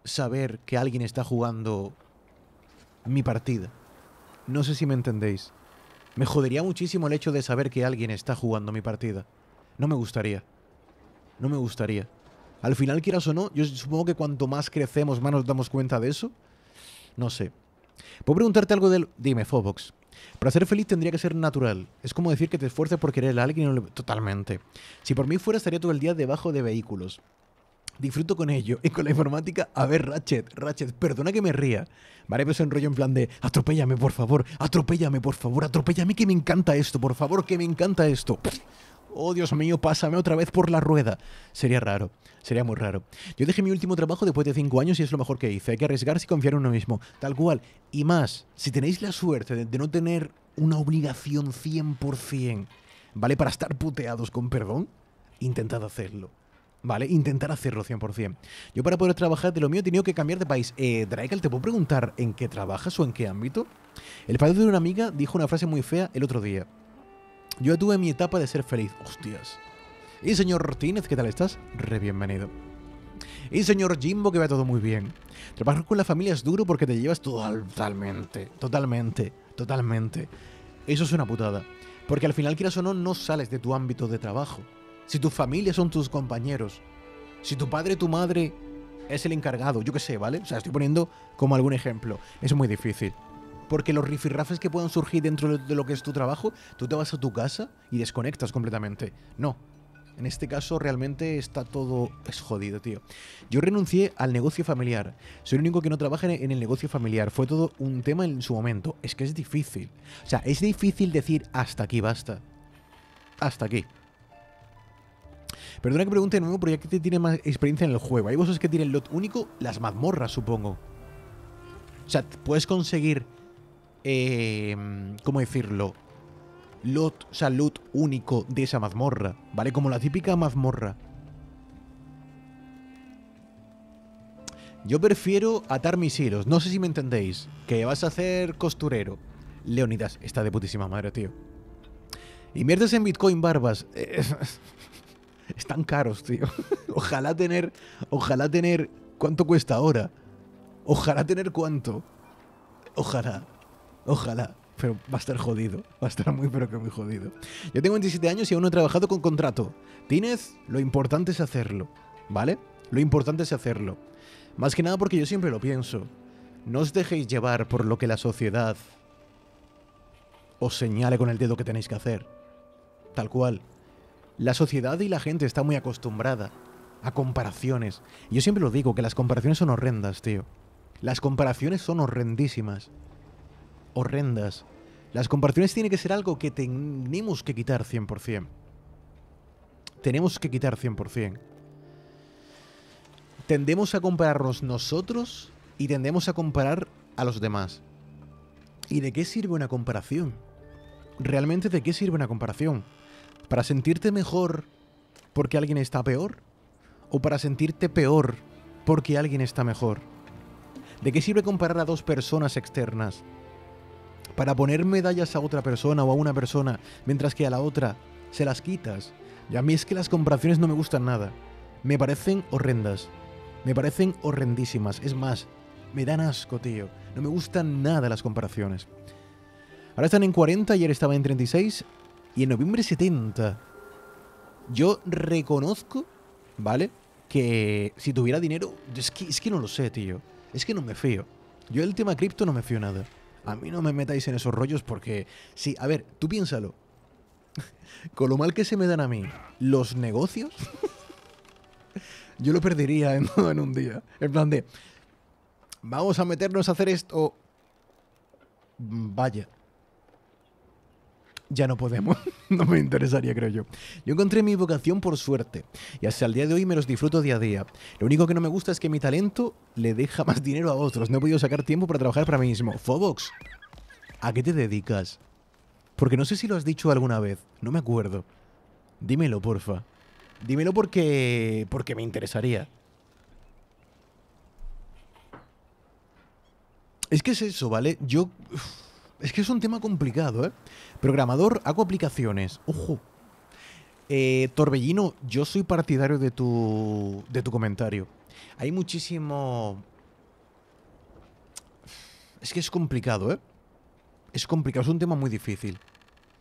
saber que alguien está jugando mi partida. No sé si me entendéis. Me jodería muchísimo el hecho de saber que alguien está jugando mi partida. No me gustaría. No me gustaría. Al final, quieras o no, yo supongo que cuanto más crecemos, más nos damos cuenta de eso. No sé. Puedo preguntarte algo del... Dime, Fobox. Para ser feliz tendría que ser natural. Es como decir que te esfuerces por querer a alguien. No le... Totalmente. Si por mí fuera, estaría todo el día debajo de vehículos. Disfruto con ello y con la informática. A ver, Ratchet, Ratchet, perdona que me ría. Vale, pero un enrollo en plan de atropéllame, por favor, atropéllame, por favor, atropéllame, que me encanta esto, por favor, que me encanta esto oh Dios mío, pásame otra vez por la rueda. Sería raro, sería muy raro. Yo dejé mi último trabajo después de 5 años y es lo mejor que hice. Hay que arriesgarse y confiar en uno mismo, tal cual. Y más, si tenéis la suerte de, no tener una obligación 100%, ¿vale? Para estar puteados con perdón, intentad hacerlo. ¿Vale? Intentar hacerlo 100%. Yo para poder trabajar de lo mío he tenido que cambiar de país. Eh, Drakel, ¿te puedo preguntar en qué trabajas o en qué ámbito? El padre de una amiga dijo una frase muy fea el otro día. Yo tuve mi etapa de ser feliz. Hostias. Y señor Ortínez, ¿qué tal estás? Re bienvenido. Y señor Jimbo, que va todo muy bien. Trabajar con la familia es duro porque te llevas totalmente, totalmente, totalmente. Eso es una putada. Porque al final, quieras o no, no sales de tu ámbito de trabajo. Si tu familia son tus compañeros, si tu padre, tu madre es el encargado, yo qué sé, ¿vale? O sea, estoy poniendo como algún ejemplo. Es muy difícil. Porque los rifirrafes que puedan surgir dentro de lo que es tu trabajo, tú te vas a tu casa y desconectas completamente. No. En este caso realmente está todo es jodido, tío. Yo renuncié al negocio familiar. Soy el único que no trabaja en el negocio familiar. Fue todo un tema en su momento. Es que es difícil. O sea, es difícil decir hasta aquí basta. Hasta aquí. Perdona que pregunte de nuevo, pero ya que te tiene más experiencia en el juego. Hay vosotros que tienen lo único, las mazmorras, supongo. O sea, puedes conseguir Em, ¿cómo decirlo? Lot, salud, único de esa mazmorra, ¿vale? Como la típica mazmorra. Yo prefiero atar mis hilos, no sé si me entendéis, que vas a hacer costurero. Leonidas, está de putísima madre, tío. Inviertes en Bitcoin, barbas. Eh, están caros, tío. Ojalá tener, ojalá tener, ¿cuánto cuesta ahora? Ojalá tener cuánto. Ojalá. Ojalá. Pero va a estar jodido. Va a estar muy, pero que muy jodido. Yo tengo 27 años y aún no he trabajado con contrato. Tienes, lo importante es hacerlo. ¿Vale? Lo importante es hacerlo. Más que nada porque yo siempre lo pienso. No os dejéis llevar por lo que la sociedad os señale con el dedo que tenéis que hacer. Tal cual. La sociedad y la gente está muy acostumbrada a comparaciones. Yo siempre lo digo, que las comparaciones son horrendas, tío. Las comparaciones son horrendísimas horrendas, las comparaciones tienen que ser algo que tenemos que quitar 100%. Tenemos que quitar 100%. Tendemos a compararnos nosotros y tendemos a comparar a los demás. ¿Y de qué sirve una comparación? ¿Realmente de qué sirve una comparación? ¿Para sentirte mejor porque alguien está peor? ¿O para sentirte peor porque alguien está mejor? ¿De qué sirve comparar a dos personas externas? para poner medallas a otra persona o a una persona, mientras que a la otra se las quitas. Y a mí es que las comparaciones no me gustan nada. Me parecen horrendas. Me parecen horrendísimas. Es más, me dan asco, tío. No me gustan nada las comparaciones. Ahora están en 40, ayer estaba en 36 y en noviembre 70. Yo reconozco, ¿vale? Que si tuviera dinero, es que, es que no lo sé, tío. Es que no me fío. Yo el tema cripto no me fío nada. A mí no me metáis en esos rollos porque... Sí, a ver, tú piénsalo. Con lo mal que se me dan a mí los negocios, yo lo perdería en, un día. En plan de... Vamos a meternos a hacer esto... Vaya ya no podemos. no me interesaría, creo yo. Yo encontré mi vocación por suerte y hasta el día de hoy me los disfruto día a día. Lo único que no me gusta es que mi talento le deja más dinero a otros. No he podido sacar tiempo para trabajar para mí mismo. Fobox, ¿a qué te dedicas? Porque no sé si lo has dicho alguna vez, no me acuerdo. Dímelo, porfa. Dímelo porque porque me interesaría. Es que es eso, ¿vale? Yo es que es un tema complicado, ¿eh? Programador, hago aplicaciones. Ojo. Eh, Torbellino, yo soy partidario de tu, de tu comentario. Hay muchísimo... Es que es complicado, ¿eh? Es complicado, es un tema muy difícil.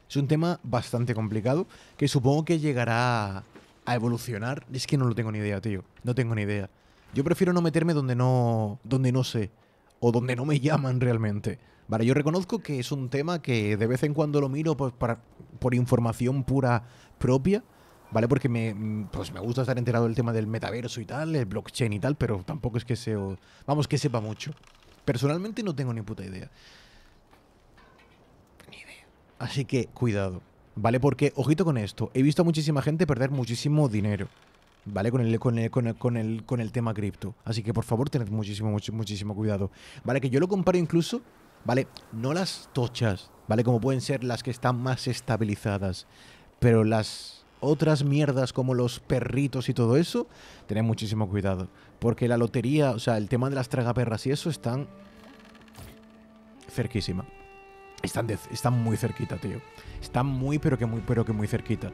Es un tema bastante complicado que supongo que llegará a evolucionar. Es que no lo tengo ni idea, tío. No tengo ni idea. Yo prefiero no meterme donde no, donde no sé o donde no me llaman realmente. Vale, yo reconozco que es un tema que de vez en cuando lo miro por, pues, por información pura propia, ¿vale? Porque me, pues me gusta estar enterado del tema del metaverso y tal, el blockchain y tal, pero tampoco es que sea, vamos, que sepa mucho. Personalmente no tengo ni puta idea. Ni idea. Así que cuidado, ¿vale? Porque, ojito con esto, he visto a muchísima gente perder muchísimo dinero. ¿Vale? Con el, con el, con el, tema cripto. Así que por favor, tened muchísimo, muchísimo cuidado. ¿Vale? Que yo lo comparo incluso ¿vale? No las tochas, ¿vale? Como pueden ser las que están más estabilizadas, pero las otras mierdas como los perritos y todo eso, tened muchísimo cuidado. Porque la lotería, o sea, el tema de las tragaperras y eso están cerquísima. Están, están muy cerquita, tío. Están muy, pero que muy, pero que muy cerquita.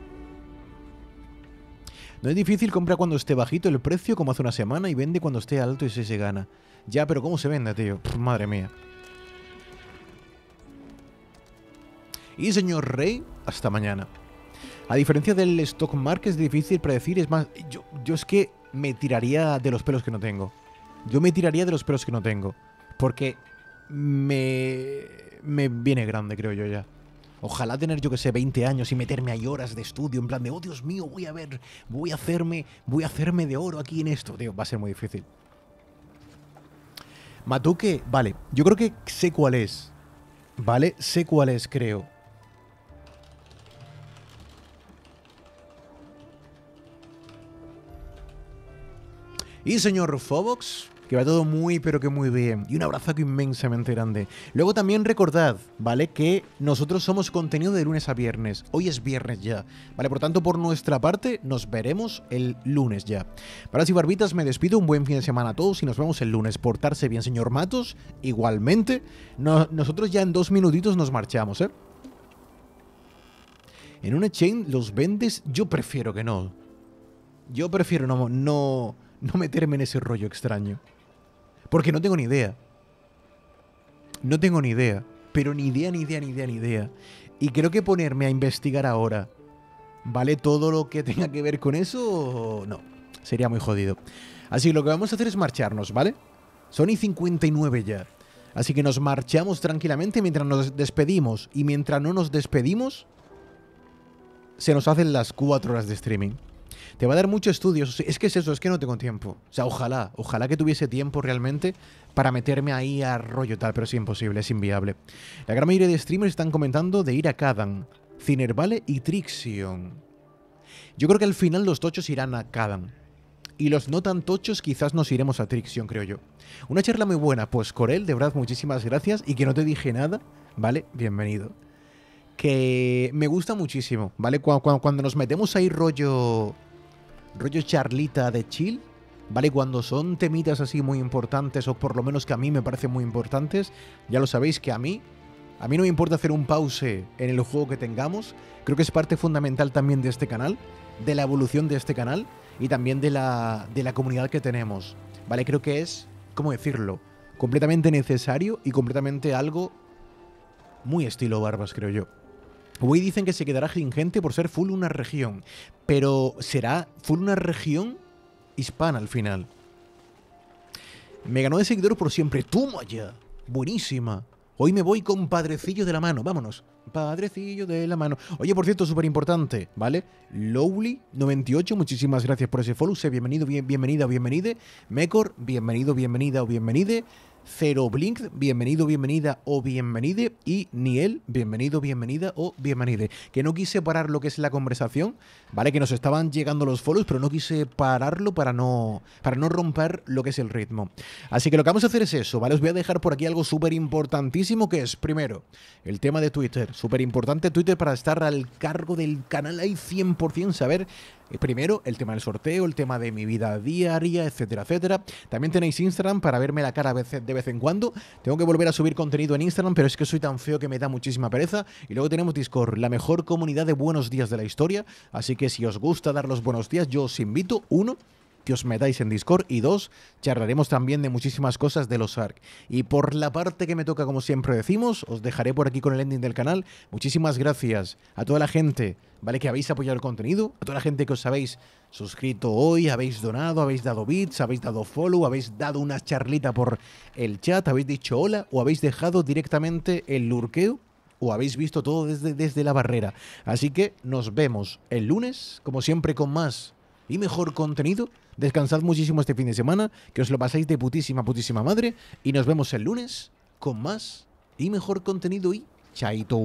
No es difícil comprar cuando esté bajito el precio, como hace una semana, y vende cuando esté alto y se, se gana. Ya, pero ¿cómo se vende, tío? madre mía. Y señor Rey, hasta mañana. A diferencia del stock market es difícil predecir, es más, yo, es que me tiraría de los pelos que no tengo. Yo me tiraría de los pelos que no tengo. Porque me, viene grande, creo yo ya. Ojalá tener, yo que sé, 20 años y meterme ahí horas de estudio, en plan de, oh Dios mío, voy a ver, voy a hacerme, voy a hacerme de oro aquí en esto. Tío, va a ser muy difícil. Matuque, vale, yo creo que sé cuál es. Vale, sé cuál es, creo. y señor Fobox, que va todo muy pero que muy bien. Y un abrazo inmensamente grande. Luego también recordad, ¿vale? Que nosotros somos contenido de lunes a viernes. Hoy es viernes ya, ¿vale? Por tanto, por nuestra parte, nos veremos el lunes ya. Para si barbitas, me despido. Un buen fin de semana a todos y nos vemos el lunes. Portarse bien, señor Matos. Igualmente, nosotros ya en dos minutitos nos marchamos, ¿eh? En una chain los vendes, yo prefiero que no. Yo prefiero no, no no meterme en ese rollo extraño. Porque no tengo ni idea. No tengo ni idea. Pero ni idea, ni idea, ni idea, ni idea. Y creo que ponerme a investigar ahora, ¿vale todo lo que tenga que ver con eso? No, sería muy jodido. Así que lo que vamos a hacer es marcharnos, ¿vale? Son y 59 ya. Así que nos marchamos tranquilamente mientras nos despedimos. Y mientras no nos despedimos, se nos hacen las 4 horas de streaming. Te va a dar mucho estudios. Es que es eso, es que no tengo tiempo. O sea, ojalá, ojalá que tuviese tiempo realmente para meterme ahí a rollo tal, pero es imposible, es inviable. La gran mayoría de streamers están comentando de ir a Kadan, Cinervale y Trixion. Yo creo que al final los tochos irán a Kadan. Y los no tan tochos quizás nos iremos a Trixion, creo yo. Una charla muy buena, pues Corel, de verdad, muchísimas gracias. Y que no te dije nada, ¿vale? Bienvenido que me gusta muchísimo, ¿vale? Cuando, cuando, nos metemos ahí rollo... rollo charlita de chill, ¿vale? Cuando son temitas así muy importantes, o por lo menos que a mí me parecen muy importantes, ya lo sabéis que a mí... A mí no me importa hacer un pause en el juego que tengamos, creo que es parte fundamental también de este canal, de la evolución de este canal y también de la, de la comunidad que tenemos, ¿vale? Creo que es, ¿cómo decirlo? Completamente necesario y completamente algo muy estilo Barbas, creo yo. Hoy dicen que se quedará ingente por ser full una región, pero será full una región hispana al final. Me ganó de seguidores por siempre. ¡Tú, Maya! Buenísima. Hoy me voy con Padrecillo de la mano. Vámonos. Padrecillo de la mano. Oye, por cierto, súper importante, ¿vale? Lowly98, muchísimas gracias por ese follow. Sé bienvenido, bienvenida bienvenide. Mecor, bienvenido, bienvenida o bienvenide. Cero Blink, bienvenido, bienvenida o bienvenide. Y Niel, bienvenido, bienvenida o bienvenide. Que no quise parar lo que es la conversación, ¿vale? Que nos estaban llegando los follows, pero no quise pararlo para no, para no romper lo que es el ritmo. Así que lo que vamos a hacer es eso, ¿vale? Os voy a dejar por aquí algo súper importantísimo que es, primero, el tema de Twitter. Súper importante Twitter para estar al cargo del canal ahí 100%, saber eh, primero, el tema del sorteo, el tema de mi vida diaria, etcétera, etcétera. También tenéis Instagram para verme la cara de vez en cuando. Tengo que volver a subir contenido en Instagram, pero es que soy tan feo que me da muchísima pereza. Y luego tenemos Discord, la mejor comunidad de buenos días de la historia. Así que si os gusta dar los buenos días, yo os invito, uno, que os metáis en Discord y dos, charlaremos también de muchísimas cosas de los ARC. Y por la parte que me toca, como siempre decimos, os dejaré por aquí con el ending del canal. Muchísimas gracias a toda la gente, ¿vale? Que habéis apoyado el contenido, a toda la gente que os habéis suscrito hoy, habéis donado, habéis dado bits, habéis dado follow, habéis dado una charlita por el chat, habéis dicho hola o habéis dejado directamente el lurqueo o habéis visto todo desde, desde la barrera. Así que nos vemos el lunes, como siempre, con más y mejor contenido. Descansad muchísimo este fin de semana, que os lo pasáis de putísima, putísima madre. Y nos vemos el lunes con más y mejor contenido y chaito.